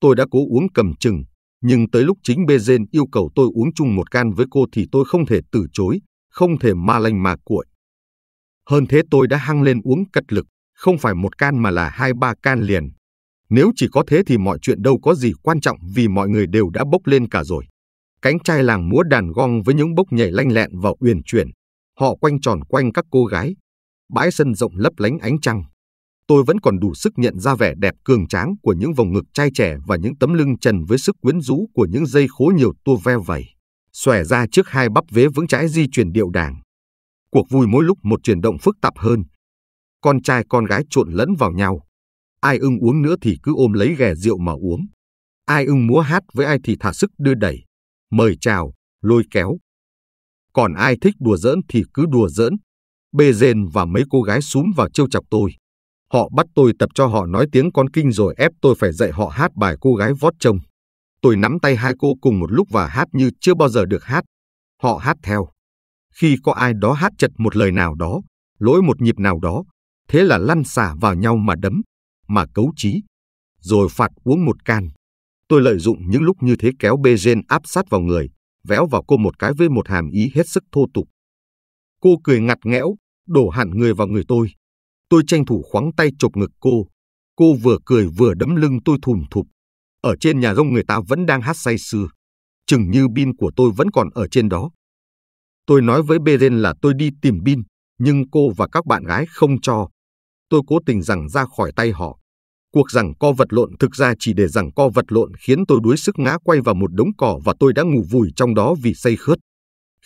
Tôi đã cố uống cầm chừng, nhưng tới lúc chính bê Bezen yêu cầu tôi uống chung một can với cô thì tôi không thể từ chối, không thể ma lanh mà cuội. Hơn thế tôi đã hăng lên uống cật lực, không phải một can mà là hai ba can liền. Nếu chỉ có thế thì mọi chuyện đâu có gì quan trọng vì mọi người đều đã bốc lên cả rồi. Cánh trai làng múa đàn gong với những bốc nhảy lanh lẹn và uyển chuyển. Họ quanh tròn quanh các cô gái, bãi sân rộng lấp lánh ánh trăng. Tôi vẫn còn đủ sức nhận ra vẻ đẹp cường tráng của những vòng ngực trai trẻ và những tấm lưng trần với sức quyến rũ của những dây khố nhiều tua ve vẩy, xòe ra trước hai bắp vế vững chãi di chuyển điệu đàng. Cuộc vui mỗi lúc một chuyển động phức tạp hơn. Con trai con gái trộn lẫn vào nhau. Ai ưng uống nữa thì cứ ôm lấy ghè rượu mà uống. Ai ưng múa hát với ai thì thả sức đưa đẩy, mời chào, lôi kéo. Còn ai thích đùa giỡn thì cứ đùa giỡn, bê rên và mấy cô gái xúm vào trêu chọc tôi. Họ bắt tôi tập cho họ nói tiếng con kinh rồi ép tôi phải dạy họ hát bài cô gái vót trông. Tôi nắm tay hai cô cùng một lúc và hát như chưa bao giờ được hát. Họ hát theo. Khi có ai đó hát chật một lời nào đó, lỗi một nhịp nào đó, thế là lăn xả vào nhau mà đấm, mà cấu trí, rồi phạt uống một can. Tôi lợi dụng những lúc như thế kéo bê rên áp sát vào người, véo vào cô một cái với một hàm ý hết sức thô tục. Cô cười ngặt nghẽo, đổ hẳn người vào người tôi. Tôi tranh thủ khoáng tay chộp ngực cô. Cô vừa cười vừa đấm lưng tôi thùm thụp. Ở trên nhà rông người ta vẫn đang hát say sưa. Chừng như pin của tôi vẫn còn ở trên đó. Tôi nói với Beren là tôi đi tìm pin, nhưng cô và các bạn gái không cho. Tôi cố tình rằng ra khỏi tay họ. Cuộc rằng co vật lộn thực ra chỉ để rằng co vật lộn khiến tôi đuối sức ngã quay vào một đống cỏ và tôi đã ngủ vùi trong đó vì say khướt.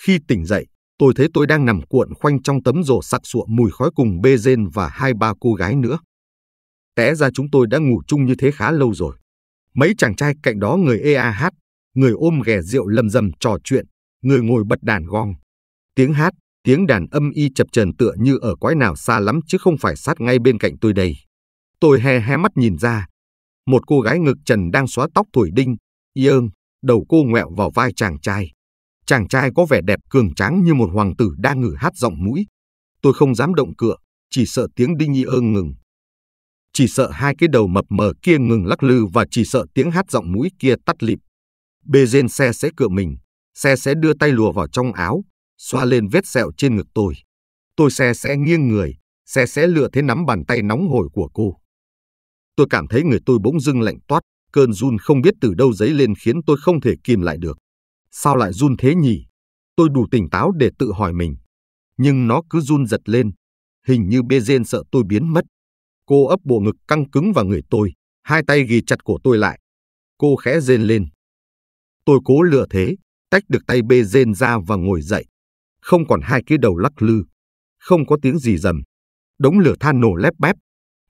Khi tỉnh dậy, Tôi thấy tôi đang nằm cuộn khoanh trong tấm rổ sặc sụa mùi khói cùng bê rên và hai ba cô gái nữa. Té ra chúng tôi đã ngủ chung như thế khá lâu rồi. Mấy chàng trai cạnh đó người EAH, người ôm ghè rượu lầm rầm trò chuyện, người ngồi bật đàn gong. Tiếng hát, tiếng đàn âm y chập chờn tựa như ở quái nào xa lắm chứ không phải sát ngay bên cạnh tôi đây. Tôi hé hé mắt nhìn ra. Một cô gái ngực trần đang xóa tóc tuổi đinh, yương, đầu cô ngoẹo vào vai chàng trai. Chàng trai có vẻ đẹp cường tráng như một hoàng tử đang ngửi hát giọng mũi. Tôi không dám động cửa, chỉ sợ tiếng đinh nhi ơ ngừng. Chỉ sợ hai cái đầu mập mờ kia ngừng lắc lư và chỉ sợ tiếng hát giọng mũi kia tắt lịm. Bê rên xe sẽ cựa mình, xe sẽ đưa tay lùa vào trong áo, xoa lên vết sẹo trên ngực tôi. Tôi xe sẽ nghiêng người, xe sẽ lựa thế nắm bàn tay nóng hổi của cô. Tôi cảm thấy người tôi bỗng dưng lạnh toát, cơn run không biết từ đâu dấy lên khiến tôi không thể kìm lại được. Sao lại run thế nhỉ? Tôi đủ tỉnh táo để tự hỏi mình. Nhưng nó cứ run giật lên. Hình như Bê Bezen sợ tôi biến mất. Cô ấp bộ ngực căng cứng vào người tôi, hai tay ghi chặt cổ tôi lại. Cô khẽ rên lên. Tôi cố lừa thế, tách được tay Bê Bezen ra và ngồi dậy. Không còn hai cái đầu lắc lư. Không có tiếng gì rầm. Đống lửa than nổ lép bép.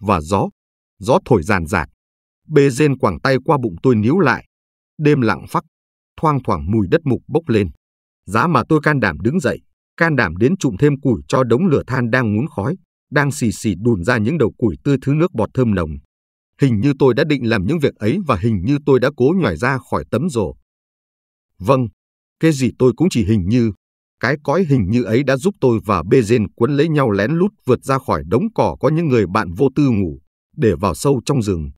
Và gió. Gió thổi ràn rạt. Bê rên quẳng tay qua bụng tôi níu lại. Đêm lặng phắc thoang thoảng mùi đất mục bốc lên. Giá mà tôi can đảm đứng dậy, can đảm đến trụm thêm củi cho đống lửa than đang ngún khói, đang xì xì đùn ra những đầu củi tươi thứ nước bọt thơm nồng. Hình như tôi đã định làm những việc ấy và hình như tôi đã cố nhòi ra khỏi tấm rổ. Vâng, cái gì tôi cũng chỉ hình như, cái cõi hình như ấy đã giúp tôi và Bezen quấn lấy nhau lén lút vượt ra khỏi đống cỏ có những người bạn vô tư ngủ, để vào sâu trong rừng.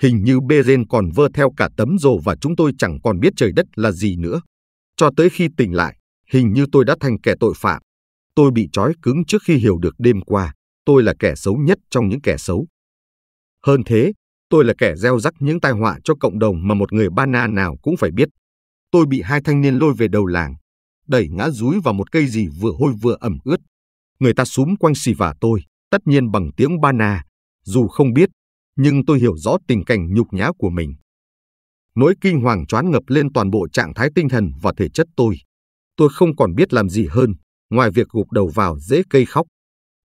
Hình như Beren còn vơ theo cả tấm rồ và chúng tôi chẳng còn biết trời đất là gì nữa. Cho tới khi tỉnh lại, hình như tôi đã thành kẻ tội phạm. Tôi bị trói cứng trước khi hiểu được đêm qua, tôi là kẻ xấu nhất trong những kẻ xấu. Hơn thế, tôi là kẻ gieo rắc những tai họa cho cộng đồng mà một người Bana nào cũng phải biết. Tôi bị hai thanh niên lôi về đầu làng, đẩy ngã rúi vào một cây gì vừa hôi vừa ẩm ướt. Người ta súm quanh xì vả tôi, tất nhiên bằng tiếng Bana, dù không biết nhưng tôi hiểu rõ tình cảnh nhục nhã của mình. Nỗi kinh hoàng choán ngập lên toàn bộ trạng thái tinh thần và thể chất tôi. Tôi không còn biết làm gì hơn, ngoài việc gục đầu vào dễ cây khóc.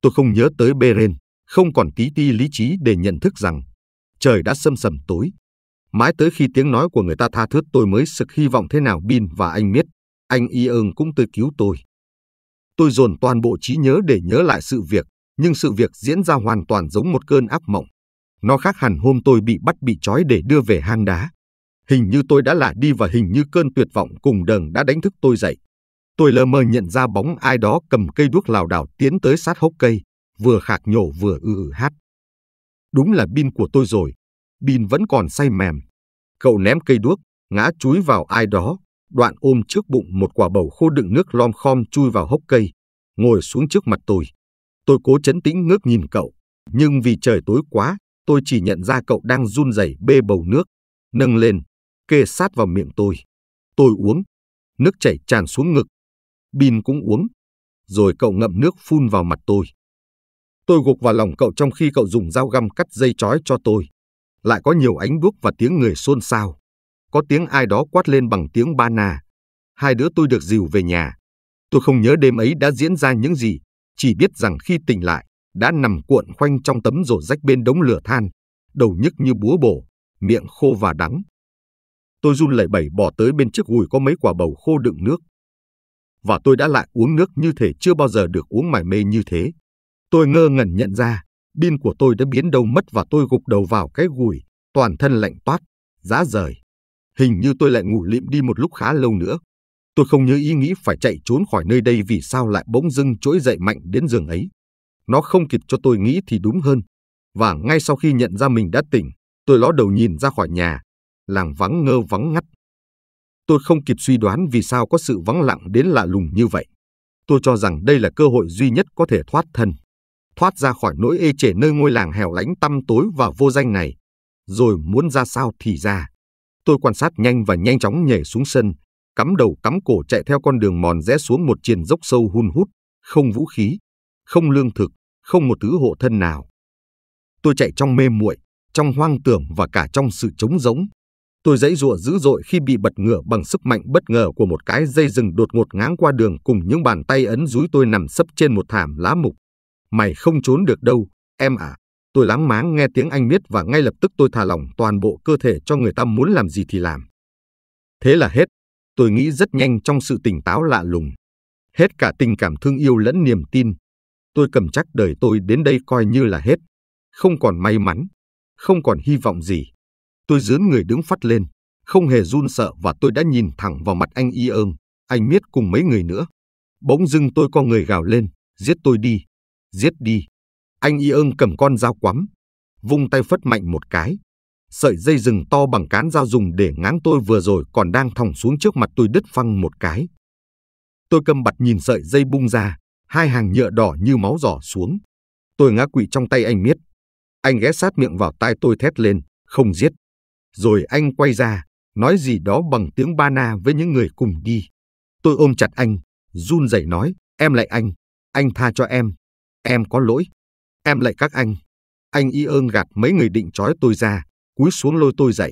Tôi không nhớ tới Beren, không còn tí ti lý trí để nhận thức rằng trời đã sâm sầm tối. Mãi tới khi tiếng nói của người ta tha thướt tôi mới sực hy vọng thế nào Bin và anh biết, anh y ơn cũng tới cứu tôi. Tôi dồn toàn bộ trí nhớ để nhớ lại sự việc, nhưng sự việc diễn ra hoàn toàn giống một cơn ác mộng. Nó khác hẳn hôm tôi bị bắt bị trói để đưa về hang đá. Hình như tôi đã lạ đi và hình như cơn tuyệt vọng cùng đờn đã đánh thức tôi dậy. Tôi lờ mờ nhận ra bóng ai đó cầm cây đuốc lảo đảo tiến tới sát hốc cây, vừa khạc nhổ vừa ư ừ hát. Đúng là pin của tôi rồi. pin vẫn còn say mềm. Cậu ném cây đuốc, ngã chúi vào ai đó, đoạn ôm trước bụng một quả bầu khô đựng nước lom khom chui vào hốc cây, ngồi xuống trước mặt tôi. Tôi cố chấn tĩnh ngước nhìn cậu, nhưng vì trời tối quá Tôi chỉ nhận ra cậu đang run rẩy bê bầu nước, nâng lên, kê sát vào miệng tôi. Tôi uống, nước chảy tràn xuống ngực. Bin cũng uống, rồi cậu ngậm nước phun vào mặt tôi. Tôi gục vào lòng cậu trong khi cậu dùng dao găm cắt dây chói cho tôi. Lại có nhiều ánh đuốc và tiếng người xôn xao. Có tiếng ai đó quát lên bằng tiếng ba na. Hai đứa tôi được dìu về nhà. Tôi không nhớ đêm ấy đã diễn ra những gì, chỉ biết rằng khi tỉnh lại, đã nằm cuộn khoanh trong tấm rổ rách bên đống lửa than, đầu nhức như búa bổ, miệng khô và đắng. Tôi run lẩy bẩy bỏ tới bên chiếc gùi có mấy quả bầu khô đựng nước. Và tôi đã lại uống nước như thể chưa bao giờ được uống mải mê như thế. Tôi ngơ ngẩn nhận ra, pin của tôi đã biến đâu mất và tôi gục đầu vào cái gùi, toàn thân lạnh toát, giá rời. Hình như tôi lại ngủ lịm đi một lúc khá lâu nữa. Tôi không nhớ ý nghĩ phải chạy trốn khỏi nơi đây vì sao lại bỗng dưng trỗi dậy mạnh đến giường ấy. Nó không kịp cho tôi nghĩ thì đúng hơn. Và ngay sau khi nhận ra mình đã tỉnh, tôi ló đầu nhìn ra khỏi nhà, làng vắng ngơ vắng ngắt. Tôi không kịp suy đoán vì sao có sự vắng lặng đến lạ lùng như vậy. Tôi cho rằng đây là cơ hội duy nhất có thể thoát thân, thoát ra khỏi nỗi ê chề nơi ngôi làng hẻo lánh tăm tối và vô danh này, rồi muốn ra sao thì ra. Tôi quan sát nhanh và nhanh chóng nhảy xuống sân, cắm đầu cắm cổ chạy theo con đường mòn rẽ xuống một triền dốc sâu hun hút, không vũ khí, không lương thực, không một thứ hộ thân nào. Tôi chạy trong mê muội, trong hoang tưởng và cả trong sự trống rỗng. Tôi dãy dụa dữ dội khi bị bật ngựa bằng sức mạnh bất ngờ của một cái dây rừng đột ngột ngáng qua đường cùng những bàn tay ấn dúi tôi nằm sấp trên một thảm lá mục. Mày không trốn được đâu, em ạ. À. Tôi láng máng nghe tiếng Anh miết và ngay lập tức tôi thả lỏng toàn bộ cơ thể cho người ta muốn làm gì thì làm. Thế là hết. Tôi nghĩ rất nhanh trong sự tỉnh táo lạ lùng. Hết cả tình cảm thương yêu lẫn niềm tin, tôi cầm chắc đời tôi đến đây coi như là hết. Không còn may mắn, không còn hy vọng gì. Tôi dướn người đứng phát lên, không hề run sợ và tôi đã nhìn thẳng vào mặt anh y ơn, anh miết cùng mấy người nữa. Bỗng dưng tôi có người gào lên, giết tôi đi, giết đi. Anh y ơn cầm con dao quắm, vung tay phất mạnh một cái. Sợi dây rừng to bằng cán dao dùng để ngáng tôi vừa rồi còn đang thòng xuống trước mặt tôi đứt phăng một cái. Tôi cầm bặt nhìn sợi dây bung ra, hai hàng nhựa đỏ như máu giỏ xuống. Tôi ngã quỵ trong tay anh miết. Anh ghé sát miệng vào tai tôi thét lên, không giết. Rồi anh quay ra, nói gì đó bằng tiếng ba na với những người cùng đi. Tôi ôm chặt anh, run rẩy nói, em lại anh, anh tha cho em, em có lỗi, em lại các anh. Anh y ơn gạt mấy người định trói tôi ra, cúi xuống lôi tôi dậy.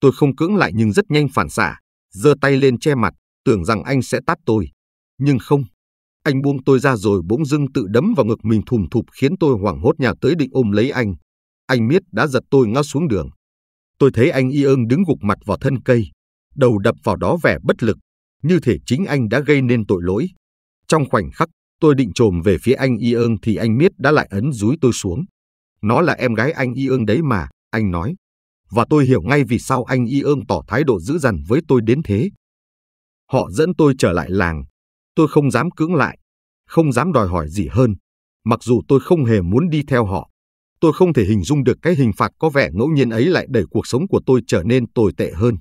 Tôi không cưỡng lại nhưng rất nhanh phản xạ, giơ tay lên che mặt, tưởng rằng anh sẽ tát tôi. Nhưng không, anh buông tôi ra rồi bỗng dưng tự đấm vào ngực mình thùm thụp khiến tôi hoảng hốt nhà tới định ôm lấy anh. Anh miết đã giật tôi ngã xuống đường. Tôi thấy anh y ương đứng gục mặt vào thân cây, đầu đập vào đó vẻ bất lực, như thể chính anh đã gây nên tội lỗi. Trong khoảnh khắc, tôi định trồm về phía anh y ương thì anh miết đã lại ấn dúi tôi xuống. Nó là em gái anh y ương đấy mà, anh nói. Và tôi hiểu ngay vì sao anh y ương tỏ thái độ dữ dằn với tôi đến thế. Họ dẫn tôi trở lại làng, tôi không dám cưỡng lại, không dám đòi hỏi gì hơn. Mặc dù tôi không hề muốn đi theo họ, tôi không thể hình dung được cái hình phạt có vẻ ngẫu nhiên ấy lại đẩy cuộc sống của tôi trở nên tồi tệ hơn.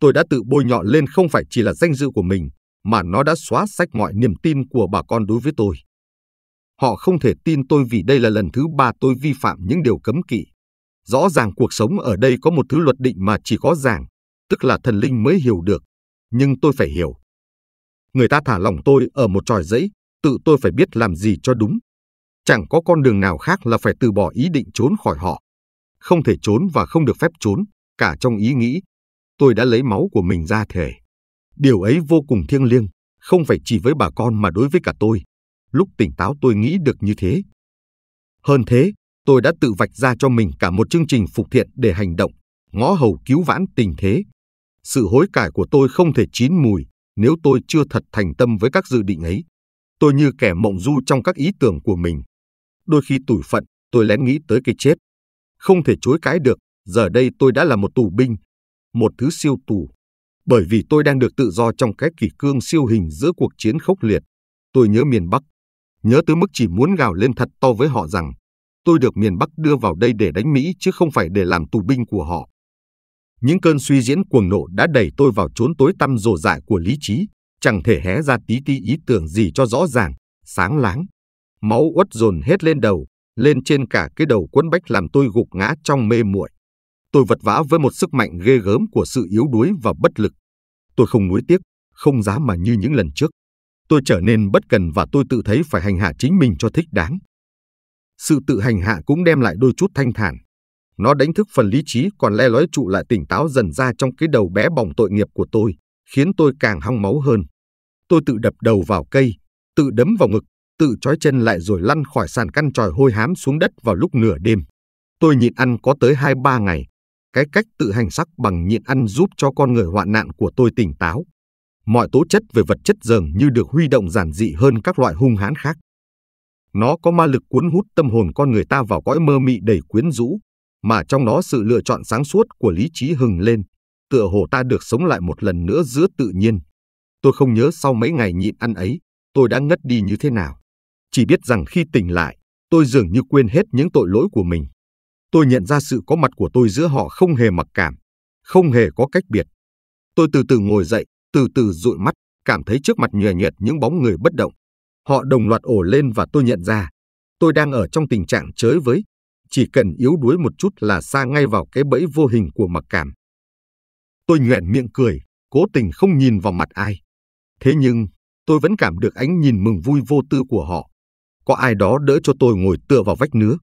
Tôi đã tự bôi nhọ lên không phải chỉ là danh dự của mình, mà nó đã xóa sạch mọi niềm tin của bà con đối với tôi. Họ không thể tin tôi vì đây là lần thứ ba tôi vi phạm những điều cấm kỵ. Rõ ràng cuộc sống ở đây có một thứ luật định mà chỉ có giảng, tức là thần linh mới hiểu được. Nhưng tôi phải hiểu, người ta thả lỏng tôi ở một tròi giấy, tự tôi phải biết làm gì cho đúng. Chẳng có con đường nào khác là phải từ bỏ ý định trốn khỏi họ. Không thể trốn và không được phép trốn, cả trong ý nghĩ. Tôi đã lấy máu của mình ra thể. Điều ấy vô cùng thiêng liêng, không phải chỉ với bà con mà đối với cả tôi. Lúc tỉnh táo tôi nghĩ được như thế. Hơn thế, tôi đã tự vạch ra cho mình cả một chương trình phục thiện để hành động, ngõ hầu cứu vãn tình thế. Sự hối cải của tôi không thể chín mùi, nếu tôi chưa thật thành tâm với các dự định ấy, tôi như kẻ mộng du trong các ý tưởng của mình. Đôi khi tủi phận, tôi lén nghĩ tới cái chết. Không thể chối cãi được, giờ đây tôi đã là một tù binh, một thứ siêu tù. Bởi vì tôi đang được tự do trong cái kỷ cương siêu hình giữa cuộc chiến khốc liệt. Tôi nhớ miền Bắc, nhớ tới mức chỉ muốn gào lên thật to với họ rằng tôi được miền Bắc đưa vào đây để đánh Mỹ chứ không phải để làm tù binh của họ những cơn suy diễn cuồng nộ đã đẩy tôi vào chốn tối tăm rồ dại của lý trí, chẳng thể hé ra tí tí ý tưởng gì cho rõ ràng, sáng láng. Máu uất dồn hết lên đầu, lên trên cả cái đầu quấn bách làm tôi gục ngã trong mê muội. Tôi vật vã với một sức mạnh ghê gớm của sự yếu đuối và bất lực. Tôi không nuối tiếc, không dám mà như những lần trước. Tôi trở nên bất cần và tôi tự thấy phải hành hạ chính mình cho thích đáng. Sự tự hành hạ cũng đem lại đôi chút thanh thản, nó đánh thức phần lý trí còn le lói trụ lại tỉnh táo dần ra trong cái đầu bé bỏng tội nghiệp của tôi, khiến tôi càng hăng máu hơn. Tôi tự đập đầu vào cây, tự đấm vào ngực, tự trói chân lại rồi lăn khỏi sàn căn tròi hôi hám xuống đất vào lúc nửa đêm. Tôi nhịn ăn có tới 2-3 ngày. Cái cách tự hành sắc bằng nhịn ăn giúp cho con người hoạn nạn của tôi tỉnh táo. Mọi tố chất về vật chất dường như được huy động giản dị hơn các loại hung hãn khác. Nó có ma lực cuốn hút tâm hồn con người ta vào cõi mơ mị đầy quyến rũ, mà trong đó sự lựa chọn sáng suốt của lý trí hừng lên, tựa hồ ta được sống lại một lần nữa giữa tự nhiên. Tôi không nhớ sau mấy ngày nhịn ăn ấy, tôi đã ngất đi như thế nào. Chỉ biết rằng khi tỉnh lại, tôi dường như quên hết những tội lỗi của mình. Tôi nhận ra sự có mặt của tôi giữa họ không hề mặc cảm, không hề có cách biệt. Tôi từ từ ngồi dậy, từ từ dụi mắt, cảm thấy trước mặt nhòe nhẹt những bóng người bất động. Họ đồng loạt ổ lên và tôi nhận ra, tôi đang ở trong tình trạng chới với, chỉ cần yếu đuối một chút là xa ngay vào cái bẫy vô hình của mặc cảm. Tôi nhoẹn miệng cười, cố tình không nhìn vào mặt ai. Thế nhưng, tôi vẫn cảm được ánh nhìn mừng vui vô tư của họ. Có ai đó đỡ cho tôi ngồi tựa vào vách nứa.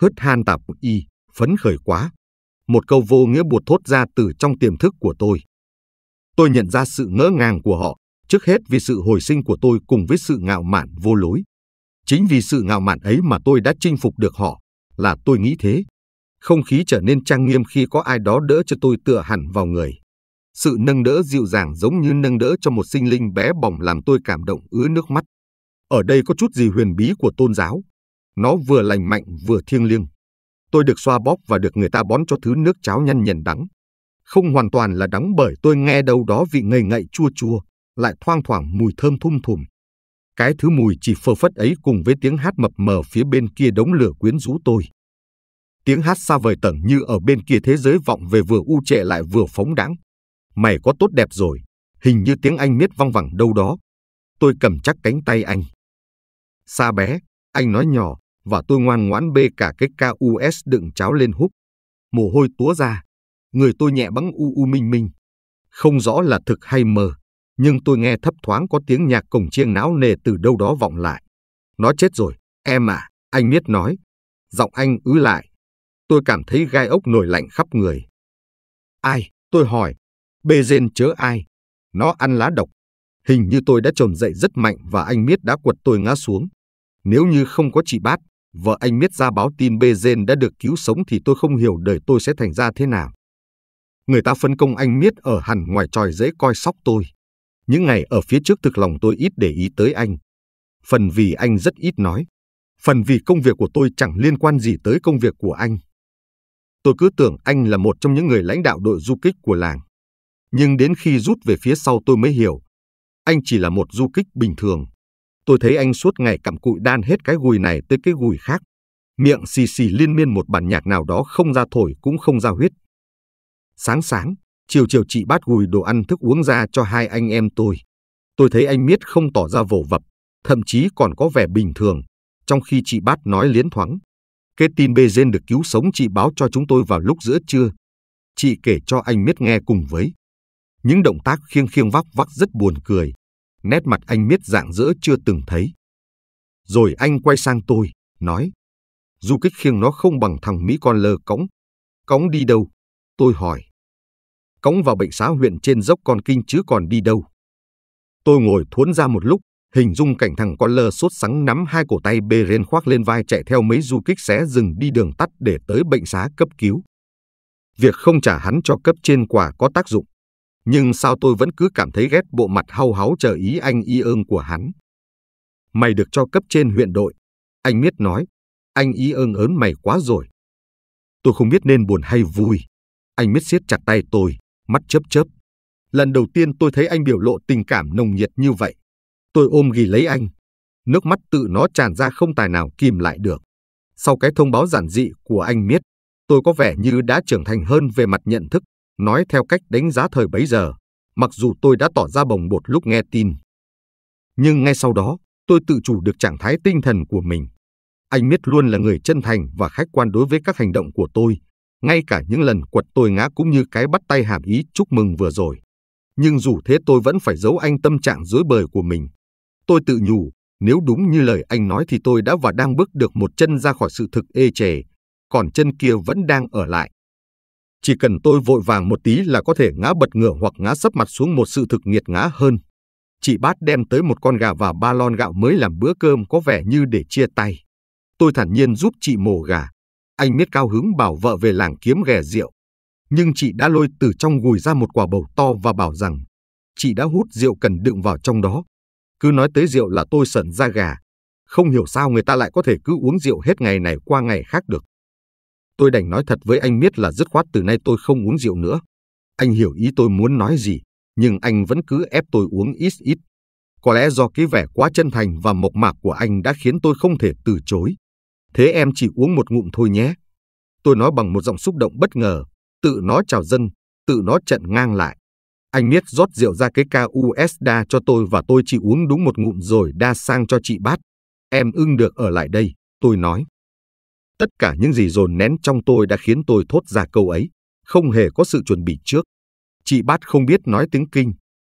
Hớt han tạp y, phấn khởi quá. Một câu vô nghĩa buột thốt ra từ trong tiềm thức của tôi. Tôi nhận ra sự ngỡ ngàng của họ, trước hết vì sự hồi sinh của tôi cùng với sự ngạo mạn vô lối. Chính vì sự ngạo mạn ấy mà tôi đã chinh phục được họ, là tôi nghĩ thế. Không khí trở nên trang nghiêm khi có ai đó đỡ cho tôi tựa hẳn vào người. Sự nâng đỡ dịu dàng giống như nâng đỡ cho một sinh linh bé bỏng làm tôi cảm động ứa nước mắt. Ở đây có chút gì huyền bí của tôn giáo. Nó vừa lành mạnh vừa thiêng liêng. Tôi được xoa bóp và được người ta bón cho thứ nước cháo nhăn nhần đắng. Không hoàn toàn là đắng bởi tôi nghe đâu đó vị ngầy ngậy chua chua, lại thoang thoảng mùi thơm thum thùm. Cái thứ mùi chỉ phơ phất ấy cùng với tiếng hát mập mờ phía bên kia đống lửa quyến rũ tôi. Tiếng hát xa vời tận như ở bên kia thế giới vọng về vừa u trệ lại vừa phóng đáng. Mày có tốt đẹp rồi, hình như tiếng anh miết văng vẳng đâu đó. Tôi cầm chắc cánh tay anh. Xa bé, anh nói nhỏ, và tôi ngoan ngoãn bê cả cái KUS đựng cháo lên hút. Mồ hôi túa ra, người tôi nhẹ bắn u u minh minh. Không rõ là thực hay mờ nhưng tôi nghe thấp thoáng có tiếng nhạc cổng chiêng náo nề từ đâu đó vọng lại. Nó chết rồi, em à, anh miết nói. Giọng anh ứ lại. Tôi cảm thấy gai ốc nổi lạnh khắp người. Ai? Tôi hỏi. Bê rên chớ ai? Nó ăn lá độc. Hình như tôi đã trồn dậy rất mạnh và anh miết đã quật tôi ngã xuống. Nếu như không có chị bát, vợ anh miết ra báo tin bê rên đã được cứu sống thì tôi không hiểu đời tôi sẽ thành ra thế nào. Người ta phân công anh miết ở hẳn ngoài tròi dễ coi sóc tôi. Những ngày ở phía trước thực lòng tôi ít để ý tới anh. Phần vì anh rất ít nói. Phần vì công việc của tôi chẳng liên quan gì tới công việc của anh. Tôi cứ tưởng anh là một trong những người lãnh đạo đội du kích của làng. Nhưng đến khi rút về phía sau tôi mới hiểu. Anh chỉ là một du kích bình thường. Tôi thấy anh suốt ngày cặm cụi đan hết cái gùi này tới cái gùi khác. Miệng xì xì liên miên một bản nhạc nào đó không ra thổi cũng không ra huyết. Sáng sáng, Chiều chiều chị bát gùi đồ ăn thức uống ra cho hai anh em tôi. Tôi thấy anh Miết không tỏ ra vồ vập, thậm chí còn có vẻ bình thường, trong khi chị bát nói liến thoáng. kết tin bê Bezen được cứu sống chị báo cho chúng tôi vào lúc giữa trưa. Chị kể cho anh Miết nghe cùng với. Những động tác khiêng khiêng vóc vóc rất buồn cười. Nét mặt anh Miết dạng dỡ chưa từng thấy. Rồi anh quay sang tôi, nói. Du kích khiêng nó không bằng thằng Mỹ con lờ cống cống đi đâu? Tôi hỏi cõng vào bệnh xá huyện trên dốc con kinh chứ còn đi đâu. Tôi ngồi thuốn ra một lúc, hình dung cảnh thằng con lơ sốt sắng nắm hai cổ tay bê rên khoác lên vai chạy theo mấy du kích xé rừng đi đường tắt để tới bệnh xá cấp cứu. Việc không trả hắn cho cấp trên quả có tác dụng, nhưng sao tôi vẫn cứ cảm thấy ghét bộ mặt hau háu chờ ý anh y ơn của hắn. Mày được cho cấp trên huyện đội, anh Miết nói, anh y ơn ớn mày quá rồi. Tôi không biết nên buồn hay vui. Anh Miết siết chặt tay tôi, mắt chớp chớp. Lần đầu tiên tôi thấy anh biểu lộ tình cảm nồng nhiệt như vậy. Tôi ôm ghi lấy anh. Nước mắt tự nó tràn ra không tài nào kìm lại được. Sau cái thông báo giản dị của anh Miết, tôi có vẻ như đã trưởng thành hơn về mặt nhận thức, nói theo cách đánh giá thời bấy giờ, mặc dù tôi đã tỏ ra bồng bột lúc nghe tin. Nhưng ngay sau đó, tôi tự chủ được trạng thái tinh thần của mình. Anh Miết luôn là người chân thành và khách quan đối với các hành động của tôi ngay cả những lần quật tôi ngã cũng như cái bắt tay hàm ý chúc mừng vừa rồi. Nhưng dù thế tôi vẫn phải giấu anh tâm trạng dối bời của mình. Tôi tự nhủ, nếu đúng như lời anh nói thì tôi đã và đang bước được một chân ra khỏi sự thực ê chề, còn chân kia vẫn đang ở lại. Chỉ cần tôi vội vàng một tí là có thể ngã bật ngửa hoặc ngã sấp mặt xuống một sự thực nghiệt ngã hơn. Chị bát đem tới một con gà và ba lon gạo mới làm bữa cơm có vẻ như để chia tay. Tôi thản nhiên giúp chị mổ gà, anh biết Cao Hứng bảo vợ về làng kiếm ghẻ rượu, nhưng chị đã lôi từ trong gùi ra một quả bầu to và bảo rằng chị đã hút rượu cần đựng vào trong đó. Cứ nói tới rượu là tôi sẩn ra gà. Không hiểu sao người ta lại có thể cứ uống rượu hết ngày này qua ngày khác được. Tôi đành nói thật với anh biết là dứt khoát từ nay tôi không uống rượu nữa. Anh hiểu ý tôi muốn nói gì, nhưng anh vẫn cứ ép tôi uống ít ít. Có lẽ do cái vẻ quá chân thành và mộc mạc của anh đã khiến tôi không thể từ chối. Thế em chỉ uống một ngụm thôi nhé. Tôi nói bằng một giọng xúc động bất ngờ, tự nó chào dân, tự nó trận ngang lại. Anh Miết rót rượu ra cái ca USDA cho tôi và tôi chỉ uống đúng một ngụm rồi đa sang cho chị bát. Em ưng được ở lại đây, tôi nói. Tất cả những gì dồn nén trong tôi đã khiến tôi thốt ra câu ấy, không hề có sự chuẩn bị trước. Chị bát không biết nói tiếng kinh,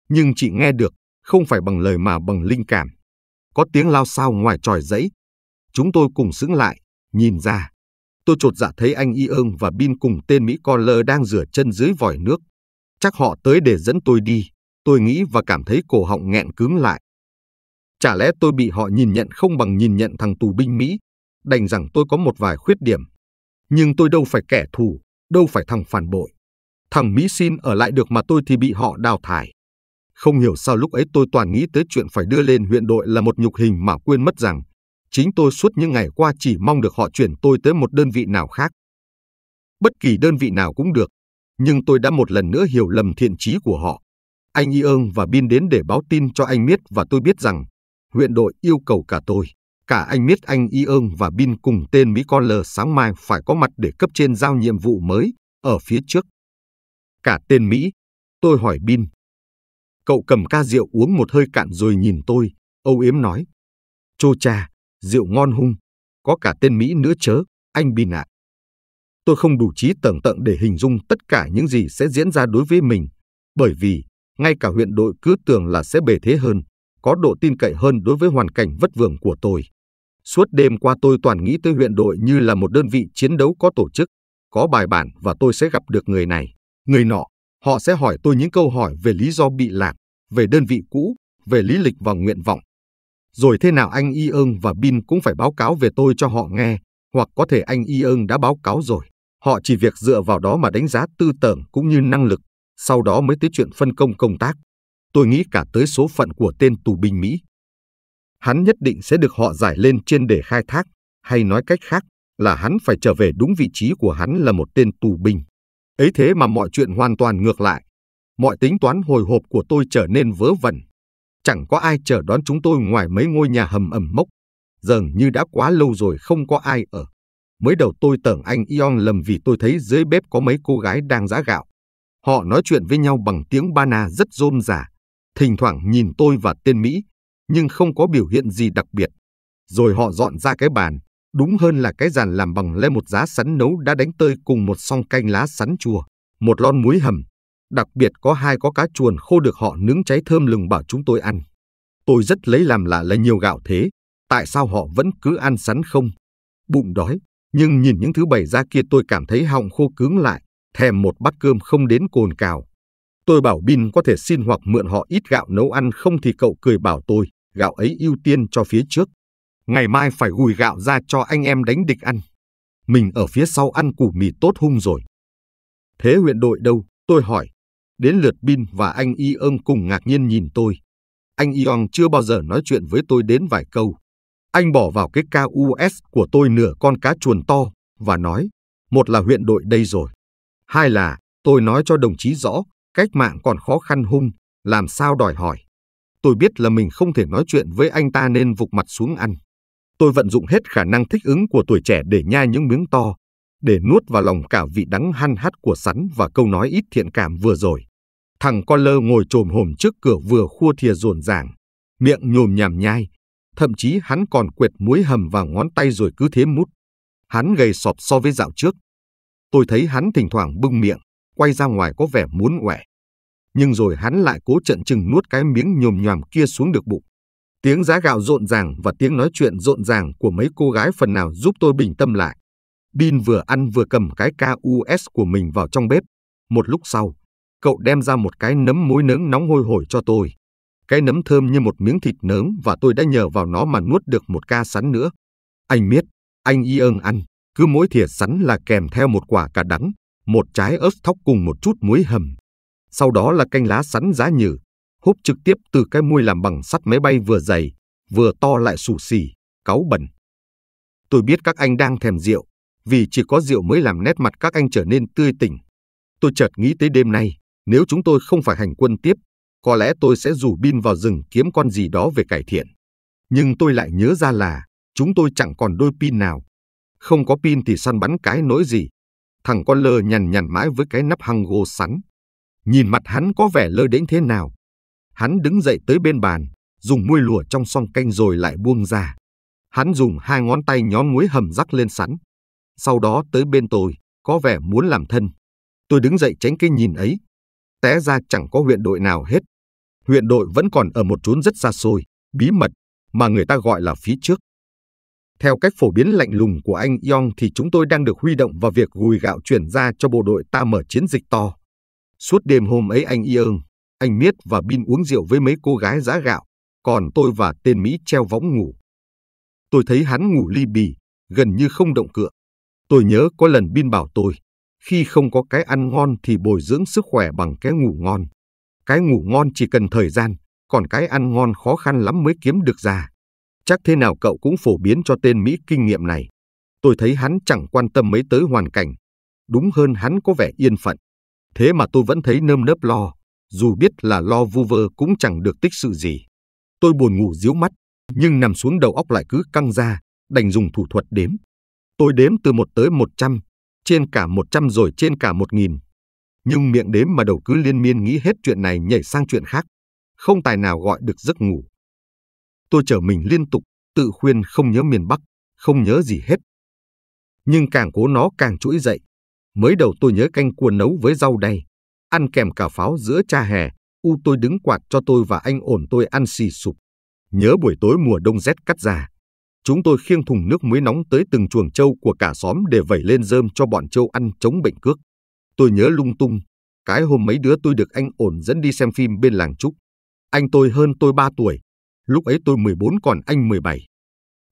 nhưng chị nghe được, không phải bằng lời mà bằng linh cảm. Có tiếng lao sao ngoài tròi giấy. Chúng tôi cùng sững lại, nhìn ra. Tôi trột dạ thấy anh Y ơn và Bin cùng tên Mỹ con lơ đang rửa chân dưới vòi nước. Chắc họ tới để dẫn tôi đi, tôi nghĩ và cảm thấy cổ họng nghẹn cứng lại. Chả lẽ tôi bị họ nhìn nhận không bằng nhìn nhận thằng tù binh Mỹ, đành rằng tôi có một vài khuyết điểm. Nhưng tôi đâu phải kẻ thù, đâu phải thằng phản bội. Thằng Mỹ xin ở lại được mà tôi thì bị họ đào thải. Không hiểu sao lúc ấy tôi toàn nghĩ tới chuyện phải đưa lên huyện đội là một nhục hình mà quên mất rằng Chính tôi suốt những ngày qua chỉ mong được họ chuyển tôi tới một đơn vị nào khác. Bất kỳ đơn vị nào cũng được, nhưng tôi đã một lần nữa hiểu lầm thiện chí của họ. Anh Y ơn và Bin đến để báo tin cho anh biết và tôi biết rằng huyện đội yêu cầu cả tôi, cả anh biết anh Y ơn và Bin cùng tên Mỹ Con L sáng mai phải có mặt để cấp trên giao nhiệm vụ mới ở phía trước. Cả tên Mỹ, tôi hỏi Bin. Cậu cầm ca rượu uống một hơi cạn rồi nhìn tôi, âu yếm nói. Chô cha, rượu ngon hung, có cả tên Mỹ nữa chớ, anh bị nạn. Tôi không đủ trí tưởng tượng để hình dung tất cả những gì sẽ diễn ra đối với mình, bởi vì ngay cả huyện đội cứ tưởng là sẽ bề thế hơn, có độ tin cậy hơn đối với hoàn cảnh vất vưởng của tôi. Suốt đêm qua tôi toàn nghĩ tới huyện đội như là một đơn vị chiến đấu có tổ chức, có bài bản và tôi sẽ gặp được người này, người nọ. Họ sẽ hỏi tôi những câu hỏi về lý do bị lạc, về đơn vị cũ, về lý lịch và nguyện vọng. Rồi thế nào anh Y ương và Bin cũng phải báo cáo về tôi cho họ nghe, hoặc có thể anh Y ương đã báo cáo rồi. Họ chỉ việc dựa vào đó mà đánh giá tư tưởng cũng như năng lực, sau đó mới tới chuyện phân công công tác. Tôi nghĩ cả tới số phận của tên tù binh Mỹ. Hắn nhất định sẽ được họ giải lên trên để khai thác, hay nói cách khác là hắn phải trở về đúng vị trí của hắn là một tên tù binh. Ấy thế mà mọi chuyện hoàn toàn ngược lại. Mọi tính toán hồi hộp của tôi trở nên vớ vẩn, chẳng có ai chờ đón chúng tôi ngoài mấy ngôi nhà hầm ẩm mốc. Dường như đã quá lâu rồi không có ai ở. Mới đầu tôi tưởng anh Ion lầm vì tôi thấy dưới bếp có mấy cô gái đang giã gạo. Họ nói chuyện với nhau bằng tiếng Bana rất rôm rả. Thỉnh thoảng nhìn tôi và tên Mỹ, nhưng không có biểu hiện gì đặc biệt. Rồi họ dọn ra cái bàn, đúng hơn là cái giàn làm bằng le một giá sắn nấu đã đánh tơi cùng một song canh lá sắn chua một lon muối hầm, Đặc biệt có hai có cá chuồn khô được họ nướng cháy thơm lừng bảo chúng tôi ăn. Tôi rất lấy làm lạ là nhiều gạo thế, tại sao họ vẫn cứ ăn sắn không? Bụng đói, nhưng nhìn những thứ bày ra kia tôi cảm thấy họng khô cứng lại, thèm một bát cơm không đến cồn cào. Tôi bảo Bin có thể xin hoặc mượn họ ít gạo nấu ăn không thì cậu cười bảo tôi, gạo ấy ưu tiên cho phía trước. Ngày mai phải gùi gạo ra cho anh em đánh địch ăn. Mình ở phía sau ăn củ mì tốt hung rồi. Thế huyện đội đâu? Tôi hỏi. Đến lượt Bin và anh Ion cùng ngạc nhiên nhìn tôi. Anh Ion chưa bao giờ nói chuyện với tôi đến vài câu. Anh bỏ vào cái KUS của tôi nửa con cá chuồn to và nói, một là huyện đội đây rồi. Hai là, tôi nói cho đồng chí rõ, cách mạng còn khó khăn hung, làm sao đòi hỏi. Tôi biết là mình không thể nói chuyện với anh ta nên vụt mặt xuống ăn. Tôi vận dụng hết khả năng thích ứng của tuổi trẻ để nhai những miếng to, để nuốt vào lòng cả vị đắng hăn hắt của sắn và câu nói ít thiện cảm vừa rồi. Thằng con lơ ngồi trồm hổm trước cửa vừa khua thìa rồn ràng, miệng nhồm nhảm nhai, thậm chí hắn còn quệt muối hầm vào ngón tay rồi cứ thế mút. Hắn gầy sọp so với dạo trước. Tôi thấy hắn thỉnh thoảng bưng miệng, quay ra ngoài có vẻ muốn quẻ. Nhưng rồi hắn lại cố trận chừng nuốt cái miếng nhồm nhòm kia xuống được bụng. Tiếng giá gạo rộn ràng và tiếng nói chuyện rộn ràng của mấy cô gái phần nào giúp tôi bình tâm lại. Bin vừa ăn vừa cầm cái KUS của mình vào trong bếp. Một lúc sau, cậu đem ra một cái nấm muối nướng nóng hôi hổi cho tôi. Cái nấm thơm như một miếng thịt nướng và tôi đã nhờ vào nó mà nuốt được một ca sắn nữa. Anh biết, anh y ơn ăn, cứ mỗi thìa sắn là kèm theo một quả cà đắng, một trái ớt thóc cùng một chút muối hầm. Sau đó là canh lá sắn giá nhừ, húp trực tiếp từ cái muôi làm bằng sắt máy bay vừa dày, vừa to lại sù xì, cáu bẩn. Tôi biết các anh đang thèm rượu, vì chỉ có rượu mới làm nét mặt các anh trở nên tươi tỉnh. Tôi chợt nghĩ tới đêm nay, nếu chúng tôi không phải hành quân tiếp, có lẽ tôi sẽ rủ pin vào rừng kiếm con gì đó về cải thiện. Nhưng tôi lại nhớ ra là chúng tôi chẳng còn đôi pin nào. Không có pin thì săn bắn cái nỗi gì. Thằng con lơ nhằn nhằn mãi với cái nắp hăng gô sắn. Nhìn mặt hắn có vẻ lơ đến thế nào. Hắn đứng dậy tới bên bàn, dùng muôi lùa trong song canh rồi lại buông ra. Hắn dùng hai ngón tay nhón muối hầm rắc lên sắn. Sau đó tới bên tôi, có vẻ muốn làm thân. Tôi đứng dậy tránh cái nhìn ấy, té ra chẳng có huyện đội nào hết. Huyện đội vẫn còn ở một chốn rất xa xôi, bí mật, mà người ta gọi là phía trước. Theo cách phổ biến lạnh lùng của anh Yong thì chúng tôi đang được huy động vào việc gùi gạo chuyển ra cho bộ đội ta mở chiến dịch to. Suốt đêm hôm ấy anh Yeung, anh Miết và Bin uống rượu với mấy cô gái giá gạo, còn tôi và tên Mỹ treo võng ngủ. Tôi thấy hắn ngủ ly bì, gần như không động cựa. Tôi nhớ có lần Bin bảo tôi, khi không có cái ăn ngon thì bồi dưỡng sức khỏe bằng cái ngủ ngon. Cái ngủ ngon chỉ cần thời gian, còn cái ăn ngon khó khăn lắm mới kiếm được ra. Chắc thế nào cậu cũng phổ biến cho tên Mỹ kinh nghiệm này. Tôi thấy hắn chẳng quan tâm mấy tới hoàn cảnh. Đúng hơn hắn có vẻ yên phận. Thế mà tôi vẫn thấy nơm nớp lo, dù biết là lo vu vơ cũng chẳng được tích sự gì. Tôi buồn ngủ díu mắt, nhưng nằm xuống đầu óc lại cứ căng ra, đành dùng thủ thuật đếm. Tôi đếm từ một tới một trăm trên cả 100 rồi trên cả 1.000. Nhưng miệng đếm mà đầu cứ liên miên nghĩ hết chuyện này nhảy sang chuyện khác, không tài nào gọi được giấc ngủ. Tôi chở mình liên tục, tự khuyên không nhớ miền Bắc, không nhớ gì hết. Nhưng càng cố nó càng chuỗi dậy. Mới đầu tôi nhớ canh cua nấu với rau đay, ăn kèm cả pháo giữa cha hè, u tôi đứng quạt cho tôi và anh ổn tôi ăn xì sụp. Nhớ buổi tối mùa đông rét cắt già, Chúng tôi khiêng thùng nước muối nóng tới từng chuồng trâu của cả xóm để vẩy lên rơm cho bọn trâu ăn chống bệnh cước. Tôi nhớ lung tung, cái hôm mấy đứa tôi được anh ổn dẫn đi xem phim bên làng Trúc. Anh tôi hơn tôi 3 tuổi, lúc ấy tôi 14 còn anh 17.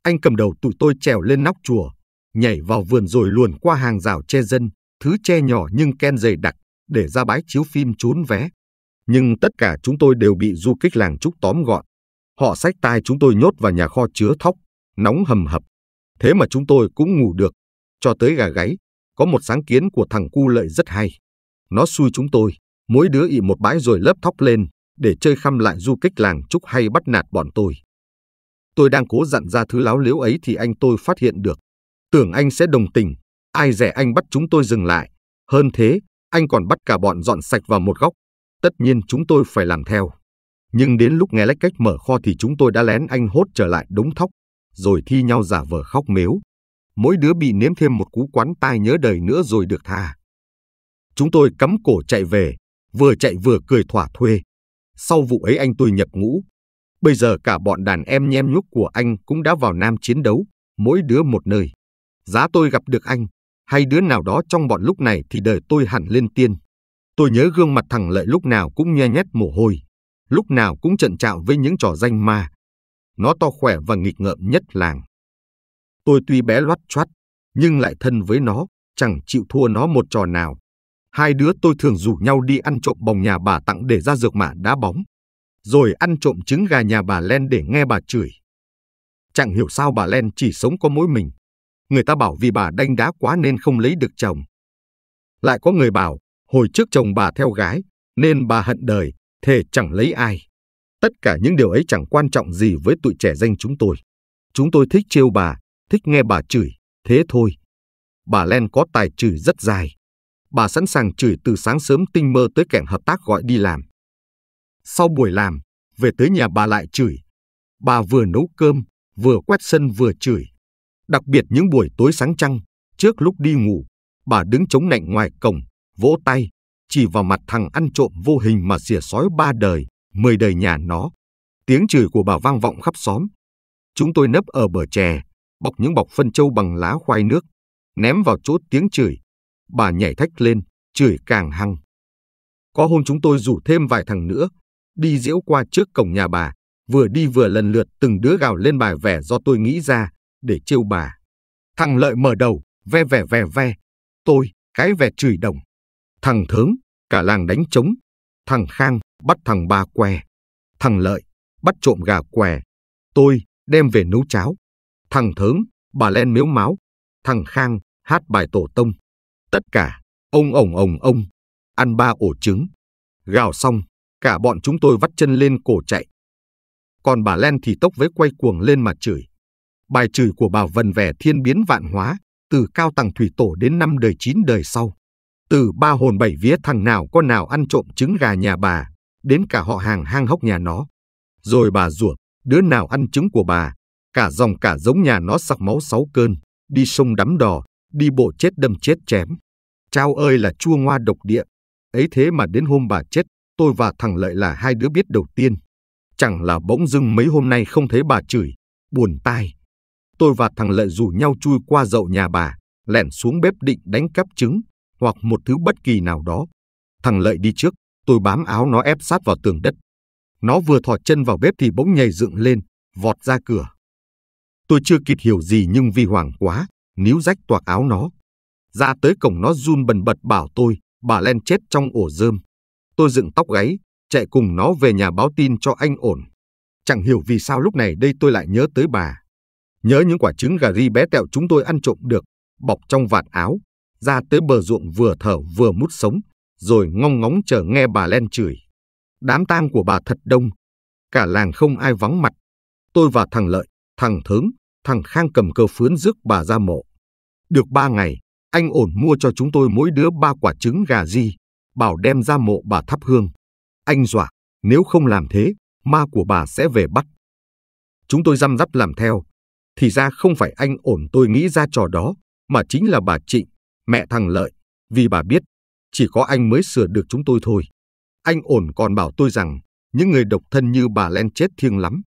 Anh cầm đầu tụi tôi trèo lên nóc chùa, nhảy vào vườn rồi luồn qua hàng rào che dân, thứ che nhỏ nhưng ken dày đặc, để ra bãi chiếu phim trốn vé. Nhưng tất cả chúng tôi đều bị du kích làng Trúc tóm gọn. Họ sách tai chúng tôi nhốt vào nhà kho chứa thóc, nóng hầm hập. Thế mà chúng tôi cũng ngủ được. Cho tới gà gáy, có một sáng kiến của thằng cu lợi rất hay. Nó xui chúng tôi, mỗi đứa ị một bãi rồi lớp thóc lên, để chơi khăm lại du kích làng chúc hay bắt nạt bọn tôi. Tôi đang cố dặn ra thứ láo liếu ấy thì anh tôi phát hiện được. Tưởng anh sẽ đồng tình, ai rẻ anh bắt chúng tôi dừng lại. Hơn thế, anh còn bắt cả bọn dọn sạch vào một góc. Tất nhiên chúng tôi phải làm theo. Nhưng đến lúc nghe lách cách mở kho thì chúng tôi đã lén anh hốt trở lại đống thóc, rồi thi nhau giả vờ khóc mếu. Mỗi đứa bị nếm thêm một cú quán tai nhớ đời nữa rồi được tha. Chúng tôi cắm cổ chạy về, vừa chạy vừa cười thỏa thuê. Sau vụ ấy anh tôi nhập ngũ. Bây giờ cả bọn đàn em nhem nhúc của anh cũng đã vào nam chiến đấu, mỗi đứa một nơi. Giá tôi gặp được anh, hay đứa nào đó trong bọn lúc này thì đời tôi hẳn lên tiên. Tôi nhớ gương mặt thằng Lợi lúc nào cũng nhe nhét mồ hôi, lúc nào cũng trận trạo với những trò danh ma, nó to khỏe và nghịch ngợm nhất làng. Tôi tuy bé loắt choắt, nhưng lại thân với nó, chẳng chịu thua nó một trò nào. Hai đứa tôi thường rủ nhau đi ăn trộm bồng nhà bà tặng để ra dược mã đá bóng, rồi ăn trộm trứng gà nhà bà Len để nghe bà chửi. Chẳng hiểu sao bà Len chỉ sống có mỗi mình. Người ta bảo vì bà đanh đá quá nên không lấy được chồng. Lại có người bảo, hồi trước chồng bà theo gái, nên bà hận đời, thề chẳng lấy ai. Tất cả những điều ấy chẳng quan trọng gì với tụi trẻ danh chúng tôi. Chúng tôi thích trêu bà, thích nghe bà chửi, thế thôi. Bà Len có tài chửi rất dài. Bà sẵn sàng chửi từ sáng sớm tinh mơ tới kẻng hợp tác gọi đi làm. Sau buổi làm, về tới nhà bà lại chửi. Bà vừa nấu cơm, vừa quét sân vừa chửi. Đặc biệt những buổi tối sáng trăng, trước lúc đi ngủ, bà đứng chống nạnh ngoài cổng, vỗ tay, chỉ vào mặt thằng ăn trộm vô hình mà xỉa sói ba đời, mười đời nhà nó. Tiếng chửi của bà vang vọng khắp xóm. Chúng tôi nấp ở bờ chè, bọc những bọc phân trâu bằng lá khoai nước, ném vào chỗ tiếng chửi. Bà nhảy thách lên, chửi càng hăng. Có hôm chúng tôi rủ thêm vài thằng nữa, đi diễu qua trước cổng nhà bà, vừa đi vừa lần lượt từng đứa gào lên bài vẻ do tôi nghĩ ra để trêu bà. Thằng Lợi mở đầu, ve ve ve ve, tôi, cái vẻ chửi đồng. Thằng Thớm, cả làng đánh trống. Thằng Khang, bắt thằng ba que, thằng lợi, bắt trộm gà què, tôi đem về nấu cháo, thằng thớm, bà len miếu máu, thằng khang, hát bài tổ tông. Tất cả, ông ổng ổng ông, ăn ba ổ trứng. Gào xong, cả bọn chúng tôi vắt chân lên cổ chạy. Còn bà Len thì tốc với quay cuồng lên mà chửi. Bài chửi của bà vần vẻ thiên biến vạn hóa, từ cao tầng thủy tổ đến năm đời chín đời sau. Từ ba hồn bảy vía thằng nào con nào ăn trộm trứng gà nhà bà, đến cả họ hàng hang hốc nhà nó. Rồi bà ruột, đứa nào ăn trứng của bà, cả dòng cả giống nhà nó sặc máu sáu cơn, đi sông đắm đò, đi bộ chết đâm chết chém. Trao ơi là chua ngoa độc địa, ấy thế mà đến hôm bà chết, tôi và thằng Lợi là hai đứa biết đầu tiên. Chẳng là bỗng dưng mấy hôm nay không thấy bà chửi, buồn tai. Tôi và thằng Lợi rủ nhau chui qua dậu nhà bà, lẻn xuống bếp định đánh cắp trứng, hoặc một thứ bất kỳ nào đó. Thằng Lợi đi trước, Tôi bám áo nó ép sát vào tường đất. Nó vừa thò chân vào bếp thì bỗng nhảy dựng lên, vọt ra cửa. Tôi chưa kịp hiểu gì nhưng vì hoảng quá, níu rách toạc áo nó. Ra tới cổng nó run bần bật bảo tôi, bà Len chết trong ổ rơm. Tôi dựng tóc gáy, chạy cùng nó về nhà báo tin cho anh ổn. Chẳng hiểu vì sao lúc này đây tôi lại nhớ tới bà. Nhớ những quả trứng gà ri bé tẹo chúng tôi ăn trộm được, bọc trong vạt áo, ra tới bờ ruộng vừa thở vừa mút sống, rồi ngong ngóng chờ nghe bà len chửi. Đám tang của bà thật đông, cả làng không ai vắng mặt. Tôi và thằng Lợi, thằng Thướng, thằng Khang cầm cờ phướn rước bà ra mộ. Được ba ngày, anh ổn mua cho chúng tôi mỗi đứa ba quả trứng gà di, bảo đem ra mộ bà thắp hương. Anh dọa, nếu không làm thế, ma của bà sẽ về bắt. Chúng tôi răm rắp làm theo. Thì ra không phải anh ổn tôi nghĩ ra trò đó, mà chính là bà Trịnh, mẹ thằng Lợi, vì bà biết chỉ có anh mới sửa được chúng tôi thôi. Anh ổn còn bảo tôi rằng, những người độc thân như bà Len chết thiêng lắm.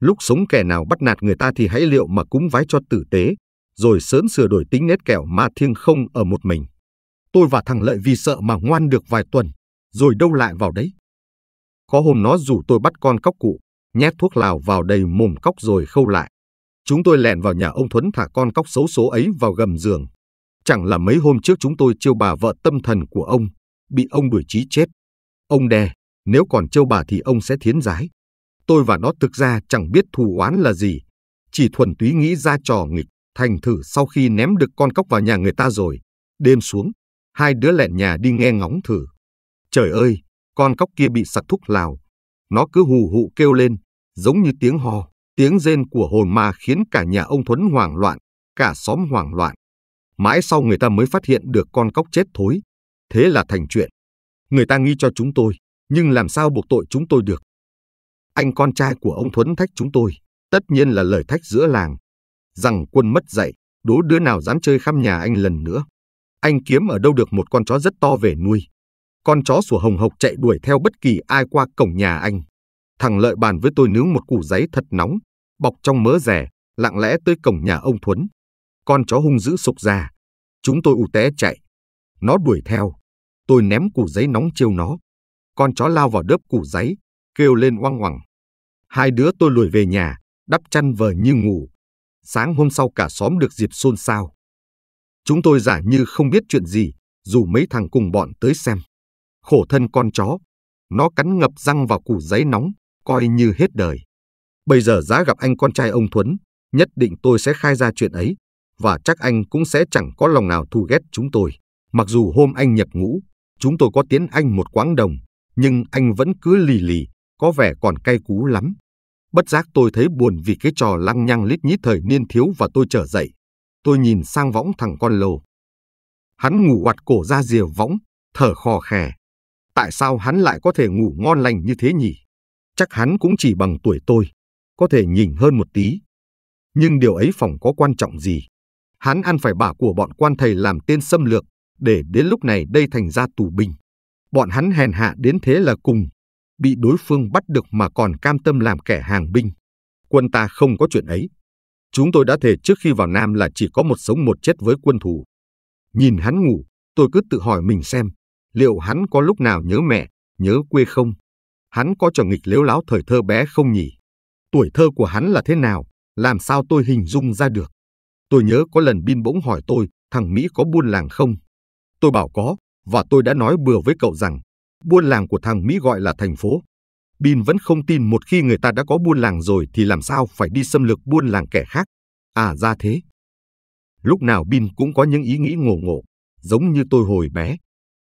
Lúc sống kẻ nào bắt nạt người ta thì hãy liệu mà cúng vái cho tử tế, rồi sớm sửa đổi tính nét kẹo ma thiêng không ở một mình. Tôi và thằng Lợi vì sợ mà ngoan được vài tuần, rồi đâu lại vào đấy. Có hôm nó rủ tôi bắt con cóc cụ, nhét thuốc lào vào đầy mồm cóc rồi khâu lại. Chúng tôi lèn vào nhà ông Thuấn thả con cóc xấu số ấy vào gầm giường, Chẳng là mấy hôm trước chúng tôi chiêu bà vợ tâm thần của ông, bị ông đuổi trí chết. Ông đè, nếu còn chiêu bà thì ông sẽ thiến giái. Tôi và nó thực ra chẳng biết thù oán là gì, chỉ thuần túy nghĩ ra trò nghịch, thành thử sau khi ném được con cóc vào nhà người ta rồi, đêm xuống, hai đứa lẹn nhà đi nghe ngóng thử. Trời ơi, con cóc kia bị sặc thuốc lào, nó cứ hù hụ kêu lên, giống như tiếng hò, tiếng rên của hồn ma khiến cả nhà ông Thuấn hoảng loạn, cả xóm hoảng loạn. Mãi sau người ta mới phát hiện được con cóc chết thối. Thế là thành chuyện. Người ta nghi cho chúng tôi, nhưng làm sao buộc tội chúng tôi được? Anh con trai của ông Thuấn thách chúng tôi, tất nhiên là lời thách giữa làng. Rằng quân mất dạy, đố đứa nào dám chơi khăm nhà anh lần nữa. Anh kiếm ở đâu được một con chó rất to về nuôi. Con chó sủa hồng hộc chạy đuổi theo bất kỳ ai qua cổng nhà anh. Thằng Lợi bàn với tôi nướng một củ giấy thật nóng, bọc trong mớ rẻ, lặng lẽ tới cổng nhà ông Thuấn. Con chó hung dữ sục ra. Chúng tôi ù té chạy. Nó đuổi theo. Tôi ném củ giấy nóng trêu nó. Con chó lao vào đớp củ giấy, kêu lên oang oằng. Hai đứa tôi lùi về nhà, đắp chăn vờ như ngủ. Sáng hôm sau cả xóm được dịp xôn xao. Chúng tôi giả như không biết chuyện gì, dù mấy thằng cùng bọn tới xem. Khổ thân con chó, nó cắn ngập răng vào củ giấy nóng, coi như hết đời. Bây giờ giá gặp anh con trai ông Thuấn, nhất định tôi sẽ khai ra chuyện ấy và chắc anh cũng sẽ chẳng có lòng nào thu ghét chúng tôi. Mặc dù hôm anh nhập ngũ, chúng tôi có tiến anh một quãng đồng, nhưng anh vẫn cứ lì lì, có vẻ còn cay cú lắm. Bất giác tôi thấy buồn vì cái trò lăng nhăng lít nhít thời niên thiếu và tôi trở dậy. Tôi nhìn sang võng thằng con lồ. Hắn ngủ quạt cổ ra rìa võng, thở khò khè. Tại sao hắn lại có thể ngủ ngon lành như thế nhỉ? Chắc hắn cũng chỉ bằng tuổi tôi, có thể nhỉnh hơn một tí. Nhưng điều ấy phòng có quan trọng gì? hắn ăn phải bả của bọn quan thầy làm tên xâm lược, để đến lúc này đây thành ra tù binh. Bọn hắn hèn hạ đến thế là cùng, bị đối phương bắt được mà còn cam tâm làm kẻ hàng binh. Quân ta không có chuyện ấy. Chúng tôi đã thề trước khi vào Nam là chỉ có một sống một chết với quân thù. Nhìn hắn ngủ, tôi cứ tự hỏi mình xem, liệu hắn có lúc nào nhớ mẹ, nhớ quê không? Hắn có trò nghịch lếu láo thời thơ bé không nhỉ? Tuổi thơ của hắn là thế nào? Làm sao tôi hình dung ra được? Tôi nhớ có lần Bin bỗng hỏi tôi, thằng Mỹ có buôn làng không? Tôi bảo có, và tôi đã nói bừa với cậu rằng, buôn làng của thằng Mỹ gọi là thành phố. Bin vẫn không tin một khi người ta đã có buôn làng rồi thì làm sao phải đi xâm lược buôn làng kẻ khác. À ra thế. Lúc nào Bin cũng có những ý nghĩ ngổ ngộ, giống như tôi hồi bé.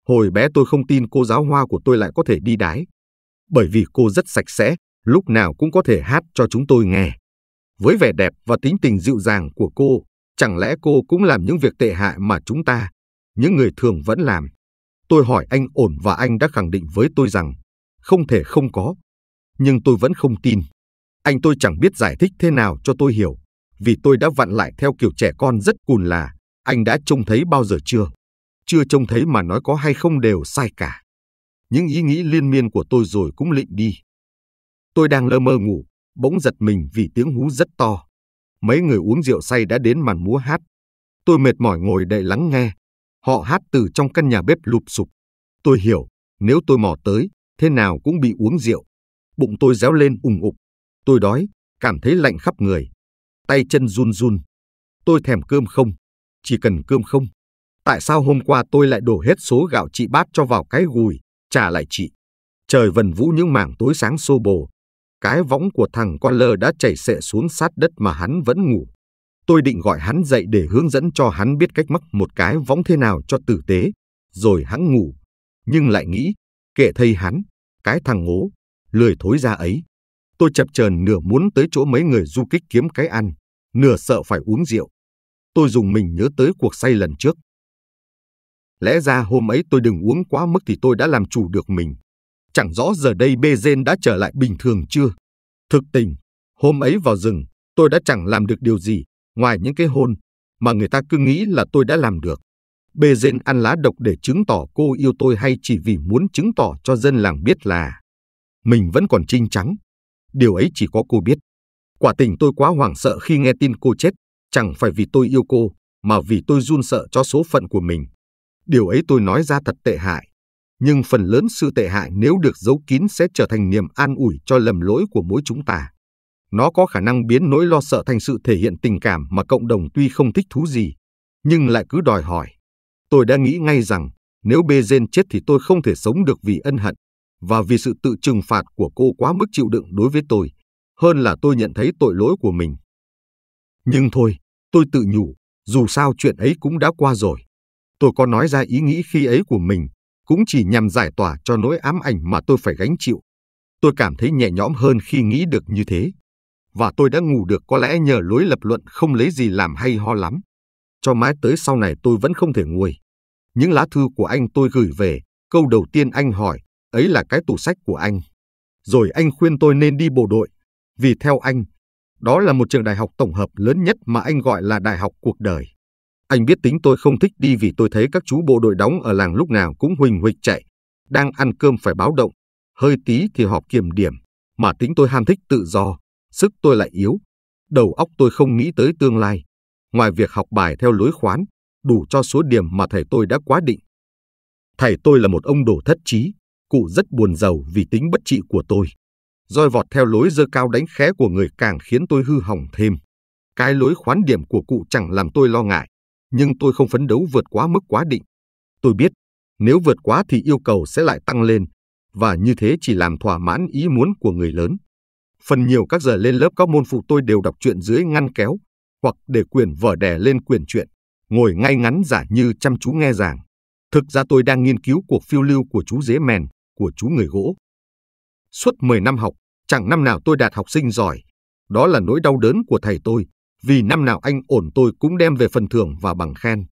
Hồi bé tôi không tin cô giáo hoa của tôi lại có thể đi đái. Bởi vì cô rất sạch sẽ, lúc nào cũng có thể hát cho chúng tôi nghe. Với vẻ đẹp và tính tình dịu dàng của cô, chẳng lẽ cô cũng làm những việc tệ hại mà chúng ta, những người thường vẫn làm? Tôi hỏi anh ổn và anh đã khẳng định với tôi rằng không thể không có. Nhưng tôi vẫn không tin. Anh tôi chẳng biết giải thích thế nào cho tôi hiểu, vì tôi đã vặn lại theo kiểu trẻ con rất cùn là anh đã trông thấy bao giờ chưa? Chưa trông thấy mà nói có hay không đều sai cả. Những ý nghĩ liên miên của tôi rồi cũng lịnh đi. Tôi đang lơ mơ ngủ bỗng giật mình vì tiếng hú rất to. Mấy người uống rượu say đã đến màn múa hát. Tôi mệt mỏi ngồi đợi lắng nghe. Họ hát từ trong căn nhà bếp lụp sụp. Tôi hiểu, nếu tôi mò tới, thế nào cũng bị uống rượu. Bụng tôi réo lên ủng ục. Tôi đói, cảm thấy lạnh khắp người. Tay chân run run. Tôi thèm cơm không? Chỉ cần cơm không? Tại sao hôm qua tôi lại đổ hết số gạo chị bát cho vào cái gùi, trả lại chị? Trời vần vũ những mảng tối sáng xô bồ, cái võng của thằng con lơ đã chảy xệ xuống sát đất mà hắn vẫn ngủ. Tôi định gọi hắn dậy để hướng dẫn cho hắn biết cách mắc một cái võng thế nào cho tử tế, rồi hắn ngủ. Nhưng lại nghĩ, kệ thây hắn, cái thằng ngố, lười thối ra ấy. Tôi chập chờn nửa muốn tới chỗ mấy người du kích kiếm cái ăn, nửa sợ phải uống rượu. Tôi dùng mình nhớ tới cuộc say lần trước. Lẽ ra hôm ấy tôi đừng uống quá mức thì tôi đã làm chủ được mình chẳng rõ giờ đây Bê Bezen đã trở lại bình thường chưa. Thực tình, hôm ấy vào rừng, tôi đã chẳng làm được điều gì, ngoài những cái hôn, mà người ta cứ nghĩ là tôi đã làm được. Bê Bezen ăn lá độc để chứng tỏ cô yêu tôi hay chỉ vì muốn chứng tỏ cho dân làng biết là mình vẫn còn trinh trắng. Điều ấy chỉ có cô biết. Quả tình tôi quá hoảng sợ khi nghe tin cô chết, chẳng phải vì tôi yêu cô, mà vì tôi run sợ cho số phận của mình. Điều ấy tôi nói ra thật tệ hại nhưng phần lớn sự tệ hại nếu được giấu kín sẽ trở thành niềm an ủi cho lầm lỗi của mỗi chúng ta. Nó có khả năng biến nỗi lo sợ thành sự thể hiện tình cảm mà cộng đồng tuy không thích thú gì, nhưng lại cứ đòi hỏi. Tôi đã nghĩ ngay rằng, nếu Bezen chết thì tôi không thể sống được vì ân hận, và vì sự tự trừng phạt của cô quá mức chịu đựng đối với tôi, hơn là tôi nhận thấy tội lỗi của mình. Nhưng thôi, tôi tự nhủ, dù sao chuyện ấy cũng đã qua rồi. Tôi có nói ra ý nghĩ khi ấy của mình, cũng chỉ nhằm giải tỏa cho nỗi ám ảnh mà tôi phải gánh chịu. Tôi cảm thấy nhẹ nhõm hơn khi nghĩ được như thế. Và tôi đã ngủ được có lẽ nhờ lối lập luận không lấy gì làm hay ho lắm. Cho mãi tới sau này tôi vẫn không thể nguôi. Những lá thư của anh tôi gửi về, câu đầu tiên anh hỏi, ấy là cái tủ sách của anh. Rồi anh khuyên tôi nên đi bộ đội, vì theo anh, đó là một trường đại học tổng hợp lớn nhất mà anh gọi là đại học cuộc đời. Anh biết tính tôi không thích đi vì tôi thấy các chú bộ đội đóng ở làng lúc nào cũng huỳnh huỵch chạy. Đang ăn cơm phải báo động, hơi tí thì họp kiểm điểm. Mà tính tôi ham thích tự do, sức tôi lại yếu. Đầu óc tôi không nghĩ tới tương lai. Ngoài việc học bài theo lối khoán, đủ cho số điểm mà thầy tôi đã quá định. Thầy tôi là một ông đồ thất trí, cụ rất buồn giàu vì tính bất trị của tôi. Roi vọt theo lối dơ cao đánh khé của người càng khiến tôi hư hỏng thêm. Cái lối khoán điểm của cụ chẳng làm tôi lo ngại, nhưng tôi không phấn đấu vượt quá mức quá định. Tôi biết, nếu vượt quá thì yêu cầu sẽ lại tăng lên, và như thế chỉ làm thỏa mãn ý muốn của người lớn. Phần nhiều các giờ lên lớp các môn phụ tôi đều đọc truyện dưới ngăn kéo, hoặc để quyển vở đè lên quyển truyện, ngồi ngay ngắn giả như chăm chú nghe giảng. Thực ra tôi đang nghiên cứu cuộc phiêu lưu của chú dế mèn, của chú người gỗ. Suốt 10 năm học, chẳng năm nào tôi đạt học sinh giỏi. Đó là nỗi đau đớn của thầy tôi, vì năm nào anh ổn tôi cũng đem về phần thưởng và bằng khen.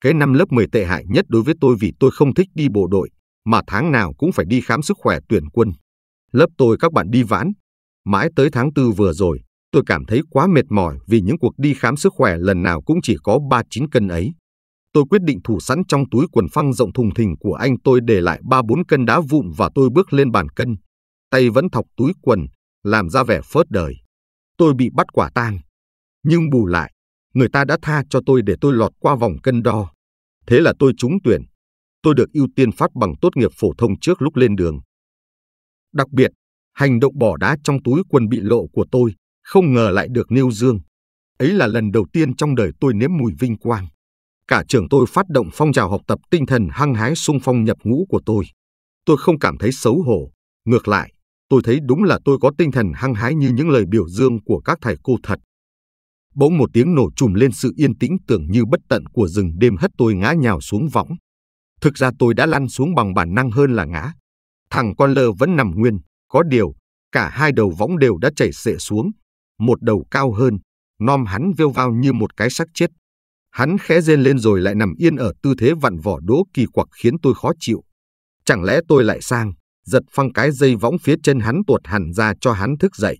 Cái năm lớp 10 tệ hại nhất đối với tôi vì tôi không thích đi bộ đội, mà tháng nào cũng phải đi khám sức khỏe tuyển quân. Lớp tôi các bạn đi vãn, mãi tới tháng 4 vừa rồi, tôi cảm thấy quá mệt mỏi vì những cuộc đi khám sức khỏe lần nào cũng chỉ có 39 cân ấy. Tôi quyết định thủ sẵn trong túi quần phăng rộng thùng thình của anh tôi để lại 3-4 cân đá vụn và tôi bước lên bàn cân. Tay vẫn thọc túi quần, làm ra vẻ phớt đời. Tôi bị bắt quả tang. Nhưng bù lại, người ta đã tha cho tôi để tôi lọt qua vòng cân đo. Thế là tôi trúng tuyển. Tôi được ưu tiên phát bằng tốt nghiệp phổ thông trước lúc lên đường. Đặc biệt, hành động bỏ đá trong túi quần bị lộ của tôi không ngờ lại được nêu dương. Ấy là lần đầu tiên trong đời tôi nếm mùi vinh quang. Cả trường tôi phát động phong trào học tập tinh thần hăng hái sung phong nhập ngũ của tôi. Tôi không cảm thấy xấu hổ. Ngược lại, tôi thấy đúng là tôi có tinh thần hăng hái như những lời biểu dương của các thầy cô thật. Bỗng một tiếng nổ trùm lên sự yên tĩnh tưởng như bất tận của rừng đêm hất tôi ngã nhào xuống võng. Thực ra tôi đã lăn xuống bằng bản năng hơn là ngã. Thằng con lơ vẫn nằm nguyên, có điều, cả hai đầu võng đều đã chảy xệ xuống. Một đầu cao hơn, nom hắn vêu vào như một cái xác chết. Hắn khẽ rên lên rồi lại nằm yên ở tư thế vặn vỏ đỗ kỳ quặc khiến tôi khó chịu. Chẳng lẽ tôi lại sang, giật phăng cái dây võng phía chân hắn tuột hẳn ra cho hắn thức dậy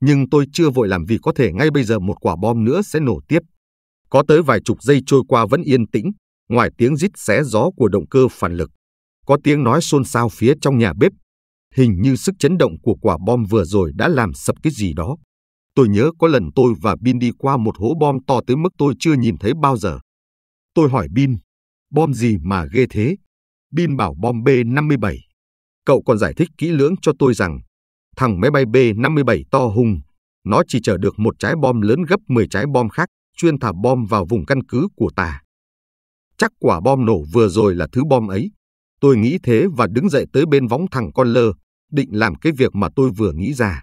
nhưng tôi chưa vội làm vì có thể ngay bây giờ một quả bom nữa sẽ nổ tiếp. Có tới vài chục giây trôi qua vẫn yên tĩnh, ngoài tiếng rít xé gió của động cơ phản lực. Có tiếng nói xôn xao phía trong nhà bếp. Hình như sức chấn động của quả bom vừa rồi đã làm sập cái gì đó. Tôi nhớ có lần tôi và Bin đi qua một hố bom to tới mức tôi chưa nhìn thấy bao giờ. Tôi hỏi Bin, bom gì mà ghê thế? Bin bảo bom B-57. Cậu còn giải thích kỹ lưỡng cho tôi rằng Thằng máy bay B-57 to hùng, nó chỉ chở được một trái bom lớn gấp 10 trái bom khác, chuyên thả bom vào vùng căn cứ của ta. Chắc quả bom nổ vừa rồi là thứ bom ấy. Tôi nghĩ thế và đứng dậy tới bên võng thằng con lơ, định làm cái việc mà tôi vừa nghĩ ra.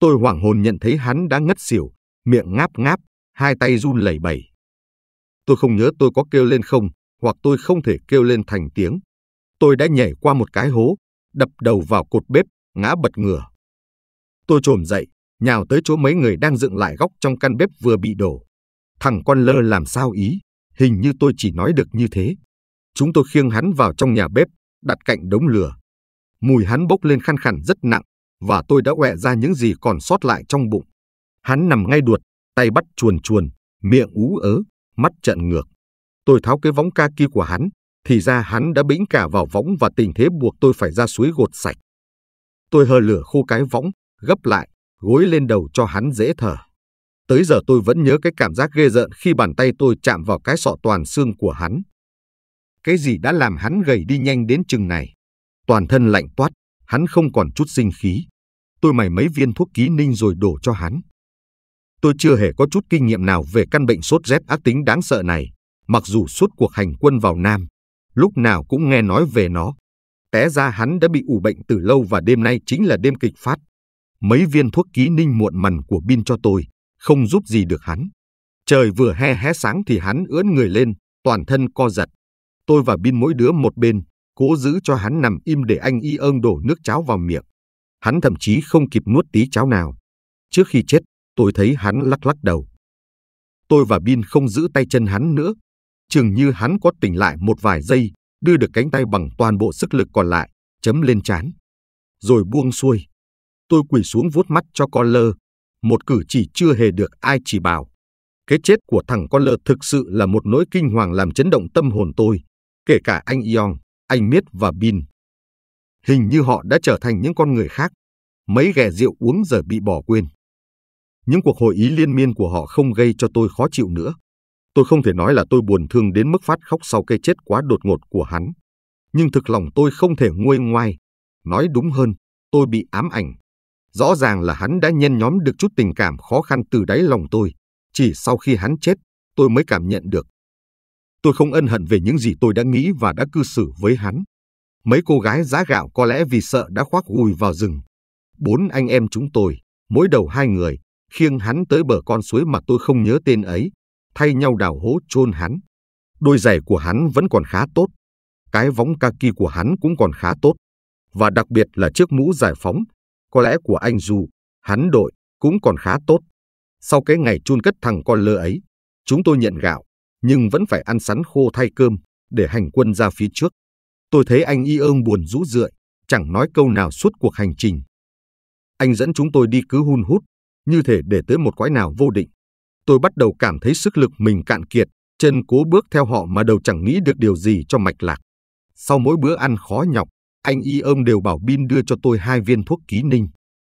Tôi hoảng hồn nhận thấy hắn đã ngất xỉu, miệng ngáp ngáp, hai tay run lẩy bẩy. Tôi không nhớ tôi có kêu lên không, hoặc tôi không thể kêu lên thành tiếng. Tôi đã nhảy qua một cái hố, đập đầu vào cột bếp, ngã bật ngửa. Tôi trồm dậy, nhào tới chỗ mấy người đang dựng lại góc trong căn bếp vừa bị đổ. Thằng con lơ làm sao ý, hình như tôi chỉ nói được như thế. Chúng tôi khiêng hắn vào trong nhà bếp, đặt cạnh đống lửa. Mùi hắn bốc lên khăn khẳng rất nặng, và tôi đã quẹ ra những gì còn sót lại trong bụng. Hắn nằm ngay đuột, tay bắt chuồn chuồn, miệng ú ớ, mắt trận ngược. Tôi tháo cái võng ca kia của hắn, thì ra hắn đã bĩnh cả vào võng và tình thế buộc tôi phải ra suối gột sạch. Tôi hờ lửa khô cái võng, gấp lại, gối lên đầu cho hắn dễ thở. Tới giờ tôi vẫn nhớ cái cảm giác ghê rợn khi bàn tay tôi chạm vào cái sọ toàn xương của hắn. Cái gì đã làm hắn gầy đi nhanh đến chừng này? Toàn thân lạnh toát, hắn không còn chút sinh khí. Tôi mày mấy viên thuốc ký ninh rồi đổ cho hắn. Tôi chưa hề có chút kinh nghiệm nào về căn bệnh sốt rét ác tính đáng sợ này, mặc dù suốt cuộc hành quân vào Nam, lúc nào cũng nghe nói về nó. Té ra hắn đã bị ủ bệnh từ lâu và đêm nay chính là đêm kịch phát mấy viên thuốc ký ninh muộn mằn của Bin cho tôi, không giúp gì được hắn. Trời vừa he hé sáng thì hắn ưỡn người lên, toàn thân co giật. Tôi và Bin mỗi đứa một bên, cố giữ cho hắn nằm im để anh y ơn đổ nước cháo vào miệng. Hắn thậm chí không kịp nuốt tí cháo nào. Trước khi chết, tôi thấy hắn lắc lắc đầu. Tôi và Bin không giữ tay chân hắn nữa. Chừng như hắn có tỉnh lại một vài giây, đưa được cánh tay bằng toàn bộ sức lực còn lại, chấm lên chán. Rồi buông xuôi, Tôi quỳ xuống vuốt mắt cho con lơ, một cử chỉ chưa hề được ai chỉ bảo. Cái chết của thằng con lơ thực sự là một nỗi kinh hoàng làm chấn động tâm hồn tôi, kể cả anh Yong, anh Miết và Bin. Hình như họ đã trở thành những con người khác, mấy ghẻ rượu uống giờ bị bỏ quên. Những cuộc hội ý liên miên của họ không gây cho tôi khó chịu nữa. Tôi không thể nói là tôi buồn thương đến mức phát khóc sau cái chết quá đột ngột của hắn. Nhưng thực lòng tôi không thể nguôi ngoai. Nói đúng hơn, tôi bị ám ảnh Rõ ràng là hắn đã nhen nhóm được chút tình cảm khó khăn từ đáy lòng tôi. Chỉ sau khi hắn chết, tôi mới cảm nhận được. Tôi không ân hận về những gì tôi đã nghĩ và đã cư xử với hắn. Mấy cô gái giá gạo có lẽ vì sợ đã khoác gùi vào rừng. Bốn anh em chúng tôi, mỗi đầu hai người, khiêng hắn tới bờ con suối mà tôi không nhớ tên ấy, thay nhau đào hố chôn hắn. Đôi giày của hắn vẫn còn khá tốt, cái võng kaki của hắn cũng còn khá tốt, và đặc biệt là chiếc mũ giải phóng có lẽ của anh Du, hắn đội, cũng còn khá tốt. Sau cái ngày chun cất thằng con lơ ấy, chúng tôi nhận gạo, nhưng vẫn phải ăn sắn khô thay cơm để hành quân ra phía trước. Tôi thấy anh y ơn buồn rũ rượi, chẳng nói câu nào suốt cuộc hành trình. Anh dẫn chúng tôi đi cứ hun hút, như thể để tới một quái nào vô định. Tôi bắt đầu cảm thấy sức lực mình cạn kiệt, chân cố bước theo họ mà đầu chẳng nghĩ được điều gì cho mạch lạc. Sau mỗi bữa ăn khó nhọc, anh y ôm đều bảo Bin đưa cho tôi hai viên thuốc ký ninh.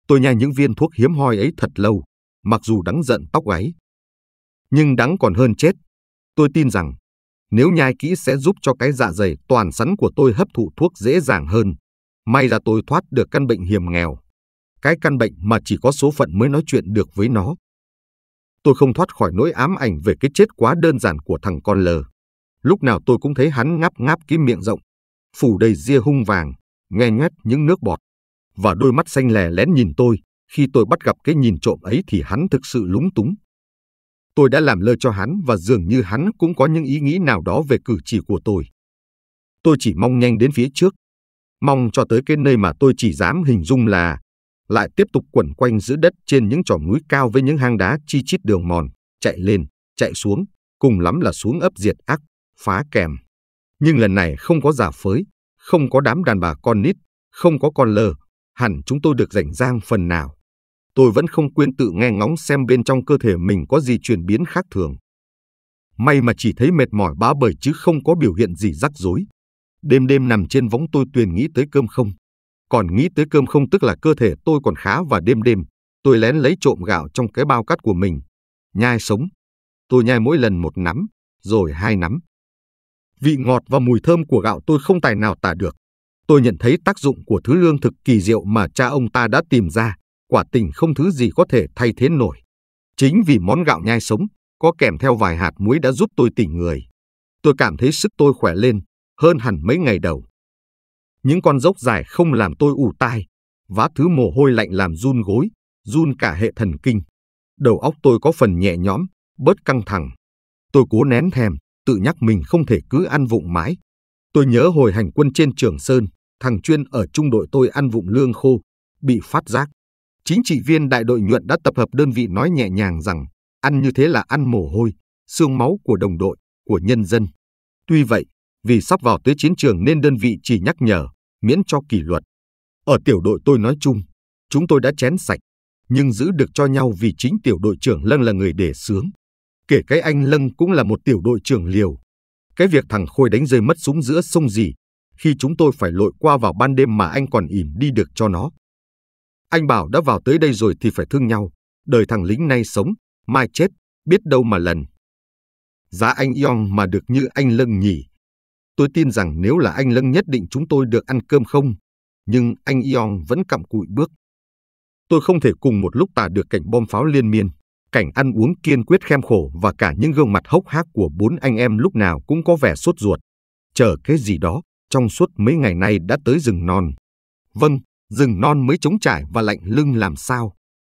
Tôi nhai những viên thuốc hiếm hoi ấy thật lâu, mặc dù đắng giận tóc gáy. Nhưng đắng còn hơn chết. Tôi tin rằng, nếu nhai kỹ sẽ giúp cho cái dạ dày toàn sắn của tôi hấp thụ thuốc dễ dàng hơn. May là tôi thoát được căn bệnh hiểm nghèo. Cái căn bệnh mà chỉ có số phận mới nói chuyện được với nó. Tôi không thoát khỏi nỗi ám ảnh về cái chết quá đơn giản của thằng con lờ. Lúc nào tôi cũng thấy hắn ngáp ngáp cái miệng rộng, phủ đầy ria hung vàng, nghe ngét những nước bọt, và đôi mắt xanh lè lén nhìn tôi. Khi tôi bắt gặp cái nhìn trộm ấy thì hắn thực sự lúng túng. Tôi đã làm lơ cho hắn và dường như hắn cũng có những ý nghĩ nào đó về cử chỉ của tôi. Tôi chỉ mong nhanh đến phía trước, mong cho tới cái nơi mà tôi chỉ dám hình dung là lại tiếp tục quẩn quanh giữa đất trên những tròm núi cao với những hang đá chi chít đường mòn, chạy lên, chạy xuống, cùng lắm là xuống ấp diệt ác, phá kèm. Nhưng lần này không có giả phới, không có đám đàn bà con nít, không có con lờ, hẳn chúng tôi được rảnh rang phần nào. Tôi vẫn không quên tự nghe ngóng xem bên trong cơ thể mình có gì chuyển biến khác thường. May mà chỉ thấy mệt mỏi bá bời chứ không có biểu hiện gì rắc rối. Đêm đêm nằm trên võng tôi tuyền nghĩ tới cơm không. Còn nghĩ tới cơm không tức là cơ thể tôi còn khá và đêm đêm, tôi lén lấy trộm gạo trong cái bao cắt của mình. Nhai sống. Tôi nhai mỗi lần một nắm, rồi hai nắm vị ngọt và mùi thơm của gạo tôi không tài nào tả được. Tôi nhận thấy tác dụng của thứ lương thực kỳ diệu mà cha ông ta đã tìm ra, quả tình không thứ gì có thể thay thế nổi. Chính vì món gạo nhai sống, có kèm theo vài hạt muối đã giúp tôi tỉnh người. Tôi cảm thấy sức tôi khỏe lên, hơn hẳn mấy ngày đầu. Những con dốc dài không làm tôi ủ tai, vá thứ mồ hôi lạnh làm run gối, run cả hệ thần kinh. Đầu óc tôi có phần nhẹ nhõm, bớt căng thẳng. Tôi cố nén thèm, tự nhắc mình không thể cứ ăn vụng mãi. Tôi nhớ hồi hành quân trên Trường Sơn, thằng chuyên ở trung đội tôi ăn vụng lương khô, bị phát giác. Chính trị viên đại đội nhuận đã tập hợp đơn vị nói nhẹ nhàng rằng ăn như thế là ăn mồ hôi, xương máu của đồng đội, của nhân dân. Tuy vậy, vì sắp vào tới chiến trường nên đơn vị chỉ nhắc nhở, miễn cho kỷ luật. Ở tiểu đội tôi nói chung, chúng tôi đã chén sạch, nhưng giữ được cho nhau vì chính tiểu đội trưởng Lân là người để sướng. Kể cái anh lân cũng là một tiểu đội trưởng liều. Cái việc thằng Khôi đánh rơi mất súng giữa sông gì, khi chúng tôi phải lội qua vào ban đêm mà anh còn ỉm đi được cho nó. Anh bảo đã vào tới đây rồi thì phải thương nhau, đời thằng lính nay sống, mai chết, biết đâu mà lần. Giá anh Yong mà được như anh lân nhỉ. Tôi tin rằng nếu là anh lân nhất định chúng tôi được ăn cơm không, nhưng anh Yong vẫn cặm cụi bước. Tôi không thể cùng một lúc tả được cảnh bom pháo liên miên cảnh ăn uống kiên quyết khem khổ và cả những gương mặt hốc hác của bốn anh em lúc nào cũng có vẻ sốt ruột. Chờ cái gì đó, trong suốt mấy ngày nay đã tới rừng non. Vâng, rừng non mới trống trải và lạnh lưng làm sao.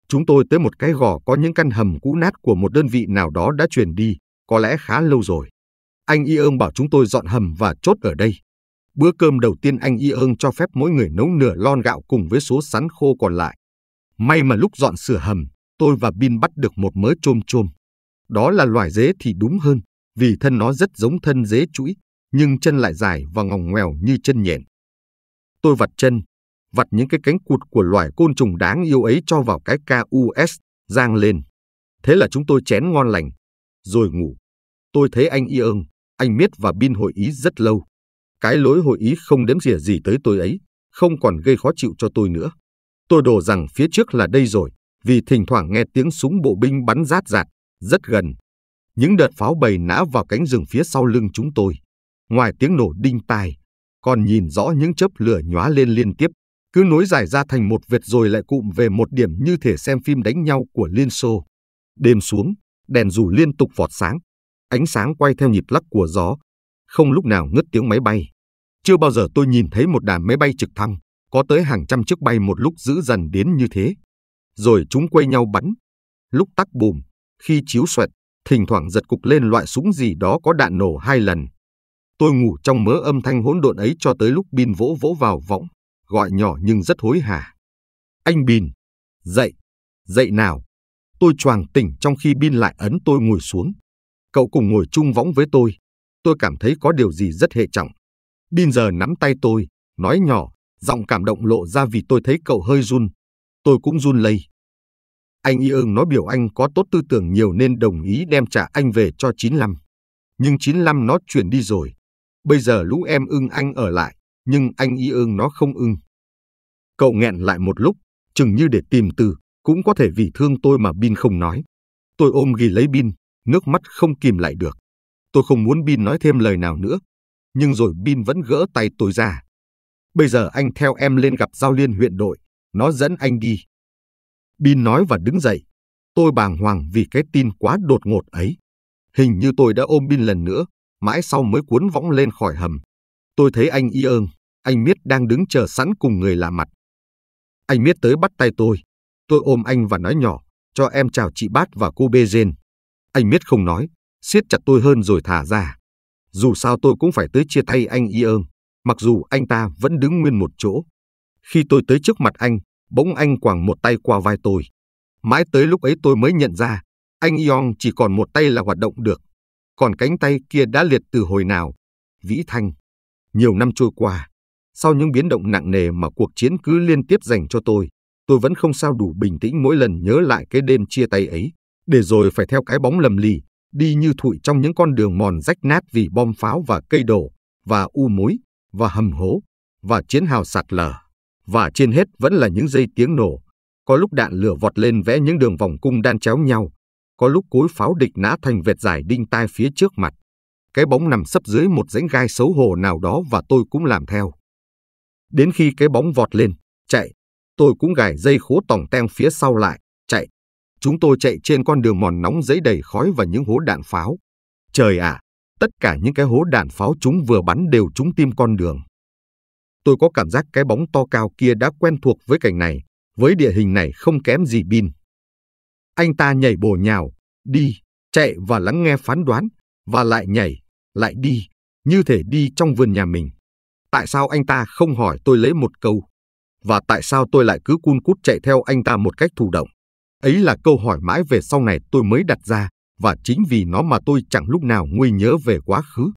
Chúng tôi tới một cái gò có những căn hầm cũ nát của một đơn vị nào đó đã truyền đi, có lẽ khá lâu rồi. Anh Y ơn bảo chúng tôi dọn hầm và chốt ở đây. Bữa cơm đầu tiên anh Y ơn cho phép mỗi người nấu nửa lon gạo cùng với số sắn khô còn lại. May mà lúc dọn sửa hầm, tôi và Bin bắt được một mớ chôm chôm. Đó là loài dế thì đúng hơn, vì thân nó rất giống thân dế chuỗi, nhưng chân lại dài và ngòng ngoèo như chân nhện. Tôi vặt chân, vặt những cái cánh cụt của loài côn trùng đáng yêu ấy cho vào cái KUS, giang lên. Thế là chúng tôi chén ngon lành, rồi ngủ. Tôi thấy anh y ơn, anh Miết và Bin hội ý rất lâu. Cái lối hội ý không đếm rỉa gì tới tôi ấy, không còn gây khó chịu cho tôi nữa. Tôi đồ rằng phía trước là đây rồi, vì thỉnh thoảng nghe tiếng súng bộ binh bắn rát rạt, rất gần. Những đợt pháo bầy nã vào cánh rừng phía sau lưng chúng tôi. Ngoài tiếng nổ đinh tai, còn nhìn rõ những chớp lửa nhóa lên liên tiếp, cứ nối dài ra thành một vệt rồi lại cụm về một điểm như thể xem phim đánh nhau của Liên Xô. Đêm xuống, đèn dù liên tục vọt sáng, ánh sáng quay theo nhịp lắc của gió, không lúc nào ngất tiếng máy bay. Chưa bao giờ tôi nhìn thấy một đàn máy bay trực thăng, có tới hàng trăm chiếc bay một lúc giữ dần đến như thế rồi chúng quay nhau bắn. Lúc tắc bùm, khi chiếu xoẹt, thỉnh thoảng giật cục lên loại súng gì đó có đạn nổ hai lần. Tôi ngủ trong mớ âm thanh hỗn độn ấy cho tới lúc Bin vỗ vỗ vào võng, gọi nhỏ nhưng rất hối hả. Anh Bin, dậy, dậy nào. Tôi choàng tỉnh trong khi Bin lại ấn tôi ngồi xuống. Cậu cùng ngồi chung võng với tôi. Tôi cảm thấy có điều gì rất hệ trọng. Bin giờ nắm tay tôi, nói nhỏ, giọng cảm động lộ ra vì tôi thấy cậu hơi run tôi cũng run lây. Anh Y ương nói biểu anh có tốt tư tưởng nhiều nên đồng ý đem trả anh về cho 95. Nhưng 95 nó chuyển đi rồi. Bây giờ lũ em ưng anh ở lại, nhưng anh Y ương nó không ưng. Cậu nghẹn lại một lúc, chừng như để tìm từ, cũng có thể vì thương tôi mà Bin không nói. Tôi ôm ghi lấy Bin, nước mắt không kìm lại được. Tôi không muốn Bin nói thêm lời nào nữa. Nhưng rồi Bin vẫn gỡ tay tôi ra. Bây giờ anh theo em lên gặp giao liên huyện đội, nó dẫn anh đi. Bin nói và đứng dậy. Tôi bàng hoàng vì cái tin quá đột ngột ấy. Hình như tôi đã ôm Bin lần nữa, mãi sau mới cuốn võng lên khỏi hầm. Tôi thấy anh Y ơn, anh Miết đang đứng chờ sẵn cùng người lạ mặt. Anh Miết tới bắt tay tôi. Tôi ôm anh và nói nhỏ, cho em chào chị Bát và cô Bê Dên. Anh Miết không nói, siết chặt tôi hơn rồi thả ra. Dù sao tôi cũng phải tới chia tay anh Y ơn, mặc dù anh ta vẫn đứng nguyên một chỗ. Khi tôi tới trước mặt anh, bỗng anh quàng một tay qua vai tôi. Mãi tới lúc ấy tôi mới nhận ra, anh Yong chỉ còn một tay là hoạt động được, còn cánh tay kia đã liệt từ hồi nào. Vĩ Thanh, nhiều năm trôi qua, sau những biến động nặng nề mà cuộc chiến cứ liên tiếp dành cho tôi, tôi vẫn không sao đủ bình tĩnh mỗi lần nhớ lại cái đêm chia tay ấy, để rồi phải theo cái bóng lầm lì, đi như thụi trong những con đường mòn rách nát vì bom pháo và cây đổ, và u mối, và hầm hố, và chiến hào sạt lở và trên hết vẫn là những dây tiếng nổ. Có lúc đạn lửa vọt lên vẽ những đường vòng cung đan chéo nhau, có lúc cối pháo địch nã thành vệt dài đinh tai phía trước mặt. Cái bóng nằm sấp dưới một rãnh gai xấu hổ nào đó và tôi cũng làm theo. Đến khi cái bóng vọt lên, chạy, tôi cũng gài dây khố tòng teng phía sau lại, chạy. Chúng tôi chạy trên con đường mòn nóng giấy đầy khói và những hố đạn pháo. Trời ạ, à, tất cả những cái hố đạn pháo chúng vừa bắn đều trúng tim con đường tôi có cảm giác cái bóng to cao kia đã quen thuộc với cảnh này, với địa hình này không kém gì Bin. Anh ta nhảy bổ nhào, đi, chạy và lắng nghe phán đoán, và lại nhảy, lại đi, như thể đi trong vườn nhà mình. Tại sao anh ta không hỏi tôi lấy một câu? Và tại sao tôi lại cứ cun cút chạy theo anh ta một cách thụ động? Ấy là câu hỏi mãi về sau này tôi mới đặt ra, và chính vì nó mà tôi chẳng lúc nào nguôi nhớ về quá khứ,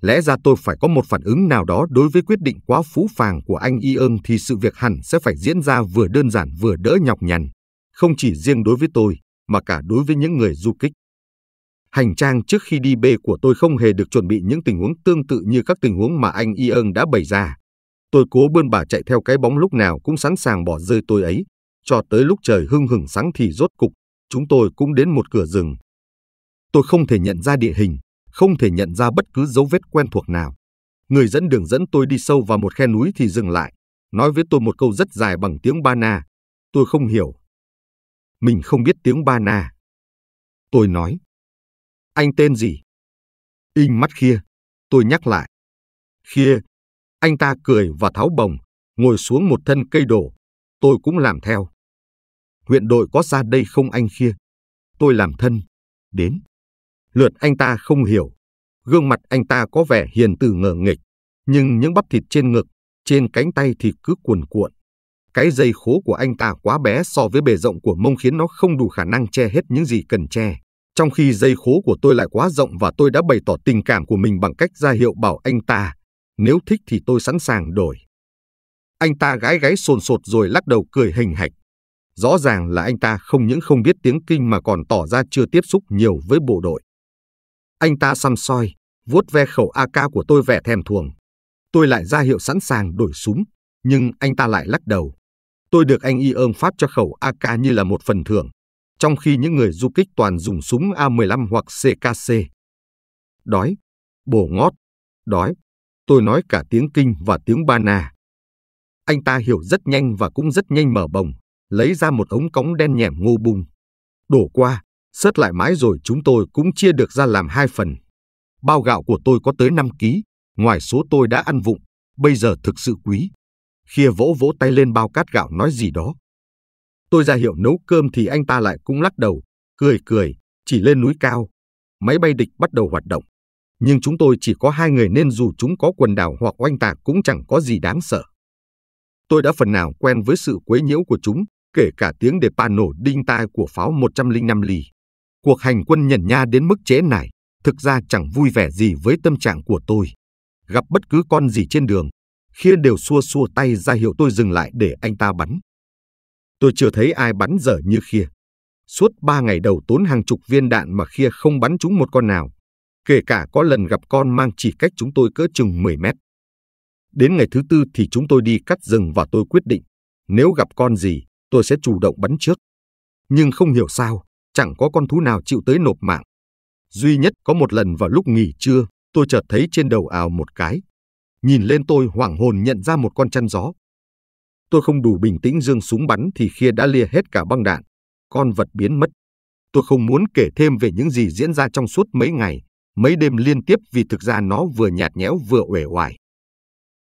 Lẽ ra tôi phải có một phản ứng nào đó đối với quyết định quá phú phàng của anh y ơn thì sự việc hẳn sẽ phải diễn ra vừa đơn giản vừa đỡ nhọc nhằn, không chỉ riêng đối với tôi mà cả đối với những người du kích. Hành trang trước khi đi bê của tôi không hề được chuẩn bị những tình huống tương tự như các tình huống mà anh y ơn đã bày ra. Tôi cố bươn bà chạy theo cái bóng lúc nào cũng sẵn sàng bỏ rơi tôi ấy, cho tới lúc trời hưng hừng sáng thì rốt cục, chúng tôi cũng đến một cửa rừng. Tôi không thể nhận ra địa hình, không thể nhận ra bất cứ dấu vết quen thuộc nào. Người dẫn đường dẫn tôi đi sâu vào một khe núi thì dừng lại, nói với tôi một câu rất dài bằng tiếng ba na. Tôi không hiểu. Mình không biết tiếng ba na. Tôi nói. Anh tên gì? In mắt khia. Tôi nhắc lại. Khia. Anh ta cười và tháo bồng, ngồi xuống một thân cây đổ. Tôi cũng làm theo. Huyện đội có ra đây không anh khia? Tôi làm thân. Đến. Lượt anh ta không hiểu. Gương mặt anh ta có vẻ hiền từ ngờ nghịch, nhưng những bắp thịt trên ngực, trên cánh tay thì cứ cuồn cuộn. Cái dây khố của anh ta quá bé so với bề rộng của mông khiến nó không đủ khả năng che hết những gì cần che. Trong khi dây khố của tôi lại quá rộng và tôi đã bày tỏ tình cảm của mình bằng cách ra hiệu bảo anh ta, nếu thích thì tôi sẵn sàng đổi. Anh ta gái gáy sồn sột rồi lắc đầu cười hình hạch. Rõ ràng là anh ta không những không biết tiếng kinh mà còn tỏ ra chưa tiếp xúc nhiều với bộ đội. Anh ta xăm soi, vuốt ve khẩu AK của tôi vẻ thèm thuồng. Tôi lại ra hiệu sẵn sàng đổi súng, nhưng anh ta lại lắc đầu. Tôi được anh y ơn phát cho khẩu AK như là một phần thưởng, trong khi những người du kích toàn dùng súng A15 hoặc CKC. Đói, bổ ngót, đói. Tôi nói cả tiếng Kinh và tiếng Ba Na. Anh ta hiểu rất nhanh và cũng rất nhanh mở bồng, lấy ra một ống cống đen nhẻm ngô bùng Đổ qua, xét lại mãi rồi chúng tôi cũng chia được ra làm hai phần. Bao gạo của tôi có tới 5 ký, ngoài số tôi đã ăn vụng, bây giờ thực sự quý. Khi vỗ vỗ tay lên bao cát gạo nói gì đó. Tôi ra hiệu nấu cơm thì anh ta lại cũng lắc đầu, cười cười, chỉ lên núi cao. Máy bay địch bắt đầu hoạt động. Nhưng chúng tôi chỉ có hai người nên dù chúng có quần đảo hoặc oanh tạc cũng chẳng có gì đáng sợ. Tôi đã phần nào quen với sự quấy nhiễu của chúng, kể cả tiếng đề pa nổ đinh tai của pháo 105 ly. Cuộc hành quân nhẩn nha đến mức chế này thực ra chẳng vui vẻ gì với tâm trạng của tôi. Gặp bất cứ con gì trên đường, khiên đều xua xua tay ra hiệu tôi dừng lại để anh ta bắn. Tôi chưa thấy ai bắn dở như Khia. Suốt ba ngày đầu tốn hàng chục viên đạn mà Khia không bắn trúng một con nào, kể cả có lần gặp con mang chỉ cách chúng tôi cỡ chừng 10 mét. Đến ngày thứ tư thì chúng tôi đi cắt rừng và tôi quyết định, nếu gặp con gì, tôi sẽ chủ động bắn trước. Nhưng không hiểu sao, chẳng có con thú nào chịu tới nộp mạng. Duy nhất có một lần vào lúc nghỉ trưa, tôi chợt thấy trên đầu ào một cái. Nhìn lên tôi hoảng hồn nhận ra một con chăn gió. Tôi không đủ bình tĩnh dương súng bắn thì kia đã lìa hết cả băng đạn. Con vật biến mất. Tôi không muốn kể thêm về những gì diễn ra trong suốt mấy ngày, mấy đêm liên tiếp vì thực ra nó vừa nhạt nhẽo vừa uể oải.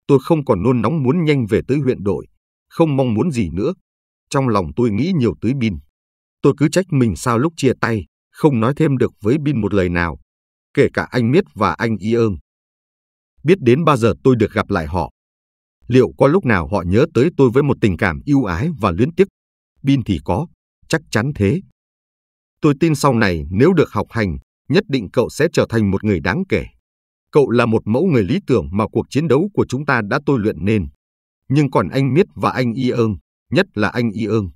Tôi không còn nôn nóng muốn nhanh về tới huyện đội, không mong muốn gì nữa. Trong lòng tôi nghĩ nhiều tới Bin. Tôi cứ trách mình sao lúc chia tay, không nói thêm được với Bin một lời nào, kể cả anh Miết và anh Y ơn. Biết đến bao giờ tôi được gặp lại họ. Liệu có lúc nào họ nhớ tới tôi với một tình cảm yêu ái và luyến tiếc? Bin thì có, chắc chắn thế. Tôi tin sau này nếu được học hành, nhất định cậu sẽ trở thành một người đáng kể. Cậu là một mẫu người lý tưởng mà cuộc chiến đấu của chúng ta đã tôi luyện nên. Nhưng còn anh Miết và anh Y ơn, nhất là anh Y ơn,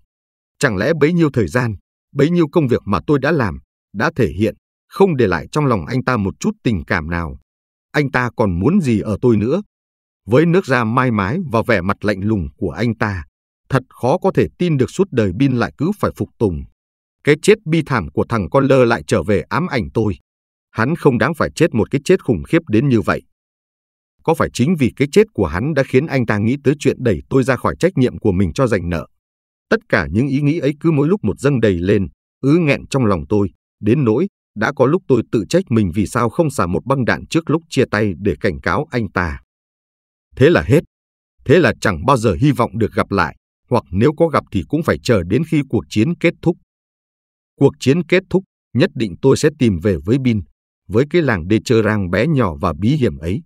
Chẳng lẽ bấy nhiêu thời gian, bấy nhiêu công việc mà tôi đã làm, đã thể hiện, không để lại trong lòng anh ta một chút tình cảm nào. Anh ta còn muốn gì ở tôi nữa? Với nước da mai mái và vẻ mặt lạnh lùng của anh ta, thật khó có thể tin được suốt đời Bin lại cứ phải phục tùng. Cái chết bi thảm của thằng con lơ lại trở về ám ảnh tôi. Hắn không đáng phải chết một cái chết khủng khiếp đến như vậy. Có phải chính vì cái chết của hắn đã khiến anh ta nghĩ tới chuyện đẩy tôi ra khỏi trách nhiệm của mình cho giành nợ? Tất cả những ý nghĩ ấy cứ mỗi lúc một dâng đầy lên, ứ nghẹn trong lòng tôi, đến nỗi đã có lúc tôi tự trách mình vì sao không xả một băng đạn trước lúc chia tay để cảnh cáo anh ta. Thế là hết. Thế là chẳng bao giờ hy vọng được gặp lại, hoặc nếu có gặp thì cũng phải chờ đến khi cuộc chiến kết thúc. Cuộc chiến kết thúc, nhất định tôi sẽ tìm về với Bin, với cái làng đê chơ rang bé nhỏ và bí hiểm ấy.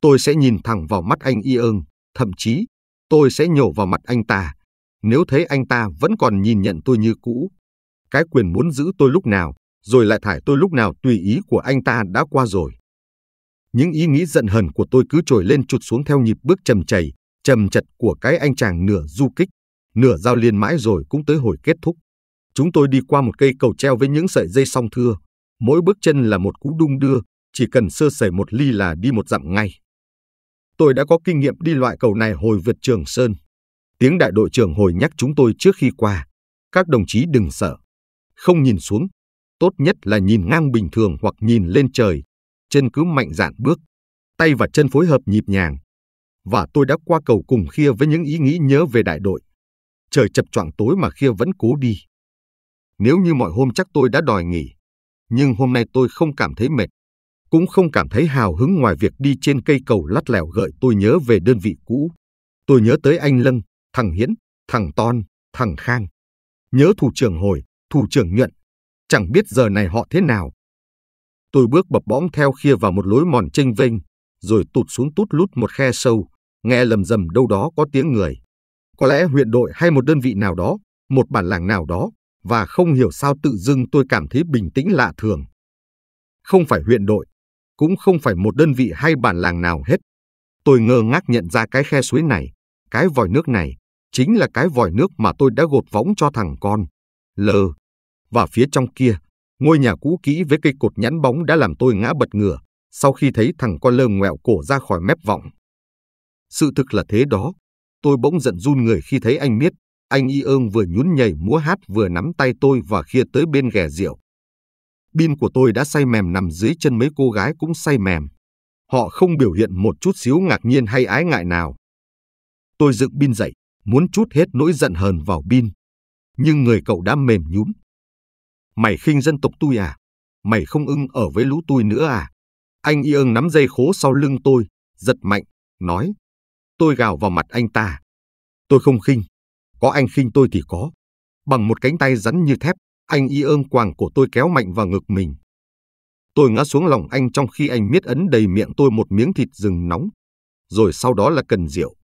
Tôi sẽ nhìn thẳng vào mắt anh y ơn, thậm chí tôi sẽ nhổ vào mặt anh ta, nếu thấy anh ta vẫn còn nhìn nhận tôi như cũ, cái quyền muốn giữ tôi lúc nào, rồi lại thải tôi lúc nào tùy ý của anh ta đã qua rồi. Những ý nghĩ giận hờn của tôi cứ trồi lên trụt xuống theo nhịp bước trầm chảy, trầm chật của cái anh chàng nửa du kích, nửa giao liên mãi rồi cũng tới hồi kết thúc. Chúng tôi đi qua một cây cầu treo với những sợi dây song thưa, mỗi bước chân là một cú đung đưa, chỉ cần sơ sẩy một ly là đi một dặm ngay. Tôi đã có kinh nghiệm đi loại cầu này hồi vượt Trường Sơn. Tiếng đại đội trưởng hồi nhắc chúng tôi trước khi qua. Các đồng chí đừng sợ. Không nhìn xuống. Tốt nhất là nhìn ngang bình thường hoặc nhìn lên trời. Chân cứ mạnh dạn bước. Tay và chân phối hợp nhịp nhàng. Và tôi đã qua cầu cùng Khia với những ý nghĩ nhớ về đại đội. Trời chập choạng tối mà Khia vẫn cố đi. Nếu như mọi hôm chắc tôi đã đòi nghỉ. Nhưng hôm nay tôi không cảm thấy mệt. Cũng không cảm thấy hào hứng ngoài việc đi trên cây cầu lắt lẻo gợi tôi nhớ về đơn vị cũ. Tôi nhớ tới anh Lân, thằng Hiến, thằng Ton, thằng Khang. Nhớ thủ trưởng hồi, thủ trưởng nhuận, chẳng biết giờ này họ thế nào. Tôi bước bập bõng theo kia vào một lối mòn chênh vênh, rồi tụt xuống tút lút một khe sâu, nghe lầm rầm đâu đó có tiếng người. Có lẽ huyện đội hay một đơn vị nào đó, một bản làng nào đó, và không hiểu sao tự dưng tôi cảm thấy bình tĩnh lạ thường. Không phải huyện đội, cũng không phải một đơn vị hay bản làng nào hết. Tôi ngơ ngác nhận ra cái khe suối này, cái vòi nước này, chính là cái vòi nước mà tôi đã gột võng cho thằng con, L. Và phía trong kia, ngôi nhà cũ kỹ với cây cột nhẵn bóng đã làm tôi ngã bật ngửa sau khi thấy thằng con lơ ngoẹo cổ ra khỏi mép vọng. Sự thực là thế đó, tôi bỗng giận run người khi thấy anh Miết, anh Y ương vừa nhún nhảy múa hát vừa nắm tay tôi và khia tới bên ghè rượu. Bin của tôi đã say mềm nằm dưới chân mấy cô gái cũng say mềm. Họ không biểu hiện một chút xíu ngạc nhiên hay ái ngại nào. Tôi dựng Bin dậy, muốn chút hết nỗi giận hờn vào Bin. Nhưng người cậu đã mềm nhún. Mày khinh dân tộc tôi à? Mày không ưng ở với lũ tôi nữa à? Anh y ưng nắm dây khố sau lưng tôi, giật mạnh, nói. Tôi gào vào mặt anh ta. Tôi không khinh. Có anh khinh tôi thì có. Bằng một cánh tay rắn như thép, anh y ơn quàng của tôi kéo mạnh vào ngực mình. Tôi ngã xuống lòng anh trong khi anh miết ấn đầy miệng tôi một miếng thịt rừng nóng. Rồi sau đó là cần rượu.